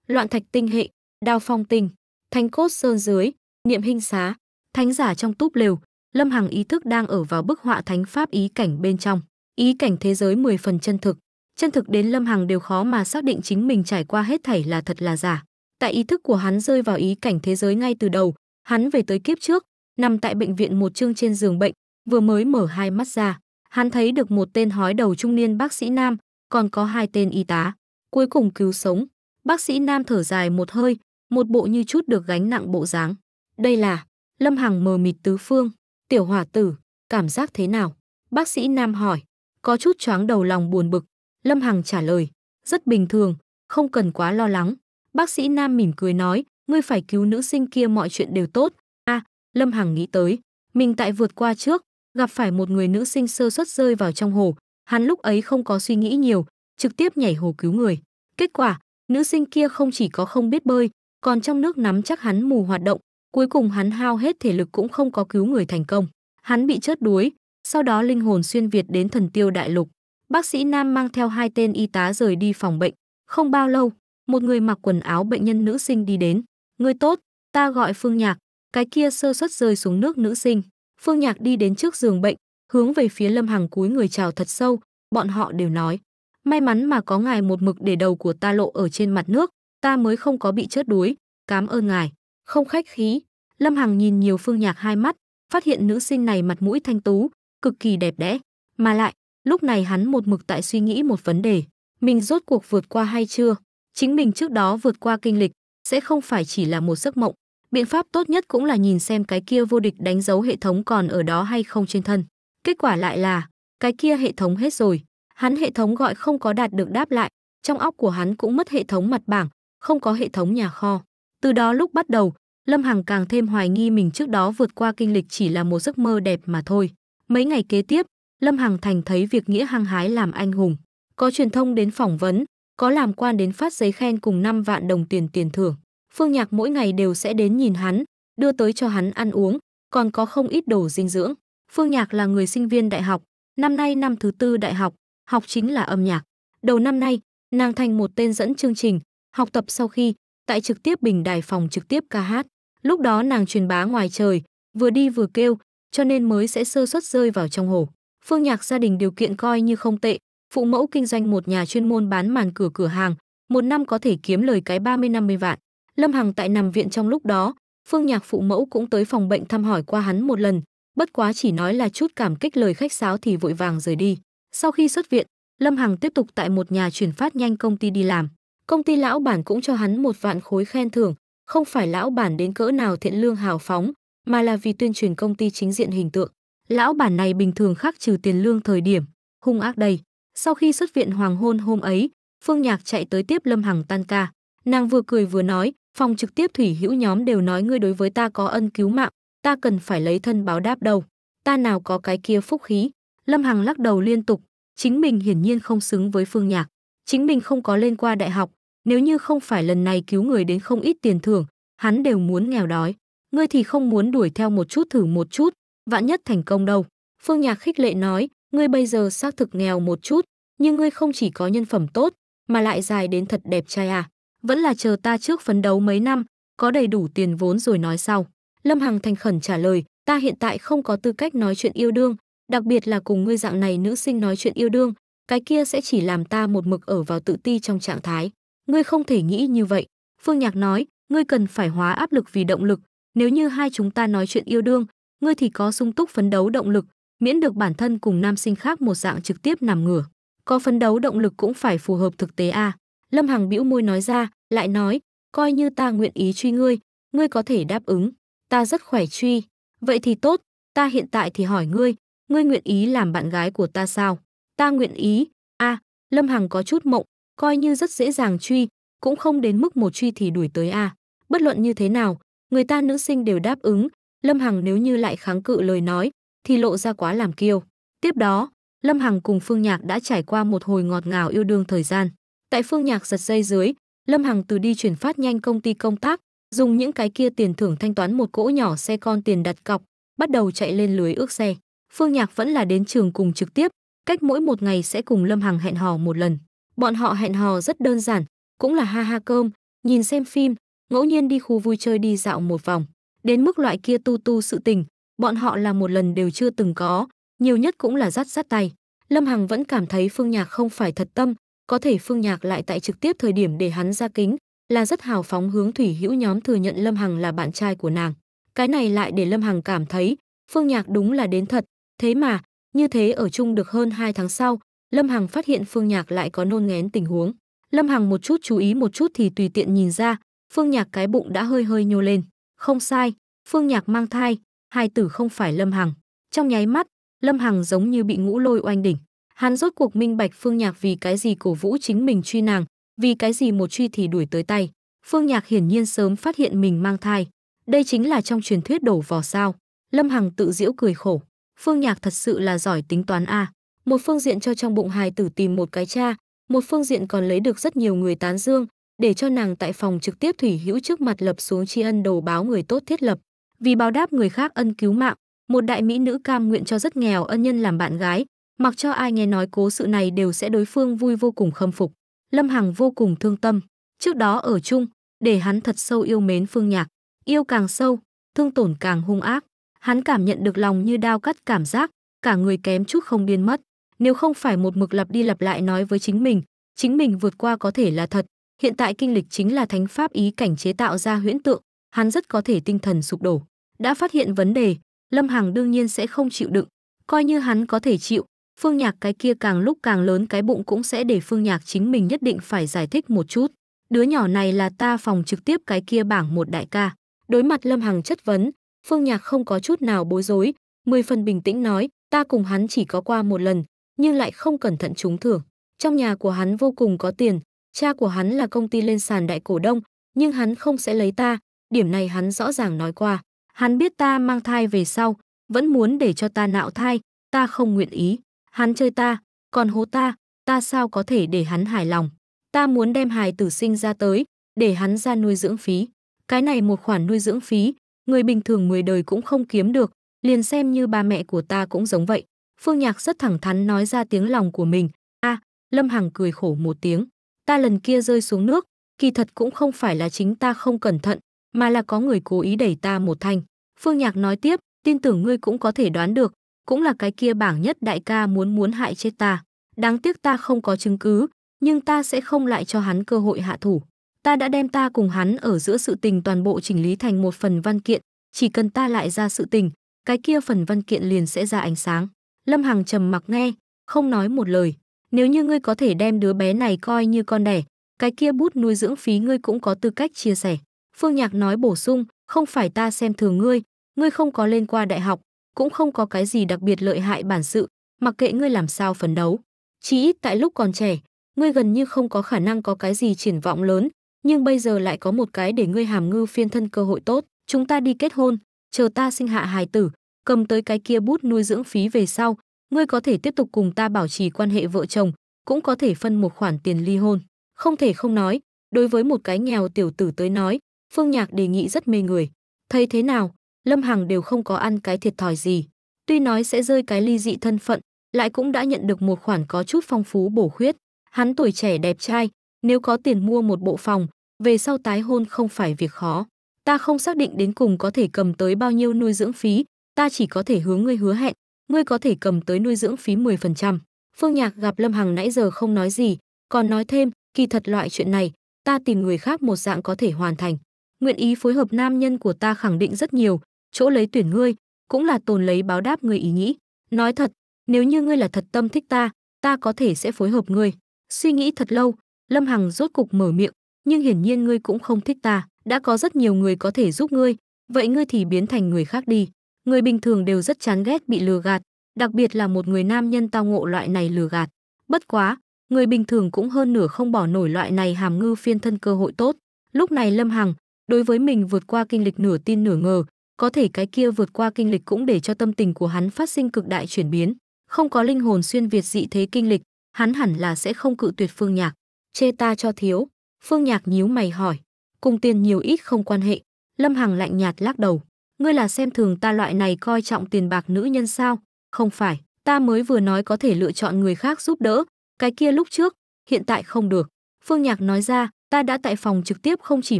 Loạn Thạch tinh hệ, Đao Phong tinh, Thánh cốt sơn dưới, Niệm hình xá, thánh giả trong túp lều, Lâm Hằng ý thức đang ở vào bức họa thánh pháp ý cảnh bên trong. Ý cảnh thế giới 10 phần chân thực, chân thực đến Lâm Hằng đều khó mà xác định chính mình trải qua hết thảy là thật là giả. Tại ý thức của hắn rơi vào ý cảnh thế giới ngay từ đầu, hắn về tới kiếp trước, nằm tại bệnh viện một chương trên giường bệnh, vừa mới mở hai mắt ra, hắn thấy được một tên hói đầu trung niên bác sĩ nam, còn có hai tên y tá, cuối cùng cứu sống. Bác sĩ nam thở dài một hơi, một bộ như chút được gánh nặng bộ dáng. Đây là Lâm Hằng mờ mịt tứ phương, tiểu hỏa tử, cảm giác thế nào? Bác sĩ nam hỏi, có chút choáng đầu lòng buồn bực, Lâm Hằng trả lời, rất bình thường, không cần quá lo lắng. Bác sĩ Nam mỉm cười nói, ngươi phải cứu nữ sinh kia mọi chuyện đều tốt. A, à, Lâm Hằng nghĩ tới, mình tại vượt qua trước, gặp phải một người nữ sinh sơ suất rơi vào trong hồ, hắn lúc ấy không có suy nghĩ nhiều, trực tiếp nhảy hồ cứu người. Kết quả, nữ sinh kia không chỉ có không biết bơi, còn trong nước nắm chắc hắn mù hoạt động, cuối cùng hắn hao hết thể lực cũng không có cứu người thành công. Hắn bị chết đuối, sau đó linh hồn xuyên việt đến thần tiêu đại lục. Bác sĩ Nam mang theo hai tên y tá rời đi phòng bệnh. Không bao lâu, một người mặc quần áo bệnh nhân nữ sinh đi đến. Người tốt, ta gọi Phương Nhạc. Cái kia sơ suất rơi xuống nước nữ sinh. Phương Nhạc đi đến trước giường bệnh, hướng về phía Lâm Hằng cúi người chào thật sâu. Bọn họ đều nói. May mắn mà có ngài một mực để đầu của ta lộ ở trên mặt nước, ta mới không có bị chết đuối. Cám ơn ngài. Không khách khí. Lâm Hằng nhìn nhiều Phương Nhạc hai mắt, phát hiện nữ sinh này mặt mũi thanh tú, cực kỳ đẹp đẽ, mà lại Lúc này hắn một mực tại suy nghĩ một vấn đề, mình rốt cuộc vượt qua hay chưa? Chính mình trước đó vượt qua kinh lịch, sẽ không phải chỉ là một giấc mộng. Biện pháp tốt nhất cũng là nhìn xem cái kia vô địch đánh dấu hệ thống còn ở đó hay không trên thân. Kết quả lại là, cái kia hệ thống hết rồi. Hắn hệ thống gọi không có đạt được đáp lại, trong óc của hắn cũng mất hệ thống mặt bảng, không có hệ thống nhà kho. Từ đó lúc bắt đầu, Lâm Hằng càng thêm hoài nghi mình trước đó vượt qua kinh lịch chỉ là một giấc mơ đẹp mà thôi. Mấy ngày kế tiếp, Lâm Hằng Thành thấy việc nghĩa hăng hái làm anh hùng, có truyền thông đến phỏng vấn, có làm quan đến phát giấy khen cùng 5 vạn đồng tiền tiền thưởng. Phương Nhạc mỗi ngày đều sẽ đến nhìn hắn, đưa tới cho hắn ăn uống, còn có không ít đồ dinh dưỡng. Phương Nhạc là người sinh viên đại học, năm nay năm thứ tư đại học, học chính là âm nhạc. Đầu năm nay, nàng thành một tên dẫn chương trình, học tập sau khi, tại trực tiếp bình đài phòng trực tiếp ca hát. Lúc đó nàng truyền bá ngoài trời, vừa đi vừa kêu, cho nên mới sẽ sơ suất rơi vào trong hồ. Phương Nhạc gia đình điều kiện coi như không tệ, phụ mẫu kinh doanh một nhà chuyên môn bán màn cửa cửa hàng, một năm có thể kiếm lời cái 30-50 vạn. Lâm Hằng tại nằm viện trong lúc đó, Phương Nhạc phụ mẫu cũng tới phòng bệnh thăm hỏi qua hắn một lần, bất quá chỉ nói là chút cảm kích lời khách sáo thì vội vàng rời đi. Sau khi xuất viện, Lâm Hằng tiếp tục tại một nhà chuyển phát nhanh công ty đi làm. Công ty lão bản cũng cho hắn một vạn khối khen thưởng, không phải lão bản đến cỡ nào thiện lương hào phóng, mà là vì tuyên truyền công ty chính diện hình tượng lão bản này bình thường khác trừ tiền lương thời điểm, hung ác đây. Sau khi xuất viện hoàng hôn hôm ấy, Phương Nhạc chạy tới tiếp Lâm Hằng tan ca. Nàng vừa cười vừa nói, phòng trực tiếp thủy hữu nhóm đều nói ngươi đối với ta có ân cứu mạng, ta cần phải lấy thân báo đáp đâu. Ta nào có cái kia phúc khí. Lâm Hằng lắc đầu liên tục, chính mình hiển nhiên không xứng với Phương Nhạc. Chính mình không có lên qua đại học, nếu như không phải lần này cứu người đến không ít tiền thưởng, hắn đều muốn nghèo đói. Ngươi thì không muốn đuổi theo một chút thử một chút, vạn nhất thành công đâu. Phương Nhạc khích lệ nói, ngươi bây giờ xác thực nghèo một chút, nhưng ngươi không chỉ có nhân phẩm tốt, mà lại dài đến thật đẹp trai à. Vẫn là chờ ta trước phấn đấu mấy năm, có đầy đủ tiền vốn rồi nói sau. Lâm Hằng thành khẩn trả lời, ta hiện tại không có tư cách nói chuyện yêu đương, đặc biệt là cùng ngươi dạng này nữ sinh nói chuyện yêu đương, cái kia sẽ chỉ làm ta một mực ở vào tự ti trong trạng thái. Ngươi không thể nghĩ như vậy. Phương Nhạc nói, ngươi cần phải hóa áp lực vì động lực. Nếu như hai chúng ta nói chuyện yêu đương, ngươi thì có sung túc phấn đấu động lực, miễn được bản thân cùng nam sinh khác một dạng trực tiếp nằm ngửa. Có phấn đấu động lực cũng phải phù hợp thực tế à. Lâm Hằng bĩu môi nói ra, lại nói, coi như ta nguyện ý truy ngươi, ngươi có thể đáp ứng, ta rất khỏe truy. Vậy thì tốt, ta hiện tại thì hỏi ngươi, ngươi nguyện ý làm bạn gái của ta sao? Ta nguyện ý, a à, Lâm Hằng có chút mộng, coi như rất dễ dàng truy, cũng không đến mức một truy thì đuổi tới a à. Bất luận như thế nào, người ta nữ sinh đều đáp ứng, Lâm Hằng nếu như lại kháng cự lời nói, thì lộ ra quá làm kiêu. Tiếp đó, Lâm Hằng cùng Phương Nhạc đã trải qua một hồi ngọt ngào yêu đương thời gian. Tại Phương Nhạc giật dây dưới, Lâm Hằng từ đi chuyển phát nhanh công ty công tác, dùng những cái kia tiền thưởng thanh toán một cỗ nhỏ xe con tiền đặt cọc, bắt đầu chạy lên lưới ước xe. Phương Nhạc vẫn là đến trường cùng trực tiếp, cách mỗi một ngày sẽ cùng Lâm Hằng hẹn hò một lần. Bọn họ hẹn hò rất đơn giản, cũng là ha ha cơm, nhìn xem phim, ngẫu nhiên đi khu vui chơi đi dạo một vòng. Đến mức loại kia tu tu sự tình, bọn họ là một lần đều chưa từng có, nhiều nhất cũng là rắt rắt tay. Lâm Hằng vẫn cảm thấy Phương Nhạc không phải thật tâm, có thể Phương Nhạc lại tại trực tiếp thời điểm để hắn ra kính, là rất hào phóng hướng Thủy Hữu nhóm thừa nhận Lâm Hằng là bạn trai của nàng. Cái này lại để Lâm Hằng cảm thấy, Phương Nhạc đúng là đến thật, thế mà, như thế ở chung được hơn 2 tháng sau, Lâm Hằng phát hiện Phương Nhạc lại có nôn ngén tình huống. Lâm Hằng một chút chú ý một chút thì tùy tiện nhìn ra, Phương Nhạc cái bụng đã hơi hơi nhô lên. Không sai, Phương Nhạc mang thai, hai tử không phải Lâm Hằng. Trong nháy mắt, Lâm Hằng giống như bị ngũ lôi oanh đỉnh. Hắn rốt cuộc minh bạch Phương Nhạc vì cái gì cổ vũ chính mình truy nàng, vì cái gì một truy thì đuổi tới tay. Phương Nhạc hiển nhiên sớm phát hiện mình mang thai. Đây chính là trong truyền thuyết đổ vò sao. Lâm Hằng tự giễu cười khổ. Phương Nhạc thật sự là giỏi tính toán a. À. Một phương diện cho trong bụng hài tử tìm một cái cha, một phương diện còn lấy được rất nhiều người tán dương, để cho nàng tại phòng trực tiếp thủy hữu trước mặt lập xuống tri ân đầu báo người tốt thiết lập. Vì báo đáp người khác ân cứu mạng, một đại mỹ nữ cam nguyện cho rất nghèo ân nhân làm bạn gái, mặc cho ai nghe nói cố sự này đều sẽ đối phương vui vô cùng khâm phục. Lâm Hằng vô cùng thương tâm, trước đó ở chung, để hắn thật sâu yêu mến Phương Nhạc, yêu càng sâu, thương tổn càng hung ác. Hắn cảm nhận được lòng như đao cắt cảm giác, cả người kém chút không điên mất. Nếu không phải một mực lặp đi lặp lại nói với chính mình, chính mình vượt qua có thể là thật, Hiện tại kinh lịch chính là thánh pháp ý cảnh chế tạo ra huyễn tượng, hắn rất có thể tinh thần sụp đổ. Đã phát hiện vấn đề, Lâm Hằng đương nhiên sẽ không chịu đựng, coi như hắn có thể chịu, Phương Nhạc cái kia càng lúc càng lớn cái bụng cũng sẽ để Phương Nhạc chính mình nhất định phải giải thích một chút. Đứa nhỏ này là ta phòng trực tiếp cái kia bảng một đại ca. Đối mặt Lâm Hằng chất vấn, Phương Nhạc không có chút nào bối rối, mười phần bình tĩnh nói, ta cùng hắn chỉ có qua một lần, nhưng lại không cẩn thận trúng thưởng. Trong nhà của hắn vô cùng có tiền, cha của hắn là công ty lên sàn đại cổ đông, nhưng hắn không sẽ lấy ta, điểm này hắn rõ ràng nói qua. Hắn biết ta mang thai về sau, vẫn muốn để cho ta nạo thai, ta không nguyện ý. Hắn chơi ta, còn hố ta, ta sao có thể để hắn hài lòng. Ta muốn đem hài tử sinh ra tới, để hắn ra nuôi dưỡng phí. Cái này một khoản nuôi dưỡng phí, người bình thường 10 đời cũng không kiếm được, liền xem như ba mẹ của ta cũng giống vậy. Phương Nhạc rất thẳng thắn nói ra tiếng lòng của mình. a à, Lâm Hằng cười khổ một tiếng ta lần kia rơi xuống nước, kỳ thật cũng không phải là chính ta không cẩn thận, mà là có người cố ý đẩy ta một thanh. Phương Nhạc nói tiếp, tin tưởng ngươi cũng có thể đoán được, cũng là cái kia bảng nhất đại ca muốn muốn hại chết ta. Đáng tiếc ta không có chứng cứ, nhưng ta sẽ không lại cho hắn cơ hội hạ thủ. Ta đã đem ta cùng hắn ở giữa sự tình toàn bộ chỉnh lý thành một phần văn kiện, chỉ cần ta lại ra sự tình, cái kia phần văn kiện liền sẽ ra ánh sáng. Lâm Hằng trầm mặc nghe, không nói một lời, nếu như ngươi có thể đem đứa bé này coi như con đẻ, cái kia bút nuôi dưỡng phí ngươi cũng có tư cách chia sẻ. Phương Nhạc nói bổ sung, không phải ta xem thường ngươi, ngươi không có lên qua đại học, cũng không có cái gì đặc biệt lợi hại bản sự, mặc kệ ngươi làm sao phấn đấu. Chỉ ít tại lúc còn trẻ, ngươi gần như không có khả năng có cái gì triển vọng lớn, nhưng bây giờ lại có một cái để ngươi hàm ngư phiên thân cơ hội tốt. Chúng ta đi kết hôn, chờ ta sinh hạ hài tử, cầm tới cái kia bút nuôi dưỡng phí về sau, ngươi có thể tiếp tục cùng ta bảo trì quan hệ vợ chồng, cũng có thể phân một khoản tiền ly hôn. Không thể không nói, đối với một cái nghèo tiểu tử tới nói, Phương Nhạc đề nghị rất mê người. Thấy thế nào, Lâm Hằng đều không có ăn cái thiệt thòi gì. Tuy nói sẽ rơi cái ly dị thân phận, lại cũng đã nhận được một khoản có chút phong phú bổ khuyết. Hắn tuổi trẻ đẹp trai, nếu có tiền mua một bộ phòng, về sau tái hôn không phải việc khó. Ta không xác định đến cùng có thể cầm tới bao nhiêu nuôi dưỡng phí, ta chỉ có thể hướng ngươi hứa hẹn, ngươi có thể cầm tới nuôi dưỡng phí 10%. Phương Nhạc gặp Lâm Hằng nãy giờ không nói gì, còn nói thêm, kỳ thật loại chuyện này, ta tìm người khác một dạng có thể hoàn thành. Nguyện ý phối hợp nam nhân của ta khẳng định rất nhiều, chỗ lấy tuyển ngươi, cũng là tồn lấy báo đáp ngươi ý nghĩ. Nói thật, nếu như ngươi là thật tâm thích ta, ta có thể sẽ phối hợp ngươi. Suy nghĩ thật lâu, Lâm Hằng rốt cục mở miệng, nhưng hiển nhiên ngươi cũng không thích ta, đã có rất nhiều người có thể giúp ngươi, vậy ngươi thì biến thành người khác đi. Người bình thường đều rất chán ghét bị lừa gạt, đặc biệt là một người nam nhân tao ngộ loại này lừa gạt. Bất quá, người bình thường cũng hơn nửa không bỏ nổi loại này hàm ngư phiên thân cơ hội tốt. Lúc này Lâm Hằng, đối với mình vượt qua kinh lịch nửa tin nửa ngờ, có thể cái kia vượt qua kinh lịch cũng để cho tâm tình của hắn phát sinh cực đại chuyển biến. Không có linh hồn xuyên việt dị thế kinh lịch, hắn hẳn là sẽ không cự tuyệt Phương Nhạc. Chê ta cho thiếu. Phương Nhạc nhíu mày hỏi. Cùng tiền nhiều ít không quan hệ. Lâm Hằng lạnh nhạt lắc đầu ngươi là xem thường ta loại này coi trọng tiền bạc nữ nhân sao? Không phải, ta mới vừa nói có thể lựa chọn người khác giúp đỡ, cái kia lúc trước, hiện tại không được. Phương Nhạc nói ra, ta đã tại phòng trực tiếp không chỉ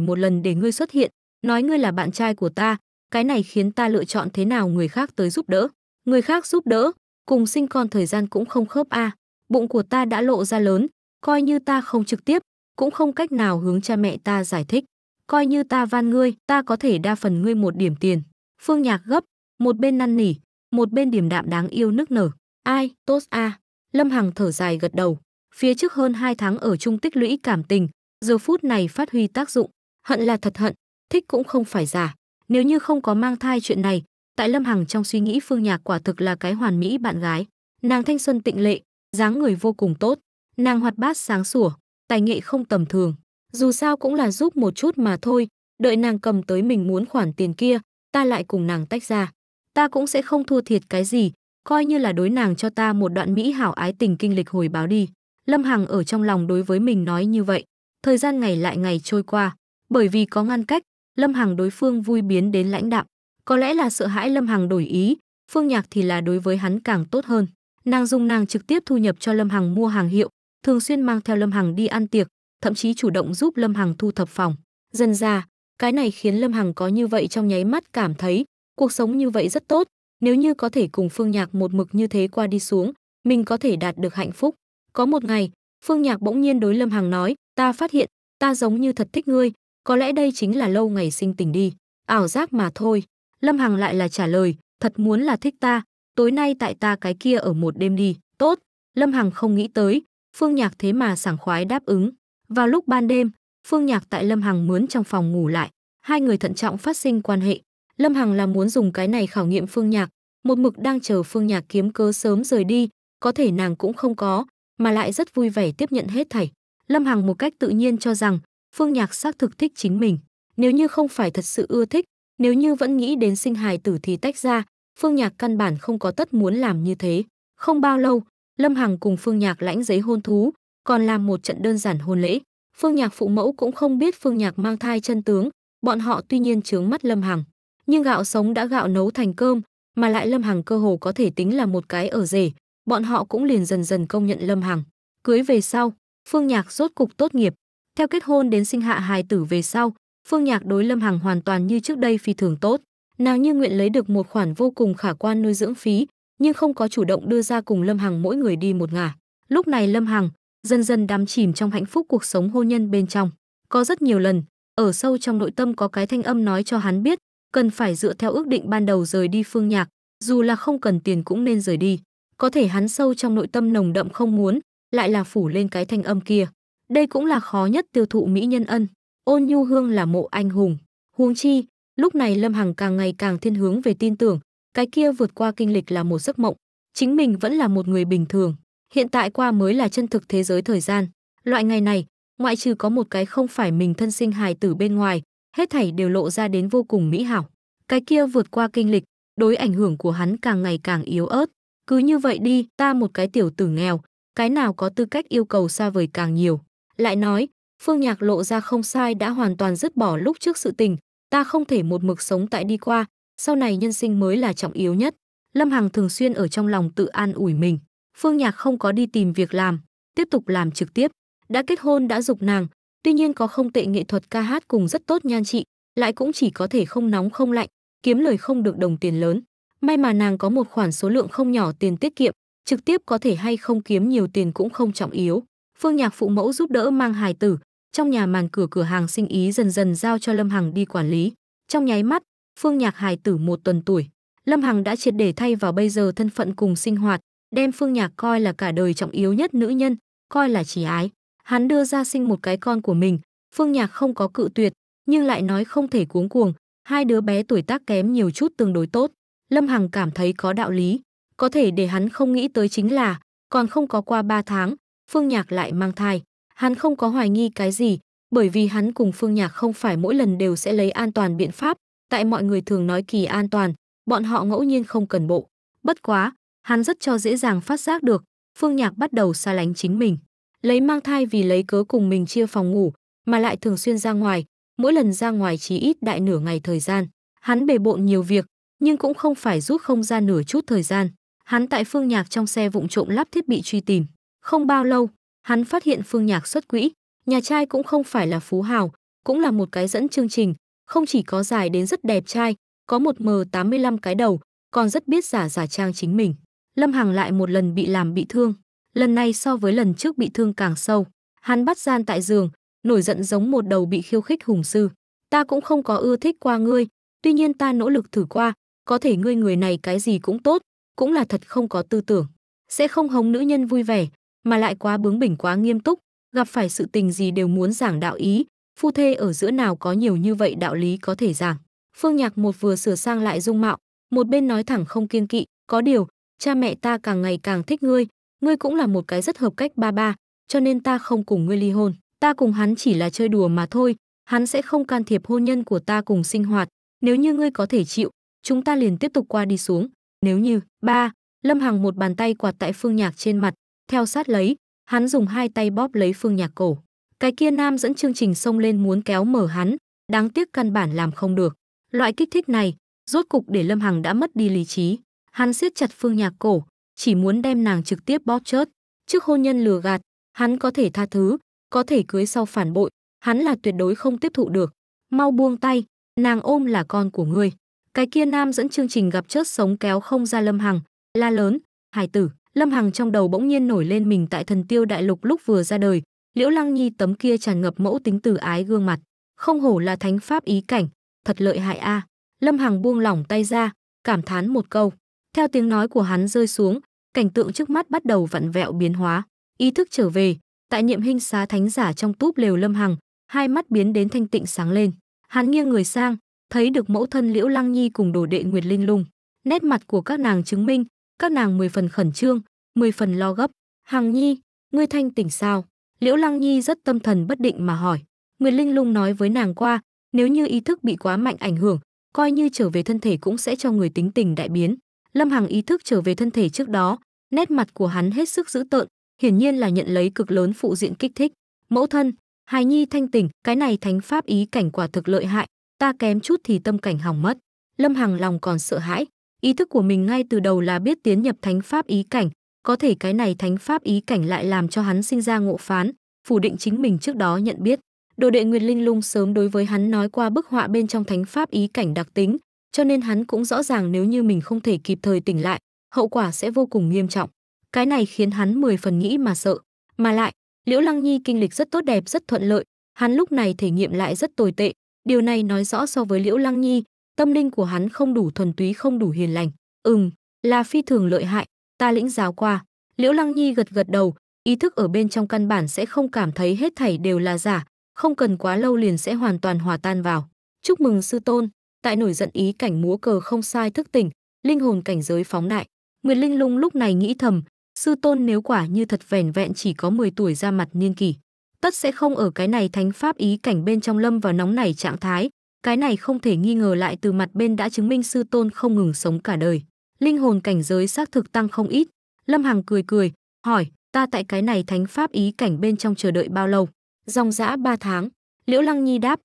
một lần để ngươi xuất hiện, nói ngươi là bạn trai của ta, cái này khiến ta lựa chọn thế nào người khác tới giúp đỡ. Người khác giúp đỡ, cùng sinh con thời gian cũng không khớp a. À. Bụng của ta đã lộ ra lớn, coi như ta không trực tiếp, cũng không cách nào hướng cha mẹ ta giải thích. Coi như ta van ngươi, ta có thể đa phần ngươi một điểm tiền. Phương Nhạc gấp, một bên năn nỉ, một bên điềm đạm đáng yêu nức nở. Ai, tốt a. À. Lâm Hằng thở dài gật đầu. Phía trước hơn 2 tháng ở chung tích lũy cảm tình, giờ phút này phát huy tác dụng. Hận là thật hận, thích cũng không phải giả. Nếu như không có mang thai chuyện này, tại Lâm Hằng trong suy nghĩ Phương Nhạc quả thực là cái hoàn mỹ bạn gái. Nàng thanh xuân tịnh lệ, dáng người vô cùng tốt, nàng hoạt bát sáng sủa, tài nghệ không tầm thường. Dù sao cũng là giúp một chút mà thôi, đợi nàng cầm tới mình muốn khoản tiền kia, ta lại cùng nàng tách ra. Ta cũng sẽ không thua thiệt cái gì, coi như là đối nàng cho ta một đoạn mỹ hảo ái tình kinh lịch hồi báo đi. Lâm Hằng ở trong lòng đối với mình nói như vậy. Thời gian ngày lại ngày trôi qua, bởi vì có ngăn cách, Lâm Hằng đối phương vui biến đến lãnh đạm. Có lẽ là sợ hãi Lâm Hằng đổi ý, Phương Nhạc thì là đối với hắn càng tốt hơn. Nàng dùng nàng trực tiếp thu nhập cho Lâm Hằng mua hàng hiệu, thường xuyên mang theo Lâm Hằng đi ăn tiệc, thậm chí chủ động giúp Lâm Hằng thu thập phòng. Dần ra, cái này khiến Lâm Hằng có như vậy trong nháy mắt cảm thấy, cuộc sống như vậy rất tốt, nếu như có thể cùng Phương Nhạc một mực như thế qua đi xuống, mình có thể đạt được hạnh phúc. Có một ngày, Phương Nhạc bỗng nhiên đối Lâm Hằng nói, ta phát hiện, ta giống như thật thích ngươi, có lẽ đây chính là lâu ngày sinh tình đi, ảo giác mà thôi. Lâm Hằng lại là trả lời, thật muốn là thích ta, tối nay tại ta cái kia ở một đêm đi, tốt. Lâm Hằng không nghĩ tới, Phương Nhạc thế mà sảng khoái đáp ứng. Vào lúc ban đêm, Phương Nhạc tại Lâm Hằng mướn trong phòng ngủ lại, hai người thận trọng phát sinh quan hệ. Lâm Hằng là muốn dùng cái này khảo nghiệm Phương Nhạc, một mực đang chờ Phương Nhạc kiếm cớ sớm rời đi, có thể nàng cũng không có, mà lại rất vui vẻ tiếp nhận hết thảy. Lâm Hằng một cách tự nhiên cho rằng Phương Nhạc xác thực thích chính mình, nếu như không phải thật sự ưa thích, nếu như vẫn nghĩ đến sinh hài tử thì tách ra, Phương Nhạc căn bản không có tất muốn làm như thế. Không bao lâu, Lâm Hằng cùng Phương Nhạc lãnh giấy hôn thú, còn làm một trận đơn giản hôn lễ. Phương Nhạc phụ mẫu cũng không biết Phương Nhạc mang thai chân tướng, bọn họ tuy nhiên chướng mắt Lâm Hằng, nhưng gạo sống đã gạo nấu thành cơm, mà lại Lâm Hằng cơ hồ có thể tính là một cái ở rể, bọn họ cũng liền dần dần công nhận Lâm Hằng. Cưới về sau, Phương Nhạc rốt cục tốt nghiệp, theo kết hôn đến sinh hạ hài tử về sau, Phương Nhạc đối Lâm Hằng hoàn toàn như trước đây phi thường tốt, nàng như nguyện lấy được một khoản vô cùng khả quan nuôi dưỡng phí, nhưng không có chủ động đưa ra cùng Lâm Hằng mỗi người đi một ngả. Lúc này Lâm Hằng, dần dần đắm chìm trong hạnh phúc cuộc sống hôn nhân bên trong. Có rất nhiều lần, ở sâu trong nội tâm có cái thanh âm nói cho hắn biết, cần phải dựa theo ước định ban đầu rời đi Phương Nhạc, dù là không cần tiền cũng nên rời đi. Có thể hắn sâu trong nội tâm nồng đậm không muốn, lại là phủ lên cái thanh âm kia. Đây cũng là khó nhất tiêu thụ mỹ nhân ân. Ôn Nhu Hương là mộ anh hùng. Huống chi, lúc này Lâm Hằng càng ngày càng thiên hướng về tin tưởng, cái kia vượt qua kinh lịch là một giấc mộng, chính mình vẫn là một người bình thường hiện tại qua mới là chân thực thế giới thời gian. Loại ngày này, ngoại trừ có một cái không phải mình thân sinh hài tử bên ngoài, hết thảy đều lộ ra đến vô cùng mỹ hảo. Cái kia vượt qua kinh lịch, đối ảnh hưởng của hắn càng ngày càng yếu ớt. Cứ như vậy đi, ta một cái tiểu tử nghèo, cái nào có tư cách yêu cầu xa vời càng nhiều. Lại nói, Phương Nhạc lộ ra không sai đã hoàn toàn dứt bỏ lúc trước sự tình, ta không thể một mực sống tại đi qua, sau này nhân sinh mới là trọng yếu nhất. Lâm Hằng thường xuyên ở trong lòng tự an ủi mình. Phương Nhạc không có đi tìm việc làm, tiếp tục làm trực tiếp. Đã kết hôn đã dục nàng, tuy nhiên có không tệ nghệ thuật ca hát cùng rất tốt nhan trị, lại cũng chỉ có thể không nóng không lạnh, kiếm lời không được đồng tiền lớn. May mà nàng có một khoản số lượng không nhỏ tiền tiết kiệm, trực tiếp có thể hay không kiếm nhiều tiền cũng không trọng yếu. Phương Nhạc phụ mẫu giúp đỡ mang hài tử, trong nhà màn cửa cửa hàng sinh ý dần dần giao cho Lâm Hằng đi quản lý. Trong nháy mắt, Phương Nhạc hài tử một tuần tuổi, Lâm Hằng đã triệt để thay vào bây giờ thân phận cùng sinh hoạt, đem Phương Nhạc coi là cả đời trọng yếu nhất nữ nhân, coi là chỉ ái. Hắn đưa ra sinh một cái con của mình, Phương Nhạc không có cự tuyệt, nhưng lại nói không thể cuống cuồng, hai đứa bé tuổi tác kém nhiều chút tương đối tốt. Lâm Hằng cảm thấy có đạo lý, có thể để hắn không nghĩ tới chính là, còn không có qua 3 tháng, Phương Nhạc lại mang thai. Hắn không có hoài nghi cái gì, bởi vì hắn cùng Phương Nhạc không phải mỗi lần đều sẽ lấy an toàn biện pháp, tại mọi người thường nói kỳ an toàn, bọn họ ngẫu nhiên không cần bộ. Bất quá, hắn rất cho dễ dàng phát giác được, Phương Nhạc bắt đầu xa lánh chính mình. Lấy mang thai vì lấy cớ cùng mình chia phòng ngủ, mà lại thường xuyên ra ngoài, mỗi lần ra ngoài chỉ ít đại nửa ngày thời gian. Hắn bề bộn nhiều việc, nhưng cũng không phải rút không ra nửa chút thời gian. Hắn tại Phương Nhạc trong xe vụng trộm lắp thiết bị truy tìm. Không bao lâu, hắn phát hiện Phương Nhạc xuất quỹ, nhà trai cũng không phải là phú hào, cũng là một cái dẫn chương trình, không chỉ có dài đến rất đẹp trai, có một M85 cái đầu, còn rất biết giả giả trang chính mình. Lâm Hằng lại một lần bị làm bị thương, lần này so với lần trước bị thương càng sâu. Hắn bắt gian tại giường, nổi giận giống một đầu bị khiêu khích hùng sư. Ta cũng không có ưa thích qua ngươi, tuy nhiên ta nỗ lực thử qua, có thể ngươi người này cái gì cũng tốt, cũng là thật không có tư tưởng. Sẽ không hống nữ nhân vui vẻ, mà lại quá bướng bỉnh quá nghiêm túc, gặp phải sự tình gì đều muốn giảng đạo ý, phu thê ở giữa nào có nhiều như vậy đạo lý có thể giảng. Phương Nhạc một vừa sửa sang lại dung mạo, một bên nói thẳng không kiên kỵ, có điều, cha mẹ ta càng ngày càng thích ngươi, ngươi cũng là một cái rất hợp cách ba ba, cho nên ta không cùng ngươi ly hôn. Ta cùng hắn chỉ là chơi đùa mà thôi, hắn sẽ không can thiệp hôn nhân của ta cùng sinh hoạt. Nếu như ngươi có thể chịu, chúng ta liền tiếp tục qua đi xuống. Nếu như, ba, Lâm Hằng một bàn tay quạt tại Phương Nhạc trên mặt, theo sát lấy, hắn dùng hai tay bóp lấy Phương Nhạc cổ. Cái kia nam dẫn chương trình xông lên muốn kéo mở hắn, đáng tiếc căn bản làm không được. Loại kích thích này, rốt cục để Lâm Hằng đã mất đi lý trí. Hắn siết chặt Phương Nhạc cổ, chỉ muốn đem nàng trực tiếp bóp chớt. Trước hôn nhân lừa gạt, hắn có thể tha thứ, có thể cưới sau phản bội, hắn là tuyệt đối không tiếp thụ được. Mau buông tay, nàng ôm là con của ngươi. Cái kia nam dẫn chương trình gặp chớt sống kéo không ra Lâm Hằng, la lớn, hải tử. Lâm Hằng trong đầu bỗng nhiên nổi lên mình tại thần tiêu đại lục lúc vừa ra đời, Liễu Lăng Nhi tấm kia tràn ngập mẫu tính từ ái gương mặt, không hổ là thánh pháp ý cảnh, thật lợi hại a. À. Lâm Hằng buông lỏng tay ra, cảm thán một câu. Theo tiếng nói của hắn rơi xuống, cảnh tượng trước mắt bắt đầu vặn vẹo biến hóa. Ý thức trở về, tại niệm hình xá thánh giả trong túp lều lâm hằng, hai mắt biến đến thanh tịnh sáng lên. Hắn nghiêng người sang, thấy được mẫu thân Liễu Lăng Nhi cùng đồ đệ Nguyệt Linh Lung. Nét mặt của các nàng chứng minh, các nàng mười phần khẩn trương, mười phần lo gấp. Hằng Nhi, ngươi thanh tỉnh sao? Liễu Lăng Nhi rất tâm thần bất định mà hỏi. Nguyệt Linh Lung nói với nàng qua, nếu như ý thức bị quá mạnh ảnh hưởng, coi như trở về thân thể cũng sẽ cho người tính tình đại biến. Lâm Hằng ý thức trở về thân thể trước đó, nét mặt của hắn hết sức dữ tợn, hiển nhiên là nhận lấy cực lớn phụ diện kích thích. Mẫu thân, hài nhi thanh tỉnh, cái này thánh pháp ý cảnh quả thực lợi hại, ta kém chút thì tâm cảnh hỏng mất. Lâm Hằng lòng còn sợ hãi, ý thức của mình ngay từ đầu là biết tiến nhập thánh pháp ý cảnh, có thể cái này thánh pháp ý cảnh lại làm cho hắn sinh ra ngộ phán, phủ định chính mình trước đó nhận biết. Đồ đệ Nguyệt Linh Lung sớm đối với hắn nói qua bức họa bên trong thánh pháp ý cảnh đặc tính, cho nên hắn cũng rõ ràng nếu như mình không thể kịp thời tỉnh lại, hậu quả sẽ vô cùng nghiêm trọng. Cái này khiến hắn mười phần nghĩ mà sợ, mà lại, Liễu Lăng Nhi kinh lịch rất tốt đẹp rất thuận lợi, hắn lúc này thể nghiệm lại rất tồi tệ, điều này nói rõ so với Liễu Lăng Nhi, tâm linh của hắn không đủ thuần túy không đủ hiền lành. Ừm, là phi thường lợi hại, ta lĩnh giáo qua. Liễu Lăng Nhi gật gật đầu, ý thức ở bên trong căn bản sẽ không cảm thấy hết thảy đều là giả, không cần quá lâu liền sẽ hoàn toàn hòa tan vào. Chúc mừng sư tôn, tại nổi giận ý cảnh múa cờ không sai thức tỉnh, linh hồn cảnh giới phóng đại. Nguyệt Linh Lung lúc này nghĩ thầm, sư tôn nếu quả như thật vẻn vẹn chỉ có 10 tuổi ra mặt niên kỷ, tất sẽ không ở cái này thánh pháp ý cảnh bên trong lâm vào nóng này trạng thái, cái này không thể nghi ngờ lại từ mặt bên đã chứng minh sư tôn không ngừng sống cả đời. Linh hồn cảnh giới xác thực tăng không ít. Lâm Hằng cười cười, hỏi, ta tại cái này thánh pháp ý cảnh bên trong chờ đợi bao lâu? Dòng dã ba tháng. Liễu Lăng Nhi đáp,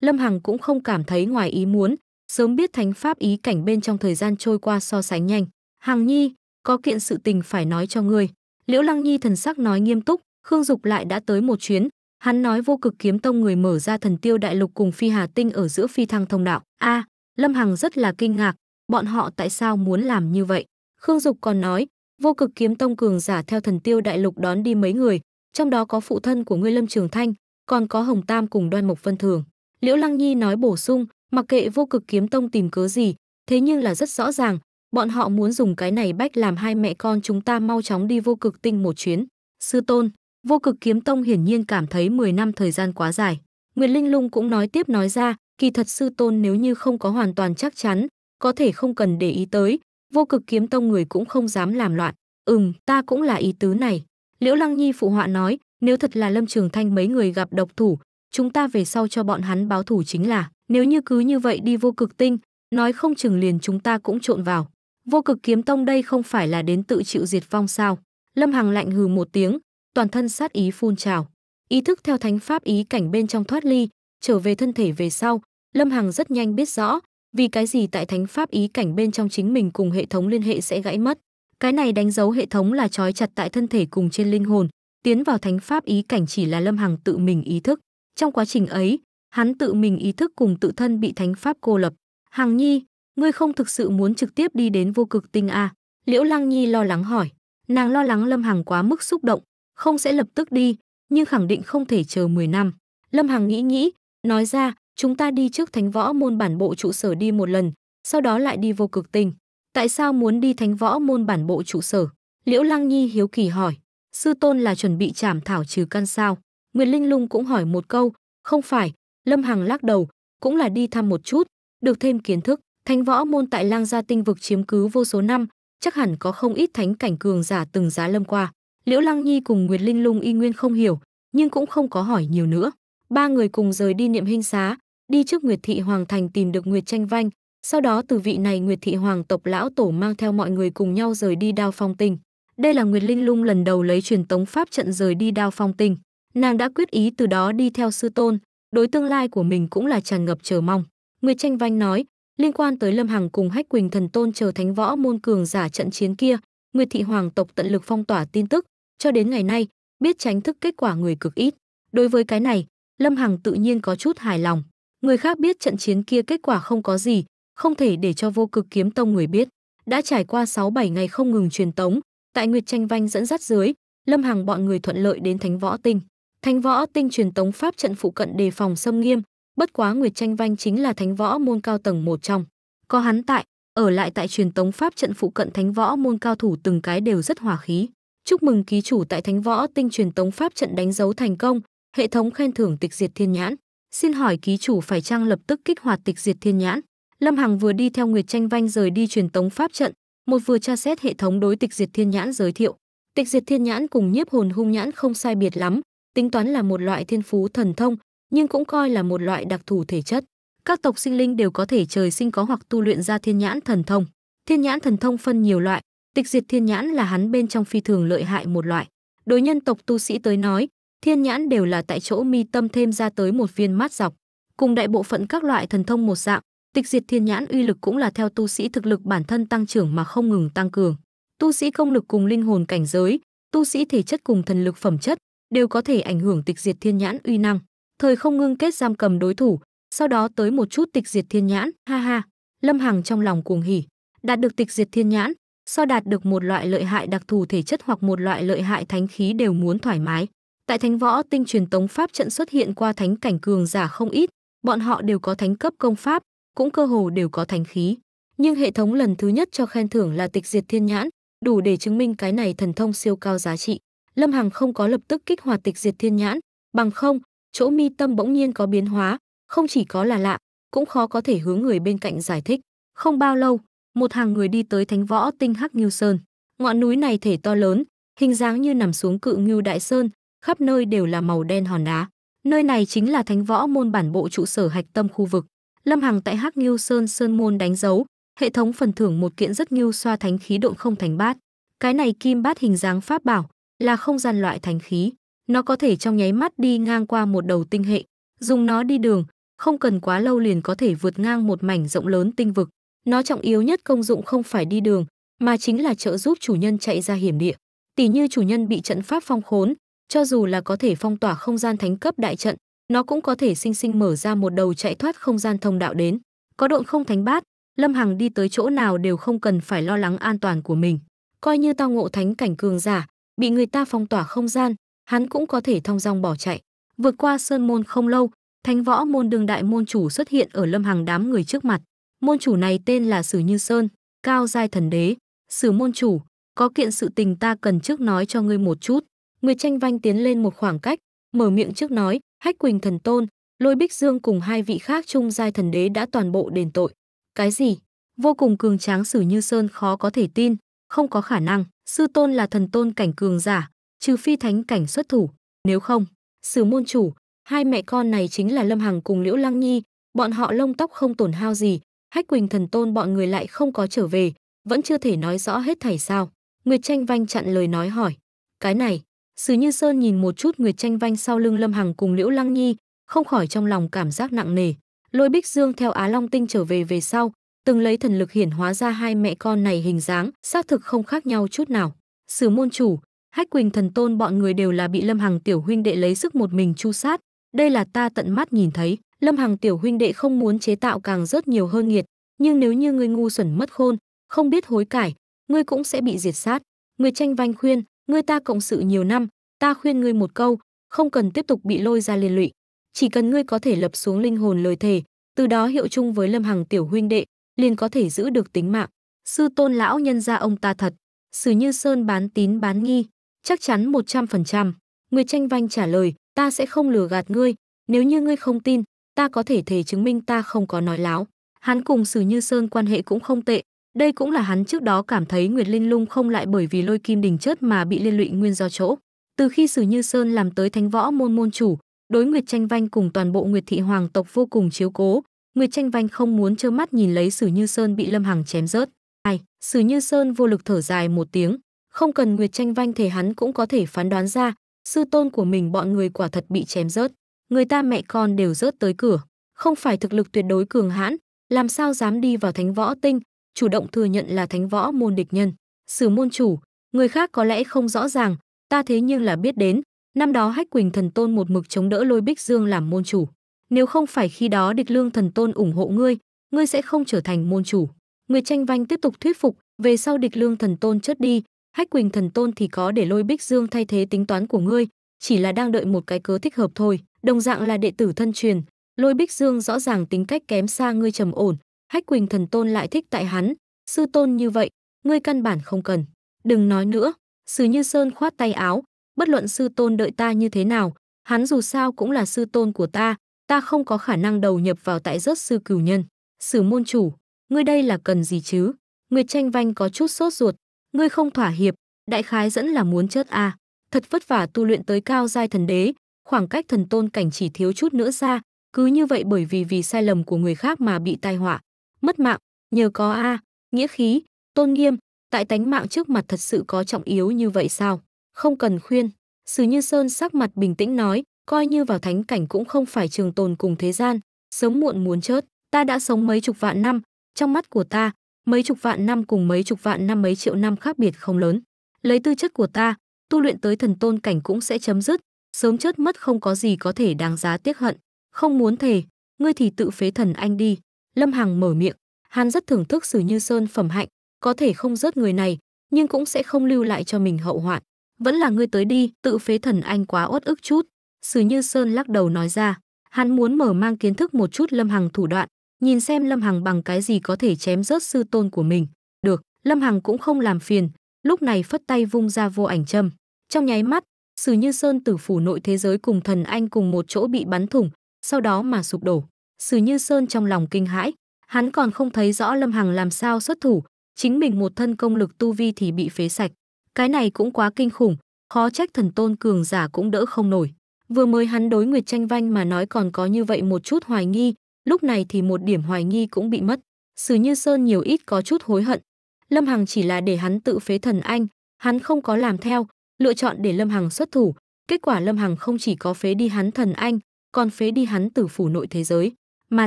Lâm Hằng cũng không cảm thấy ngoài ý muốn, sớm biết thánh pháp ý cảnh bên trong thời gian trôi qua so sánh nhanh. Hằng Nhi, có kiện sự tình phải nói cho ngươi. Liễu Lăng Nhi thần sắc nói nghiêm túc, Khương Dục lại đã tới một chuyến, hắn nói vô cực kiếm tông người mở ra thần tiêu đại lục cùng phi hà tinh ở giữa phi thăng thông đạo. A, à, Lâm Hằng rất là kinh ngạc, bọn họ tại sao muốn làm như vậy? Khương Dục còn nói, vô cực kiếm tông cường giả theo thần tiêu đại lục đón đi mấy người, trong đó có phụ thân của ngươi Lâm Trường Thanh, còn có Hồng Tam cùng Đoan Mộc Vân Thường. Liễu Lăng Nhi nói bổ sung, mặc kệ vô cực kiếm tông tìm cớ gì, thế nhưng là rất rõ ràng, bọn họ muốn dùng cái này bách làm hai mẹ con chúng ta mau chóng đi vô cực tinh một chuyến. Sư tôn, vô cực kiếm tông hiển nhiên cảm thấy 10 năm thời gian quá dài. Nguyệt Linh Lung cũng nói tiếp nói ra, kỳ thật sư tôn nếu như không có hoàn toàn chắc chắn, có thể không cần để ý tới, vô cực kiếm tông người cũng không dám làm loạn. Ừm, ta cũng là ý tứ này. Liễu Lăng Nhi phụ họa nói, nếu thật là Lâm Trường Thanh mấy người gặp độc thủ, chúng ta về sau cho bọn hắn báo thủ chính là, nếu như cứ như vậy đi vô cực tinh, nói không chừng liền chúng ta cũng trộn vào. Vô cực kiếm tông đây không phải là đến tự chịu diệt vong sao? Lâm Hằng lạnh hừ một tiếng, toàn thân sát ý phun trào. Ý thức theo thánh pháp ý cảnh bên trong thoát ly, trở về thân thể về sau, Lâm Hằng rất nhanh biết rõ, vì cái gì tại thánh pháp ý cảnh bên trong chính mình cùng hệ thống liên hệ sẽ gãy mất. Cái này đánh dấu hệ thống là trói chặt tại thân thể cùng trên linh hồn, tiến vào thánh pháp ý cảnh chỉ là Lâm Hằng tự mình ý thức. Trong quá trình ấy, hắn tự mình ý thức cùng tự thân bị thánh pháp cô lập. Hàng Nhi, ngươi không thực sự muốn trực tiếp đi đến vô cực tinh a Liễu Lăng Nhi lo lắng hỏi. Nàng lo lắng Lâm Hằng quá mức xúc động, không sẽ lập tức đi, nhưng khẳng định không thể chờ 10 năm. Lâm Hằng nghĩ nghĩ, nói ra, chúng ta đi trước thánh võ môn bản bộ trụ sở đi một lần, sau đó lại đi vô cực tinh. Tại sao muốn đi thánh võ môn bản bộ trụ sở? Liễu Lăng Nhi hiếu kỳ hỏi. Sư tôn là chuẩn bị trảm thảo trừ căn sao? Nguyệt Linh Lung cũng hỏi một câu, không phải, Lâm Hằng lắc đầu, cũng là đi thăm một chút, được thêm kiến thức. Thánh võ môn tại lang gia tinh vực chiếm cứ vô số năm, chắc hẳn có không ít thánh cảnh cường giả từng giá lâm qua. Liễu Lăng Nhi cùng Nguyệt Linh Lung y nguyên không hiểu, nhưng cũng không có hỏi nhiều nữa. Ba người cùng rời đi niệm hình xá, đi trước Nguyệt Thị Hoàng Thành tìm được Nguyệt Tranh Vanh, sau đó từ vị này Nguyệt Thị Hoàng tộc lão tổ mang theo mọi người cùng nhau rời đi Đao Phong Tinh. Đây là Nguyệt Linh Lung lần đầu lấy truyền tống pháp trận rời đi Đao Phong Tinh. Nàng đã quyết ý từ đó đi theo sư tôn, đối tương lai của mình cũng là tràn ngập chờ mong. Nguyệt Tranh Vanh nói, liên quan tới Lâm Hằng cùng Hách Quỳnh thần tôn chờ thánh võ môn cường giả trận chiến kia, Nguyệt thị hoàng tộc tận lực phong tỏa tin tức, cho đến ngày nay, biết tránh thức kết quả người cực ít. Đối với cái này, Lâm Hằng tự nhiên có chút hài lòng. Người khác biết trận chiến kia kết quả không có gì, không thể để cho vô cực kiếm tông người biết. Đã trải qua 6-7 ngày không ngừng truyền tống, tại Nguyệt Tranh Vanh dẫn dắt dưới, Lâm Hằng bọn người thuận lợi đến Thánh Võ Tinh. Thánh võ tinh truyền tống pháp trận phụ cận đề phòng xâm nghiêm, bất quá Nguyệt Tranh Vanh chính là thánh võ môn cao tầng một trong. Có hắn tại, ở lại tại truyền tống pháp trận phụ cận thánh võ môn cao thủ từng cái đều rất hòa khí. Chúc mừng ký chủ tại thánh võ tinh truyền tống pháp trận đánh dấu thành công, hệ thống khen thưởng tịch diệt thiên nhãn. Xin hỏi ký chủ phải trang lập tức kích hoạt tịch diệt thiên nhãn. Lâm Hằng vừa đi theo Nguyệt Tranh Vanh rời đi truyền tống pháp trận, một vừa tra xét hệ thống đối tịch diệt thiên nhãn giới thiệu. Tịch diệt thiên nhãn cùng nhiếp hồn hung nhãn không sai biệt lắm, Tính toán là một loại thiên phú thần thông, nhưng cũng coi là một loại đặc thù thể chất. Các tộc sinh linh đều có thể trời sinh có hoặc tu luyện ra thiên nhãn thần thông. Thiên nhãn thần thông phân nhiều loại, tịch diệt thiên nhãn là hắn bên trong phi thường lợi hại một loại. Đối nhân tộc tu sĩ tới nói, thiên nhãn đều là tại chỗ mi tâm thêm ra tới một viên mắt dọc. Cùng đại bộ phận các loại thần thông một dạng, tịch diệt thiên nhãn uy lực cũng là theo tu sĩ thực lực bản thân tăng trưởng mà không ngừng tăng cường. Tu sĩ công lực cùng linh hồn cảnh giới, tu sĩ thể chất cùng thần lực phẩm chất, đều có thể ảnh hưởng tịch diệt thiên nhãn uy năng. Thời không ngưng kết giam cầm đối thủ, sau đó tới một chút tịch diệt thiên nhãn, ha ha. Lâm Hằng trong lòng cuồng hỉ, đạt được tịch diệt thiên nhãn, so đạt được một loại lợi hại đặc thù thể chất hoặc một loại lợi hại thánh khí đều muốn thoải mái. Tại Thánh Võ Tinh truyền tống pháp trận xuất hiện qua thánh cảnh cường giả không ít, bọn họ đều có thánh cấp công pháp, cũng cơ hồ đều có thánh khí. Nhưng hệ thống lần thứ nhất cho khen thưởng là tịch diệt thiên nhãn, đủ để chứng minh cái này thần thông siêu cao giá trị. Lâm Hằng không có lập tức kích hoạt tịch diệt thiên nhãn, bằng không, chỗ mi tâm bỗng nhiên có biến hóa, không chỉ có là lạ, cũng khó có thể hướng người bên cạnh giải thích. Không bao lâu, một hàng người đi tới thánh võ tinh Hắc Ngưu Sơn. Ngọn núi này thể to lớn, hình dáng như nằm xuống cự Ngưu Đại Sơn, khắp nơi đều là màu đen hòn đá. Nơi này chính là thánh võ môn bản bộ trụ sở hạch tâm khu vực. Lâm Hằng tại Hắc Ngưu Sơn Sơn môn đánh dấu, hệ thống phần thưởng một kiện rất ngưu xoa thánh khí độn không thành bát. Cái này kim bát hình dáng pháp bảo, là không gian loại thánh khí. Nó có thể trong nháy mắt đi ngang qua một đầu tinh hệ, dùng nó đi đường, không cần quá lâu liền có thể vượt ngang một mảnh rộng lớn tinh vực. Nó trọng yếu nhất công dụng không phải đi đường, mà chính là trợ giúp chủ nhân chạy ra hiểm địa. Tỷ như chủ nhân bị trận pháp phong khốn, cho dù là có thể phong tỏa không gian thánh cấp đại trận, nó cũng có thể sinh sinh mở ra một đầu chạy thoát không gian thông đạo đến. Có độn không thánh bát, Lâm Hằng đi tới chỗ nào đều không cần phải lo lắng an toàn của mình. Coi như tao ngộ thánh cảnh cường giả, bị người ta phong tỏa không gian, hắn cũng có thể thong dong bỏ chạy. Vượt qua sơn môn không lâu, Thánh võ môn đường đại môn chủ xuất hiện ở Lâm Hàng đám người trước mặt. Môn chủ này tên là Sử Như Sơn, cao giai thần đế. Sử môn chủ, có kiện sự tình ta cần trước nói cho ngươi một chút. Người tranh vanh tiến lên một khoảng cách, mở miệng trước nói, Hách Quỳnh thần tôn, Lôi Bích Dương cùng hai vị khác trung giai thần đế đã toàn bộ đền tội. Cái gì? Vô cùng cường tráng Sử Như Sơn khó có thể tin, không có khả năng sư tôn là thần tôn cảnh cường giả, trừ phi thánh cảnh xuất thủ, nếu không, sử môn chủ, hai mẹ con này chính là Lâm Hằng cùng Liễu Lăng Nhi, bọn họ lông tóc không tổn hao gì, Hách Quỳnh thần tôn bọn người lại không có trở về, vẫn chưa thể nói rõ hết thảy sao. Nguyệt Tranh Vanh chặn lời nói hỏi, cái này, Sử Như Sơn nhìn một chút Nguyệt Tranh Vanh sau lưng Lâm Hằng cùng Liễu Lăng Nhi, không khỏi trong lòng cảm giác nặng nề. Lôi Bích Dương theo Á Long Tinh trở về về sau, từng lấy thần lực hiển hóa ra hai mẹ con này hình dáng, xác thực không khác nhau chút nào. Sử môn chủ, Hách Quỳnh thần tôn bọn người đều là bị Lâm Hằng tiểu huynh đệ lấy sức một mình chu sát, đây là ta tận mắt nhìn thấy, Lâm Hằng tiểu huynh đệ không muốn chế tạo càng rất nhiều hơn nghiệt, nhưng nếu như ngươi ngu xuẩn mất khôn, không biết hối cải, ngươi cũng sẽ bị diệt sát. Ngươi tranh vanh khuyên, ngươi ta cộng sự nhiều năm, ta khuyên ngươi một câu, không cần tiếp tục bị lôi ra liên lụy, chỉ cần ngươi có thể lập xuống linh hồn lời thề, từ đó hiệu chung với Lâm Hằng tiểu huynh đệ, liền có thể giữ được tính mạng. Sư tôn lão nhân ra ông ta thật, xử Như Sơn bán tín bán nghi, chắc chắn 100%. Người tranh vanh trả lời, ta sẽ không lừa gạt ngươi, nếu như ngươi không tin, ta có thể thể chứng minh ta không có nói láo. Hắn cùng xử Như Sơn quan hệ cũng không tệ, đây cũng là hắn trước đó cảm thấy Nguyệt Linh Lung không lại bởi vì lôi kim đình chất mà bị liên lụy nguyên do chỗ. Từ khi xử Như Sơn làm tới thánh võ môn môn chủ, đối Nguyệt Tranh Vanh cùng toàn bộ Nguyệt Thị Hoàng tộc vô cùng chiếu cố, Nguyệt Tranh Vanh không muốn trơ mắt nhìn lấy Sử Như Sơn bị Lâm Hằng chém rớt. Ai, Sử Như Sơn vô lực thở dài một tiếng, không cần Nguyệt Tranh Vanh thể hắn cũng có thể phán đoán ra, sư tôn của mình bọn người quả thật bị chém rớt. Người ta mẹ con đều rớt tới cửa, không phải thực lực tuyệt đối cường hãn, làm sao dám đi vào thánh võ tinh, chủ động thừa nhận là thánh võ môn địch nhân. Sử môn chủ, người khác có lẽ không rõ ràng, ta thế nhưng là biết đến, năm đó Hách Quỳnh thần tôn một mực chống đỡ lôi bích dương làm môn chủ nếu không phải khi đó địch lương thần tôn ủng hộ ngươi, ngươi sẽ không trở thành môn chủ. Người tranh vanh tiếp tục thuyết phục, về sau địch lương thần tôn chết đi, hách quỳnh thần tôn thì có để lôi bích dương thay thế tính toán của ngươi, chỉ là đang đợi một cái cớ thích hợp thôi. Đồng dạng là đệ tử thân truyền, lôi bích dương rõ ràng tính cách kém xa ngươi trầm ổn, hách quỳnh thần tôn lại thích tại hắn, sư tôn như vậy, ngươi căn bản không cần. Đừng nói nữa, Sứ Như Sơn khoát tay áo, bất luận sư tôn đợi ta như thế nào, hắn dù sao cũng là sư tôn của ta, ta không có khả năng đầu nhập vào tại rớt sư cửu nhân. Sử môn chủ, ngươi đây là cần gì chứ? Nguyệt tranh vanh có chút sốt ruột, ngươi không thỏa hiệp, đại khái dẫn là muốn chết à. Thật vất vả tu luyện tới cao giai thần đế, khoảng cách thần tôn cảnh chỉ thiếu chút nữa ra, cứ như vậy bởi vì vì sai lầm của người khác mà bị tai họa, mất mạng, nhờ có a, nghĩa khí, tôn nghiêm, tại tánh mạng trước mặt thật sự có trọng yếu như vậy sao? Không cần khuyên, Sử Như Sơn sắc mặt bình tĩnh nói, coi như vào thánh cảnh cũng không phải trường tồn cùng thế gian, sớm muộn muốn chết, ta đã sống mấy chục vạn năm, trong mắt của ta, mấy chục vạn năm cùng mấy chục vạn năm mấy triệu năm khác biệt không lớn. Lấy tư chất của ta, tu luyện tới thần tôn cảnh cũng sẽ chấm dứt, sớm chết mất không có gì có thể đáng giá tiếc hận, không muốn thề, ngươi thì tự phế thần anh đi." Lâm Hằng mở miệng, hắn rất thưởng thức Sử Như Sơn phẩm hạnh, có thể không rớt người này, nhưng cũng sẽ không lưu lại cho mình hậu hoạn. Vẫn là ngươi tới đi, tự phế thần anh quá uất ức chút, Sử Như Sơn lắc đầu nói ra, hắn muốn mở mang kiến thức một chút Lâm Hằng thủ đoạn, nhìn xem Lâm Hằng bằng cái gì có thể chém rớt sư tôn của mình. Được, Lâm Hằng cũng không làm phiền, lúc này phất tay vung ra vô ảnh châm. Trong nháy mắt, Sử Như Sơn tử phủ nội thế giới cùng thần anh cùng một chỗ bị bắn thủng, sau đó mà sụp đổ. Sử Như Sơn trong lòng kinh hãi, hắn còn không thấy rõ Lâm Hằng làm sao xuất thủ, chính mình một thân công lực tu vi thì bị phế sạch. Cái này cũng quá kinh khủng, khó trách thần tôn cường giả cũng đỡ không nổi. Vừa mới hắn đối Nguyệt Tranh Vanh mà nói còn có như vậy một chút hoài nghi, lúc này thì một điểm hoài nghi cũng bị mất. Sử Như Sơn nhiều ít có chút hối hận. Lâm Hằng chỉ là để hắn tự phế thần anh, hắn không có làm theo, lựa chọn để Lâm Hằng xuất thủ. Kết quả Lâm Hằng không chỉ có phế đi hắn thần anh, còn phế đi hắn tử phủ nội thế giới. Mà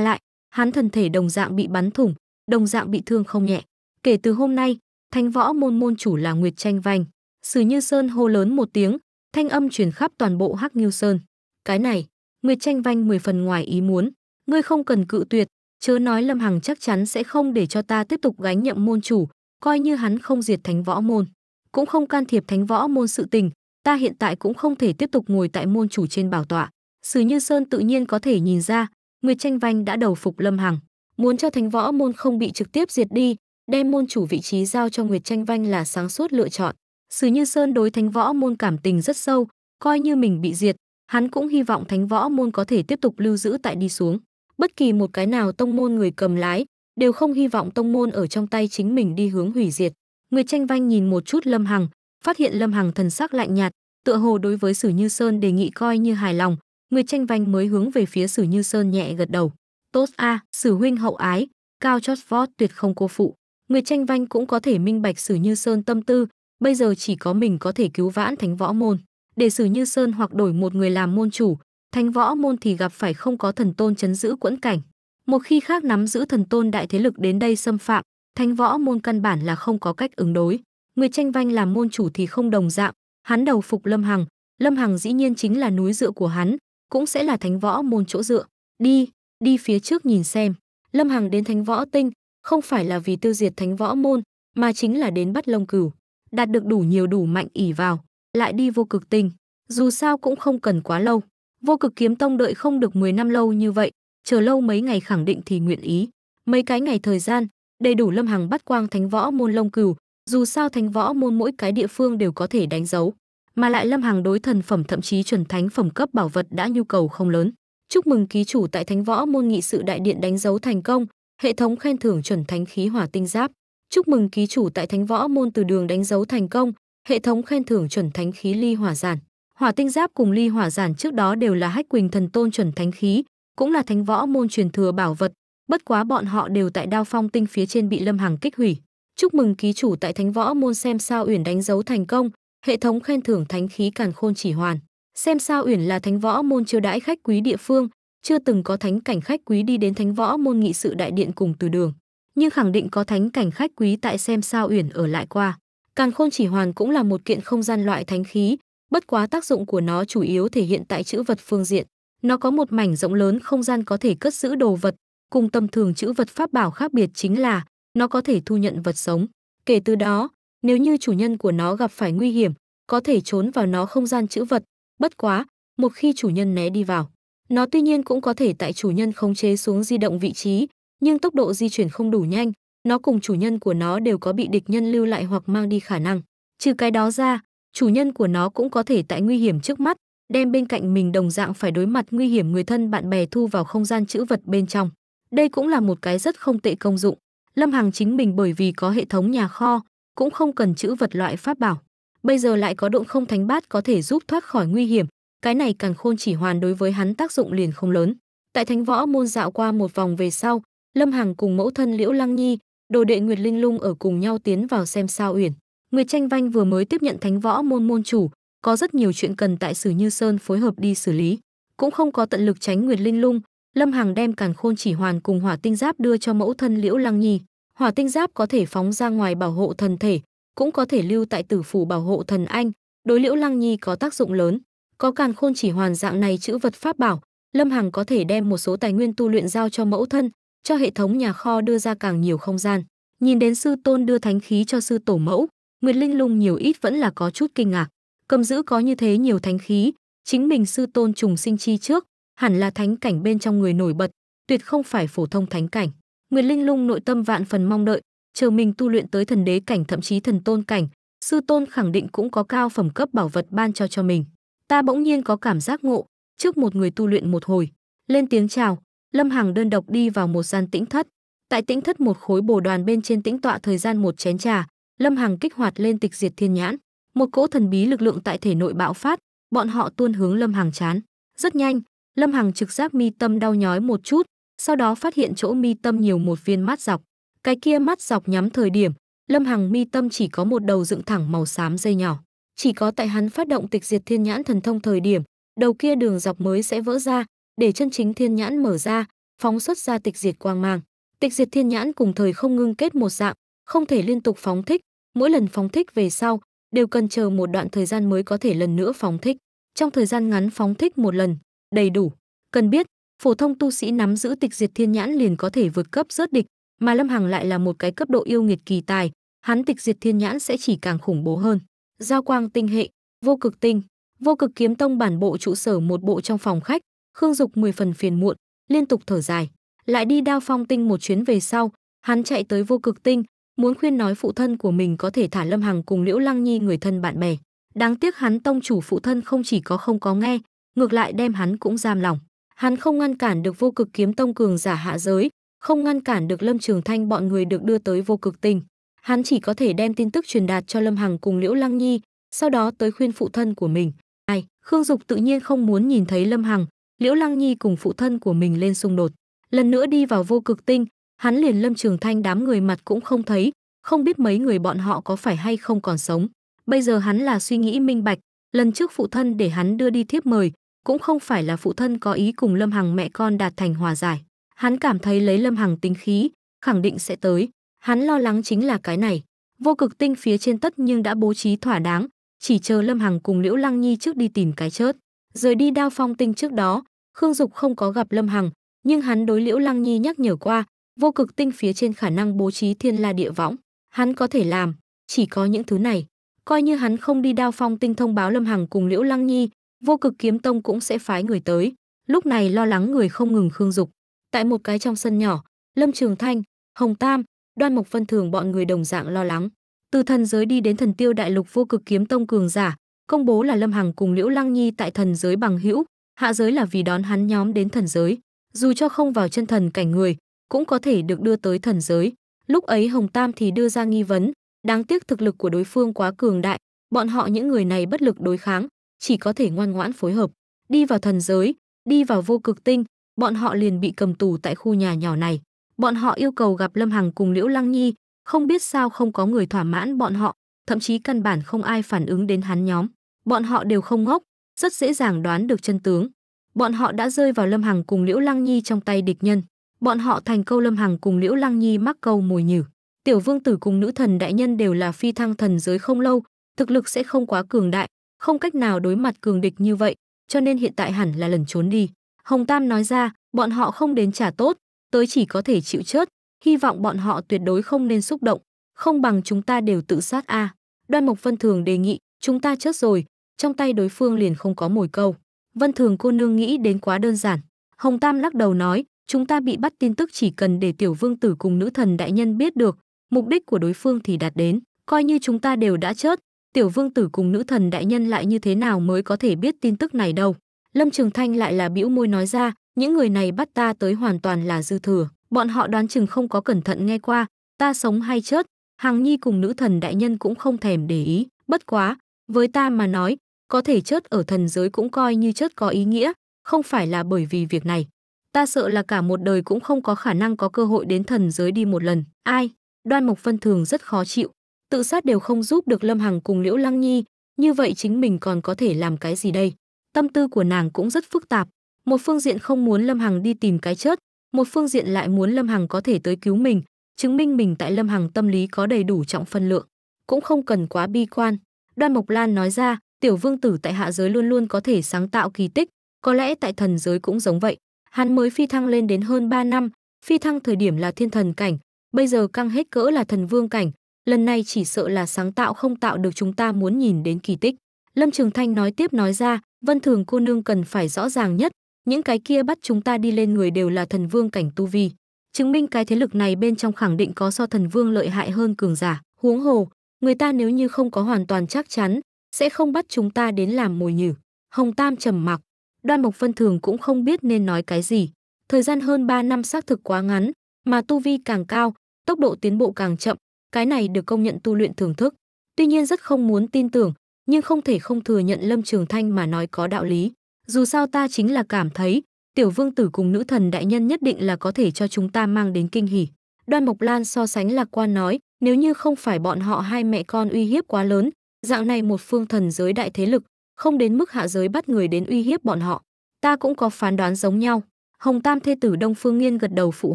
lại, hắn thần thể đồng dạng bị bắn thủng, đồng dạng bị thương không nhẹ. Kể từ hôm nay, thanh võ môn môn chủ là Nguyệt Tranh Vanh. Sử Như Sơn hô lớn một tiếng, thanh âm truyền khắp toàn bộ Hắc Nghiêu Sơn. Cái này, Nguyệt Tranh Vanh mười phần ngoài ý muốn, ngươi không cần cự tuyệt, chớ nói Lâm Hằng chắc chắn sẽ không để cho ta tiếp tục gánh nhiệm môn chủ, coi như hắn không diệt Thánh Võ môn, cũng không can thiệp Thánh Võ môn sự tình, ta hiện tại cũng không thể tiếp tục ngồi tại môn chủ trên bảo tọa. Sử Như Sơn tự nhiên có thể nhìn ra, Nguyệt Tranh Vanh đã đầu phục Lâm Hằng, muốn cho Thánh Võ môn không bị trực tiếp diệt đi, đem môn chủ vị trí giao cho Nguyệt Tranh Vanh là sáng suốt lựa chọn. Sử Như Sơn đối Thánh Võ Môn cảm tình rất sâu, coi như mình bị diệt, hắn cũng hy vọng Thánh Võ Môn có thể tiếp tục lưu giữ tại đi xuống. Bất kỳ một cái nào tông môn người cầm lái đều không hy vọng tông môn ở trong tay chính mình đi hướng hủy diệt. Người tranh vanh nhìn một chút Lâm Hằng, phát hiện Lâm Hằng thần sắc lạnh nhạt, tựa hồ đối với Sử Như Sơn đề nghị coi như hài lòng, người tranh vanh mới hướng về phía Sử Như Sơn nhẹ gật đầu. Tốt a, Sử huynh hậu ái, cao chót vót tuyệt không cô phụ. Người tranh vanh cũng có thể minh bạch Sử Như Sơn tâm tư, bây giờ chỉ có mình có thể cứu vãn thánh võ môn để xử như sơn hoặc đổi một người làm môn chủ thánh võ môn thì gặp phải không có thần tôn chấn giữ quẫn cảnh một khi khác nắm giữ thần tôn đại thế lực đến đây xâm phạm thánh võ môn căn bản là không có cách ứng đối người tranh vanh làm môn chủ thì không đồng dạng hắn đầu phục lâm hằng lâm hằng dĩ nhiên chính là núi dựa của hắn cũng sẽ là thánh võ môn chỗ dựa đi đi phía trước nhìn xem lâm hằng đến thánh võ tinh không phải là vì tiêu diệt thánh võ môn mà chính là đến bắt lông cừu đạt được đủ nhiều đủ mạnh ỉ vào, lại đi vô cực tinh. Dù sao cũng không cần quá lâu. Vô cực kiếm tông đợi không được 10 năm lâu như vậy, chờ lâu mấy ngày khẳng định thì nguyện ý. Mấy cái ngày thời gian, đầy đủ Lâm Hằng bắt quang thánh võ môn lông cừu, dù sao thánh võ môn mỗi cái địa phương đều có thể đánh dấu, mà lại Lâm Hằng đối thần phẩm thậm chí chuẩn thánh phẩm cấp bảo vật đã nhu cầu không lớn. Chúc mừng ký chủ tại thánh võ môn nghị sự đại điện đánh dấu thành công, hệ thống khen thưởng chuẩn thánh khí hỏa tinh giáp. Chúc mừng ký chủ tại Thánh Võ môn từ đường đánh dấu thành công, hệ thống khen thưởng chuẩn thánh khí ly hỏa giản. Hỏa tinh giáp cùng ly hỏa giản trước đó đều là hách quỳnh thần tôn chuẩn thánh khí, cũng là thánh võ môn truyền thừa bảo vật, bất quá bọn họ đều tại đao phong tinh phía trên bị Lâm Hằng kích hủy. Chúc mừng ký chủ tại thánh võ môn xem sao uyển đánh dấu thành công, hệ thống khen thưởng thánh khí càn khôn chỉ hoàn. Xem sao uyển là thánh võ môn chiêu đãi khách quý địa phương, chưa từng có thánh cảnh khách quý đi đến thánh võ môn nghị sự đại điện cùng từ đường nhưng khẳng định có thánh cảnh khách quý tại xem sao uyển ở lại qua. Càn khôn chỉ hoàn cũng là một kiện không gian loại thánh khí, bất quá tác dụng của nó chủ yếu thể hiện tại chữ vật phương diện. Nó có một mảnh rộng lớn không gian có thể cất giữ đồ vật, cùng tầm thường chữ vật pháp bảo khác biệt chính là nó có thể thu nhận vật sống. Kể từ đó, nếu như chủ nhân của nó gặp phải nguy hiểm, có thể trốn vào nó không gian chữ vật, bất quá, một khi chủ nhân né đi vào, nó tuy nhiên cũng có thể tại chủ nhân khống chế xuống di động vị trí, nhưng tốc độ di chuyển không đủ nhanh, nó cùng chủ nhân của nó đều có bị địch nhân lưu lại hoặc mang đi khả năng. Trừ cái đó ra, chủ nhân của nó cũng có thể tại nguy hiểm trước mắt, đem bên cạnh mình đồng dạng phải đối mặt nguy hiểm người thân bạn bè thu vào không gian chữ vật bên trong. Đây cũng là một cái rất không tệ công dụng. Lâm Hằng chính mình bởi vì có hệ thống nhà kho, cũng không cần chữ vật loại pháp bảo. Bây giờ lại có độn không thánh bát có thể giúp thoát khỏi nguy hiểm, cái này càng khôn chỉ hoàn đối với hắn tác dụng liền không lớn. Tại thánh võ môn dạo qua một vòng về sau, Lâm Hằng cùng mẫu thân Liễu Lăng Nhi, đồ đệ Nguyệt Linh Lung ở cùng nhau tiến vào xem sao uyển. Nguyệt Tranh Vanh vừa mới tiếp nhận thánh võ môn môn chủ, có rất nhiều chuyện cần tại Sử Như Sơn phối hợp đi xử lý, cũng không có tận lực tránh Nguyệt Linh Lung, Lâm Hằng đem Càn Khôn Chỉ Hoàn cùng Hỏa Tinh Giáp đưa cho mẫu thân Liễu Lăng Nhi. Hỏa Tinh Giáp có thể phóng ra ngoài bảo hộ thần thể, cũng có thể lưu tại tử phủ bảo hộ thần anh, đối Liễu Lăng Nhi có tác dụng lớn. Có Càn Khôn Chỉ Hoàn dạng này chữ vật pháp bảo, Lâm Hằng có thể đem một số tài nguyên tu luyện giao cho mẫu thân, cho hệ thống nhà kho đưa ra càng nhiều không gian. Nhìn đến sư tôn đưa thánh khí cho sư tổ mẫu, Nguyệt Linh Lung nhiều ít vẫn là có chút kinh ngạc. Cầm giữ có như thế nhiều thánh khí, chính mình sư tôn trùng sinh chi trước, hẳn là thánh cảnh bên trong người nổi bật, tuyệt không phải phổ thông thánh cảnh. Nguyệt Linh Lung nội tâm vạn phần mong đợi, chờ mình tu luyện tới thần đế cảnh thậm chí thần tôn cảnh, sư tôn khẳng định cũng có cao phẩm cấp bảo vật ban cho cho mình. Ta bỗng nhiên có cảm giác ngộ, trước một người tu luyện một hồi, lên tiếng chào, Lâm Hằng đơn độc đi vào một gian tĩnh thất. Tại tĩnh thất một khối bồ đoàn bên trên tĩnh tọa thời gian một chén trà, Lâm Hằng kích hoạt lên tịch diệt thiên nhãn, một cỗ thần bí lực lượng tại thể nội bạo phát, bọn họ tuôn hướng Lâm Hằng chán. Rất nhanh, Lâm Hằng trực giác mi tâm đau nhói một chút, sau đó phát hiện chỗ mi tâm nhiều một viên mắt dọc. Cái kia mắt dọc nhắm thời điểm, Lâm Hằng mi tâm chỉ có một đầu dựng thẳng màu xám dây nhỏ. Chỉ có tại hắn phát động tịch diệt thiên nhãn thần thông thời điểm, đầu kia đường dọc mới sẽ vỡ ra, để chân chính thiên nhãn mở ra, phóng xuất ra tịch diệt quang mang. Tịch diệt thiên nhãn cùng thời không ngưng kết một dạng, không thể liên tục phóng thích, mỗi lần phóng thích về sau đều cần chờ một đoạn thời gian mới có thể lần nữa phóng thích. Trong thời gian ngắn phóng thích một lần, đầy đủ. Cần biết, phổ thông tu sĩ nắm giữ tịch diệt thiên nhãn liền có thể vượt cấp rớt địch, mà Lâm Hằng lại là một cái cấp độ yêu nghiệt kỳ tài, hắn tịch diệt thiên nhãn sẽ chỉ càng khủng bố hơn. Giao quang tinh hệ, vô cực tinh, vô cực kiếm tông bản bộ trụ sở một bộ trong phòng khách, Khương Dục mười phần phiền muộn, liên tục thở dài, lại đi đao phong tinh một chuyến về sau, hắn chạy tới vô cực tinh, muốn khuyên nói phụ thân của mình có thể thả Lâm Hằng cùng Liễu Lăng Nhi người thân bạn bè. Đáng tiếc hắn tông chủ phụ thân không chỉ có không có nghe, ngược lại đem hắn cũng giam lòng. Hắn không ngăn cản được vô cực kiếm tông cường giả hạ giới, không ngăn cản được Lâm Trường Thanh bọn người được đưa tới vô cực tinh. Hắn chỉ có thể đem tin tức truyền đạt cho Lâm Hằng cùng Liễu Lăng Nhi, sau đó tới khuyên phụ thân của mình. Ai, Khương Dục tự nhiên không muốn nhìn thấy Lâm Hằng, Liễu Lăng Nhi cùng phụ thân của mình lên xung đột. Lần nữa đi vào vô cực tinh, hắn liền Lâm Trường Thanh đám người mặt cũng không thấy, không biết mấy người bọn họ có phải hay không còn sống. Bây giờ hắn là suy nghĩ minh bạch, lần trước phụ thân để hắn đưa đi thiếp mời, cũng không phải là phụ thân có ý cùng Lâm Hằng mẹ con đạt thành hòa giải. Hắn cảm thấy lấy Lâm Hằng tính khí, khẳng định sẽ tới. Hắn lo lắng chính là cái này. Vô cực tinh phía trên tất nhưng đã bố trí thỏa đáng, chỉ chờ Lâm Hằng cùng Liễu Lăng Nhi trước đi tìm cái chớt. Rời đi đao phong tinh trước đó, Khương Dục không có gặp Lâm Hằng, nhưng hắn đối Liễu Lăng Nhi nhắc nhở qua, vô cực tinh phía trên khả năng bố trí thiên la địa võng, hắn có thể làm, chỉ có những thứ này. Coi như hắn không đi đao phong tinh thông báo Lâm Hằng cùng Liễu Lăng Nhi, vô cực kiếm tông cũng sẽ phái người tới. Lúc này lo lắng người không ngừng Khương Dục. Tại một cái trong sân nhỏ, Lâm Trường Thanh, Hồng Tam, Đoan Mộc Vân Thường bọn người đồng dạng lo lắng. Từ thần giới đi đến thần tiêu đại lục vô cực kiếm tông cường giả, công bố là Lâm Hằng cùng Liễu Lăng Nhi tại thần giới bằng hữu, hạ giới là vì đón hắn nhóm đến thần giới dù cho không vào chân thần cảnh người cũng có thể được đưa tới thần giới lúc ấy hồng tam thì đưa ra nghi vấn đáng tiếc thực lực của đối phương quá cường đại bọn họ những người này bất lực đối kháng chỉ có thể ngoan ngoãn phối hợp đi vào thần giới đi vào vô cực tinh bọn họ liền bị cầm tù tại khu nhà nhỏ này bọn họ yêu cầu gặp lâm hằng cùng liễu lăng nhi không biết sao không có người thỏa mãn bọn họ thậm chí căn bản không ai phản ứng đến hắn nhóm bọn họ đều không ngốc rất dễ dàng đoán được chân tướng. Bọn họ đã rơi vào Lâm Hằng cùng Liễu Lăng Nhi trong tay địch nhân. Bọn họ thành câu Lâm Hằng cùng Liễu Lăng Nhi mắc câu mồi nhử. Tiểu Vương tử cùng nữ thần đại nhân đều là phi thăng thần giới không lâu, thực lực sẽ không quá cường đại, không cách nào đối mặt cường địch như vậy, cho nên hiện tại hẳn là lần trốn đi. Hồng Tam nói ra, bọn họ không đến trả tốt, tới chỉ có thể chịu chết, hy vọng bọn họ tuyệt đối không nên xúc động, không bằng chúng ta đều tự sát a. À. Đoan Mộc Vân Thường đề nghị, chúng ta chết rồi, trong tay đối phương liền không có mồi câu. Vân Thường cô nương nghĩ đến quá đơn giản. Hồng Tam lắc đầu nói, chúng ta bị bắt tin tức chỉ cần để tiểu vương tử cùng nữ thần đại nhân biết được, mục đích của đối phương thì đạt đến, coi như chúng ta đều đã chết, tiểu vương tử cùng nữ thần đại nhân lại như thế nào mới có thể biết tin tức này đâu. Lâm Trường Thanh lại là bĩu môi nói ra, những người này bắt ta tới hoàn toàn là dư thừa, bọn họ đoán chừng không có cẩn thận nghe qua, ta sống hay chết, Hàng Nhi cùng nữ thần đại nhân cũng không thèm để ý, bất quá, với ta mà nói, có thể chớt ở thần giới cũng coi như chớt có ý nghĩa, không phải là bởi vì việc này. Ta sợ là cả một đời cũng không có khả năng có cơ hội đến thần giới đi một lần. Ai? Đoan Mộc Phân thường rất khó chịu. Tự sát đều không giúp được Lâm Hằng cùng Liễu Lăng Nhi, như vậy chính mình còn có thể làm cái gì đây? Tâm tư của nàng cũng rất phức tạp. Một phương diện không muốn Lâm Hằng đi tìm cái chết, một phương diện lại muốn Lâm Hằng có thể tới cứu mình, chứng minh mình tại Lâm Hằng tâm lý có đầy đủ trọng phân lượng. Cũng không cần quá bi quan. Đoan Mộc Lan nói ra, tiểu vương tử tại hạ giới luôn luôn có thể sáng tạo kỳ tích, có lẽ tại thần giới cũng giống vậy. Hắn mới phi thăng lên đến hơn 3 năm, phi thăng thời điểm là thiên thần cảnh, bây giờ căng hết cỡ là thần vương cảnh, lần này chỉ sợ là sáng tạo không tạo được chúng ta muốn nhìn đến kỳ tích. Lâm Trường Thanh nói tiếp nói ra, Vân Thường cô nương cần phải rõ ràng nhất, những cái kia bắt chúng ta đi lên người đều là thần vương cảnh tu vi, chứng minh cái thế lực này bên trong khẳng định có so thần vương lợi hại hơn cường giả, huống hồ, người ta nếu như không có hoàn toàn chắc chắn, sẽ không bắt chúng ta đến làm mồi nhử. Hồng Tam trầm mặc, Đoan Mộc Vân Thường cũng không biết nên nói cái gì. Thời gian hơn 3 năm xác thực quá ngắn, mà tu vi càng cao, tốc độ tiến bộ càng chậm, cái này được công nhận tu luyện thưởng thức. Tuy nhiên rất không muốn tin tưởng, nhưng không thể không thừa nhận Lâm Trường Thanh mà nói có đạo lý. Dù sao ta chính là cảm thấy, tiểu vương tử cùng nữ thần đại nhân nhất định là có thể cho chúng ta mang đến kinh hỉ. Đoan Mộc Lan so sánh lạc quan nói, nếu như không phải bọn họ hai mẹ con uy hiếp quá lớn, Dạng này một phương thần giới đại thế lực, không đến mức hạ giới bắt người đến uy hiếp bọn họ. Ta cũng có phán đoán giống nhau. Hồng Tam thê tử Đông Phương Nghiên gật đầu phụ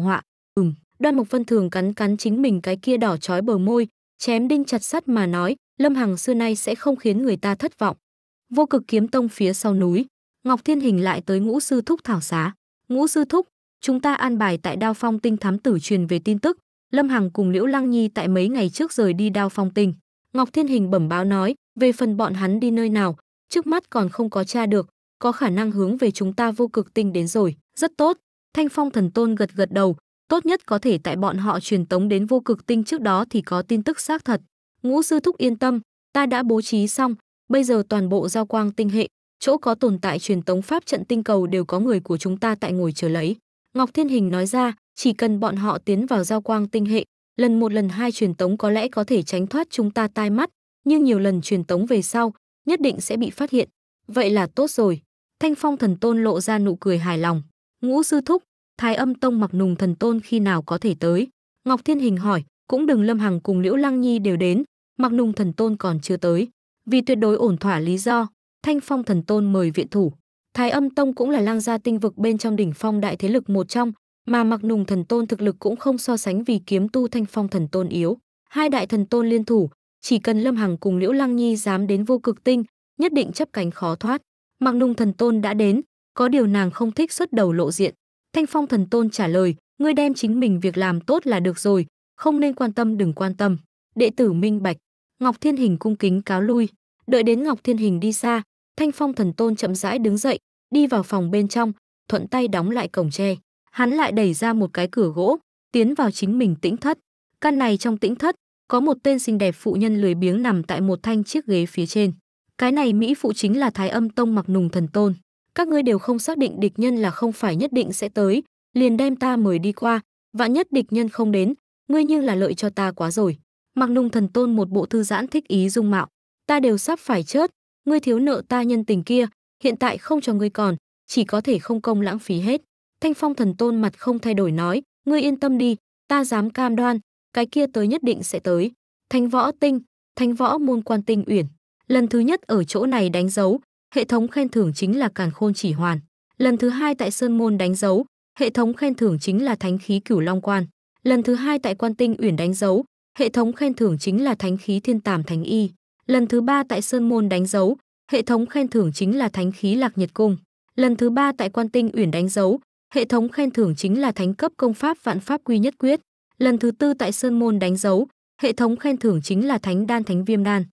họa. Ừm, Đoan mục Vân thường cắn cắn chính mình cái kia đỏ chói bờ môi, chém đinh chặt sắt mà nói, Lâm Hằng xưa nay sẽ không khiến người ta thất vọng. Vô cực kiếm tông phía sau núi, Ngọc Thiên Hình lại tới Ngũ Sư Thúc thảo xá. Ngũ Sư Thúc, chúng ta an bài tại Đao Phong Tinh thám tử truyền về tin tức, Lâm Hằng cùng Liễu Lăng Nhi tại mấy ngày trước rời đi Đao Phong Tinh. Ngọc Thiên Hình bẩm báo nói, về phần bọn hắn đi nơi nào, trước mắt còn không có tra được, có khả năng hướng về chúng ta vô cực tinh đến rồi, rất tốt. Thanh Phong Thần Tôn gật gật đầu, tốt nhất có thể tại bọn họ truyền tống đến vô cực tinh trước đó thì có tin tức xác thật. Ngũ sư thúc yên tâm, ta đã bố trí xong, bây giờ toàn bộ giao quang tinh hệ, chỗ có tồn tại truyền tống pháp trận tinh cầu đều có người của chúng ta tại ngồi chờ lấy. Ngọc Thiên Hình nói ra, chỉ cần bọn họ tiến vào giao quang tinh hệ, lần một lần hai truyền tống có lẽ có thể tránh thoát chúng ta tai mắt, nhưng nhiều lần truyền tống về sau, nhất định sẽ bị phát hiện. Vậy là tốt rồi. Thanh Phong thần tôn lộ ra nụ cười hài lòng. Ngũ sư thúc, Thái Âm Tông mặc nùng thần tôn khi nào có thể tới? Ngọc Thiên Hình hỏi, cũng đừng Lâm Hằng cùng Liễu Lăng Nhi đều đến, mặc nùng thần tôn còn chưa tới. Vì tuyệt đối ổn thỏa lý do, Thanh Phong thần tôn mời viện thủ. Thái Âm Tông cũng là lang gia tinh vực bên trong đỉnh phong đại thế lực một trong, mà mặc nùng thần tôn thực lực cũng không so sánh vì kiếm tu thanh phong thần tôn yếu. Hai đại thần tôn liên thủ, chỉ cần Lâm Hằng cùng Liễu Lăng Nhi dám đến vô cực tinh, nhất định chấp cánh khó thoát. Mặc nùng thần tôn đã đến, có điều nàng không thích xuất đầu lộ diện. Thanh phong thần tôn trả lời, ngươi đem chính mình việc làm tốt là được rồi, không nên quan tâm đừng quan tâm. Đệ tử minh bạch, Ngọc Thiên Hình cung kính cáo lui. Đợi đến Ngọc Thiên Hình đi xa, Thanh Phong Thần Tôn chậm rãi đứng dậy, đi vào phòng bên trong, thuận tay đóng lại cổng tre hắn lại đẩy ra một cái cửa gỗ, tiến vào chính mình tĩnh thất. Căn này trong tĩnh thất, có một tên xinh đẹp phụ nhân lười biếng nằm tại một thanh chiếc ghế phía trên. Cái này Mỹ phụ chính là Thái Âm Tông Mặc Nùng Thần Tôn. Các ngươi đều không xác định địch nhân là không phải nhất định sẽ tới, liền đem ta mời đi qua, vạn nhất địch nhân không đến, ngươi nhưng là lợi cho ta quá rồi. Mặc Nùng Thần Tôn một bộ thư giãn thích ý dung mạo, ta đều sắp phải chết, ngươi thiếu nợ ta nhân tình kia, hiện tại không cho ngươi còn, chỉ có thể không công lãng phí hết. Thanh Phong thần tôn mặt không thay đổi nói, ngươi yên tâm đi, ta dám cam đoan, cái kia tới nhất định sẽ tới. Thánh võ tinh, thánh võ môn quan tinh uyển. Lần thứ nhất ở chỗ này đánh dấu, hệ thống khen thưởng chính là càn khôn chỉ hoàn. Lần thứ hai tại sơn môn đánh dấu, hệ thống khen thưởng chính là thánh khí cửu long quan. Lần thứ hai tại quan tinh uyển đánh dấu, hệ thống khen thưởng chính là thánh khí thiên tàm thánh y. Lần thứ ba tại sơn môn đánh dấu, hệ thống khen thưởng chính là thánh khí lạc nhật cung. Lần thứ ba tại quan tinh uyển đánh dấu, Hệ thống khen thưởng chính là thánh cấp công pháp vạn pháp quy nhất quyết. Lần thứ tư tại Sơn Môn đánh dấu, hệ thống khen thưởng chính là thánh đan thánh viêm đan.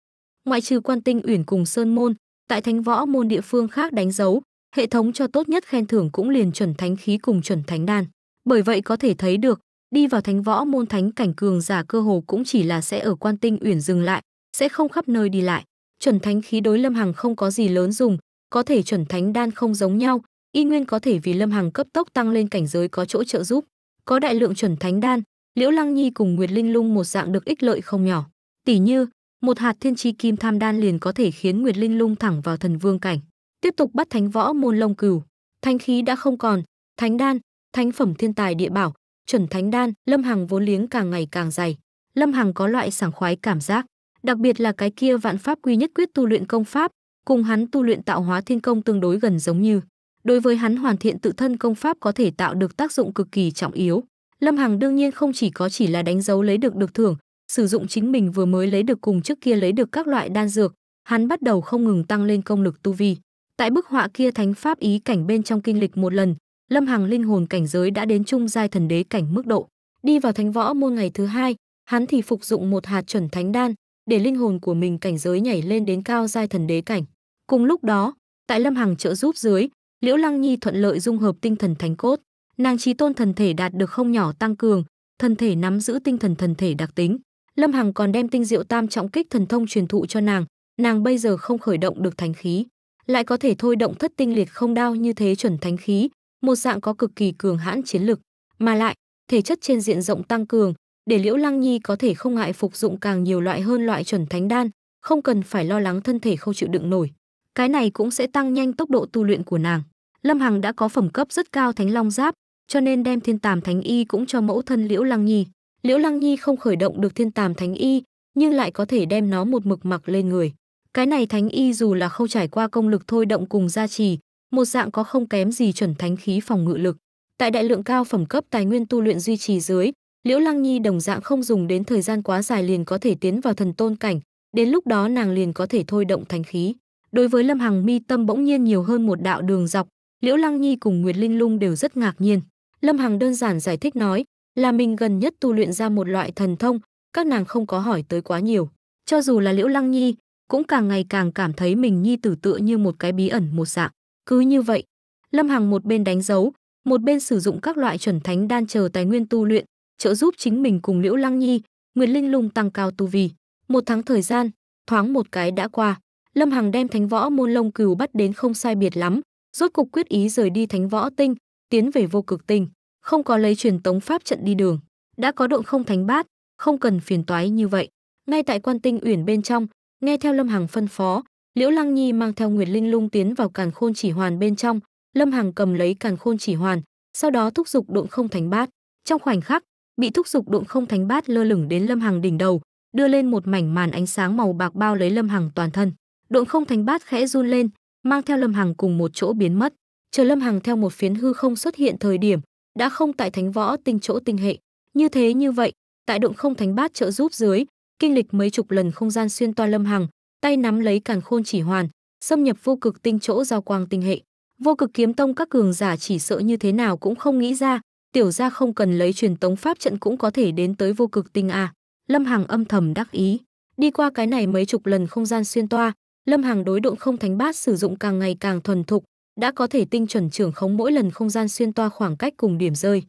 Ngoại trừ quan tinh uyển cùng Sơn Môn, tại thánh võ môn địa phương khác đánh dấu, hệ thống cho tốt nhất khen thưởng cũng liền chuẩn thánh khí cùng chuẩn thánh đan. Bởi vậy có thể thấy được, đi vào thánh võ môn thánh cảnh cường giả cơ hồ cũng chỉ là sẽ ở quan tinh uyển dừng lại, sẽ không khắp nơi đi lại. Chuẩn thánh khí đối Lâm Hằng không có gì lớn dùng, có thể chuẩn thánh đan không giống nhau, y nguyên có thể vì Lâm Hằng cấp tốc tăng lên cảnh giới có chỗ trợ giúp. Có đại lượng chuẩn thánh đan, Liễu Lăng Nhi cùng Nguyệt Linh Lung một dạng được ích lợi không nhỏ. Tỷ như, một hạt thiên chi kim tham đan liền có thể khiến Nguyệt Linh Lung thẳng vào thần vương cảnh, tiếp tục bắt thánh võ môn lông cửu, thanh khí đã không còn, thánh đan, thánh phẩm thiên tài địa bảo, chuẩn thánh đan, Lâm Hằng vốn liếng càng ngày càng dày. Lâm Hằng có loại sảng khoái cảm giác, đặc biệt là cái kia vạn pháp quy nhất quyết tu luyện công pháp, cùng hắn tu luyện tạo hóa thiên công tương đối gần giống như đối với hắn hoàn thiện tự thân công pháp có thể tạo được tác dụng cực kỳ trọng yếu. Lâm Hằng đương nhiên không chỉ có chỉ là đánh dấu lấy được được thưởng, sử dụng chính mình vừa mới lấy được cùng trước kia lấy được các loại đan dược, hắn bắt đầu không ngừng tăng lên công lực tu vi. Tại bức họa kia thánh pháp ý cảnh bên trong kinh lịch một lần, Lâm Hằng linh hồn cảnh giới đã đến trung giai thần đế cảnh mức độ. Đi vào thánh võ môn ngày thứ hai, hắn thì phục dụng một hạt chuẩn thánh đan, để linh hồn của mình cảnh giới nhảy lên đến cao giai thần đế cảnh. Cùng lúc đó, tại Lâm Hằng trợ giúp dưới, Liễu Lăng Nhi thuận lợi dung hợp tinh thần thánh cốt, nàng trí tôn thần thể đạt được không nhỏ tăng cường, thần thể nắm giữ tinh thần thần thể đặc tính. Lâm Hằng còn đem tinh diệu tam trọng kích thần thông truyền thụ cho nàng, nàng bây giờ không khởi động được thánh khí, lại có thể thôi động thất tinh liệt không đao như thế chuẩn thánh khí, một dạng có cực kỳ cường hãn chiến lực, mà lại thể chất trên diện rộng tăng cường, để Liễu Lăng Nhi có thể không ngại phục dụng càng nhiều loại hơn loại chuẩn thánh đan, không cần phải lo lắng thân thể không chịu đựng nổi. Cái này cũng sẽ tăng nhanh tốc độ tu luyện của nàng. Lâm Hằng đã có phẩm cấp rất cao Thánh Long Giáp, cho nên đem Thiên Tàm Thánh Y cũng cho mẫu thân Liễu Lăng Nhi. Liễu Lăng Nhi không khởi động được Thiên Tàm Thánh Y, nhưng lại có thể đem nó một mực mặc lên người. Cái này Thánh Y dù là không trải qua công lực thôi động cùng gia trì, một dạng có không kém gì chuẩn thánh khí phòng ngự lực. Tại đại lượng cao phẩm cấp tài nguyên tu luyện duy trì dưới, Liễu Lăng Nhi đồng dạng không dùng đến thời gian quá dài liền có thể tiến vào thần tôn cảnh, đến lúc đó nàng liền có thể thôi động thánh khí. Đối với Lâm Hằng mi tâm bỗng nhiên nhiều hơn một đạo đường dọc, Liễu Lăng Nhi cùng Nguyệt Linh Lung đều rất ngạc nhiên. Lâm Hằng đơn giản giải thích nói, là mình gần nhất tu luyện ra một loại thần thông, các nàng không có hỏi tới quá nhiều. Cho dù là Liễu Lăng Nhi, cũng càng ngày càng cảm thấy mình nhi tử tựa như một cái bí ẩn một dạng. Cứ như vậy, Lâm Hằng một bên đánh dấu, một bên sử dụng các loại chuẩn thánh đan chờ tài nguyên tu luyện, trợ giúp chính mình cùng Liễu Lăng Nhi, Nguyệt Linh Lung tăng cao tu vi. Một tháng thời gian, thoáng một cái đã qua, Lâm Hằng đem thánh võ môn lông cừu bắt đến không sai biệt lắm, rốt cục quyết ý rời đi Thánh Võ Tinh, tiến về Vô Cực Tinh, không có lấy truyền tống pháp trận đi đường, đã có động không thánh bát, không cần phiền toái như vậy. Ngay tại Quan Tinh Uyển bên trong, nghe theo Lâm Hằng phân phó, Liễu Lăng Nhi mang theo Nguyệt Linh Lung tiến vào Càn Khôn Chỉ Hoàn bên trong, Lâm Hằng cầm lấy Càn Khôn Chỉ Hoàn, sau đó thúc giục độn không thánh bát. Trong khoảnh khắc, bị thúc giục độn không thánh bát lơ lửng đến Lâm Hằng đỉnh đầu, đưa lên một mảnh màn ánh sáng màu bạc bao lấy Lâm Hằng toàn thân. Độn không thánh bát khẽ run lên, mang theo Lâm Hằng cùng một chỗ biến mất. Chờ Lâm Hằng theo một phiến hư không xuất hiện thời điểm, đã không tại Thánh Võ Tinh chỗ tinh hệ. Như thế như vậy, tại động không thánh bát trợ giúp dưới, kinh lịch mấy chục lần không gian xuyên toa Lâm Hằng, tay nắm lấy càn khôn chỉ hoàn, xâm nhập vô cực tinh chỗ giao quang tinh hệ. Vô cực kiếm tông các cường giả chỉ sợ như thế nào cũng không nghĩ ra, tiểu gia không cần lấy truyền tống pháp trận cũng có thể đến tới vô cực tinh a. Lâm Hằng âm thầm đắc ý, đi qua cái này mấy chục lần không gian xuyên toa, Lâm Hàng đối độn không thánh bát sử dụng càng ngày càng thuần thục, đã có thể tinh chuẩn trưởng khống mỗi lần không gian xuyên toa khoảng cách cùng điểm rơi.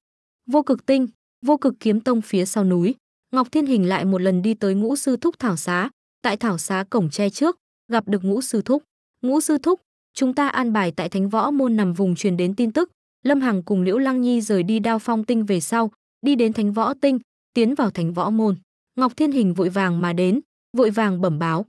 Vô cực tinh, vô cực kiếm tông phía sau núi, Ngọc Thiên Hình lại một lần đi tới ngũ sư thúc thảo xá, tại thảo xá cổng che trước, gặp được ngũ sư thúc. Ngũ sư thúc, chúng ta an bài tại thánh võ môn nằm vùng truyền đến tin tức, Lâm Hằng cùng Liễu Lăng Nhi rời đi đao phong tinh về sau, đi đến thánh võ tinh, tiến vào thánh võ môn. Ngọc Thiên Hình vội vàng mà đến, vội vàng bẩm báo,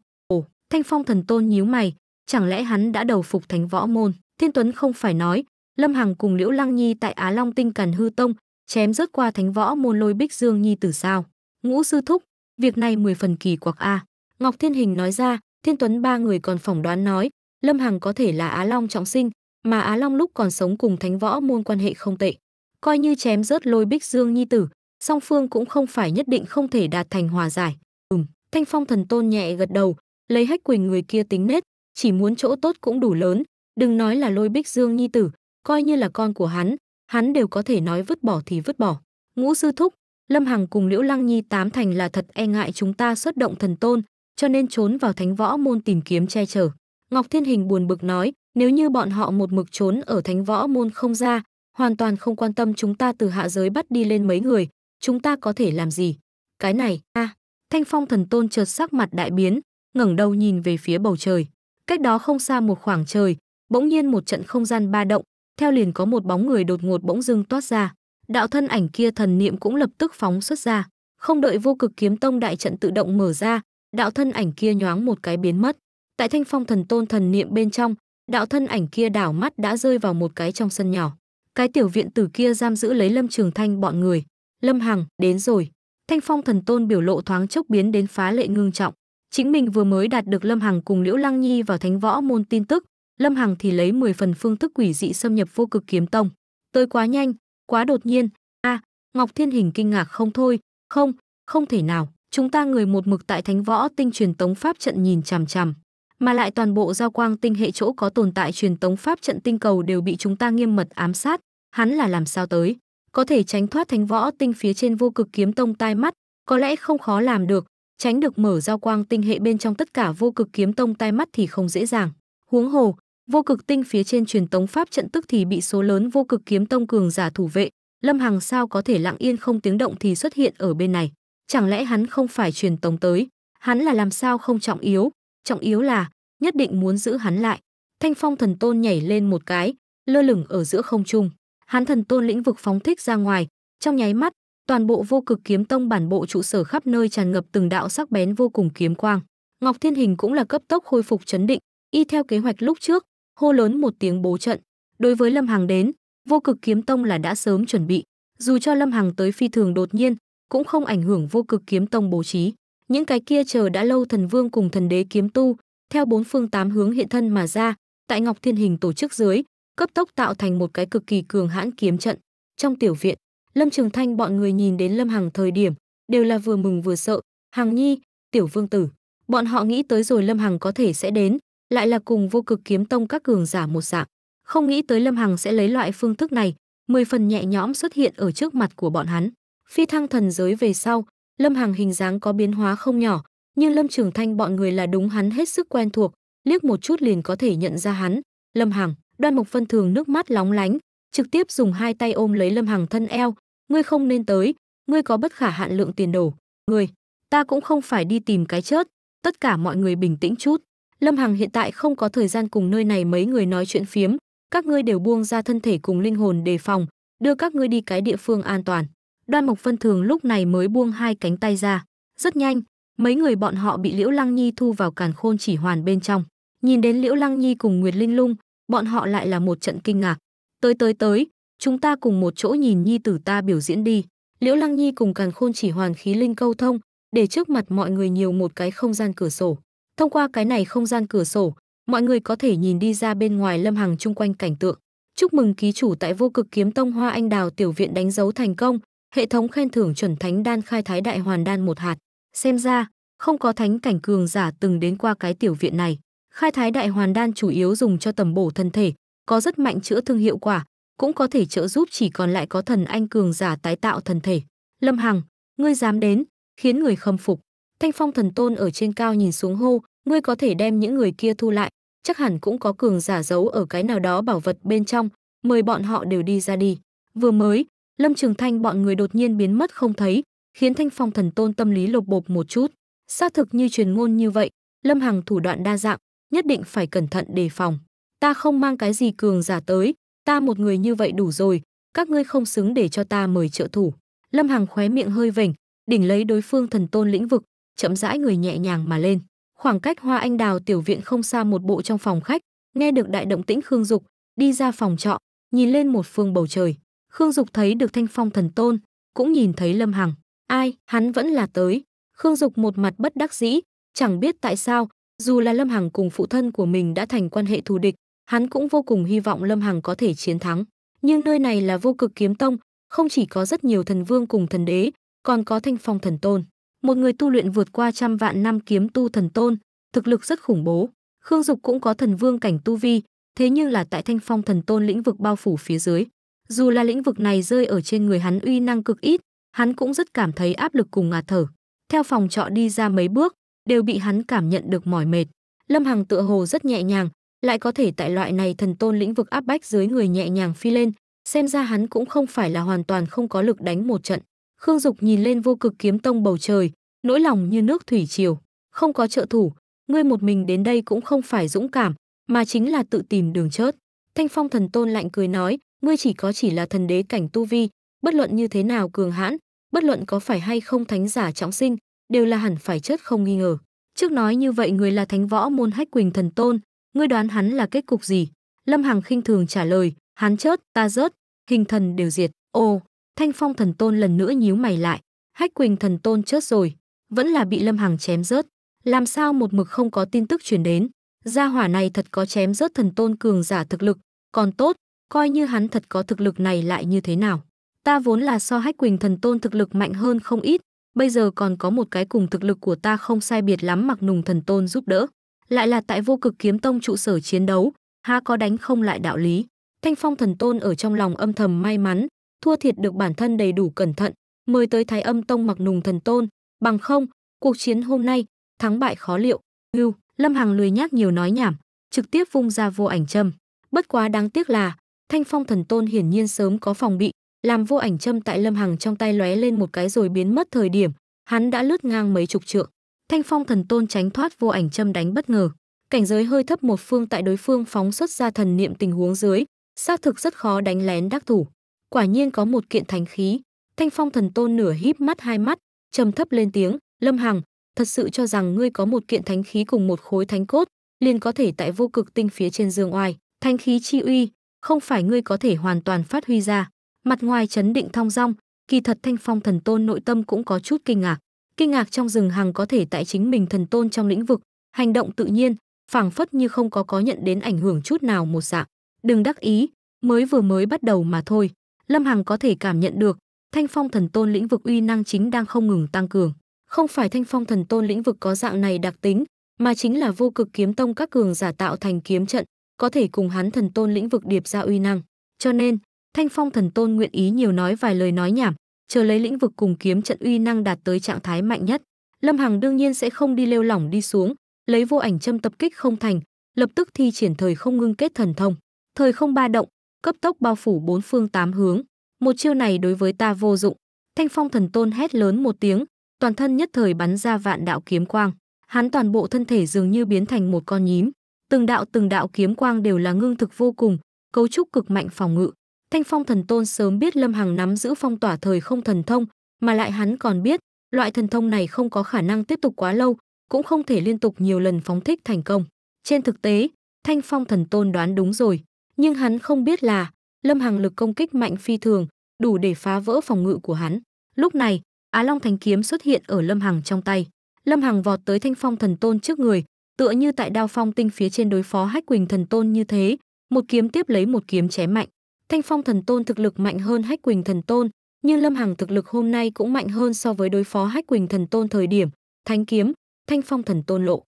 Thanh Phong thần tôn nhíu mày, chẳng lẽ hắn đã đầu phục thánh võ môn? Thiên Tuấn không phải nói, Lâm Hằng cùng Liễu Lăng Nhi tại Á Long Tinh Càn Hư Tông, chém rớt qua thánh võ môn lôi bích dương nhi tử sao? Ngũ sư thúc, việc này mười phần kỳ quặc a. À. Ngọc Thiên Hình nói ra, Thiên Tuấn ba người còn phỏng đoán nói, Lâm Hằng có thể là Á Long trọng sinh, mà Á Long lúc còn sống cùng thánh võ môn quan hệ không tệ, coi như chém rớt lôi bích dương nhi tử, song phương cũng không phải nhất định không thể đạt thành hòa giải. Ừm, Thanh Phong thần tôn nhẹ gật đầu, lấy hách quỳnh người kia tính nết, chỉ muốn chỗ tốt cũng đủ lớn, đừng nói là lôi bích dương nhi tử, coi như là con của hắn, hắn đều có thể nói vứt bỏ thì vứt bỏ. Ngũ sư thúc, Lâm Hằng cùng Liễu Lăng Nhi tám thành là thật e ngại chúng ta xuất động thần tôn, cho nên trốn vào thánh võ môn tìm kiếm che chở. Ngọc Thiên Hình buồn bực nói, nếu như bọn họ một mực trốn ở thánh võ môn không ra, hoàn toàn không quan tâm chúng ta từ hạ giới bắt đi lên mấy người, chúng ta có thể làm gì? Cái này, a à, Thanh Phong thần tôn chợt sắc mặt đại biến, ngẩng đầu nhìn về phía bầu trời. Cách đó không xa một khoảng trời, bỗng nhiên một trận không gian ba động, theo liền có một bóng người đột ngột bỗng dưng toát ra. Đạo thân ảnh kia thần niệm cũng lập tức phóng xuất ra, không đợi vô cực kiếm tông đại trận tự động mở ra, đạo thân ảnh kia nhoáng một cái biến mất. Tại Thanh Phong thần tôn thần niệm bên trong, đạo thân ảnh kia đảo mắt đã rơi vào một cái trong sân nhỏ. Cái tiểu viện tử kia giam giữ lấy Lâm Trường Thanh bọn người. Lâm Hằng, đến rồi. Thanh Phong thần tôn biểu lộ thoáng chốc biến đến phá lệ ngưng trọng. Chính mình vừa mới đạt được Lâm Hằng cùng Liễu Lăng Nhi vào Thánh Võ môn tin tức, Lâm Hằng thì lấy 10 phần phương thức quỷ dị xâm nhập vô cực kiếm tông. Tới quá nhanh, quá đột nhiên. A, à, Ngọc Thiên Hình kinh ngạc không thôi, không, không thể nào, chúng ta người một mực tại Thánh Võ tinh truyền tống pháp trận nhìn chằm chằm, mà lại toàn bộ giao quang tinh hệ chỗ có tồn tại truyền tống pháp trận tinh cầu đều bị chúng ta nghiêm mật ám sát, hắn là làm sao tới? Có thể tránh thoát Thánh Võ tinh phía trên vô cực kiếm tông tai mắt, có lẽ không khó làm được, tránh được mở giao quang tinh hệ bên trong tất cả vô cực kiếm tông tai mắt thì không dễ dàng. Huống hồ, vô cực tinh phía trên truyền tống pháp trận tức thì bị số lớn vô cực kiếm tông cường giả thủ vệ, Lâm Hằng sao có thể lặng yên không tiếng động thì xuất hiện ở bên này? Chẳng lẽ hắn không phải truyền tống tới? Hắn là làm sao không trọng yếu? Trọng yếu là nhất định muốn giữ hắn lại. Thanh Phong thần tôn nhảy lên một cái, lơ lửng ở giữa không trung. Hắn thần tôn lĩnh vực phóng thích ra ngoài, trong nháy mắt toàn bộ vô cực kiếm tông bản bộ trụ sở khắp nơi tràn ngập từng đạo sắc bén vô cùng kiếm quang. Ngọc Thiên Hình cũng là cấp tốc khôi phục chấn định, y theo kế hoạch lúc trước, hô lớn một tiếng bố trận. Đối với Lâm Hằng đến, vô cực kiếm tông là đã sớm chuẩn bị, dù cho Lâm Hằng tới phi thường đột nhiên, cũng không ảnh hưởng vô cực kiếm tông bố trí. Những cái kia chờ đã lâu thần vương cùng thần đế kiếm tu, theo bốn phương tám hướng hiện thân mà ra, tại Ngọc Thiên Hình tổ chức dưới, cấp tốc tạo thành một cái cực kỳ cường hãn kiếm trận. Trong tiểu viện, Lâm Trường Thanh bọn người nhìn đến Lâm Hằng thời điểm, đều là vừa mừng vừa sợ, Hằng Nhi, tiểu vương tử. Bọn họ nghĩ tới rồi Lâm Hằng có thể sẽ đến, lại là cùng vô cực kiếm tông các cường giả một dạng. Không nghĩ tới Lâm Hằng sẽ lấy loại phương thức này, mười phần nhẹ nhõm xuất hiện ở trước mặt của bọn hắn. Phi thăng thần giới về sau, Lâm Hằng hình dáng có biến hóa không nhỏ, nhưng Lâm Trường Thanh bọn người là đúng hắn hết sức quen thuộc, liếc một chút liền có thể nhận ra hắn. Lâm Hằng, Đoan Mộc Vân thường nước mắt lóng lánh, trực tiếp dùng hai tay ôm lấy Lâm Hằng thân eo, "Ngươi không nên tới, ngươi có bất khả hạn lượng tiền đồ, ngươi, ta cũng không phải đi tìm cái chết, tất cả mọi người bình tĩnh chút." Lâm Hằng hiện tại không có thời gian cùng nơi này mấy người nói chuyện phiếm, các ngươi đều buông ra thân thể cùng linh hồn đề phòng, đưa các ngươi đi cái địa phương an toàn. Đoan Mộc Vân Thường lúc này mới buông hai cánh tay ra, rất nhanh, mấy người bọn họ bị Liễu Lăng Nhi thu vào càn khôn chỉ hoàn bên trong. Nhìn đến Liễu Lăng Nhi cùng Nguyệt Linh Lung, bọn họ lại là một trận kinh ngạc. Tới tới tới, chúng ta cùng một chỗ nhìn nhi tử ta biểu diễn đi. Liễu Lăng Nhi cùng Càn Khôn chỉ hoàn khí linh câu thông, để trước mặt mọi người nhiều một cái không gian cửa sổ. Thông qua cái này không gian cửa sổ, mọi người có thể nhìn đi ra bên ngoài Lâm Hằng chung quanh cảnh tượng. Chúc mừng ký chủ tại Vô Cực Kiếm Tông Hoa Anh Đào tiểu viện đánh dấu thành công, hệ thống khen thưởng chuẩn thánh đan khai thái đại hoàn đan một hạt. Xem ra, không có thánh cảnh cường giả từng đến qua cái tiểu viện này. Khai thái đại hoàn đan chủ yếu dùng cho tầm bổ thân thể, có rất mạnh chữa thương hiệu quả, cũng có thể trợ giúp chỉ còn lại có thần anh cường giả tái tạo thần thể. Lâm Hằng, ngươi dám đến, khiến người khâm phục. Thanh Phong thần tôn ở trên cao nhìn xuống hô, ngươi có thể đem những người kia thu lại, chắc hẳn cũng có cường giả giấu ở cái nào đó bảo vật bên trong, mời bọn họ đều đi ra đi. Vừa mới, Lâm Trường Thanh bọn người đột nhiên biến mất không thấy, khiến Thanh Phong thần tôn tâm lý lột bột một chút. Xác thực như truyền ngôn như vậy, Lâm Hằng thủ đoạn đa dạng, nhất định phải cẩn thận đề phòng ta không mang cái gì cường giả tới, ta một người như vậy đủ rồi, các ngươi không xứng để cho ta mời trợ thủ. Lâm Hằng khóe miệng hơi vểnh, đỉnh lấy đối phương thần tôn lĩnh vực, chậm rãi người nhẹ nhàng mà lên. Khoảng cách Hoa Anh Đào tiểu viện không xa một bộ trong phòng khách, nghe được đại động tĩnh Khương Dục, đi ra phòng trọ, nhìn lên một phương bầu trời. Khương Dục thấy được Thanh Phong thần tôn, cũng nhìn thấy Lâm Hằng. Ai, hắn vẫn là tới. Khương Dục một mặt bất đắc dĩ, chẳng biết tại sao, dù là Lâm Hằng cùng phụ thân của mình đã thành quan hệ thù địch, Hắn cũng vô cùng hy vọng Lâm Hằng có thể chiến thắng. Nhưng nơi này là vô cực kiếm tông, không chỉ có rất nhiều thần vương cùng thần đế, còn có thanh phong thần tôn. Một người tu luyện vượt qua trăm vạn năm kiếm tu thần tôn, thực lực rất khủng bố. Khương Dục cũng có thần vương cảnh tu vi, thế nhưng là tại thanh phong thần tôn lĩnh vực bao phủ phía dưới. Dù là lĩnh vực này rơi ở trên người hắn uy năng cực ít, hắn cũng rất cảm thấy áp lực cùng ngạt thở. Theo phòng trọ đi ra mấy bước, đều bị hắn cảm nhận được mỏi mệt. Lâm Hằng tựa hồ rất nhẹ nhàng, lại có thể tại loại này thần tôn lĩnh vực áp bách dưới người nhẹ nhàng phi lên, xem ra hắn cũng không phải là hoàn toàn không có lực đánh một trận. Khương Dục nhìn lên vô cực kiếm tông bầu trời, nỗi lòng như nước thủy triều, không có trợ thủ, ngươi một mình đến đây cũng không phải dũng cảm, mà chính là tự tìm đường chết Thanh Phong thần tôn lạnh cười nói, ngươi chỉ có chỉ là thần đế cảnh tu vi, bất luận như thế nào cường hãn, bất luận có phải hay không thánh giả trọng sinh, đều là hẳn phải chết không nghi ngờ. Trước nói như vậy người là thánh võ môn hách quỳnh thần tôn, ngươi đoán hắn là kết cục gì lâm hằng khinh thường trả lời hắn chớt ta rớt hình thần đều diệt ô thanh phong thần tôn lần nữa nhíu mày lại hách quỳnh thần tôn chớt rồi vẫn là bị lâm hằng chém rớt làm sao một mực không có tin tức truyền đến gia hỏa này thật có chém rớt thần tôn cường giả thực lực còn tốt coi như hắn thật có thực lực này lại như thế nào ta vốn là so hách quỳnh thần tôn thực lực mạnh hơn không ít bây giờ còn có một cái cùng thực lực của ta không sai biệt lắm mặc nùng thần tôn giúp đỡ lại là tại vô cực kiếm tông trụ sở chiến đấu, há có đánh không lại đạo lý. Thanh Phong thần tôn ở trong lòng âm thầm may mắn, thua thiệt được bản thân đầy đủ cẩn thận, mời tới Thái Âm Tông mặc nùng thần tôn, bằng không, cuộc chiến hôm nay, thắng bại khó liệu. Ngưu, Lâm Hằng lười nhác nhiều nói nhảm, trực tiếp vung ra vô ảnh châm. Bất quá đáng tiếc là, Thanh Phong thần tôn hiển nhiên sớm có phòng bị, làm vô ảnh châm tại Lâm Hằng trong tay lóe lên một cái rồi biến mất thời điểm, hắn đã lướt ngang mấy chục trượng. Thanh Phong thần tôn tránh thoát vô ảnh châm đánh bất ngờ. Cảnh giới hơi thấp một phương tại đối phương phóng xuất ra thần niệm tình huống dưới, xác thực rất khó đánh lén đắc thủ. Quả nhiên có một kiện thánh khí. Thanh Phong thần tôn nửa híp mắt hai mắt, trầm thấp lên tiếng, "Lâm Hằng, thật sự cho rằng ngươi có một kiện thánh khí cùng một khối thánh cốt, liền có thể tại vô cực tinh phía trên dương oai, thánh khí chi uy, không phải ngươi có thể hoàn toàn phát huy ra." Mặt ngoài chấn định thong dong, kỳ thật Thanh Phong thần tôn nội tâm cũng có chút kinh ngạc kinh ngạc trong rừng hằng có thể tại chính mình thần tôn trong lĩnh vực, hành động tự nhiên, phảng phất như không có có nhận đến ảnh hưởng chút nào một dạng. Đừng đắc ý, mới vừa mới bắt đầu mà thôi. Lâm Hằng có thể cảm nhận được, Thanh Phong thần tôn lĩnh vực uy năng chính đang không ngừng tăng cường. Không phải Thanh Phong thần tôn lĩnh vực có dạng này đặc tính, mà chính là vô cực kiếm tông các cường giả tạo thành kiếm trận, có thể cùng hắn thần tôn lĩnh vực điệp ra uy năng. Cho nên, Thanh Phong thần tôn nguyện ý nhiều nói vài lời nói nhảm, chờ lấy lĩnh vực cùng kiếm trận uy năng đạt tới trạng thái mạnh nhất. Lâm Hằng đương nhiên sẽ không đi lêu lỏng đi xuống, lấy vô ảnh châm tập kích không thành, lập tức thi triển thời không ngưng kết thần thông, thời không ba động, cấp tốc bao phủ bốn phương tám hướng. Một chiêu này đối với ta vô dụng. Thanh Phong thần tôn hét lớn một tiếng, toàn thân nhất thời bắn ra vạn đạo kiếm quang, hắn toàn bộ thân thể dường như biến thành một con nhím, từng đạo từng đạo kiếm quang đều là ngưng thực vô cùng, cấu trúc cực mạnh phòng ngự, Thanh Phong Thần Tôn sớm biết Lâm Hằng nắm giữ phong tỏa thời không thần thông, mà lại hắn còn biết, loại thần thông này không có khả năng tiếp tục quá lâu, cũng không thể liên tục nhiều lần phóng thích thành công. Trên thực tế, Thanh Phong Thần Tôn đoán đúng rồi, nhưng hắn không biết là Lâm Hằng lực công kích mạnh phi thường, đủ để phá vỡ phòng ngự của hắn. Lúc này, Á Long Thánh kiếm xuất hiện ở Lâm Hằng trong tay. Lâm Hằng vọt tới Thanh Phong Thần Tôn trước người, tựa như tại đao phong tinh phía trên đối phó Hách Quỳnh Thần Tôn như thế, một kiếm tiếp lấy một kiếm chém mạnh. Thanh Phong Thần Tôn thực lực mạnh hơn Hách Quỳnh Thần Tôn, nhưng Lâm Hằng thực lực hôm nay cũng mạnh hơn so với đối phó Hách Quỳnh Thần Tôn thời điểm, Thánh kiếm, Thanh Phong Thần Tôn lộ.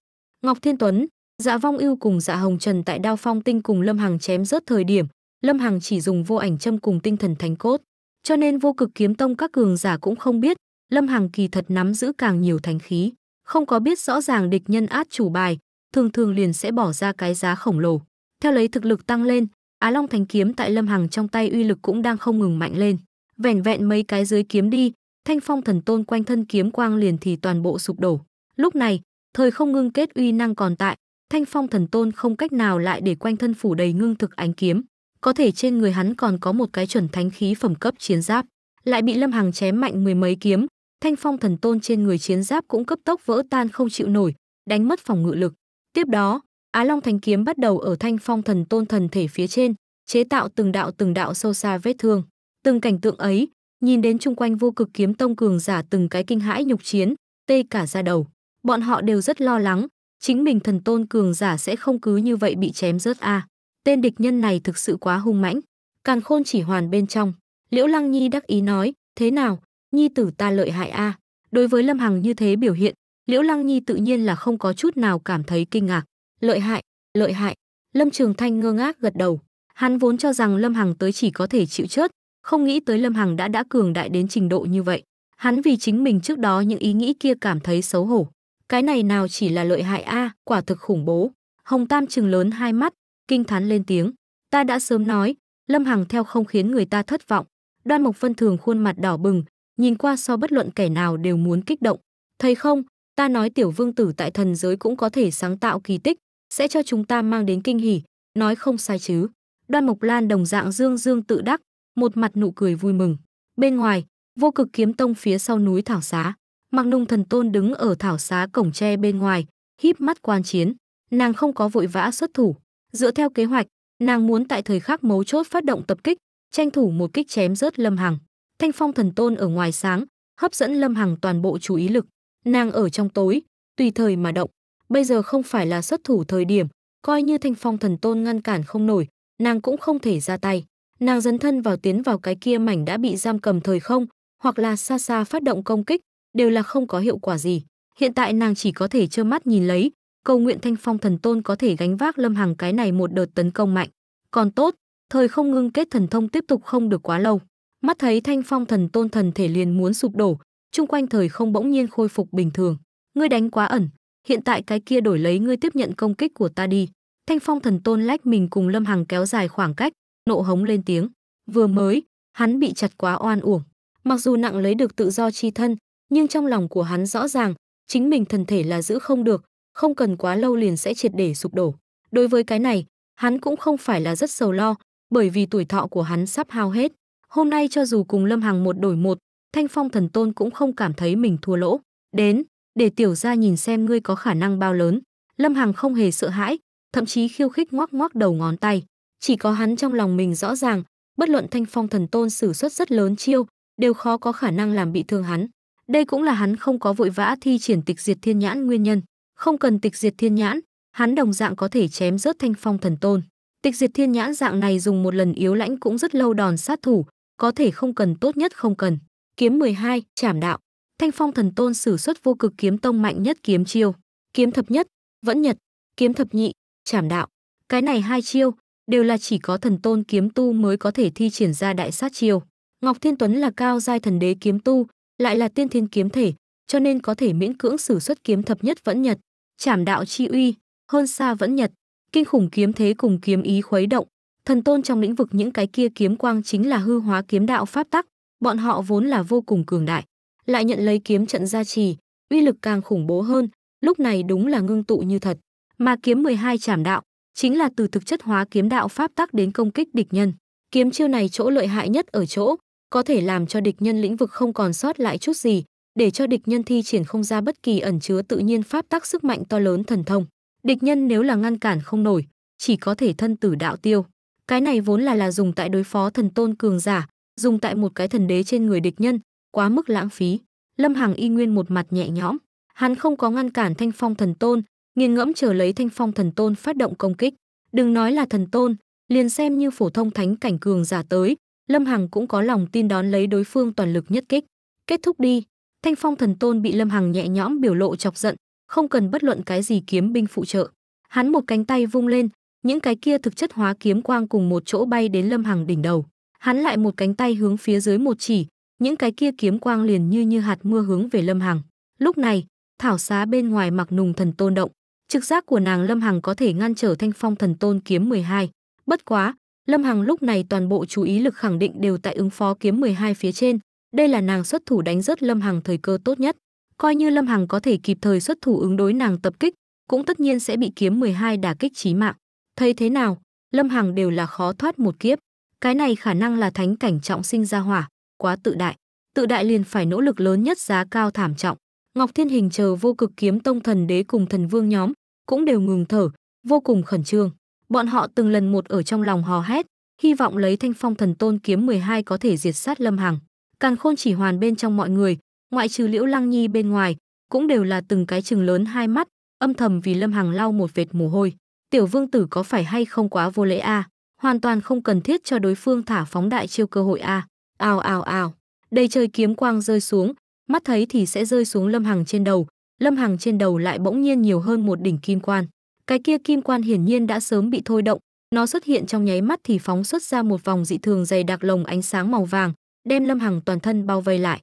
Ngọc Thiên Tuấn, Dạ Vong Ưu cùng Dạ Hồng Trần tại Đao Phong Tinh cùng Lâm Hằng chém rớt thời điểm, Lâm Hằng chỉ dùng vô ảnh châm cùng tinh thần thánh cốt, cho nên vô cực kiếm tông các cường giả cũng không biết, Lâm Hằng kỳ thật nắm giữ càng nhiều thánh khí, không có biết rõ ràng địch nhân át chủ bài, thường thường liền sẽ bỏ ra cái giá khổng lồ. Theo lấy thực lực tăng lên, Á Long Thánh kiếm tại Lâm Hằng trong tay uy lực cũng đang không ngừng mạnh lên. Vẻn vẹn mấy cái dưới kiếm đi, Thanh Phong thần tôn quanh thân kiếm quang liền thì toàn bộ sụp đổ. Lúc này, thời không ngưng kết uy năng còn tại, Thanh Phong thần tôn không cách nào lại để quanh thân phủ đầy ngưng thực ánh kiếm, có thể trên người hắn còn có một cái chuẩn thánh khí phẩm cấp chiến giáp, lại bị Lâm Hằng chém mạnh mười mấy kiếm, Thanh Phong thần tôn trên người chiến giáp cũng cấp tốc vỡ tan không chịu nổi, đánh mất phòng ngự lực. Tiếp đó, Á Long Thánh Kiếm bắt đầu ở thanh phong thần tôn thần thể phía trên, chế tạo từng đạo từng đạo sâu xa vết thương. Từng cảnh tượng ấy, nhìn đến chung quanh vô cực kiếm tông cường giả từng cái kinh hãi nhục chiến, tê cả ra đầu. Bọn họ đều rất lo lắng, chính mình thần tôn cường giả sẽ không cứ như vậy bị chém rớt a. À. Tên địch nhân này thực sự quá hung mãnh. Càn khôn chỉ hoàn bên trong, Liễu Lăng Nhi đắc ý nói, thế nào, Nhi tử ta lợi hại a. À. Đối với Lâm Hằng như thế biểu hiện, Liễu Lăng Nhi tự nhiên là không có chút nào cảm thấy kinh ngạc. Lợi hại, lợi hại. Lâm Trường Thanh ngơ ngác gật đầu. Hắn vốn cho rằng Lâm Hằng tới chỉ có thể chịu chết, không nghĩ tới Lâm Hằng đã đã cường đại đến trình độ như vậy. Hắn vì chính mình trước đó những ý nghĩ kia cảm thấy xấu hổ. Cái này nào chỉ là lợi hại a, quả thực khủng bố. Hồng Tam trừng lớn hai mắt, kinh thán lên tiếng. Ta đã sớm nói, Lâm Hằng theo không khiến người ta thất vọng. Đoan Mộc Vân Thường khuôn mặt đỏ bừng, nhìn qua so bất luận kẻ nào đều muốn kích động. Thấy không, ta nói tiểu vương tử tại thần giới cũng có thể sáng tạo kỳ tích, sẽ cho chúng ta mang đến kinh hỉ, nói không sai chứ. Đoan Mộc Lan đồng dạng dương dương tự đắc, một mặt nụ cười vui mừng. Bên ngoài, vô cực kiếm tông phía sau núi Thảo Xá, Mạc Nung Thần Tôn đứng ở Thảo Xá cổng tre bên ngoài, híp mắt quan chiến. Nàng không có vội vã xuất thủ, dựa theo kế hoạch, nàng muốn tại thời khắc mấu chốt phát động tập kích, tranh thủ một kích chém rớt Lâm Hằng. Thanh Phong Thần Tôn ở ngoài sáng, hấp dẫn Lâm Hằng toàn bộ chú ý lực, nàng ở trong tối, tùy thời mà động bây giờ không phải là xuất thủ thời điểm, coi như thanh phong thần tôn ngăn cản không nổi, nàng cũng không thể ra tay. Nàng dấn thân vào tiến vào cái kia mảnh đã bị giam cầm thời không, hoặc là xa xa phát động công kích, đều là không có hiệu quả gì. Hiện tại nàng chỉ có thể trơ mắt nhìn lấy, cầu nguyện thanh phong thần tôn có thể gánh vác lâm hàng cái này một đợt tấn công mạnh. Còn tốt, thời không ngưng kết thần thông tiếp tục không được quá lâu. Mắt thấy thanh phong thần tôn thần thể liền muốn sụp đổ, chung quanh thời không bỗng nhiên khôi phục bình thường. Ngươi đánh quá ẩn, hiện tại cái kia đổi lấy ngươi tiếp nhận công kích của ta đi. Thanh Phong thần tôn lách mình cùng Lâm Hằng kéo dài khoảng cách, nộ hống lên tiếng. Vừa mới, hắn bị chặt quá oan uổng. Mặc dù nặng lấy được tự do chi thân, nhưng trong lòng của hắn rõ ràng, chính mình thần thể là giữ không được, không cần quá lâu liền sẽ triệt để sụp đổ. Đối với cái này, hắn cũng không phải là rất sầu lo, bởi vì tuổi thọ của hắn sắp hao hết. Hôm nay cho dù cùng Lâm Hằng một đổi một, Thanh Phong thần tôn cũng không cảm thấy mình thua lỗ. Đến, để tiểu gia nhìn xem ngươi có khả năng bao lớn. Lâm Hằng không hề sợ hãi, thậm chí khiêu khích ngoắc ngoắc đầu ngón tay. Chỉ có hắn trong lòng mình rõ ràng, bất luận thanh phong thần tôn sử xuất rất lớn chiêu, đều khó có khả năng làm bị thương hắn. Đây cũng là hắn không có vội vã thi triển tịch diệt thiên nhãn nguyên nhân. Không cần tịch diệt thiên nhãn, hắn đồng dạng có thể chém rớt thanh phong thần tôn. Tịch diệt thiên nhãn dạng này dùng một lần yếu lãnh cũng rất lâu đòn sát thủ, có thể không cần tốt nhất không cần. Kiếm 12, trảm đạo. Thanh Phong Thần Tôn sử xuất vô cực kiếm tông mạnh nhất kiếm chiêu, kiếm thập nhất, vẫn nhật, kiếm thập nhị, chảm đạo. Cái này hai chiêu đều là chỉ có thần tôn kiếm tu mới có thể thi triển ra đại sát chiêu. Ngọc Thiên Tuấn là cao giai thần đế kiếm tu, lại là tiên thiên kiếm thể, cho nên có thể miễn cưỡng sử xuất kiếm thập nhất vẫn nhật, chảm đạo chi uy, hơn xa vẫn nhật, kinh khủng kiếm thế cùng kiếm ý khuấy động. Thần tôn trong lĩnh vực những cái kia kiếm quang chính là hư hóa kiếm đạo pháp tắc, bọn họ vốn là vô cùng cường đại lại nhận lấy kiếm trận gia trì, uy lực càng khủng bố hơn, lúc này đúng là ngưng tụ như thật. Mà kiếm 12 trảm đạo chính là từ thực chất hóa kiếm đạo pháp tắc đến công kích địch nhân. Kiếm chiêu này chỗ lợi hại nhất ở chỗ có thể làm cho địch nhân lĩnh vực không còn sót lại chút gì, để cho địch nhân thi triển không ra bất kỳ ẩn chứa tự nhiên pháp tắc sức mạnh to lớn thần thông. Địch nhân nếu là ngăn cản không nổi, chỉ có thể thân tử đạo tiêu. Cái này vốn là là dùng tại đối phó thần tôn cường giả, dùng tại một cái thần đế trên người địch nhân, quá mức lãng phí. Lâm Hằng y nguyên một mặt nhẹ nhõm, hắn không có ngăn cản Thanh Phong Thần Tôn, nghiền ngẫm chờ lấy Thanh Phong Thần Tôn phát động công kích. Đừng nói là thần tôn, liền xem như phổ thông thánh cảnh cường giả tới, Lâm Hằng cũng có lòng tin đón lấy đối phương toàn lực nhất kích. Kết thúc đi. Thanh Phong Thần Tôn bị Lâm Hằng nhẹ nhõm biểu lộ chọc giận, không cần bất luận cái gì kiếm binh phụ trợ. Hắn một cánh tay vung lên, những cái kia thực chất hóa kiếm quang cùng một chỗ bay đến Lâm Hằng đỉnh đầu. Hắn lại một cánh tay hướng phía dưới một chỉ, những cái kia kiếm quang liền như như hạt mưa hướng về Lâm Hằng. Lúc này, thảo xá bên ngoài mặc nùng thần tôn động, trực giác của nàng Lâm Hằng có thể ngăn trở Thanh Phong thần tôn kiếm 12. Bất quá, Lâm Hằng lúc này toàn bộ chú ý lực khẳng định đều tại ứng phó kiếm 12 phía trên, đây là nàng xuất thủ đánh rớt Lâm Hằng thời cơ tốt nhất. Coi như Lâm Hằng có thể kịp thời xuất thủ ứng đối nàng tập kích, cũng tất nhiên sẽ bị kiếm 12 đả kích chí mạng. Thấy thế nào, Lâm Hằng đều là khó thoát một kiếp. Cái này khả năng là thánh cảnh trọng sinh ra hỏa quá tự đại tự đại liền phải nỗ lực lớn nhất giá cao thảm trọng ngọc thiên hình chờ vô cực kiếm tông thần đế cùng thần vương nhóm cũng đều ngừng thở vô cùng khẩn trương bọn họ từng lần một ở trong lòng hò hét hy vọng lấy thanh phong thần tôn kiếm 12 có thể diệt sát lâm hằng càn khôn chỉ hoàn bên trong mọi người ngoại trừ liễu lăng nhi bên ngoài cũng đều là từng cái chừng lớn hai mắt âm thầm vì lâm hằng lau một vệt mồ hôi tiểu vương tử có phải hay không quá vô lễ a hoàn toàn không cần thiết cho đối phương thả phóng đại chiêu cơ hội a à. Ào ào ào, đầy trời kiếm quang rơi xuống, mắt thấy thì sẽ rơi xuống Lâm Hằng trên đầu, Lâm Hằng trên đầu lại bỗng nhiên nhiều hơn một đỉnh kim quan. Cái kia kim quan hiển nhiên đã sớm bị thôi động, nó xuất hiện trong nháy mắt thì phóng xuất ra một vòng dị thường dày đặc lồng ánh sáng màu vàng, đem Lâm Hằng toàn thân bao vây lại.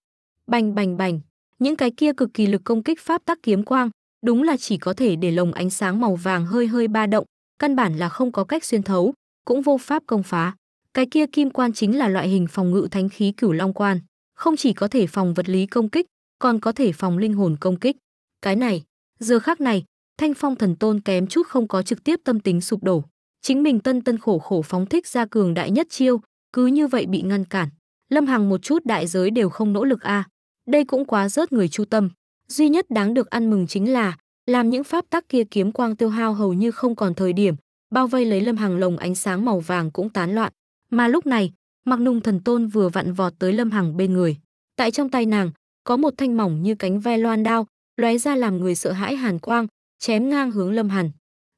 Bành bành bành, những cái kia cực kỳ lực công kích pháp tắc kiếm quang, đúng là chỉ có thể để lồng ánh sáng màu vàng hơi hơi ba động, căn bản là không có cách xuyên thấu, cũng vô pháp công phá. Cái kia kim quan chính là loại hình phòng ngự thánh khí cửu long quan, không chỉ có thể phòng vật lý công kích, còn có thể phòng linh hồn công kích. Cái này, giờ khác này, Thanh Phong thần tôn kém chút không có trực tiếp tâm tính sụp đổ. Chính mình tân tân khổ khổ phóng thích ra cường đại nhất chiêu, cứ như vậy bị ngăn cản. Lâm Hằng một chút đại giới đều không nỗ lực a. À. Đây cũng quá rớt người chu tâm. Duy nhất đáng được ăn mừng chính là làm những pháp tắc kia kiếm quang tiêu hao hầu như không còn thời điểm, bao vây lấy Lâm Hằng lồng ánh sáng màu vàng cũng tán loạn. Mà lúc này, Mạc Nung Thần Tôn vừa vặn vọt tới Lâm Hằng bên người. Tại trong tay nàng, có một thanh mỏng như cánh ve loan đao, lóe ra làm người sợ hãi hàn quang, chém ngang hướng Lâm hằng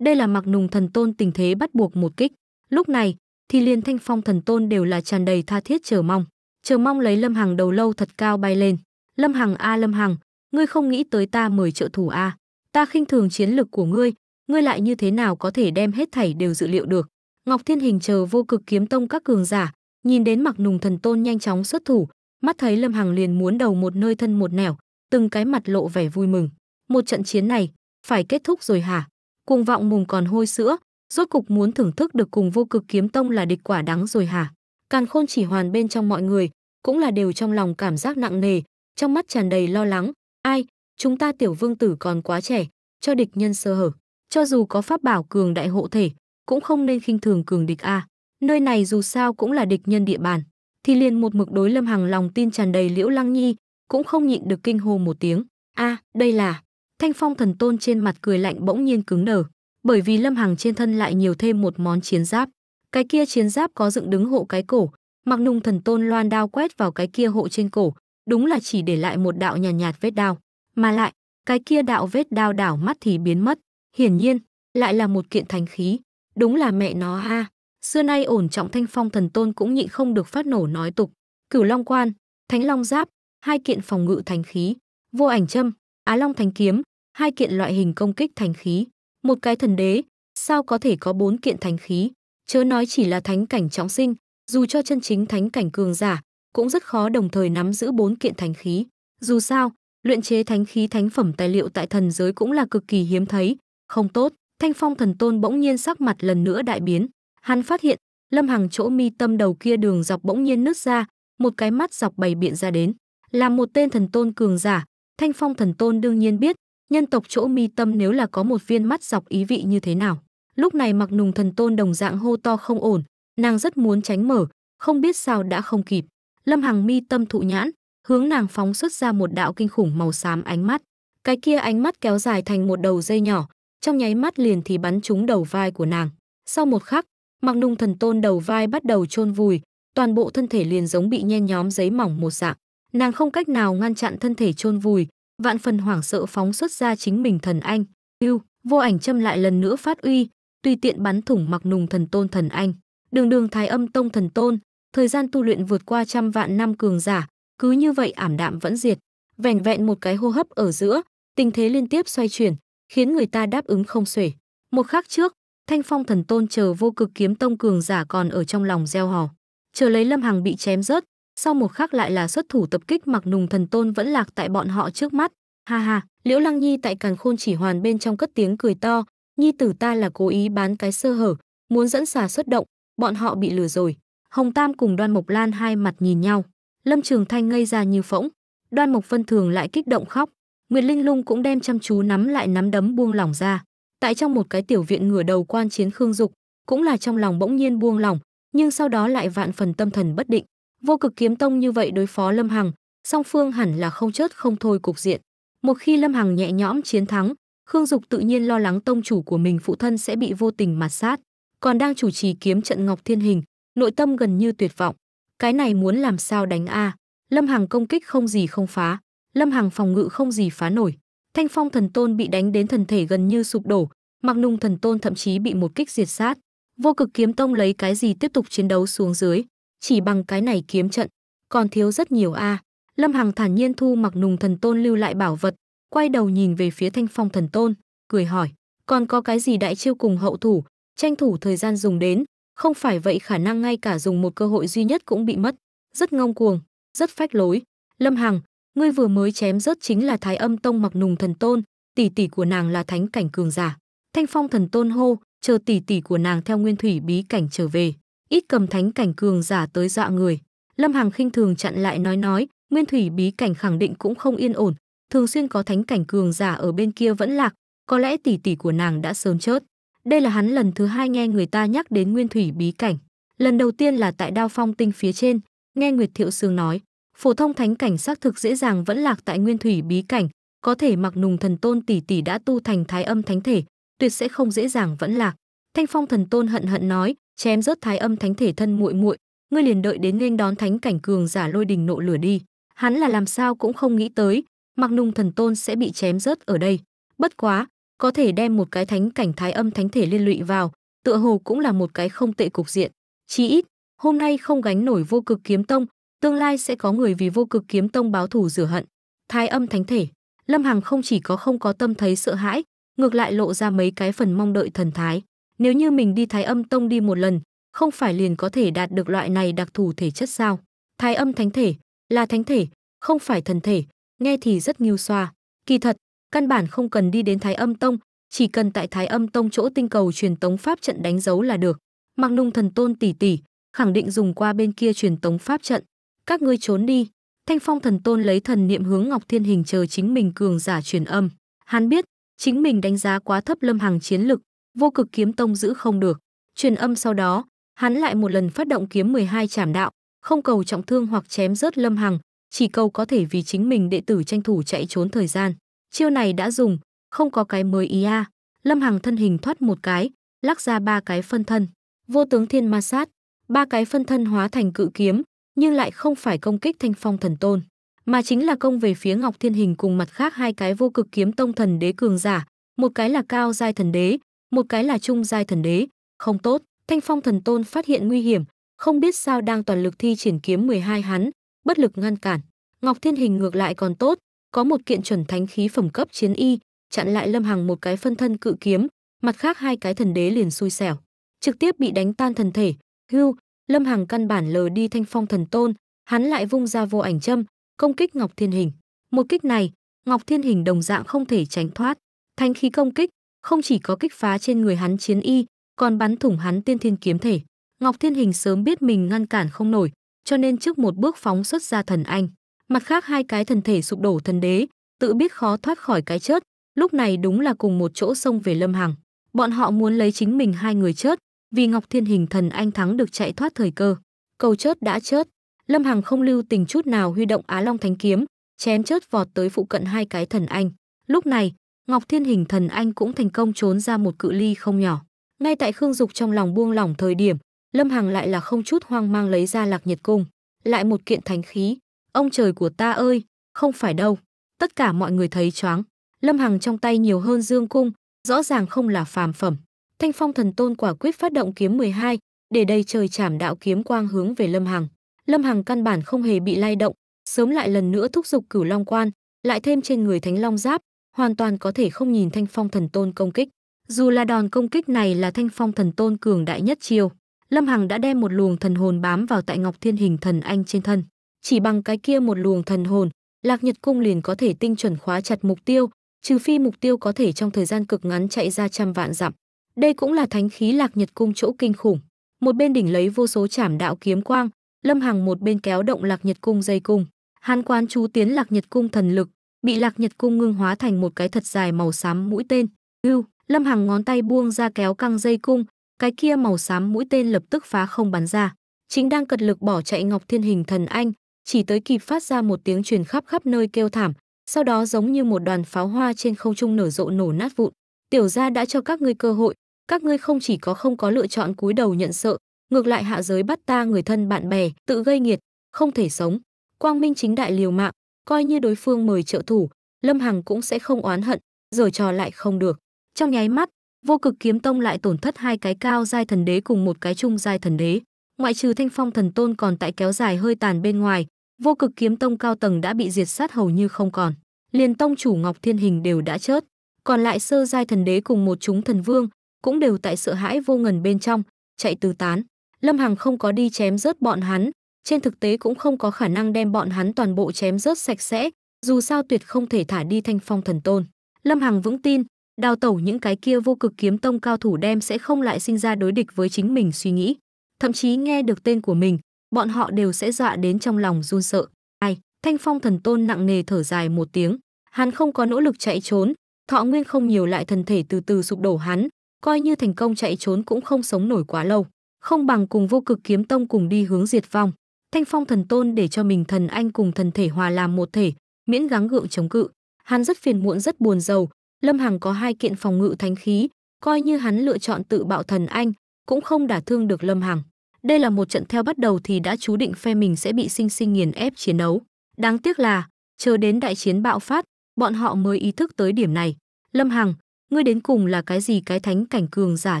Đây là Mạc nung Thần Tôn tình thế bắt buộc một kích. Lúc này, thì liền Thanh Phong Thần Tôn đều là tràn đầy tha thiết chờ mong, chờ mong lấy Lâm Hằng đầu lâu thật cao bay lên. Lâm Hằng a Lâm Hằng, ngươi không nghĩ tới ta mời trợ thủ a? Ta khinh thường chiến lực của ngươi, ngươi lại như thế nào có thể đem hết thảy đều dự liệu được? Ngọc Thiên Hình chờ vô cực kiếm tông các cường giả, nhìn đến Mặc Nùng Thần Tôn nhanh chóng xuất thủ, mắt thấy Lâm Hằng liền muốn đầu một nơi thân một nẻo, từng cái mặt lộ vẻ vui mừng. Một trận chiến này, phải kết thúc rồi hả? Cuồng vọng mùng còn hôi sữa, rốt cục muốn thưởng thức được cùng vô cực kiếm tông là địch quả đắng rồi hả? Càn khôn chỉ hoàn bên trong mọi người, cũng là đều trong lòng cảm giác nặng nề, trong mắt tràn đầy lo lắng. Ai, chúng ta tiểu vương tử còn quá trẻ, cho địch nhân sơ hở. Cho dù có pháp bảo cường đại hộ thể, cũng không nên khinh thường cường địch a. À. Nơi này dù sao cũng là địch nhân địa bàn, thì liền một mực đối Lâm Hằng lòng tin tràn đầy Liễu Lăng Nhi, cũng không nhịn được kinh hô một tiếng, "A, à, đây là." Thanh Phong thần tôn trên mặt cười lạnh bỗng nhiên cứng đờ, bởi vì Lâm Hằng trên thân lại nhiều thêm một món chiến giáp. Cái kia chiến giáp có dựng đứng hộ cái cổ, mặc nung thần tôn loan đao quét vào cái kia hộ trên cổ, đúng là chỉ để lại một đạo nhàn nhạt, nhạt vết đao, mà lại, cái kia đạo vết đao đảo mắt thì biến mất, hiển nhiên, lại là một kiện thánh khí. Đúng là mẹ nó ha. Xưa nay ổn trọng thanh phong thần tôn cũng nhịn không được phát nổ nói tục. Cửu Long Quan, Thánh Long Giáp, hai kiện phòng ngự thành khí. Vô ảnh châm, Á Long Thánh Kiếm, hai kiện loại hình công kích thành khí. Một cái thần đế, sao có thể có bốn kiện thành khí? Chớ nói chỉ là thánh cảnh trọng sinh, dù cho chân chính thánh cảnh cường giả, cũng rất khó đồng thời nắm giữ bốn kiện thành khí. Dù sao, luyện chế thánh khí thánh phẩm tài liệu tại thần giới cũng là cực kỳ hiếm thấy, không tốt. Thanh Phong Thần Tôn bỗng nhiên sắc mặt lần nữa đại biến, hắn phát hiện, Lâm Hằng chỗ mi tâm đầu kia đường dọc bỗng nhiên nứt ra, một cái mắt dọc bày biện ra đến, là một tên thần tôn cường giả, Thanh Phong Thần Tôn đương nhiên biết, nhân tộc chỗ mi tâm nếu là có một viên mắt dọc ý vị như thế nào. Lúc này Mặc Nùng Thần Tôn đồng dạng hô to không ổn, nàng rất muốn tránh mở, không biết sao đã không kịp. Lâm Hằng mi tâm thụ nhãn, hướng nàng phóng xuất ra một đạo kinh khủng màu xám ánh mắt. Cái kia ánh mắt kéo dài thành một đầu dây nhỏ, trong nháy mắt liền thì bắn trúng đầu vai của nàng. Sau một khắc, Mạc Nung thần tôn đầu vai bắt đầu chôn vùi, toàn bộ thân thể liền giống bị nhen nhóm giấy mỏng một dạng. Nàng không cách nào ngăn chặn thân thể chôn vùi, vạn phần hoảng sợ phóng xuất ra chính mình thần anh. Yêu, vô ảnh châm lại lần nữa phát uy, tùy tiện bắn thủng Mạc Nung thần tôn thần anh. Đường đường thái âm tông thần tôn, thời gian tu luyện vượt qua trăm vạn năm cường giả, cứ như vậy ảm đạm vẫn diệt. vẹn vẹn một cái hô hấp ở giữa, tình thế liên tiếp xoay chuyển, khiến người ta đáp ứng không xuể. Một khắc trước, Thanh Phong Thần Tôn chờ vô cực kiếm tông cường giả còn ở trong lòng gieo hò. Chờ lấy Lâm Hằng bị chém rớt, sau một khắc lại là xuất thủ tập kích Mặc Nùng Thần Tôn vẫn lạc tại bọn họ trước mắt. Ha ha, Liễu Lăng Nhi tại Càn Khôn chỉ hoàn bên trong cất tiếng cười to, nhi tử ta là cố ý bán cái sơ hở, muốn dẫn xà xuất động, bọn họ bị lừa rồi. Hồng Tam cùng Đoan Mộc Lan hai mặt nhìn nhau, Lâm Trường Thanh ngây ra như phỗng, Đoan Mộc Vân Thường lại kích động khóc, Nguyệt Linh Lung cũng đem chăm chú nắm lại nắm đấm buông lỏng ra. Tại trong một cái tiểu viện ngửa đầu quan chiến Khương Dục, cũng là trong lòng bỗng nhiên buông lỏng, nhưng sau đó lại vạn phần tâm thần bất định. Vô cực kiếm tông như vậy đối phó Lâm Hằng, song phương hẳn là không chớt không thôi cục diện. Một khi Lâm Hằng nhẹ nhõm chiến thắng, Khương Dục tự nhiên lo lắng tông chủ của mình phụ thân sẽ bị vô tình mạt sát, còn đang chủ trì kiếm trận Ngọc Thiên Hình, nội tâm gần như tuyệt vọng. Cái này muốn làm sao đánh a? À? Lâm Hằng công kích không gì không phá, Lâm Hằng phòng ngự không gì phá nổi. Thanh Phong Thần Tôn bị đánh đến thần thể gần như sụp đổ, Mạc Nung Thần Tôn thậm chí bị một kích diệt sát. Vô Cực Kiếm Tông lấy cái gì tiếp tục chiến đấu xuống dưới, chỉ bằng cái này kiếm trận, còn thiếu rất nhiều a. À. Lâm Hằng thản nhiên thu Mạc Nung Thần Tôn lưu lại bảo vật, quay đầu nhìn về phía Thanh Phong Thần Tôn, cười hỏi, còn có cái gì đại chiêu cùng hậu thủ, tranh thủ thời gian dùng đến, không phải vậy khả năng ngay cả dùng một cơ hội duy nhất cũng bị mất, rất ngông cuồng, rất phách lối. Lâm Hằng, ngươi vừa mới chém rớt chính là thái âm tông mặc nùng thần tôn tỷ tỷ của nàng là thánh cảnh cường giả thanh phong thần tôn hô chờ tỷ tỷ của nàng theo nguyên thủy bí cảnh trở về ít cầm thánh cảnh cường giả tới dọa người lâm Hằng khinh thường chặn lại nói nói nguyên thủy bí cảnh khẳng định cũng không yên ổn thường xuyên có thánh cảnh cường giả ở bên kia vẫn lạc có lẽ tỷ tỷ của nàng đã sớm chớt đây là hắn lần thứ hai nghe người ta nhắc đến nguyên thủy bí cảnh lần đầu tiên là tại đao phong tinh phía trên nghe nguyệt thiệu sương nói phổ thông thánh cảnh xác thực dễ dàng vẫn lạc tại nguyên thủy bí cảnh, có thể mặc nùng thần tôn tỷ tỷ đã tu thành thái âm thánh thể, tuyệt sẽ không dễ dàng vẫn lạc. Thanh Phong thần tôn hận hận nói, chém rớt thái âm thánh thể thân muội muội, ngươi liền đợi đến nên đón thánh cảnh cường giả lôi đình nộ lửa đi. Hắn là làm sao cũng không nghĩ tới, mặc nùng thần tôn sẽ bị chém rớt ở đây. Bất quá, có thể đem một cái thánh cảnh thái âm thánh thể liên lụy vào, tựa hồ cũng là một cái không tệ cục diện. Chí ít, hôm nay không gánh nổi vô cực kiếm tông, tương lai sẽ có người vì vô cực kiếm tông báo thù rửa hận. Thái âm thánh thể, Lâm Hằng không chỉ có không có tâm thấy sợ hãi, ngược lại lộ ra mấy cái phần mong đợi thần thái. Nếu như mình đi Thái âm tông đi một lần, không phải liền có thể đạt được loại này đặc thù thể chất sao? Thái âm thánh thể là thánh thể, không phải thần thể, nghe thì rất nghiêu xoa. Kỳ thật, căn bản không cần đi đến Thái âm tông, chỉ cần tại Thái âm tông chỗ tinh cầu truyền tống pháp trận đánh dấu là được. Mặc nung thần tôn tỷ tỷ, khẳng định dùng qua bên kia truyền tống pháp trận các ngươi trốn đi thanh phong thần tôn lấy thần niệm hướng ngọc thiên hình chờ chính mình cường giả truyền âm hắn biết chính mình đánh giá quá thấp lâm hàng chiến lực vô cực kiếm tông giữ không được truyền âm sau đó hắn lại một lần phát động kiếm 12 trảm đạo không cầu trọng thương hoặc chém rớt lâm hằng chỉ cầu có thể vì chính mình đệ tử tranh thủ chạy trốn thời gian chiêu này đã dùng không có cái mới ý a lâm hằng thân hình thoát một cái lắc ra ba cái phân thân vô tướng thiên ma sát ba cái phân thân hóa thành cự kiếm nhưng lại không phải công kích Thanh Phong Thần Tôn, mà chính là công về phía Ngọc Thiên Hình cùng mặt khác hai cái vô cực kiếm tông thần đế cường giả, một cái là cao giai thần đế, một cái là trung giai thần đế, không tốt, Thanh Phong Thần Tôn phát hiện nguy hiểm, không biết sao đang toàn lực thi triển kiếm 12 hắn, bất lực ngăn cản. Ngọc Thiên Hình ngược lại còn tốt, có một kiện chuẩn thánh khí phẩm cấp chiến y, chặn lại Lâm Hằng một cái phân thân cự kiếm, mặt khác hai cái thần đế liền xui xẻo, trực tiếp bị đánh tan thần thể, hưu, Lâm Hằng căn bản lờ đi Thanh Phong Thần Tôn, hắn lại vung ra vô ảnh châm, công kích Ngọc Thiên Hình. Một kích này, Ngọc Thiên Hình đồng dạng không thể tránh thoát. Thanh khí công kích, không chỉ có kích phá trên người hắn chiến y, còn bắn thủng hắn tiên thiên kiếm thể. Ngọc Thiên Hình sớm biết mình ngăn cản không nổi, cho nên trước một bước phóng xuất ra thần anh. Mặt khác hai cái thần thể sụp đổ thần đế, tự biết khó thoát khỏi cái chết, lúc này đúng là cùng một chỗ xông về Lâm Hằng. Bọn họ muốn lấy chính mình hai người chết, vì Ngọc Thiên Hình Thần Anh Thắng được chạy thoát thời cơ. Cầu chớt đã chớt, Lâm Hằng không lưu tình chút nào huy động Á Long Thánh Kiếm, chém chớt vọt tới phụ cận hai cái thần anh. Lúc này, Ngọc Thiên Hình Thần Anh cũng thành công trốn ra một cự ly không nhỏ. Ngay tại Khương Dục trong lòng buông lỏng thời điểm, Lâm Hằng lại là không chút hoang mang lấy ra Lạc Nhật Cung, lại một kiện thánh khí. Ông trời của ta ơi, không phải đâu. Tất cả mọi người thấy choáng. Lâm Hằng trong tay nhiều hơn Dương Cung, rõ ràng không là phàm phẩm. Thanh Phong Thần Tôn quả quyết phát động kiếm 12, để đầy trời chảm đạo kiếm quang hướng về Lâm Hằng. Lâm Hằng căn bản không hề bị lay động, sớm lại lần nữa thúc giục Cửu Long Quan, lại thêm trên người Thánh Long Giáp, hoàn toàn có thể không nhìn Thanh Phong Thần Tôn công kích. Dù là đòn công kích này là Thanh Phong Thần Tôn cường đại nhất chiêu, Lâm Hằng đã đem một luồng thần hồn bám vào tại Ngọc Thiên Hình Thần Anh trên thân. Chỉ bằng cái kia một luồng thần hồn, Lạc Nhật Cung liền có thể tinh chuẩn khóa chặt mục tiêu, trừ phi mục tiêu có thể trong thời gian cực ngắn chạy ra trăm vạn dặm. Đây cũng là thánh khí lạc nhật cung chỗ kinh khủng. Một bên đỉnh lấy vô số chảm đạo kiếm quang, Lâm Hằng một bên kéo động lạc nhật cung dây cung. hàn quán chú tiến lạc nhật cung thần lực, bị lạc nhật cung ngưng hóa thành một cái thật dài màu xám mũi tên. Hưu, Lâm Hằng ngón tay buông ra kéo căng dây cung, cái kia màu xám mũi tên lập tức phá không bắn ra. Chính đang cật lực bỏ chạy Ngọc Thiên Hình thần anh, chỉ tới kịp phát ra một tiếng truyền khắp khắp nơi kêu thảm, sau đó giống như một đoàn pháo hoa trên không trung nở rộ nổ nát vụn. Tiểu gia đã cho các ngươi cơ hội, các ngươi không chỉ có không có lựa chọn cúi đầu nhận sợ, ngược lại hạ giới bắt ta người thân bạn bè, tự gây nghiệt, không thể sống. Quang Minh chính đại liều mạng, coi như đối phương mời trợ thủ, Lâm Hằng cũng sẽ không oán hận, giờ trò lại không được. Trong nháy mắt, Vô Cực Kiếm Tông lại tổn thất hai cái cao giai thần đế cùng một cái trung giai thần đế, ngoại trừ Thanh Phong thần tôn còn tại kéo dài hơi tàn bên ngoài, Vô Cực Kiếm Tông cao tầng đã bị diệt sát hầu như không còn. Liền tông chủ Ngọc Thiên Hình đều đã chết, còn lại sơ giai thần đế cùng một chúng thần vương, cũng đều tại sợ hãi vô ngần bên trong, chạy tứ tán. Lâm Hằng không có đi chém rớt bọn hắn, trên thực tế cũng không có khả năng đem bọn hắn toàn bộ chém rớt sạch sẽ, dù sao tuyệt không thể thả đi thanh phong thần tôn. Lâm Hằng vững tin, đào tẩu những cái kia vô cực kiếm tông cao thủ đem sẽ không lại sinh ra đối địch với chính mình suy nghĩ. Thậm chí nghe được tên của mình, bọn họ đều sẽ dọa đến trong lòng run sợ. Ai, thanh phong thần tôn nặng nề thở dài một tiếng, hắn không có nỗ lực chạy trốn, thọ nguyên không nhiều lại thần thể từ từ sụp đổ hắn, coi như thành công chạy trốn cũng không sống nổi quá lâu, không bằng cùng vô cực kiếm tông cùng đi hướng diệt vong. Thanh phong thần tôn để cho mình thần anh cùng thần thể hòa làm một thể, miễn gắng gượng chống cự. Hắn rất phiền muộn rất buồn giàu, Lâm Hằng có hai kiện phòng ngự thánh khí, coi như hắn lựa chọn tự bạo thần anh, cũng không đả thương được Lâm Hằng. Đây là một trận theo bắt đầu thì đã chú định phe mình sẽ bị sinh sinh nghiền ép chiến đấu. Đáng tiếc là, chờ đến đại chiến bạo phát, bọn họ mới ý thức tới điểm này. Lâm Hằng, ngươi đến cùng là cái gì cái thánh cảnh cường giả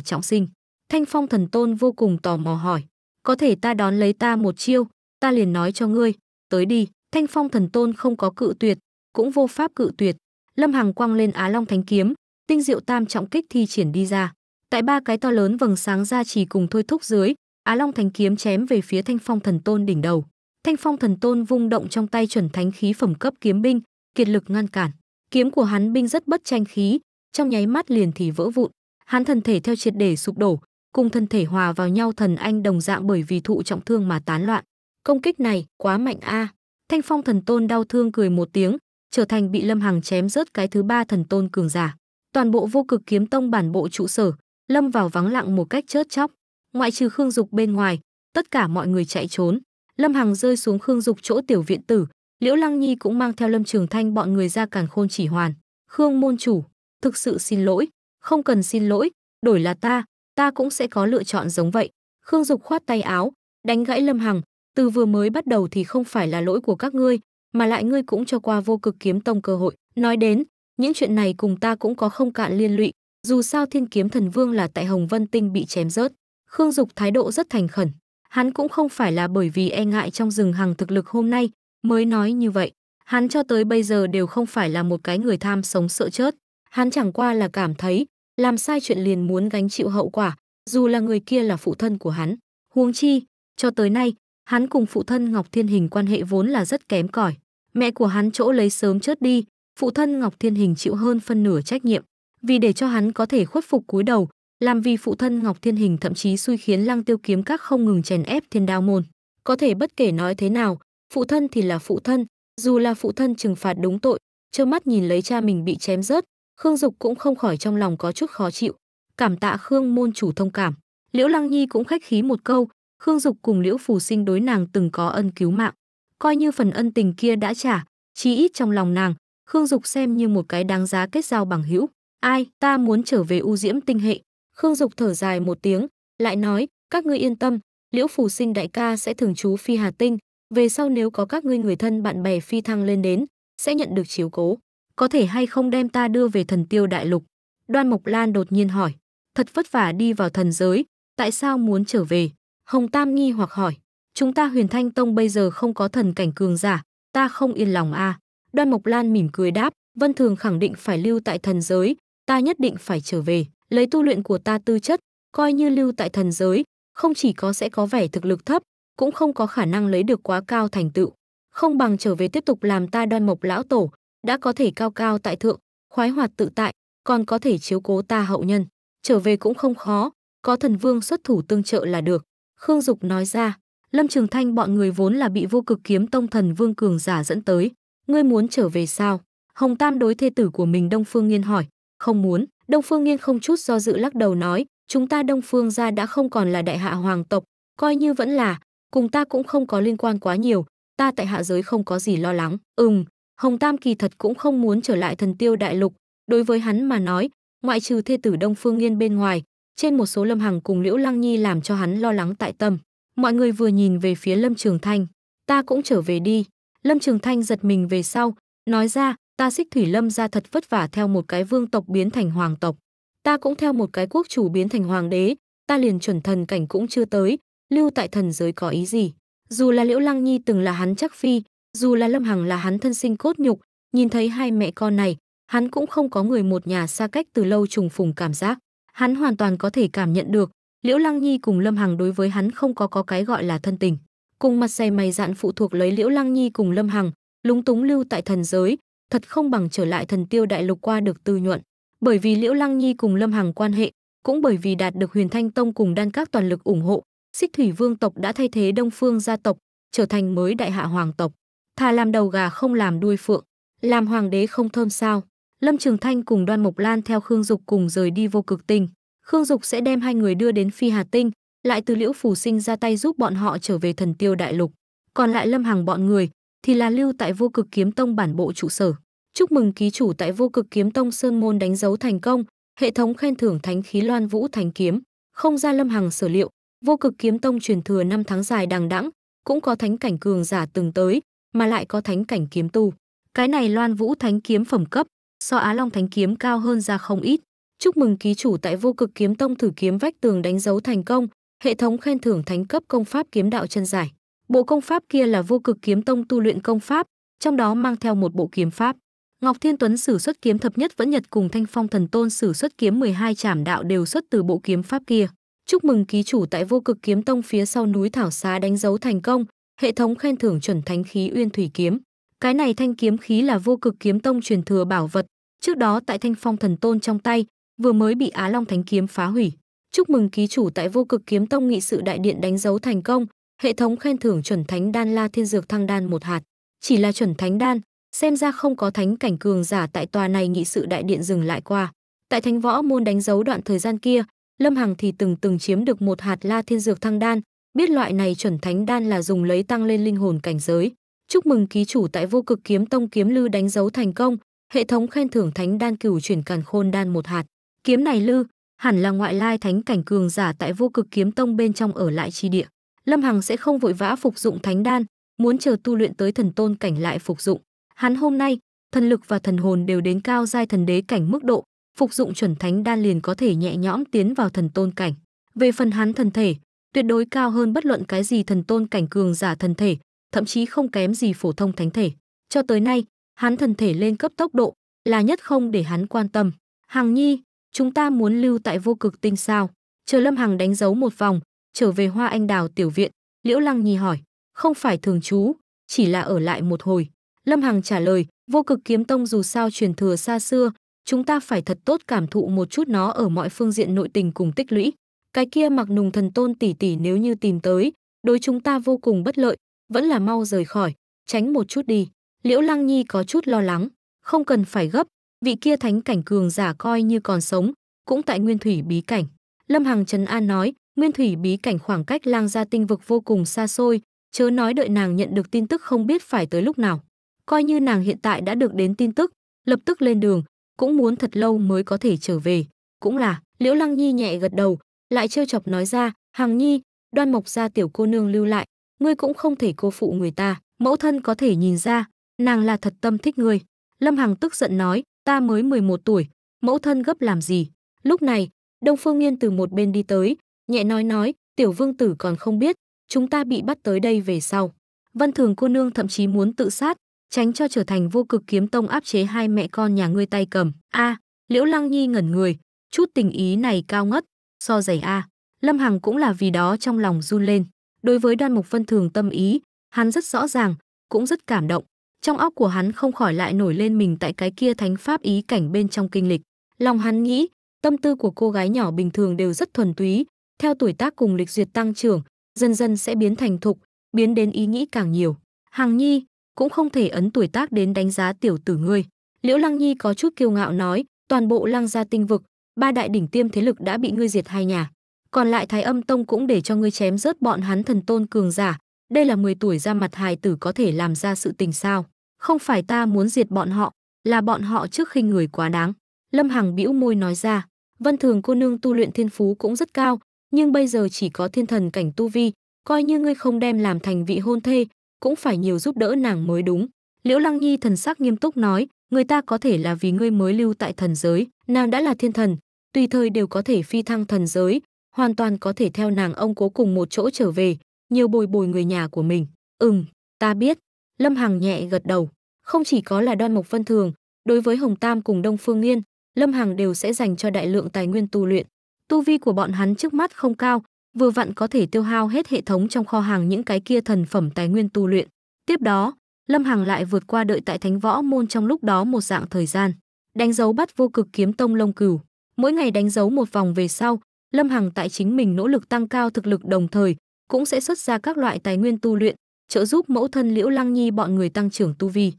trọng sinh? Thanh Phong thần tôn vô cùng tò mò hỏi. Có thể ta đón lấy ta một chiêu, ta liền nói cho ngươi, tới đi. Thanh Phong thần tôn không có cự tuyệt, cũng vô pháp cự tuyệt. Lâm Hằng quăng lên Á Long Thánh Kiếm, tinh diệu tam trọng kích thi triển đi ra. Tại ba cái to lớn vầng sáng ra chỉ cùng thôi thúc dưới, Á Long Thánh Kiếm chém về phía Thanh Phong Thần Tôn đỉnh đầu. Thanh Phong Thần Tôn vung động trong tay chuẩn thánh khí phẩm cấp kiếm binh, kiệt lực ngăn cản. Kiếm của hắn binh rất bất tranh khí, trong nháy mắt liền thì vỡ vụn hắn thần thể theo triệt để sụp đổ cùng thân thể hòa vào nhau thần anh đồng dạng bởi vì thụ trọng thương mà tán loạn công kích này quá mạnh a à. thanh phong thần tôn đau thương cười một tiếng trở thành bị lâm hằng chém rớt cái thứ ba thần tôn cường giả toàn bộ vô cực kiếm tông bản bộ trụ sở lâm vào vắng lặng một cách chớt chóc ngoại trừ khương dục bên ngoài tất cả mọi người chạy trốn lâm hằng rơi xuống khương dục chỗ tiểu viện tử liễu lăng nhi cũng mang theo lâm trường thanh bọn người ra càn khôn chỉ hoàn khương môn chủ thực sự xin lỗi, không cần xin lỗi, đổi là ta, ta cũng sẽ có lựa chọn giống vậy. Khương Dục khoát tay áo, đánh gãy Lâm Hằng, từ vừa mới bắt đầu thì không phải là lỗi của các ngươi, mà lại ngươi cũng cho qua vô cực kiếm tông cơ hội. Nói đến, những chuyện này cùng ta cũng có không cạn liên lụy, dù sao thiên kiếm thần vương là tại Hồng Vân Tinh bị chém rớt. Khương Dục thái độ rất thành khẩn, hắn cũng không phải là bởi vì e ngại trong rừng hằng thực lực hôm nay mới nói như vậy. Hắn cho tới bây giờ đều không phải là một cái người tham sống sợ chết. Hắn chẳng qua là cảm thấy, làm sai chuyện liền muốn gánh chịu hậu quả, dù là người kia là phụ thân của hắn. Huống chi, cho tới nay, hắn cùng phụ thân Ngọc Thiên Hình quan hệ vốn là rất kém cỏi. Mẹ của hắn chỗ lấy sớm chết đi, phụ thân Ngọc Thiên Hình chịu hơn phân nửa trách nhiệm. Vì để cho hắn có thể khuất phục cúi đầu, làm vì phụ thân Ngọc Thiên Hình thậm chí suy khiến Lăng Tiêu Kiếm Các không ngừng chèn ép Thiên Đao môn. Có thể bất kể nói thế nào, phụ thân thì là phụ thân, dù là phụ thân trừng phạt đúng tội, trơ mắt nhìn lấy cha mình bị chém rớt, Khương Dục cũng không khỏi trong lòng có chút khó chịu, cảm tạ Khương môn chủ thông cảm. Liễu Lăng Nhi cũng khách khí một câu, Khương Dục cùng Liễu Phù Sinh đối nàng từng có ân cứu mạng, coi như phần ân tình kia đã trả, chí ít trong lòng nàng, Khương Dục xem như một cái đáng giá kết giao bằng hữu. Ai, ta muốn trở về U Diễm tinh hệ. Khương Dục thở dài một tiếng, lại nói, các ngươi yên tâm, Liễu Phù Sinh đại ca sẽ thường trú phi Hà Tinh, về sau nếu có các ngươi người thân bạn bè phi thăng lên đến, sẽ nhận được chiếu cố có thể hay không đem ta đưa về thần tiêu đại lục? Đoan Mộc Lan đột nhiên hỏi, thật vất vả đi vào thần giới, tại sao muốn trở về? Hồng Tam nghi hoặc hỏi, chúng ta huyền thanh tông bây giờ không có thần cảnh cường giả, ta không yên lòng à? Đoan Mộc Lan mỉm cười đáp, Vân Thường khẳng định phải lưu tại thần giới, ta nhất định phải trở về, lấy tu luyện của ta tư chất, coi như lưu tại thần giới, không chỉ có sẽ có vẻ thực lực thấp, cũng không có khả năng lấy được quá cao thành tựu, không bằng trở về tiếp tục làm ta đoan mộc lão tổ, đã có thể cao cao tại thượng, khoái hoạt tự tại, còn có thể chiếu cố ta hậu nhân. Trở về cũng không khó, có thần vương xuất thủ tương trợ là được. Khương Dục nói ra, Lâm Trường Thanh bọn người vốn là bị vô cực kiếm tông thần vương cường giả dẫn tới. Ngươi muốn trở về sao? Hồng Tam đối thê tử của mình Đông Phương Nghiên hỏi. Không muốn, Đông Phương Nghiên không chút do dự lắc đầu nói, chúng ta Đông Phương gia đã không còn là đại hạ hoàng tộc, coi như vẫn là, cùng ta cũng không có liên quan quá nhiều, ta tại hạ giới không có gì lo lắng. Ừm, Hồng Tam kỳ thật cũng không muốn trở lại thần tiêu đại lục, đối với hắn mà nói, ngoại trừ thê tử Đông Phương Yên bên ngoài, trên một số Lâm Hằng cùng Liễu Lăng Nhi làm cho hắn lo lắng tại tâm. Mọi người vừa nhìn về phía Lâm Trường Thanh, ta cũng trở về đi. Lâm Trường Thanh giật mình về sau, nói ra, ta xích thủy lâm ra thật vất vả theo một cái vương tộc biến thành hoàng tộc. Ta cũng theo một cái quốc chủ biến thành hoàng đế, ta liền chuẩn thần cảnh cũng chưa tới, lưu tại thần giới có ý gì. Dù là Liễu Lăng Nhi từng là hắn chắc phi, dù là Lâm Hằng là hắn thân sinh cốt nhục, nhìn thấy hai mẹ con này, hắn cũng không có người một nhà xa cách từ lâu trùng phùng cảm giác. Hắn hoàn toàn có thể cảm nhận được, Liễu Lăng Nhi cùng Lâm Hằng đối với hắn không có có cái gọi là thân tình. Cùng mặt dày mày dạn phụ thuộc lấy Liễu Lăng Nhi cùng Lâm Hằng, lúng túng lưu tại thần giới, thật không bằng trở lại thần tiêu đại lục qua được tư nhuận. Bởi vì Liễu Lăng Nhi cùng Lâm Hằng quan hệ, cũng bởi vì đạt được Huyền Thanh Tông cùng đan các toàn lực ủng hộ, Xích Thủy Vương tộc đã thay thế Đông Phương gia tộc, trở thành mới đại hạ hoàng tộc thà làm đầu gà không làm đuôi phượng, làm hoàng đế không thơm sao. Lâm Trường Thanh cùng Đoan Mộc Lan theo Khương Dục cùng rời đi vô cực tinh. Khương Dục sẽ đem hai người đưa đến Phi Hà Tinh, lại từ Liễu Phủ Sinh ra tay giúp bọn họ trở về Thần Tiêu Đại Lục. Còn lại Lâm Hằng bọn người thì là lưu tại Vô Cực Kiếm Tông bản bộ trụ sở. Chúc mừng ký chủ tại Vô Cực Kiếm Tông Sơn môn đánh dấu thành công, hệ thống khen thưởng Thánh khí Loan Vũ Thánh kiếm. Không ra Lâm Hằng sở liệu, Vô Cực Kiếm Tông truyền thừa năm tháng dài đằng đẵng, cũng có thánh cảnh cường giả từng tới, mà lại có thánh cảnh kiếm tu. Cái này Loan Vũ thánh kiếm phẩm cấp, so Á Long thánh kiếm cao hơn ra không ít. Chúc mừng ký chủ tại Vô Cực Kiếm Tông thử kiếm vách tường đánh dấu thành công, hệ thống khen thưởng thánh cấp công pháp kiếm đạo chân giải. Bộ công pháp kia là Vô Cực Kiếm Tông tu luyện công pháp, trong đó mang theo một bộ kiếm pháp. Ngọc Thiên Tuấn sử xuất kiếm thập nhất vẫn nhật cùng Thanh Phong Thần Tôn sử xuất kiếm 12 trảm đạo đều xuất từ bộ kiếm pháp kia. Chúc mừng ký chủ tại Vô Cực Kiếm Tông phía sau núi Thảo Xá đánh dấu thành công, hệ thống khen thưởng chuẩn thánh khí uyên thủy kiếm. Cái này thanh kiếm khí là vô cực kiếm tông truyền thừa bảo vật, trước đó tại Thanh Phong Thần Tôn trong tay, vừa mới bị Á Long Thánh kiếm phá hủy. Chúc mừng ký chủ tại Vô Cực Kiếm Tông nghị sự đại điện đánh dấu thành công, hệ thống khen thưởng chuẩn thánh đan La Thiên Dược Thăng Đan một hạt. Chỉ là chuẩn thánh đan, xem ra không có thánh cảnh cường giả tại tòa này nghị sự đại điện dừng lại qua. Tại Thánh Võ môn đánh dấu đoạn thời gian kia, Lâm Hằng thì từng từng chiếm được một hạt La Thiên Dược Thăng Đan, biết loại này chuẩn thánh đan là dùng lấy tăng lên linh hồn cảnh giới. Chúc mừng ký chủ tại Vô Cực Kiếm Tông kiếm lư đánh dấu thành công, hệ thống khen thưởng thánh đan cửu chuyển càn khôn đan một hạt. Kiếm này lư, hẳn là ngoại lai thánh cảnh cường giả tại Vô Cực Kiếm Tông bên trong ở lại chi địa. Lâm Hằng sẽ không vội vã phục dụng thánh đan, muốn chờ tu luyện tới thần tôn cảnh lại phục dụng. Hắn hôm nay, thần lực và thần hồn đều đến cao giai thần đế cảnh mức độ, phục dụng chuẩn thánh đan liền có thể nhẹ nhõm tiến vào thần tôn cảnh. Về phần hắn thần thể, tuyệt đối cao hơn bất luận cái gì thần tôn cảnh cường giả thần thể, thậm chí không kém gì phổ thông thánh thể. Cho tới nay, hắn thần thể lên cấp tốc độ là nhất không để hắn quan tâm. Hằng Nhi, chúng ta muốn lưu tại vô cực tinh sao? Chờ Lâm Hằng đánh dấu một vòng, trở về Hoa Anh Đào tiểu viện, Liễu Lăng Nhi hỏi, không phải thường trú, chỉ là ở lại một hồi. Lâm Hằng trả lời, vô cực kiếm tông dù sao truyền thừa xa xưa, chúng ta phải thật tốt cảm thụ một chút nó ở mọi phương diện nội tình cùng tích lũy cái kia mặc nùng thần tôn tỷ tỷ nếu như tìm tới, đối chúng ta vô cùng bất lợi, vẫn là mau rời khỏi, tránh một chút đi. Liễu Lăng Nhi có chút lo lắng, không cần phải gấp, vị kia thánh cảnh cường giả coi như còn sống, cũng tại nguyên thủy bí cảnh. Lâm Hằng Trấn An nói, nguyên thủy bí cảnh khoảng cách lang gia tinh vực vô cùng xa xôi, chớ nói đợi nàng nhận được tin tức không biết phải tới lúc nào. Coi như nàng hiện tại đã được đến tin tức, lập tức lên đường, cũng muốn thật lâu mới có thể trở về. Cũng là, Liễu Lăng Nhi nhẹ gật đầu, lại trêu chọc nói ra, "Hằng Nhi, Đoan Mộc gia tiểu cô nương lưu lại, ngươi cũng không thể cô phụ người ta, mẫu thân có thể nhìn ra, nàng là thật tâm thích ngươi." Lâm Hằng tức giận nói, "Ta mới 11 tuổi, mẫu thân gấp làm gì?" Lúc này, Đông Phương Nghiên từ một bên đi tới, nhẹ nói nói, "Tiểu Vương tử còn không biết, chúng ta bị bắt tới đây về sau." vân Thường cô nương thậm chí muốn tự sát, tránh cho trở thành vô cực kiếm tông áp chế hai mẹ con nhà ngươi tay cầm. A, à, Liễu Lăng Nhi ngẩn người, chút tình ý này cao ngất, so dày a lâm hằng cũng là vì đó trong lòng run lên đối với đoan mục vân thường tâm ý hắn rất rõ ràng cũng rất cảm động trong óc của hắn không khỏi lại nổi lên mình tại cái kia thánh pháp ý cảnh bên trong kinh lịch lòng hắn nghĩ tâm tư của cô gái nhỏ bình thường đều rất thuần túy theo tuổi tác cùng lịch duyệt tăng trưởng dần dần sẽ biến thành thục biến đến ý nghĩ càng nhiều hằng nhi cũng không thể ấn tuổi tác đến đánh giá tiểu tử ngươi liễu lăng nhi có chút kiêu ngạo nói toàn bộ lăng gia tinh vực ba đại đỉnh tiêm thế lực đã bị ngươi diệt hai nhà. Còn lại Thái Âm Tông cũng để cho ngươi chém rớt bọn hắn thần tôn cường giả, đây là 10 tuổi ra mặt hài tử có thể làm ra sự tình sao? Không phải ta muốn diệt bọn họ, là bọn họ trước khi người quá đáng." Lâm Hằng bĩu môi nói ra, Vân Thường cô nương tu luyện thiên phú cũng rất cao, nhưng bây giờ chỉ có thiên thần cảnh tu vi, coi như ngươi không đem làm thành vị hôn thê, cũng phải nhiều giúp đỡ nàng mới đúng. Liễu Lăng Nhi thần sắc nghiêm túc nói, người ta có thể là vì ngươi mới lưu tại thần giới, nàng đã là thiên thần tùy thời đều có thể phi thăng thần giới hoàn toàn có thể theo nàng ông cố cùng một chỗ trở về nhiều bồi bồi người nhà của mình ừm ta biết lâm hằng nhẹ gật đầu không chỉ có là đoan mộc vân thường đối với hồng tam cùng đông phương nghiên lâm hằng đều sẽ dành cho đại lượng tài nguyên tu luyện tu vi của bọn hắn trước mắt không cao vừa vặn có thể tiêu hao hết hệ thống trong kho hàng những cái kia thần phẩm tài nguyên tu luyện tiếp đó lâm hằng lại vượt qua đợi tại thánh võ môn trong lúc đó một dạng thời gian đánh dấu bắt vô cực kiếm tông lông cửu Mỗi ngày đánh dấu một vòng về sau, Lâm Hằng tại chính mình nỗ lực tăng cao thực lực đồng thời, cũng sẽ xuất ra các loại tài nguyên tu luyện, trợ giúp mẫu thân Liễu Lăng Nhi bọn người tăng trưởng tu vi.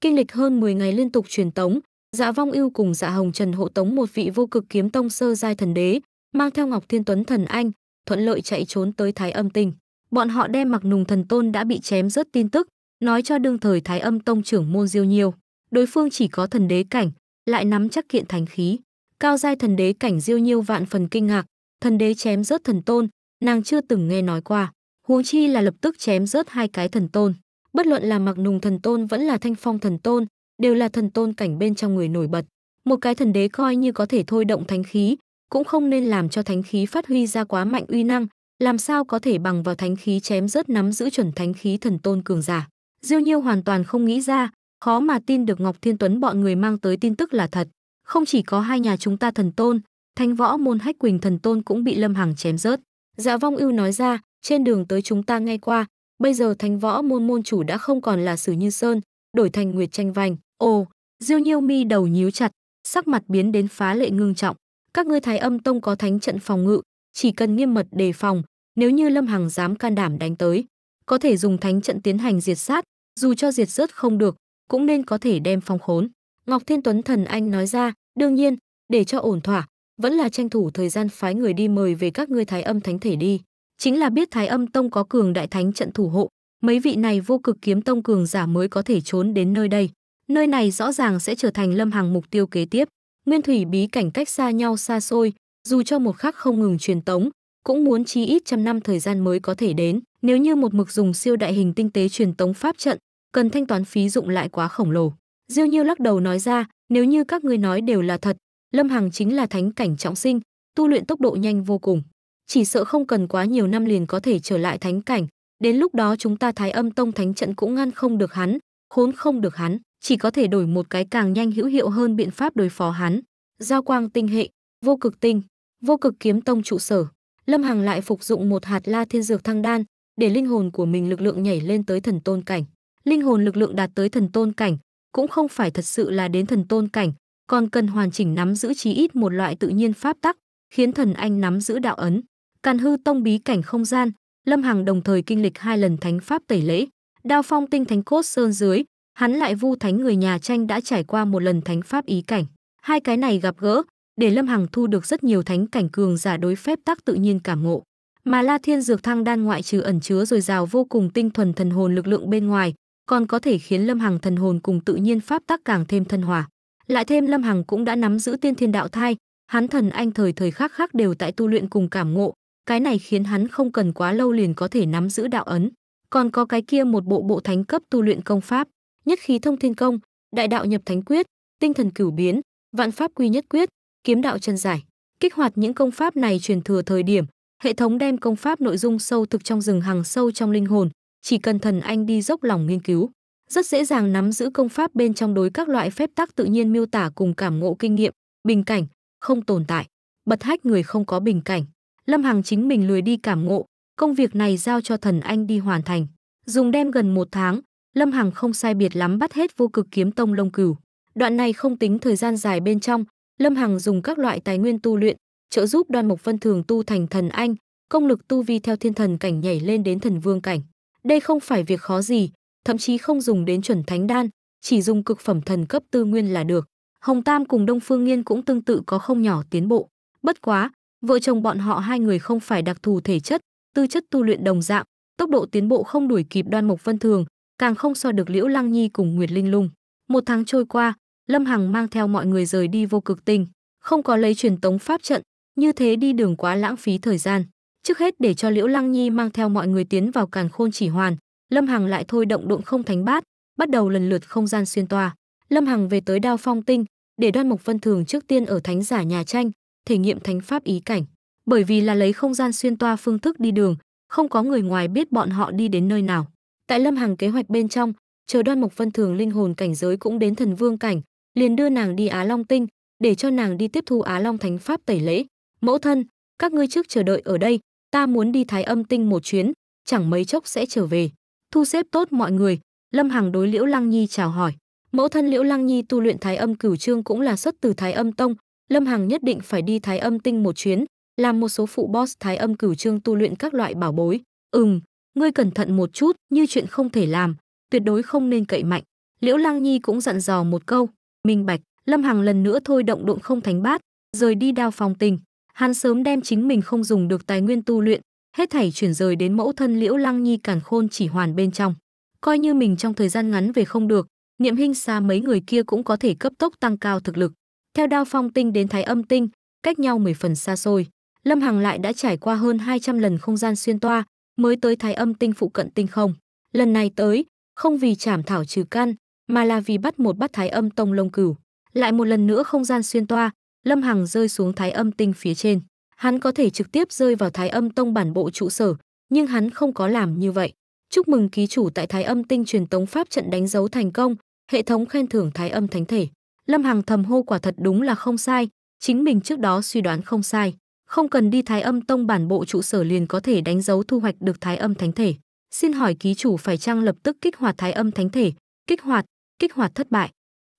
Kinh lịch hơn 10 ngày liên tục truyền tống, Dạ Vong Ưu cùng Dạ Hồng Trần hộ tống một vị vô cực kiếm tông sơ giai thần đế, mang theo Ngọc Thiên Tuấn thần anh, thuận lợi chạy trốn tới Thái Âm Tinh. Bọn họ đem Mặc Nùng thần tôn đã bị chém rớt tin tức, nói cho đương thời Thái Âm tông trưởng môn Diêu Nhiêu. Đối phương chỉ có thần đế cảnh, lại nắm chắc kiện thánh khí. Cao giai thần đế cảnh Diêu Nhiêu vạn phần kinh ngạc, thần đế chém rớt thần tôn, nàng chưa từng nghe nói qua, huống chi là lập tức chém rớt hai cái thần tôn. Bất luận là Mặc Nùng thần tôn vẫn là Thanh Phong thần tôn, đều là thần tôn cảnh bên trong người nổi bật. Một cái thần đế coi như có thể thôi động thánh khí, cũng không nên làm cho thánh khí phát huy ra quá mạnh uy năng, làm sao có thể bằng vào thánh khí chém rớt nắm giữ chuẩn thánh khí thần tôn cường giả. Diêu Nhiêu hoàn toàn không nghĩ ra, Khó mà tin được Ngọc Thiên Tuấn bọn người mang tới tin tức là thật. Không chỉ có hai nhà chúng ta thần tôn, thanh võ môn hách quỳnh thần tôn cũng bị Lâm Hằng chém rớt. Dạ Vong ưu nói ra, trên đường tới chúng ta ngay qua, bây giờ thanh võ môn môn chủ đã không còn là Sử Như Sơn, đổi thành Nguyệt Tranh Vành. Ồ, Diêu Nhiêu Mi đầu nhíu chặt, sắc mặt biến đến phá lệ ngưng trọng. Các ngươi Thái Âm Tông có thánh trận phòng ngự, chỉ cần nghiêm mật đề phòng, nếu như Lâm Hằng dám can đảm đánh tới, có thể dùng thánh trận tiến hành diệt sát, dù cho diệt rớt không được, cũng nên có thể đem phong khốn. Ngọc Thiên Tuấn thần anh nói ra, đương nhiên, để cho ổn thỏa, vẫn là tranh thủ thời gian phái người đi mời về các ngươi Thái Âm Thánh thể đi. Chính là biết Thái Âm Tông có cường đại thánh trận thủ hộ, mấy vị này vô cực kiếm tông cường giả mới có thể trốn đến nơi đây. Nơi này rõ ràng sẽ trở thành Lâm hàng mục tiêu kế tiếp. Nguyên thủy bí cảnh cách xa nhau xa xôi, dù cho một khắc không ngừng truyền tống, cũng muốn chí ít trăm năm thời gian mới có thể đến. Nếu như một mực dùng siêu đại hình tinh tế truyền tống pháp trận, cần thanh toán phí dụng lại quá khổng lồ. Diêu Nhiêu lắc đầu nói ra, nếu như các ngươi nói đều là thật, Lâm Hằng chính là thánh cảnh trọng sinh, tu luyện tốc độ nhanh vô cùng, chỉ sợ không cần quá nhiều năm liền có thể trở lại thánh cảnh, đến lúc đó chúng ta Thái Âm Tông thánh trận cũng ngăn không được hắn, khốn không được hắn, chỉ có thể đổi một cái càng nhanh hữu hiệu hơn biện pháp đối phó hắn. Giao quang tinh hệ, vô cực tinh, vô cực kiếm tông trụ sở. Lâm Hằng lại phục dụng một hạt La Thiên Dược Thăng Đan, để linh hồn của mình lực lượng nhảy lên tới thần tôn cảnh linh hồn lực lượng đạt tới thần tôn cảnh, cũng không phải thật sự là đến thần tôn cảnh, còn cần hoàn chỉnh nắm giữ chí ít một loại tự nhiên pháp tắc, khiến thần anh nắm giữ đạo ấn. Càn hư tông bí cảnh không gian, Lâm Hằng đồng thời kinh lịch hai lần thánh pháp tẩy lễ, đao phong tinh thánh cốt sơn dưới, hắn lại vu thánh người nhà tranh đã trải qua một lần thánh pháp ý cảnh. Hai cái này gặp gỡ, để Lâm Hằng thu được rất nhiều thánh cảnh cường giả đối phép tác tự nhiên cảm ngộ. Mà La Thiên Dược Thăng đan ngoại trừ ẩn chứa dồi dào vô cùng tinh thuần thần hồn lực lượng bên ngoài, còn có thể khiến Lâm Hằng thần hồn cùng tự nhiên pháp tắc càng thêm thân hòa. Lại thêm Lâm Hằng cũng đã nắm giữ tiên thiên đạo thai, hắn thần anh thời thời khắc khắc đều tại tu luyện cùng cảm ngộ, cái này khiến hắn không cần quá lâu liền có thể nắm giữ đạo ấn. Còn có cái kia một bộ bộ thánh cấp tu luyện công pháp, nhất khí thông thiên công, đại đạo nhập thánh quyết, tinh thần cửu biến, vạn pháp quy nhất quyết, kiếm đạo chân giải. Kích hoạt những công pháp này truyền thừa thời điểm, hệ thống đem công pháp nội dung sâu thực trong rừng hằng sâu trong linh hồn, chỉ cần thần anh đi dốc lòng nghiên cứu, rất dễ dàng nắm giữ công pháp bên trong đối các loại phép tắc tự nhiên miêu tả cùng cảm ngộ kinh nghiệm, bình cảnh, không tồn tại, bật hách người không có bình cảnh. Lâm Hằng chính mình lười đi cảm ngộ, công việc này giao cho thần anh đi hoàn thành. Dùng đem gần một tháng, Lâm Hằng không sai biệt lắm bắt hết vô cực kiếm tông lông cừu. Đoạn này không tính thời gian dài bên trong, Lâm Hằng dùng các loại tài nguyên tu luyện, trợ giúp Đoan mục Vân Thường tu thành thần anh, công lực tu vi theo thiên thần cảnh nhảy lên đến thần vương cảnh. Đây không phải việc khó gì, thậm chí không dùng đến chuẩn thánh đan, chỉ dùng cực phẩm thần cấp tư nguyên là được. Hồng Tam cùng Đông Phương Nghiên cũng tương tự có không nhỏ tiến bộ. Bất quá, vợ chồng bọn họ hai người không phải đặc thù thể chất, tư chất tu luyện đồng dạng, tốc độ tiến bộ không đuổi kịp Đoan Mộc Vân Thường, càng không so được Liễu Lăng Nhi cùng Nguyệt Linh Lung. Một tháng trôi qua, Lâm Hằng mang theo mọi người rời đi vô cực tinh, không có lấy truyền tống pháp trận, như thế đi đường quá lãng phí thời gian. Trước hết để cho Liễu Lăng Nhi mang theo mọi người tiến vào càn khôn chỉ hoàn, Lâm Hằng lại thôi động đụng không thánh bát, bắt đầu lần lượt không gian xuyên tòa. Lâm Hằng về tới Đao Phong Tinh, để Đoan mục Vân Thường trước tiên ở thánh giả nhà tranh, thể nghiệm thánh pháp ý cảnh. Bởi vì là lấy không gian xuyên toa phương thức đi đường, không có người ngoài biết bọn họ đi đến nơi nào. Tại Lâm Hằng kế hoạch bên trong, chờ Đoan mục Vân Thường linh hồn cảnh giới cũng đến thần vương cảnh, liền đưa nàng đi Á Long Tinh, để cho nàng đi tiếp thu Á Long Thánh Pháp tẩy lễ. Mẫu thân, các ngươi trước chờ đợi ở đây, ta muốn đi thái âm tinh một chuyến, chẳng mấy chốc sẽ trở về. Thu xếp tốt mọi người, Lâm Hằng đối Liễu Lăng Nhi chào hỏi. Mẫu thân Liễu Lăng Nhi tu luyện thái âm cửu trương cũng là xuất từ thái âm tông, Lâm Hằng nhất định phải đi thái âm tinh một chuyến, làm một số phụ boss thái âm cửu trương tu luyện các loại bảo bối. Ừm, ngươi cẩn thận một chút, như chuyện không thể làm, tuyệt đối không nên cậy mạnh. Liễu Lăng Nhi cũng dặn dò một câu, minh bạch, Lâm Hằng lần nữa thôi động đụng không thánh bát, rời đi đao phòng tình hắn sớm đem chính mình không dùng được tài nguyên tu luyện, hết thảy chuyển rời đến mẫu thân Liễu Lăng Nhi càn khôn chỉ hoàn bên trong. Coi như mình trong thời gian ngắn về không được, niệm hình xa mấy người kia cũng có thể cấp tốc tăng cao thực lực. Theo đao phong tinh đến thái âm tinh, cách nhau mười phần xa xôi, Lâm Hằng lại đã trải qua hơn 200 lần không gian xuyên toa, mới tới thái âm tinh phụ cận tinh không. Lần này tới, không vì chảm thảo trừ căn, mà là vì bắt một bắt thái âm tông lông cửu. Lại một lần nữa không gian xuyên toa, Lâm Hằng rơi xuống thái âm tinh phía trên. Hắn có thể trực tiếp rơi vào thái âm tông bản bộ trụ sở, nhưng hắn không có làm như vậy. Chúc mừng ký chủ tại thái âm tinh truyền tống pháp trận đánh dấu thành công, hệ thống khen thưởng thái âm thánh thể. Lâm Hằng thầm hô quả thật đúng là không sai, chính mình trước đó suy đoán không sai. Không cần đi thái âm tông bản bộ trụ sở liền có thể đánh dấu thu hoạch được thái âm thánh thể. Xin hỏi ký chủ phải chăng lập tức kích hoạt thái âm thánh thể, kích hoạt, kích hoạt thất bại.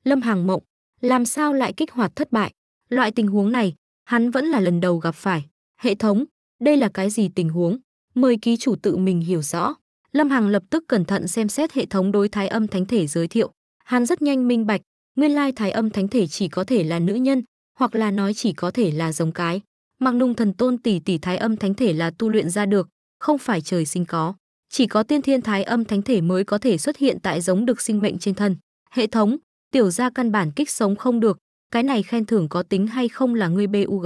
Lâm Hằng mộng, làm sao lại kích hoạt thất bại? Loại tình huống này, hắn vẫn là lần đầu gặp phải. Hệ thống, đây là cái gì tình huống? Mời ký chủ tự mình hiểu rõ. Lâm Hằng lập tức cẩn thận xem xét hệ thống đối thái âm thánh thể giới thiệu. Hắn rất nhanh minh bạch, nguyên lai thái âm thánh thể chỉ có thể là nữ nhân, hoặc là nói chỉ có thể là giống cái. Mặc nung thần tôn tỷ tỷ thái âm thánh thể là tu luyện ra được, không phải trời sinh có. Chỉ có tiên thiên thái âm thánh thể mới có thể xuất hiện tại giống được sinh mệnh trên thân. Hệ thống, tiểu gia căn bản kích sống không được, cái này khen thưởng có tính hay không là ngươi BUG.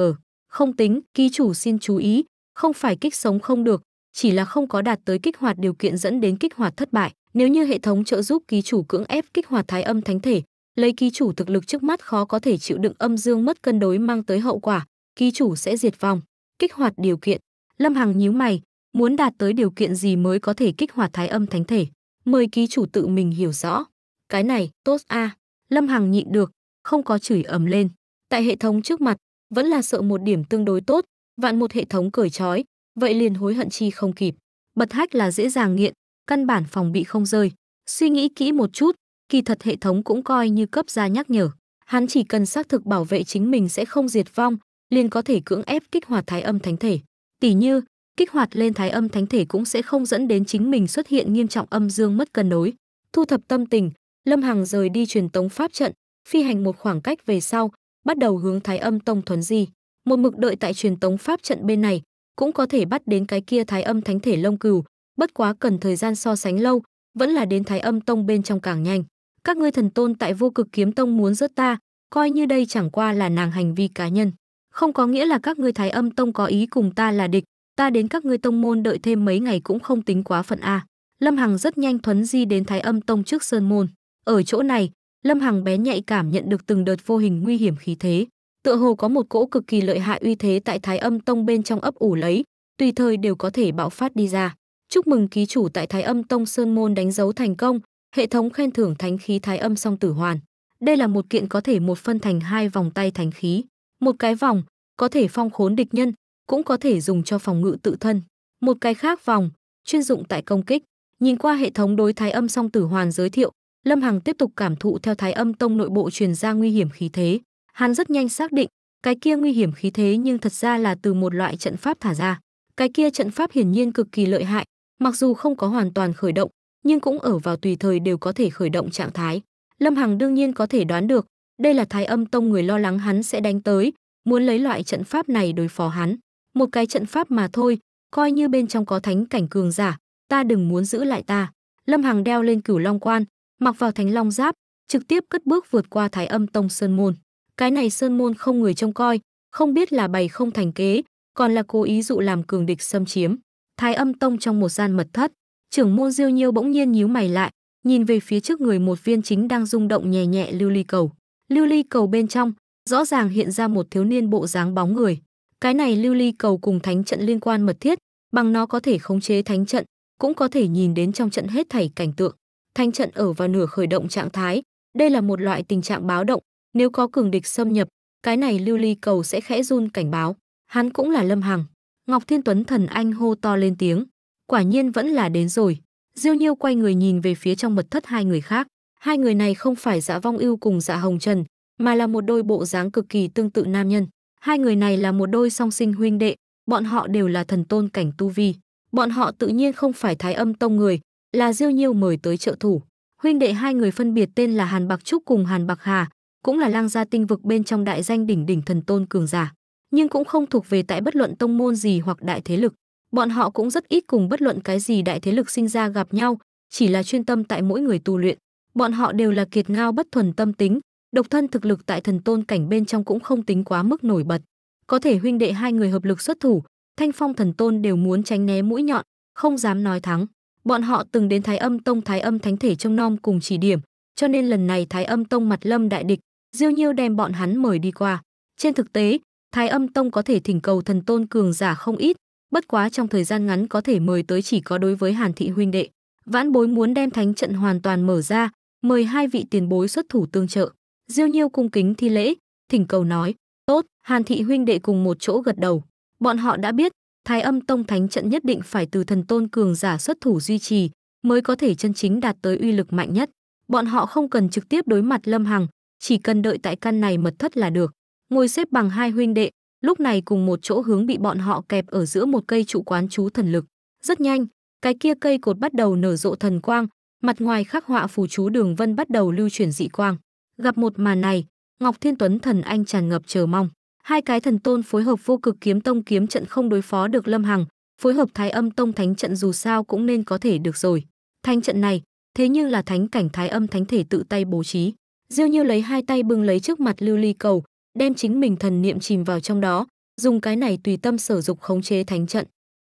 Không tính, ký chủ xin chú ý, không phải kích sống không được, chỉ là không có đạt tới kích hoạt điều kiện dẫn đến kích hoạt thất bại. Nếu như hệ thống trợ giúp ký chủ cưỡng ép kích hoạt thái âm thánh thể, lấy ký chủ thực lực trước mắt khó có thể chịu đựng âm dương mất cân đối mang tới hậu quả, ký chủ sẽ diệt vong. Kích hoạt điều kiện. Lâm Hằng nhíu mày, muốn đạt tới điều kiện gì mới có thể kích hoạt thái âm thánh thể? Mời ký chủ tự mình hiểu rõ. Cái này, tốt a. À. Lâm Hằng nhịn được, không có chửi ầm lên. Tại hệ thống trước mặt, vẫn là sợ một điểm tương đối tốt, vạn một hệ thống cởi trói, vậy liền hối hận chi không kịp. Bật hack là dễ dàng nghiện, căn bản phòng bị không rơi. Suy nghĩ kỹ một chút, kỳ thật hệ thống cũng coi như cấp ra nhắc nhở. Hắn chỉ cần xác thực bảo vệ chính mình sẽ không diệt vong, liền có thể cưỡng ép kích hoạt thái âm thánh thể. Tỷ như, kích hoạt lên thái âm thánh thể cũng sẽ không dẫn đến chính mình xuất hiện nghiêm trọng âm dương mất cân đối. Thu thập tâm tình, Lâm Hằng rời đi truyền tống pháp trận, phi hành một khoảng cách về sau, bắt đầu hướng Thái Âm Tông thuấn di. Một mực đợi tại truyền tống pháp trận bên này, cũng có thể bắt đến cái kia Thái Âm Thánh thể Long Cừu, bất quá cần thời gian so sánh lâu, vẫn là đến Thái Âm Tông bên trong càng nhanh. Các ngươi thần tôn tại Vô Cực Kiếm Tông muốn rớt ta, coi như đây chẳng qua là nàng hành vi cá nhân, không có nghĩa là các ngươi Thái Âm Tông có ý cùng ta là địch, ta đến các ngươi tông môn đợi thêm mấy ngày cũng không tính quá phận a. Lâm Hằng rất nhanh thuấn di đến Thái Âm Tông trước sơn môn. Ở chỗ này, Lâm Hằng bé nhạy cảm nhận được từng đợt vô hình nguy hiểm khí thế, tựa hồ có một cỗ cực kỳ lợi hại uy thế tại Thái Âm Tông bên trong ấp ủ lấy, tùy thời đều có thể bạo phát đi ra. Chúc mừng ký chủ tại Thái Âm Tông Sơn môn đánh dấu thành công, hệ thống khen thưởng thánh khí Thái Âm song tử hoàn. Đây là một kiện có thể một phân thành hai vòng tay thánh khí, một cái vòng có thể phong khốn địch nhân, cũng có thể dùng cho phòng ngự tự thân. Một cái khác vòng chuyên dụng tại công kích. Nhìn qua hệ thống đối Thái Âm song tử hoàn giới thiệu, Lâm Hằng tiếp tục cảm thụ theo Thái Âm Tông nội bộ truyền ra nguy hiểm khí thế, hắn rất nhanh xác định, cái kia nguy hiểm khí thế nhưng thật ra là từ một loại trận pháp thả ra. Cái kia trận pháp hiển nhiên cực kỳ lợi hại, mặc dù không có hoàn toàn khởi động, nhưng cũng ở vào tùy thời đều có thể khởi động trạng thái. Lâm Hằng đương nhiên có thể đoán được, đây là Thái Âm Tông người lo lắng hắn sẽ đánh tới, muốn lấy loại trận pháp này đối phó hắn. Một cái trận pháp mà thôi, coi như bên trong có thánh cảnh cường giả, ta đừng muốn giữ lại ta. Lâm Hằng đeo lên cửu long quan, mặc vào thánh long giáp, trực tiếp cất bước vượt qua Thái Âm Tông Sơn Môn. Cái này Sơn Môn không người trông coi, không biết là bày không thành kế, còn là cố ý dụ làm cường địch xâm chiếm. Thái Âm Tông trong một gian mật thất, trưởng môn Diêu Nhiêu bỗng nhiên nhíu mày lại, nhìn về phía trước người một viên chính đang rung động nhẹ nhẹ lưu ly cầu. Lưu ly cầu bên trong, rõ ràng hiện ra một thiếu niên bộ dáng bóng người. Cái này lưu ly cầu cùng thánh trận liên quan mật thiết, bằng nó có thể khống chế thánh trận, cũng có thể nhìn đến trong trận hết thảy cảnh tượng thanh trận ở vào nửa khởi động trạng thái. Đây là một loại tình trạng báo động, nếu có cường địch xâm nhập, cái này lưu ly cầu sẽ khẽ run cảnh báo. Hắn cũng là Lâm Hằng. Ngọc Thiên Tuấn thần anh hô to lên tiếng. Quả nhiên vẫn là đến rồi. Diêu Nhiêu quay người nhìn về phía trong mật thất hai người khác. Hai người này không phải Dạ Vong Ưu cùng Dạ Hồng Trần, mà là một đôi bộ dáng cực kỳ tương tự nam nhân. Hai người này là một đôi song sinh huynh đệ, bọn họ đều là thần tôn cảnh tu vi. Bọn họ tự nhiên không phải Thái Âm tông người, là Diêu Nhiêu mời tới trợ thủ. Huynh đệ hai người phân biệt tên là Hàn Bạc Trúc cùng Hàn Bạc Hà, cũng là lang gia tinh vực bên trong đại danh đỉnh đỉnh thần tôn cường giả, nhưng cũng không thuộc về tại bất luận tông môn gì hoặc đại thế lực. Bọn họ cũng rất ít cùng bất luận cái gì đại thế lực sinh ra gặp nhau, chỉ là chuyên tâm tại mỗi người tu luyện. Bọn họ đều là kiệt ngao bất thuần tâm tính, độc thân thực lực tại thần tôn cảnh bên trong cũng không tính quá mức nổi bật. Có thể huynh đệ hai người hợp lực xuất thủ, Thanh Phong thần tôn đều muốn tránh né mũi nhọn, không dám nói thắng. Bọn họ từng đến Thái Âm Tông Thái Âm Thánh Thể trong nom cùng chỉ điểm, cho nên lần này Thái Âm Tông mặt Lâm đại địch, Diêu Nhiêu đem bọn hắn mời đi qua. Trên thực tế, Thái Âm Tông có thể thỉnh cầu thần tôn cường giả không ít, bất quá trong thời gian ngắn có thể mời tới chỉ có đối với Hàn Thị huynh đệ. Vãn Bối muốn đem thánh trận hoàn toàn mở ra, mời hai vị tiền bối xuất thủ tương trợ. Diêu Nhiêu cung kính thi lễ, thỉnh cầu nói: "Tốt." Hàn Thị huynh đệ cùng một chỗ gật đầu. Bọn họ đã biết, Thái âm tông thánh trận nhất định phải từ thần tôn cường giả xuất thủ duy trì mới có thể chân chính đạt tới uy lực mạnh nhất. Bọn họ không cần trực tiếp đối mặt Lâm Hằng, chỉ cần đợi tại căn này mật thất là được. Ngồi xếp bằng hai huynh đệ, lúc này cùng một chỗ hướng bị bọn họ kẹp ở giữa một cây trụ quán chú thần lực. Rất nhanh, cái kia cây cột bắt đầu nở rộ thần quang, mặt ngoài khắc họa phù chú đường vân bắt đầu lưu chuyển dị quang. Gặp một màn này, Ngọc Thiên Tuấn thần anh tràn ngập chờ mong hai cái thần tôn phối hợp vô cực kiếm tông kiếm trận không đối phó được Lâm Hằng, phối hợp Thái Âm tông thánh trận dù sao cũng nên có thể được rồi. Thánh trận này, thế nhưng là thánh cảnh Thái Âm thánh thể tự tay bố trí. Diêu Như lấy hai tay bưng lấy trước mặt lưu ly cầu, đem chính mình thần niệm chìm vào trong đó, dùng cái này tùy tâm sở dục khống chế thánh trận.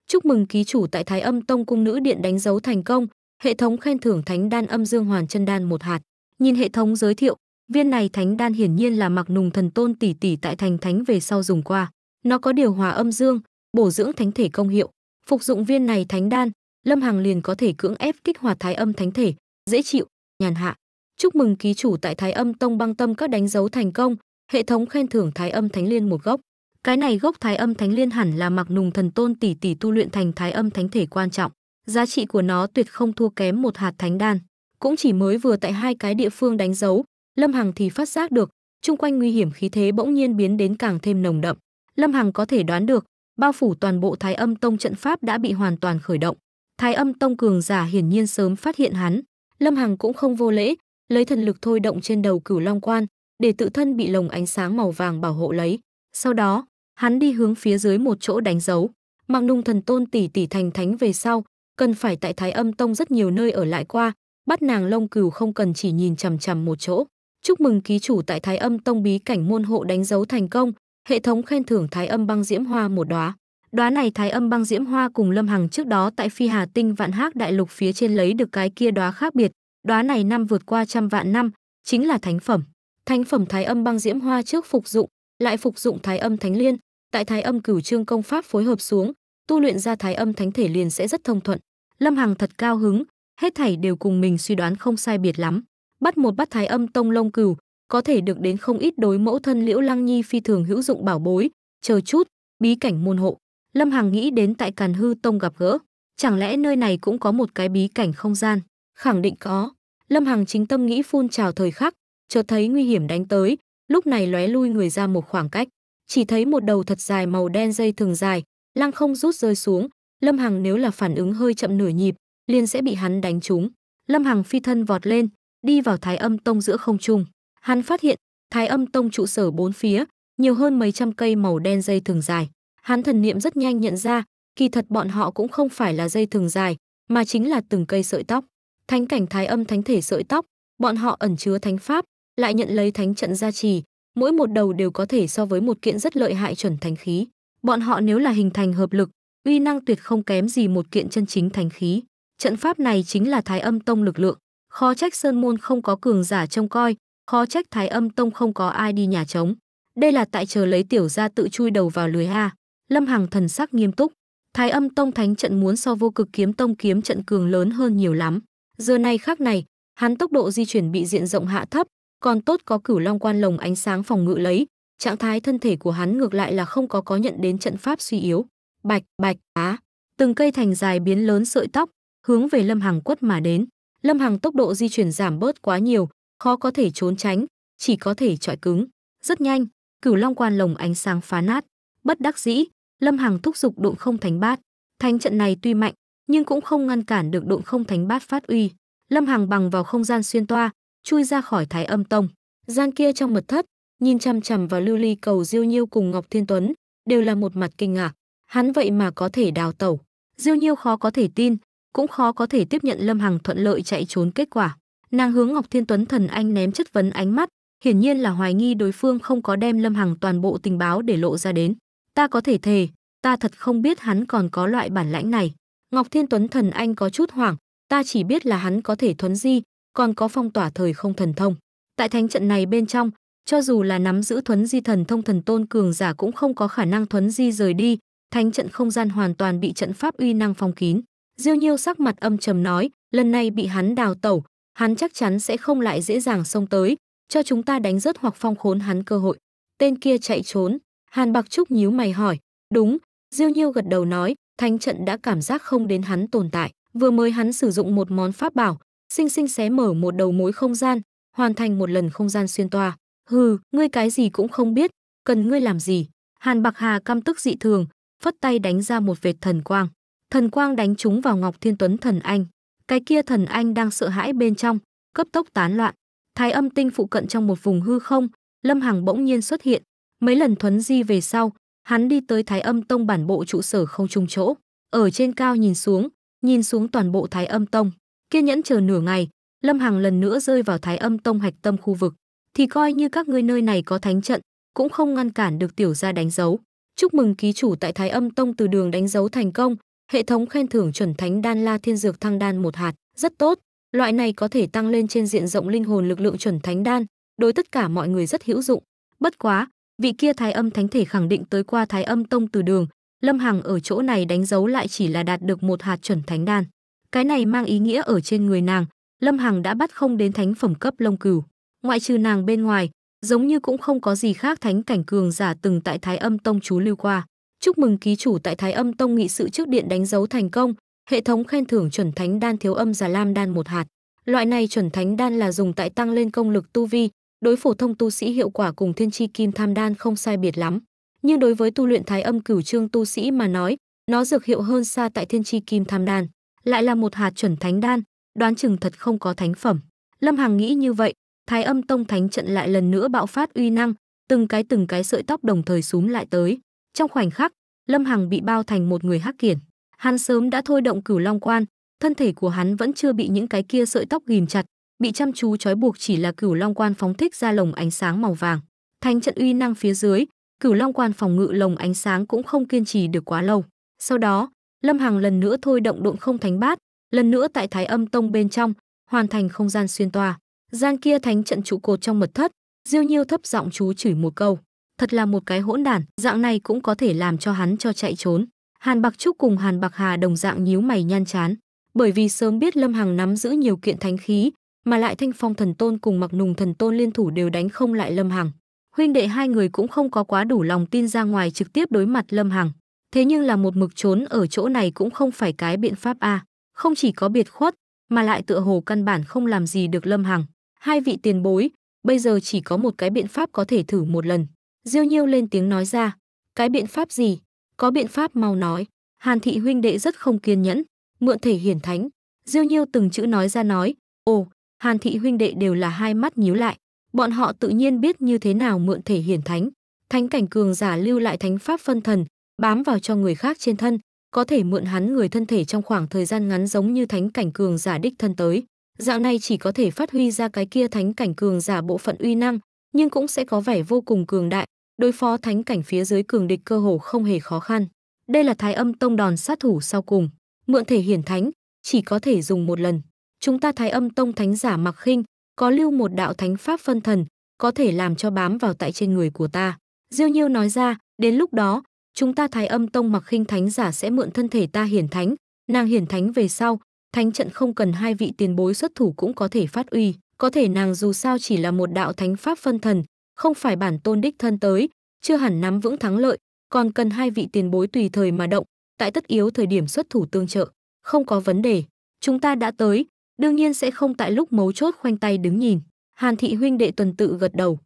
Chúc mừng ký chủ tại Thái Âm Tông cung nữ điện đánh dấu thành công, hệ thống khen thưởng thánh đan âm dương hoàn chân đan một hạt. Nhìn hệ thống giới thiệu, Viên này thánh đan hiển nhiên là mặc nùng thần tôn tỷ tỷ tại thành thánh về sau dùng qua. Nó có điều hòa âm dương, bổ dưỡng thánh thể công hiệu. Phục dụng viên này thánh đan, Lâm Hằng liền có thể cưỡng ép kích hoạt thái âm thánh thể, dễ chịu, nhàn hạ. Chúc mừng ký chủ tại Thái Âm Tông băng tâm các đánh dấu thành công, hệ thống khen thưởng Thái Âm Thánh Liên một gốc. Cái này gốc Thái Âm Thánh Liên hẳn là Mặc Nùng Thần Tôn tỷ tỷ tu luyện thành Thái Âm Thánh thể quan trọng, giá trị của nó tuyệt không thua kém một hạt thánh đan, cũng chỉ mới vừa tại hai cái địa phương đánh dấu, Lâm Hằng thì phát giác được, chung quanh nguy hiểm khí thế bỗng nhiên biến đến càng thêm nồng đậm. Lâm Hằng có thể đoán được, bao phủ toàn bộ Thái Âm Tông trận pháp đã bị hoàn toàn khởi động. Thái Âm Tông cường giả hiển nhiên sớm phát hiện hắn, Lâm Hằng cũng không vô lễ, lấy thần lực thôi động trên đầu Cửu Long Quan, để tự thân bị lồng ánh sáng màu vàng bảo hộ lấy. Sau đó, hắn đi hướng phía dưới một chỗ đánh dấu. Mạc Nung thần tôn tỷ tỷ thành thánh về sau, cần phải tại Thái Âm Tông rất nhiều nơi ở lại qua, bắt nàng Long Cửu không cần chỉ nhìn chằm chằm một chỗ. Chúc mừng ký chủ tại Thái Âm Tông bí cảnh môn hộ đánh dấu thành công, hệ thống khen thưởng Thái Âm băng diễm hoa một đóa. Đóa này Thái Âm băng diễm hoa cùng Lâm Hằng trước đó tại Phi Hà Tinh Vạn Hắc đại lục phía trên lấy được cái kia đóa khác biệt, đóa này năm vượt qua trăm vạn năm, chính là thánh phẩm. Thánh phẩm Thái Âm băng diễm hoa trước phục dụng, lại phục dụng Thái Âm Thánh Liên, tại Thái Âm Cửu Trương công pháp phối hợp xuống, tu luyện ra Thái Âm Thánh thể liền sẽ rất thông thuận. Lâm Hằng thật cao hứng, hết thảy đều cùng mình suy đoán không sai biệt lắm bắt một bát thái âm tông lông cừu, có thể được đến không ít đối mẫu thân Liễu Lăng Nhi phi thường hữu dụng bảo bối, chờ chút, bí cảnh môn hộ. Lâm Hằng nghĩ đến tại Càn Hư Tông gặp gỡ, chẳng lẽ nơi này cũng có một cái bí cảnh không gian? Khẳng định có. Lâm Hằng chính tâm nghĩ phun trào thời khắc, chợt thấy nguy hiểm đánh tới, lúc này lóe lui người ra một khoảng cách, chỉ thấy một đầu thật dài màu đen dây thường dài, lăng không rút rơi xuống, Lâm Hằng nếu là phản ứng hơi chậm nửa nhịp, liền sẽ bị hắn đánh trúng. Lâm Hằng phi thân vọt lên, đi vào Thái Âm Tông giữa không trung. Hắn phát hiện, Thái Âm Tông trụ sở bốn phía, nhiều hơn mấy trăm cây màu đen dây thường dài. Hắn thần niệm rất nhanh nhận ra, kỳ thật bọn họ cũng không phải là dây thường dài, mà chính là từng cây sợi tóc. Thánh cảnh Thái Âm thánh thể sợi tóc, bọn họ ẩn chứa thánh pháp, lại nhận lấy thánh trận gia trì, mỗi một đầu đều có thể so với một kiện rất lợi hại chuẩn thánh khí. Bọn họ nếu là hình thành hợp lực, uy năng tuyệt không kém gì một kiện chân chính thánh khí. Trận pháp này chính là Thái Âm Tông lực lượng khó trách Sơn Môn không có cường giả trông coi, khó trách Thái Âm Tông không có ai đi nhà trống. Đây là tại chờ lấy tiểu gia tự chui đầu vào lưới ha. Lâm Hằng thần sắc nghiêm túc, Thái Âm Tông thánh trận muốn so vô cực kiếm tông kiếm trận cường lớn hơn nhiều lắm. Giờ này khác này, hắn tốc độ di chuyển bị diện rộng hạ thấp, còn tốt có cửu long quan lồng ánh sáng phòng ngự lấy, trạng thái thân thể của hắn ngược lại là không có có nhận đến trận pháp suy yếu. Bạch, bạch, á, từng cây thành dài biến lớn sợi tóc, hướng về Lâm Hằng quất mà đến. Lâm Hằng tốc độ di chuyển giảm bớt quá nhiều, khó có thể trốn tránh, chỉ có thể trọi cứng. Rất nhanh, cửu long quan lồng ánh sáng phá nát. Bất đắc dĩ, Lâm Hằng thúc giục độn không thánh bát. Thánh trận này tuy mạnh, nhưng cũng không ngăn cản được độn không thánh bát phát uy. Lâm Hằng bằng vào không gian xuyên toa, chui ra khỏi Thái Âm Tông. Gian kia trong mật thất, nhìn chằm chằm vào Lưu Ly Cầu Diêu Nhiêu cùng Ngọc Thiên Tuấn, đều là một mặt kinh ngạc. Hắn vậy mà có thể đào tẩu. Diêu Nhiêu khó có thể tin, cũng khó có thể tiếp nhận Lâm Hằng thuận lợi chạy trốn kết quả. Nàng hướng Ngọc Thiên Tuấn thần anh ném chất vấn ánh mắt, hiển nhiên là hoài nghi đối phương không có đem Lâm Hằng toàn bộ tình báo để lộ ra đến. Ta có thể thề, ta thật không biết hắn còn có loại bản lãnh này. Ngọc Thiên Tuấn thần anh có chút hoảng, ta chỉ biết là hắn có thể thuấn di, còn có phong tỏa thời không thần thông. Tại thánh trận này bên trong, cho dù là nắm giữ thuấn di thần thông thần tôn cường giả cũng không có khả năng thuấn di rời đi, thánh trận không gian hoàn toàn bị trận pháp uy năng phong kín. Diêu Nhiêu sắc mặt âm trầm nói, lần này bị hắn đào tẩu, hắn chắc chắn sẽ không lại dễ dàng xông tới, cho chúng ta đánh rớt hoặc phong khốn hắn cơ hội. Tên kia chạy trốn, Hàn Bạc Trúc nhíu mày hỏi, đúng, Diêu Nhiêu gật đầu nói, thánh trận đã cảm giác không đến hắn tồn tại, vừa mới hắn sử dụng một món pháp bảo, sinh sinh xé mở một đầu mối không gian, hoàn thành một lần không gian xuyên toa. Hừ, ngươi cái gì cũng không biết, cần ngươi làm gì? Hàn Bạc Hà căm tức dị thường, phất tay đánh ra một vệt thần quang thần quang đánh trúng vào Ngọc Thiên Tuấn thần anh. Cái kia thần anh đang sợ hãi bên trong, cấp tốc tán loạn. Thái âm tinh phụ cận trong một vùng hư không, Lâm Hằng bỗng nhiên xuất hiện, mấy lần thuấn di về sau, hắn đi tới Thái âm tông bản bộ trụ sở không trung chỗ, ở trên cao nhìn xuống, nhìn xuống toàn bộ Thái âm tông. Kiên nhẫn chờ nửa ngày, Lâm Hằng lần nữa rơi vào Thái âm tông hạch tâm khu vực, thì coi như các ngươi nơi này có thánh trận, cũng không ngăn cản được tiểu gia đánh dấu. Chúc mừng ký chủ tại Thái Âm Tông từ đường đánh dấu thành công, Hệ thống khen thưởng chuẩn thánh đan La Thiên Dược Thăng Đan một hạt, rất tốt. Loại này có thể tăng lên trên diện rộng linh hồn lực lượng chuẩn thánh đan, đối tất cả mọi người rất hữu dụng. Bất quá, vị kia Thái Âm Thánh Thể khẳng định tới qua Thái Âm Tông từ đường, Lâm Hằng ở chỗ này đánh dấu lại chỉ là đạt được một hạt chuẩn thánh đan. Cái này mang ý nghĩa ở trên người nàng, Lâm Hằng đã bắt không đến thánh phẩm cấp lông cửu, Ngoại trừ nàng bên ngoài, giống như cũng không có gì khác thánh cảnh cường giả từng tại Thái Âm Tông chú lưu qua chúc mừng ký chủ tại Thái Âm Tông nghị sự trước điện đánh dấu thành công, hệ thống khen thưởng chuẩn thánh đan thiếu âm giả lam đan một hạt. Loại này chuẩn thánh đan là dùng tại tăng lên công lực tu vi, đối phổ thông tu sĩ hiệu quả cùng thiên chi kim tham đan không sai biệt lắm. Nhưng đối với tu luyện thái âm cửu trương tu sĩ mà nói, nó dược hiệu hơn xa tại thiên chi kim tham đan, lại là một hạt chuẩn thánh đan, đoán chừng thật không có thánh phẩm. Lâm Hằng nghĩ như vậy, thái âm tông thánh trận lại lần nữa bạo phát uy năng, từng cái từng cái sợi tóc đồng thời súm lại tới. Trong khoảnh khắc, Lâm Hằng bị bao thành một người hắc kiển. Hắn sớm đã thôi động cửu long quan, thân thể của hắn vẫn chưa bị những cái kia sợi tóc ghìm chặt, bị chăm chú trói buộc chỉ là cửu long quan phóng thích ra lồng ánh sáng màu vàng. Thành trận uy năng phía dưới, cửu long quan phòng ngự lồng ánh sáng cũng không kiên trì được quá lâu. Sau đó, Lâm Hằng lần nữa thôi động độn không thánh bát, lần nữa tại Thái Âm Tông bên trong, hoàn thành không gian xuyên toa. Gian kia thánh trận trụ cột trong mật thất, Diêu Nhiêu thấp giọng chú chửi một câu, thật là một cái hỗn đản, dạng này cũng có thể làm cho hắn cho chạy trốn. Hàn Bạc Trúc cùng Hàn Bạc Hà đồng dạng nhíu mày nhăn chán, bởi vì sớm biết Lâm Hằng nắm giữ nhiều kiện thánh khí, mà lại Thanh Phong Thần Tôn cùng Mặc Nùng Thần Tôn liên thủ đều đánh không lại Lâm Hằng. Huynh đệ hai người cũng không có quá đủ lòng tin ra ngoài trực tiếp đối mặt Lâm Hằng, thế nhưng là một mực trốn ở chỗ này cũng không phải cái biện pháp a, không chỉ có biệt khuất, mà lại tựa hồ căn bản không làm gì được Lâm Hằng. Hai vị tiền bối, bây giờ chỉ có một cái biện pháp có thể thử một lần. Diêu Nhiêu lên tiếng nói ra, cái biện pháp gì? Có biện pháp mau nói. Hàn thị huynh đệ rất không kiên nhẫn, mượn thể hiển thánh. Diêu Nhiêu từng chữ nói ra nói, ồ, Hàn thị huynh đệ đều là hai mắt nhíu lại. Bọn họ tự nhiên biết như thế nào mượn thể hiển thánh. Thánh cảnh cường giả lưu lại thánh pháp phân thần, bám vào cho người khác trên thân, có thể mượn hắn người thân thể trong khoảng thời gian ngắn giống như thánh cảnh cường giả đích thân tới. Dạo này chỉ có thể phát huy ra cái kia thánh cảnh cường giả bộ phận uy năng, nhưng cũng sẽ có vẻ vô cùng cường đại, đối phó thánh cảnh phía dưới cường địch cơ hồ không hề khó khăn. Đây là Thái Âm Tông đòn sát thủ sau cùng, mượn thể hiển thánh, chỉ có thể dùng một lần. Chúng ta Thái Âm Tông thánh giả Mặc Khinh, có lưu một đạo thánh pháp phân thần, có thể làm cho bám vào tại trên người của ta. Diêu Nhiêu nói ra, đến lúc đó, chúng ta Thái Âm Tông Mặc Khinh thánh giả sẽ mượn thân thể ta hiển thánh, nàng hiển thánh về sau, thánh trận không cần hai vị tiền bối xuất thủ cũng có thể phát uy. Có thể nàng dù sao chỉ là một đạo thánh pháp phân thần, không phải bản tôn đích thân tới, chưa hẳn nắm vững thắng lợi, còn cần hai vị tiền bối tùy thời mà động, tại tất yếu thời điểm xuất thủ tương trợ, không có vấn đề. Chúng ta đã tới, đương nhiên sẽ không tại lúc mấu chốt khoanh tay đứng nhìn. Hàn thị huynh đệ tuần tự gật đầu.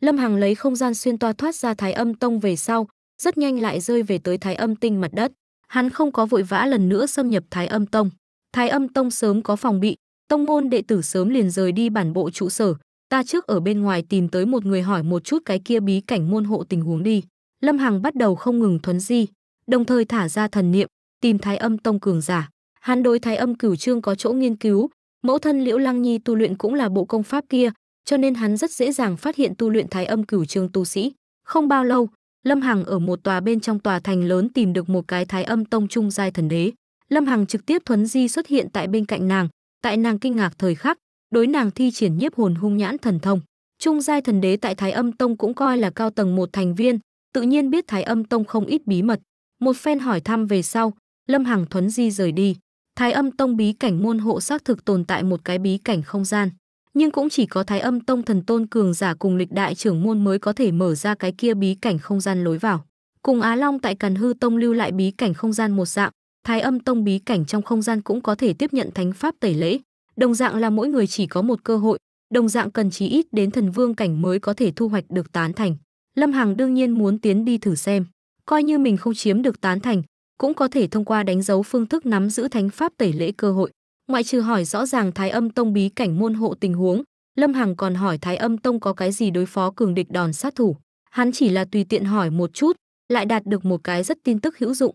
Lâm Hằng lấy không gian xuyên toa thoát ra Thái Âm Tông về sau, rất nhanh lại rơi về tới Thái Âm Tinh mặt đất. Hắn không có vội vã lần nữa xâm nhập Thái Âm Tông. Thái Âm Tông sớm có phòng bị, Tông môn đệ tử sớm liền rời đi bản bộ trụ sở, ta trước ở bên ngoài tìm tới một người hỏi một chút cái kia bí cảnh môn hộ tình huống đi. Lâm Hằng bắt đầu không ngừng thuấn di, đồng thời thả ra thần niệm, tìm thái âm tông cường giả. Hắn đối thái âm cửu trương có chỗ nghiên cứu, mẫu thân Liễu Lăng Nhi tu luyện cũng là bộ công pháp kia, cho nên hắn rất dễ dàng phát hiện tu luyện thái âm cửu trương tu sĩ. Không bao lâu, Lâm Hằng ở một tòa bên trong tòa thành lớn tìm được một cái thái âm tông trung giai thần đế. Lâm Hằng trực tiếp thuấn di xuất hiện tại bên cạnh nàng, tại nàng kinh ngạc thời khắc, đối nàng thi triển nhiếp hồn hung nhãn thần thông. Trung giai thần đế tại Thái Âm Tông cũng coi là cao tầng một thành viên, tự nhiên biết Thái Âm Tông không ít bí mật. Một phen hỏi thăm về sau, Lâm Hằng thuấn di rời đi. Thái Âm Tông bí cảnh môn hộ xác thực tồn tại một cái bí cảnh không gian, nhưng cũng chỉ có Thái Âm Tông thần tôn cường giả cùng lịch đại trưởng môn mới có thể mở ra cái kia bí cảnh không gian lối vào. Cùng Á Long tại cần Hư Tông lưu lại bí cảnh không gian một dạng, Thái âm tông bí cảnh trong không gian cũng có thể tiếp nhận thánh pháp tẩy lễ, đồng dạng là mỗi người chỉ có một cơ hội, đồng dạng cần chí ít đến thần vương cảnh mới có thể thu hoạch được tán thành. Lâm Hằng đương nhiên muốn tiến đi thử xem, coi như mình không chiếm được tán thành, cũng có thể thông qua đánh dấu phương thức nắm giữ thánh pháp tẩy lễ cơ hội. Ngoại trừ hỏi rõ ràng Thái Âm Tông bí cảnh môn hộ tình huống, Lâm Hằng còn hỏi Thái Âm Tông có cái gì đối phó cường địch đòn sát thủ. Hắn chỉ là tùy tiện hỏi một chút, lại đạt được một cái rất tin tức hữu dụng.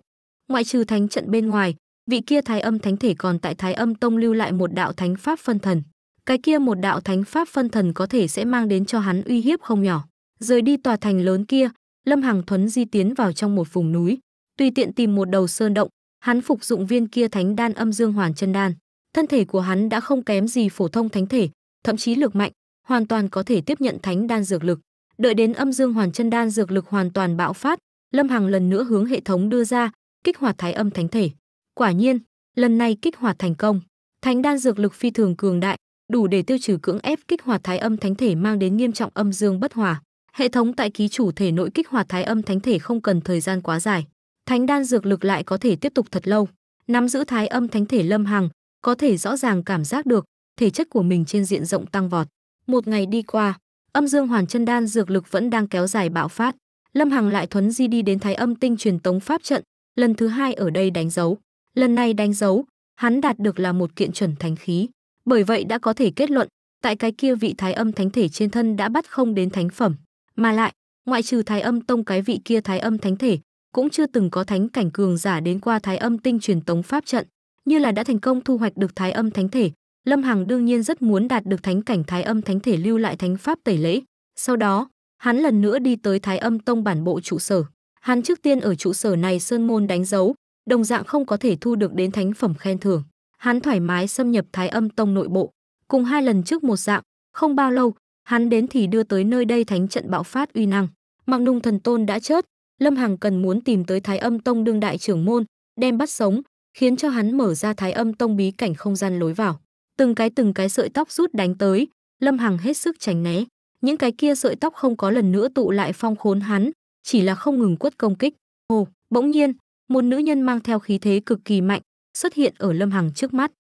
Ngoại trừ thánh trận bên ngoài, vị kia thái âm thánh thể còn tại thái âm tông lưu lại một đạo thánh pháp phân thần. Cái kia một đạo thánh pháp phân thần có thể sẽ mang đến cho hắn uy hiếp không nhỏ. Rời đi tòa thành lớn kia, Lâm Hằng Thuấn di tiến vào trong một vùng núi, tùy tiện tìm một đầu sơn động, hắn phục dụng viên kia thánh đan âm dương hoàn chân đan. Thân thể của hắn đã không kém gì phổ thông thánh thể, thậm chí lực mạnh, hoàn toàn có thể tiếp nhận thánh đan dược lực. Đợi đến âm dương hoàn chân đan dược lực hoàn toàn bạo phát, Lâm Hằng lần nữa hướng hệ thống đưa ra, kích hoạt thái âm thánh thể. Quả nhiên, lần này kích hoạt thành công. Thánh đan dược lực phi thường cường đại, đủ để tiêu trừ cưỡng ép kích hoạt thái âm thánh thể mang đến nghiêm trọng âm dương bất hòa. Hệ thống tại ký chủ thể nội kích hoạt thái âm thánh thể không cần thời gian quá dài. Thánh đan dược lực lại có thể tiếp tục thật lâu. Nắm giữ thái âm thánh thể Lâm Hằng, có thể rõ ràng cảm giác được thể chất của mình trên diện rộng tăng vọt. Một ngày đi qua, âm dương hoàn chân đan dược lực vẫn đang kéo dài bạo phát. Lâm Hằng lại thuấn di đi đến thái âm tinh truyền tống pháp trận, lần thứ hai ở đây đánh dấu. Lần này đánh dấu, hắn đạt được là một kiện chuẩn thánh khí, bởi vậy đã có thể kết luận, tại cái kia vị thái âm thánh thể trên thân đã bắt không đến thánh phẩm, mà lại, ngoại trừ thái âm tông cái vị kia thái âm thánh thể, cũng chưa từng có thánh cảnh cường giả đến qua thái âm tinh truyền tống pháp trận, như là đã thành công thu hoạch được thái âm thánh thể, Lâm Hằng đương nhiên rất muốn đạt được thánh cảnh thái âm thánh thể lưu lại thánh pháp tẩy lễ. Sau đó, hắn lần nữa đi tới thái âm tông bản bộ trụ sở. Hắn trước tiên ở trụ sở này Sơn Môn đánh dấu, đồng dạng không có thể thu được đến thánh phẩm khen thưởng. Hắn thoải mái xâm nhập Thái Âm Tông nội bộ, cùng hai lần trước một dạng, không bao lâu, hắn đến thì đưa tới nơi đây thánh trận bạo phát uy năng. Mặc Nung thần tôn đã chết, Lâm Hằng cần muốn tìm tới Thái Âm Tông đương đại trưởng môn, đem bắt sống, khiến cho hắn mở ra Thái Âm Tông bí cảnh không gian lối vào. Từng cái từng cái sợi tóc rút đánh tới, Lâm Hằng hết sức tránh né. Những cái kia sợi tóc không có lần nữa tụ lại phong khốn hắn, chỉ là không ngừng quất công kích. hồ bỗng nhiên, một nữ nhân mang theo khí thế cực kỳ mạnh xuất hiện ở Lâm Hằng trước mắt,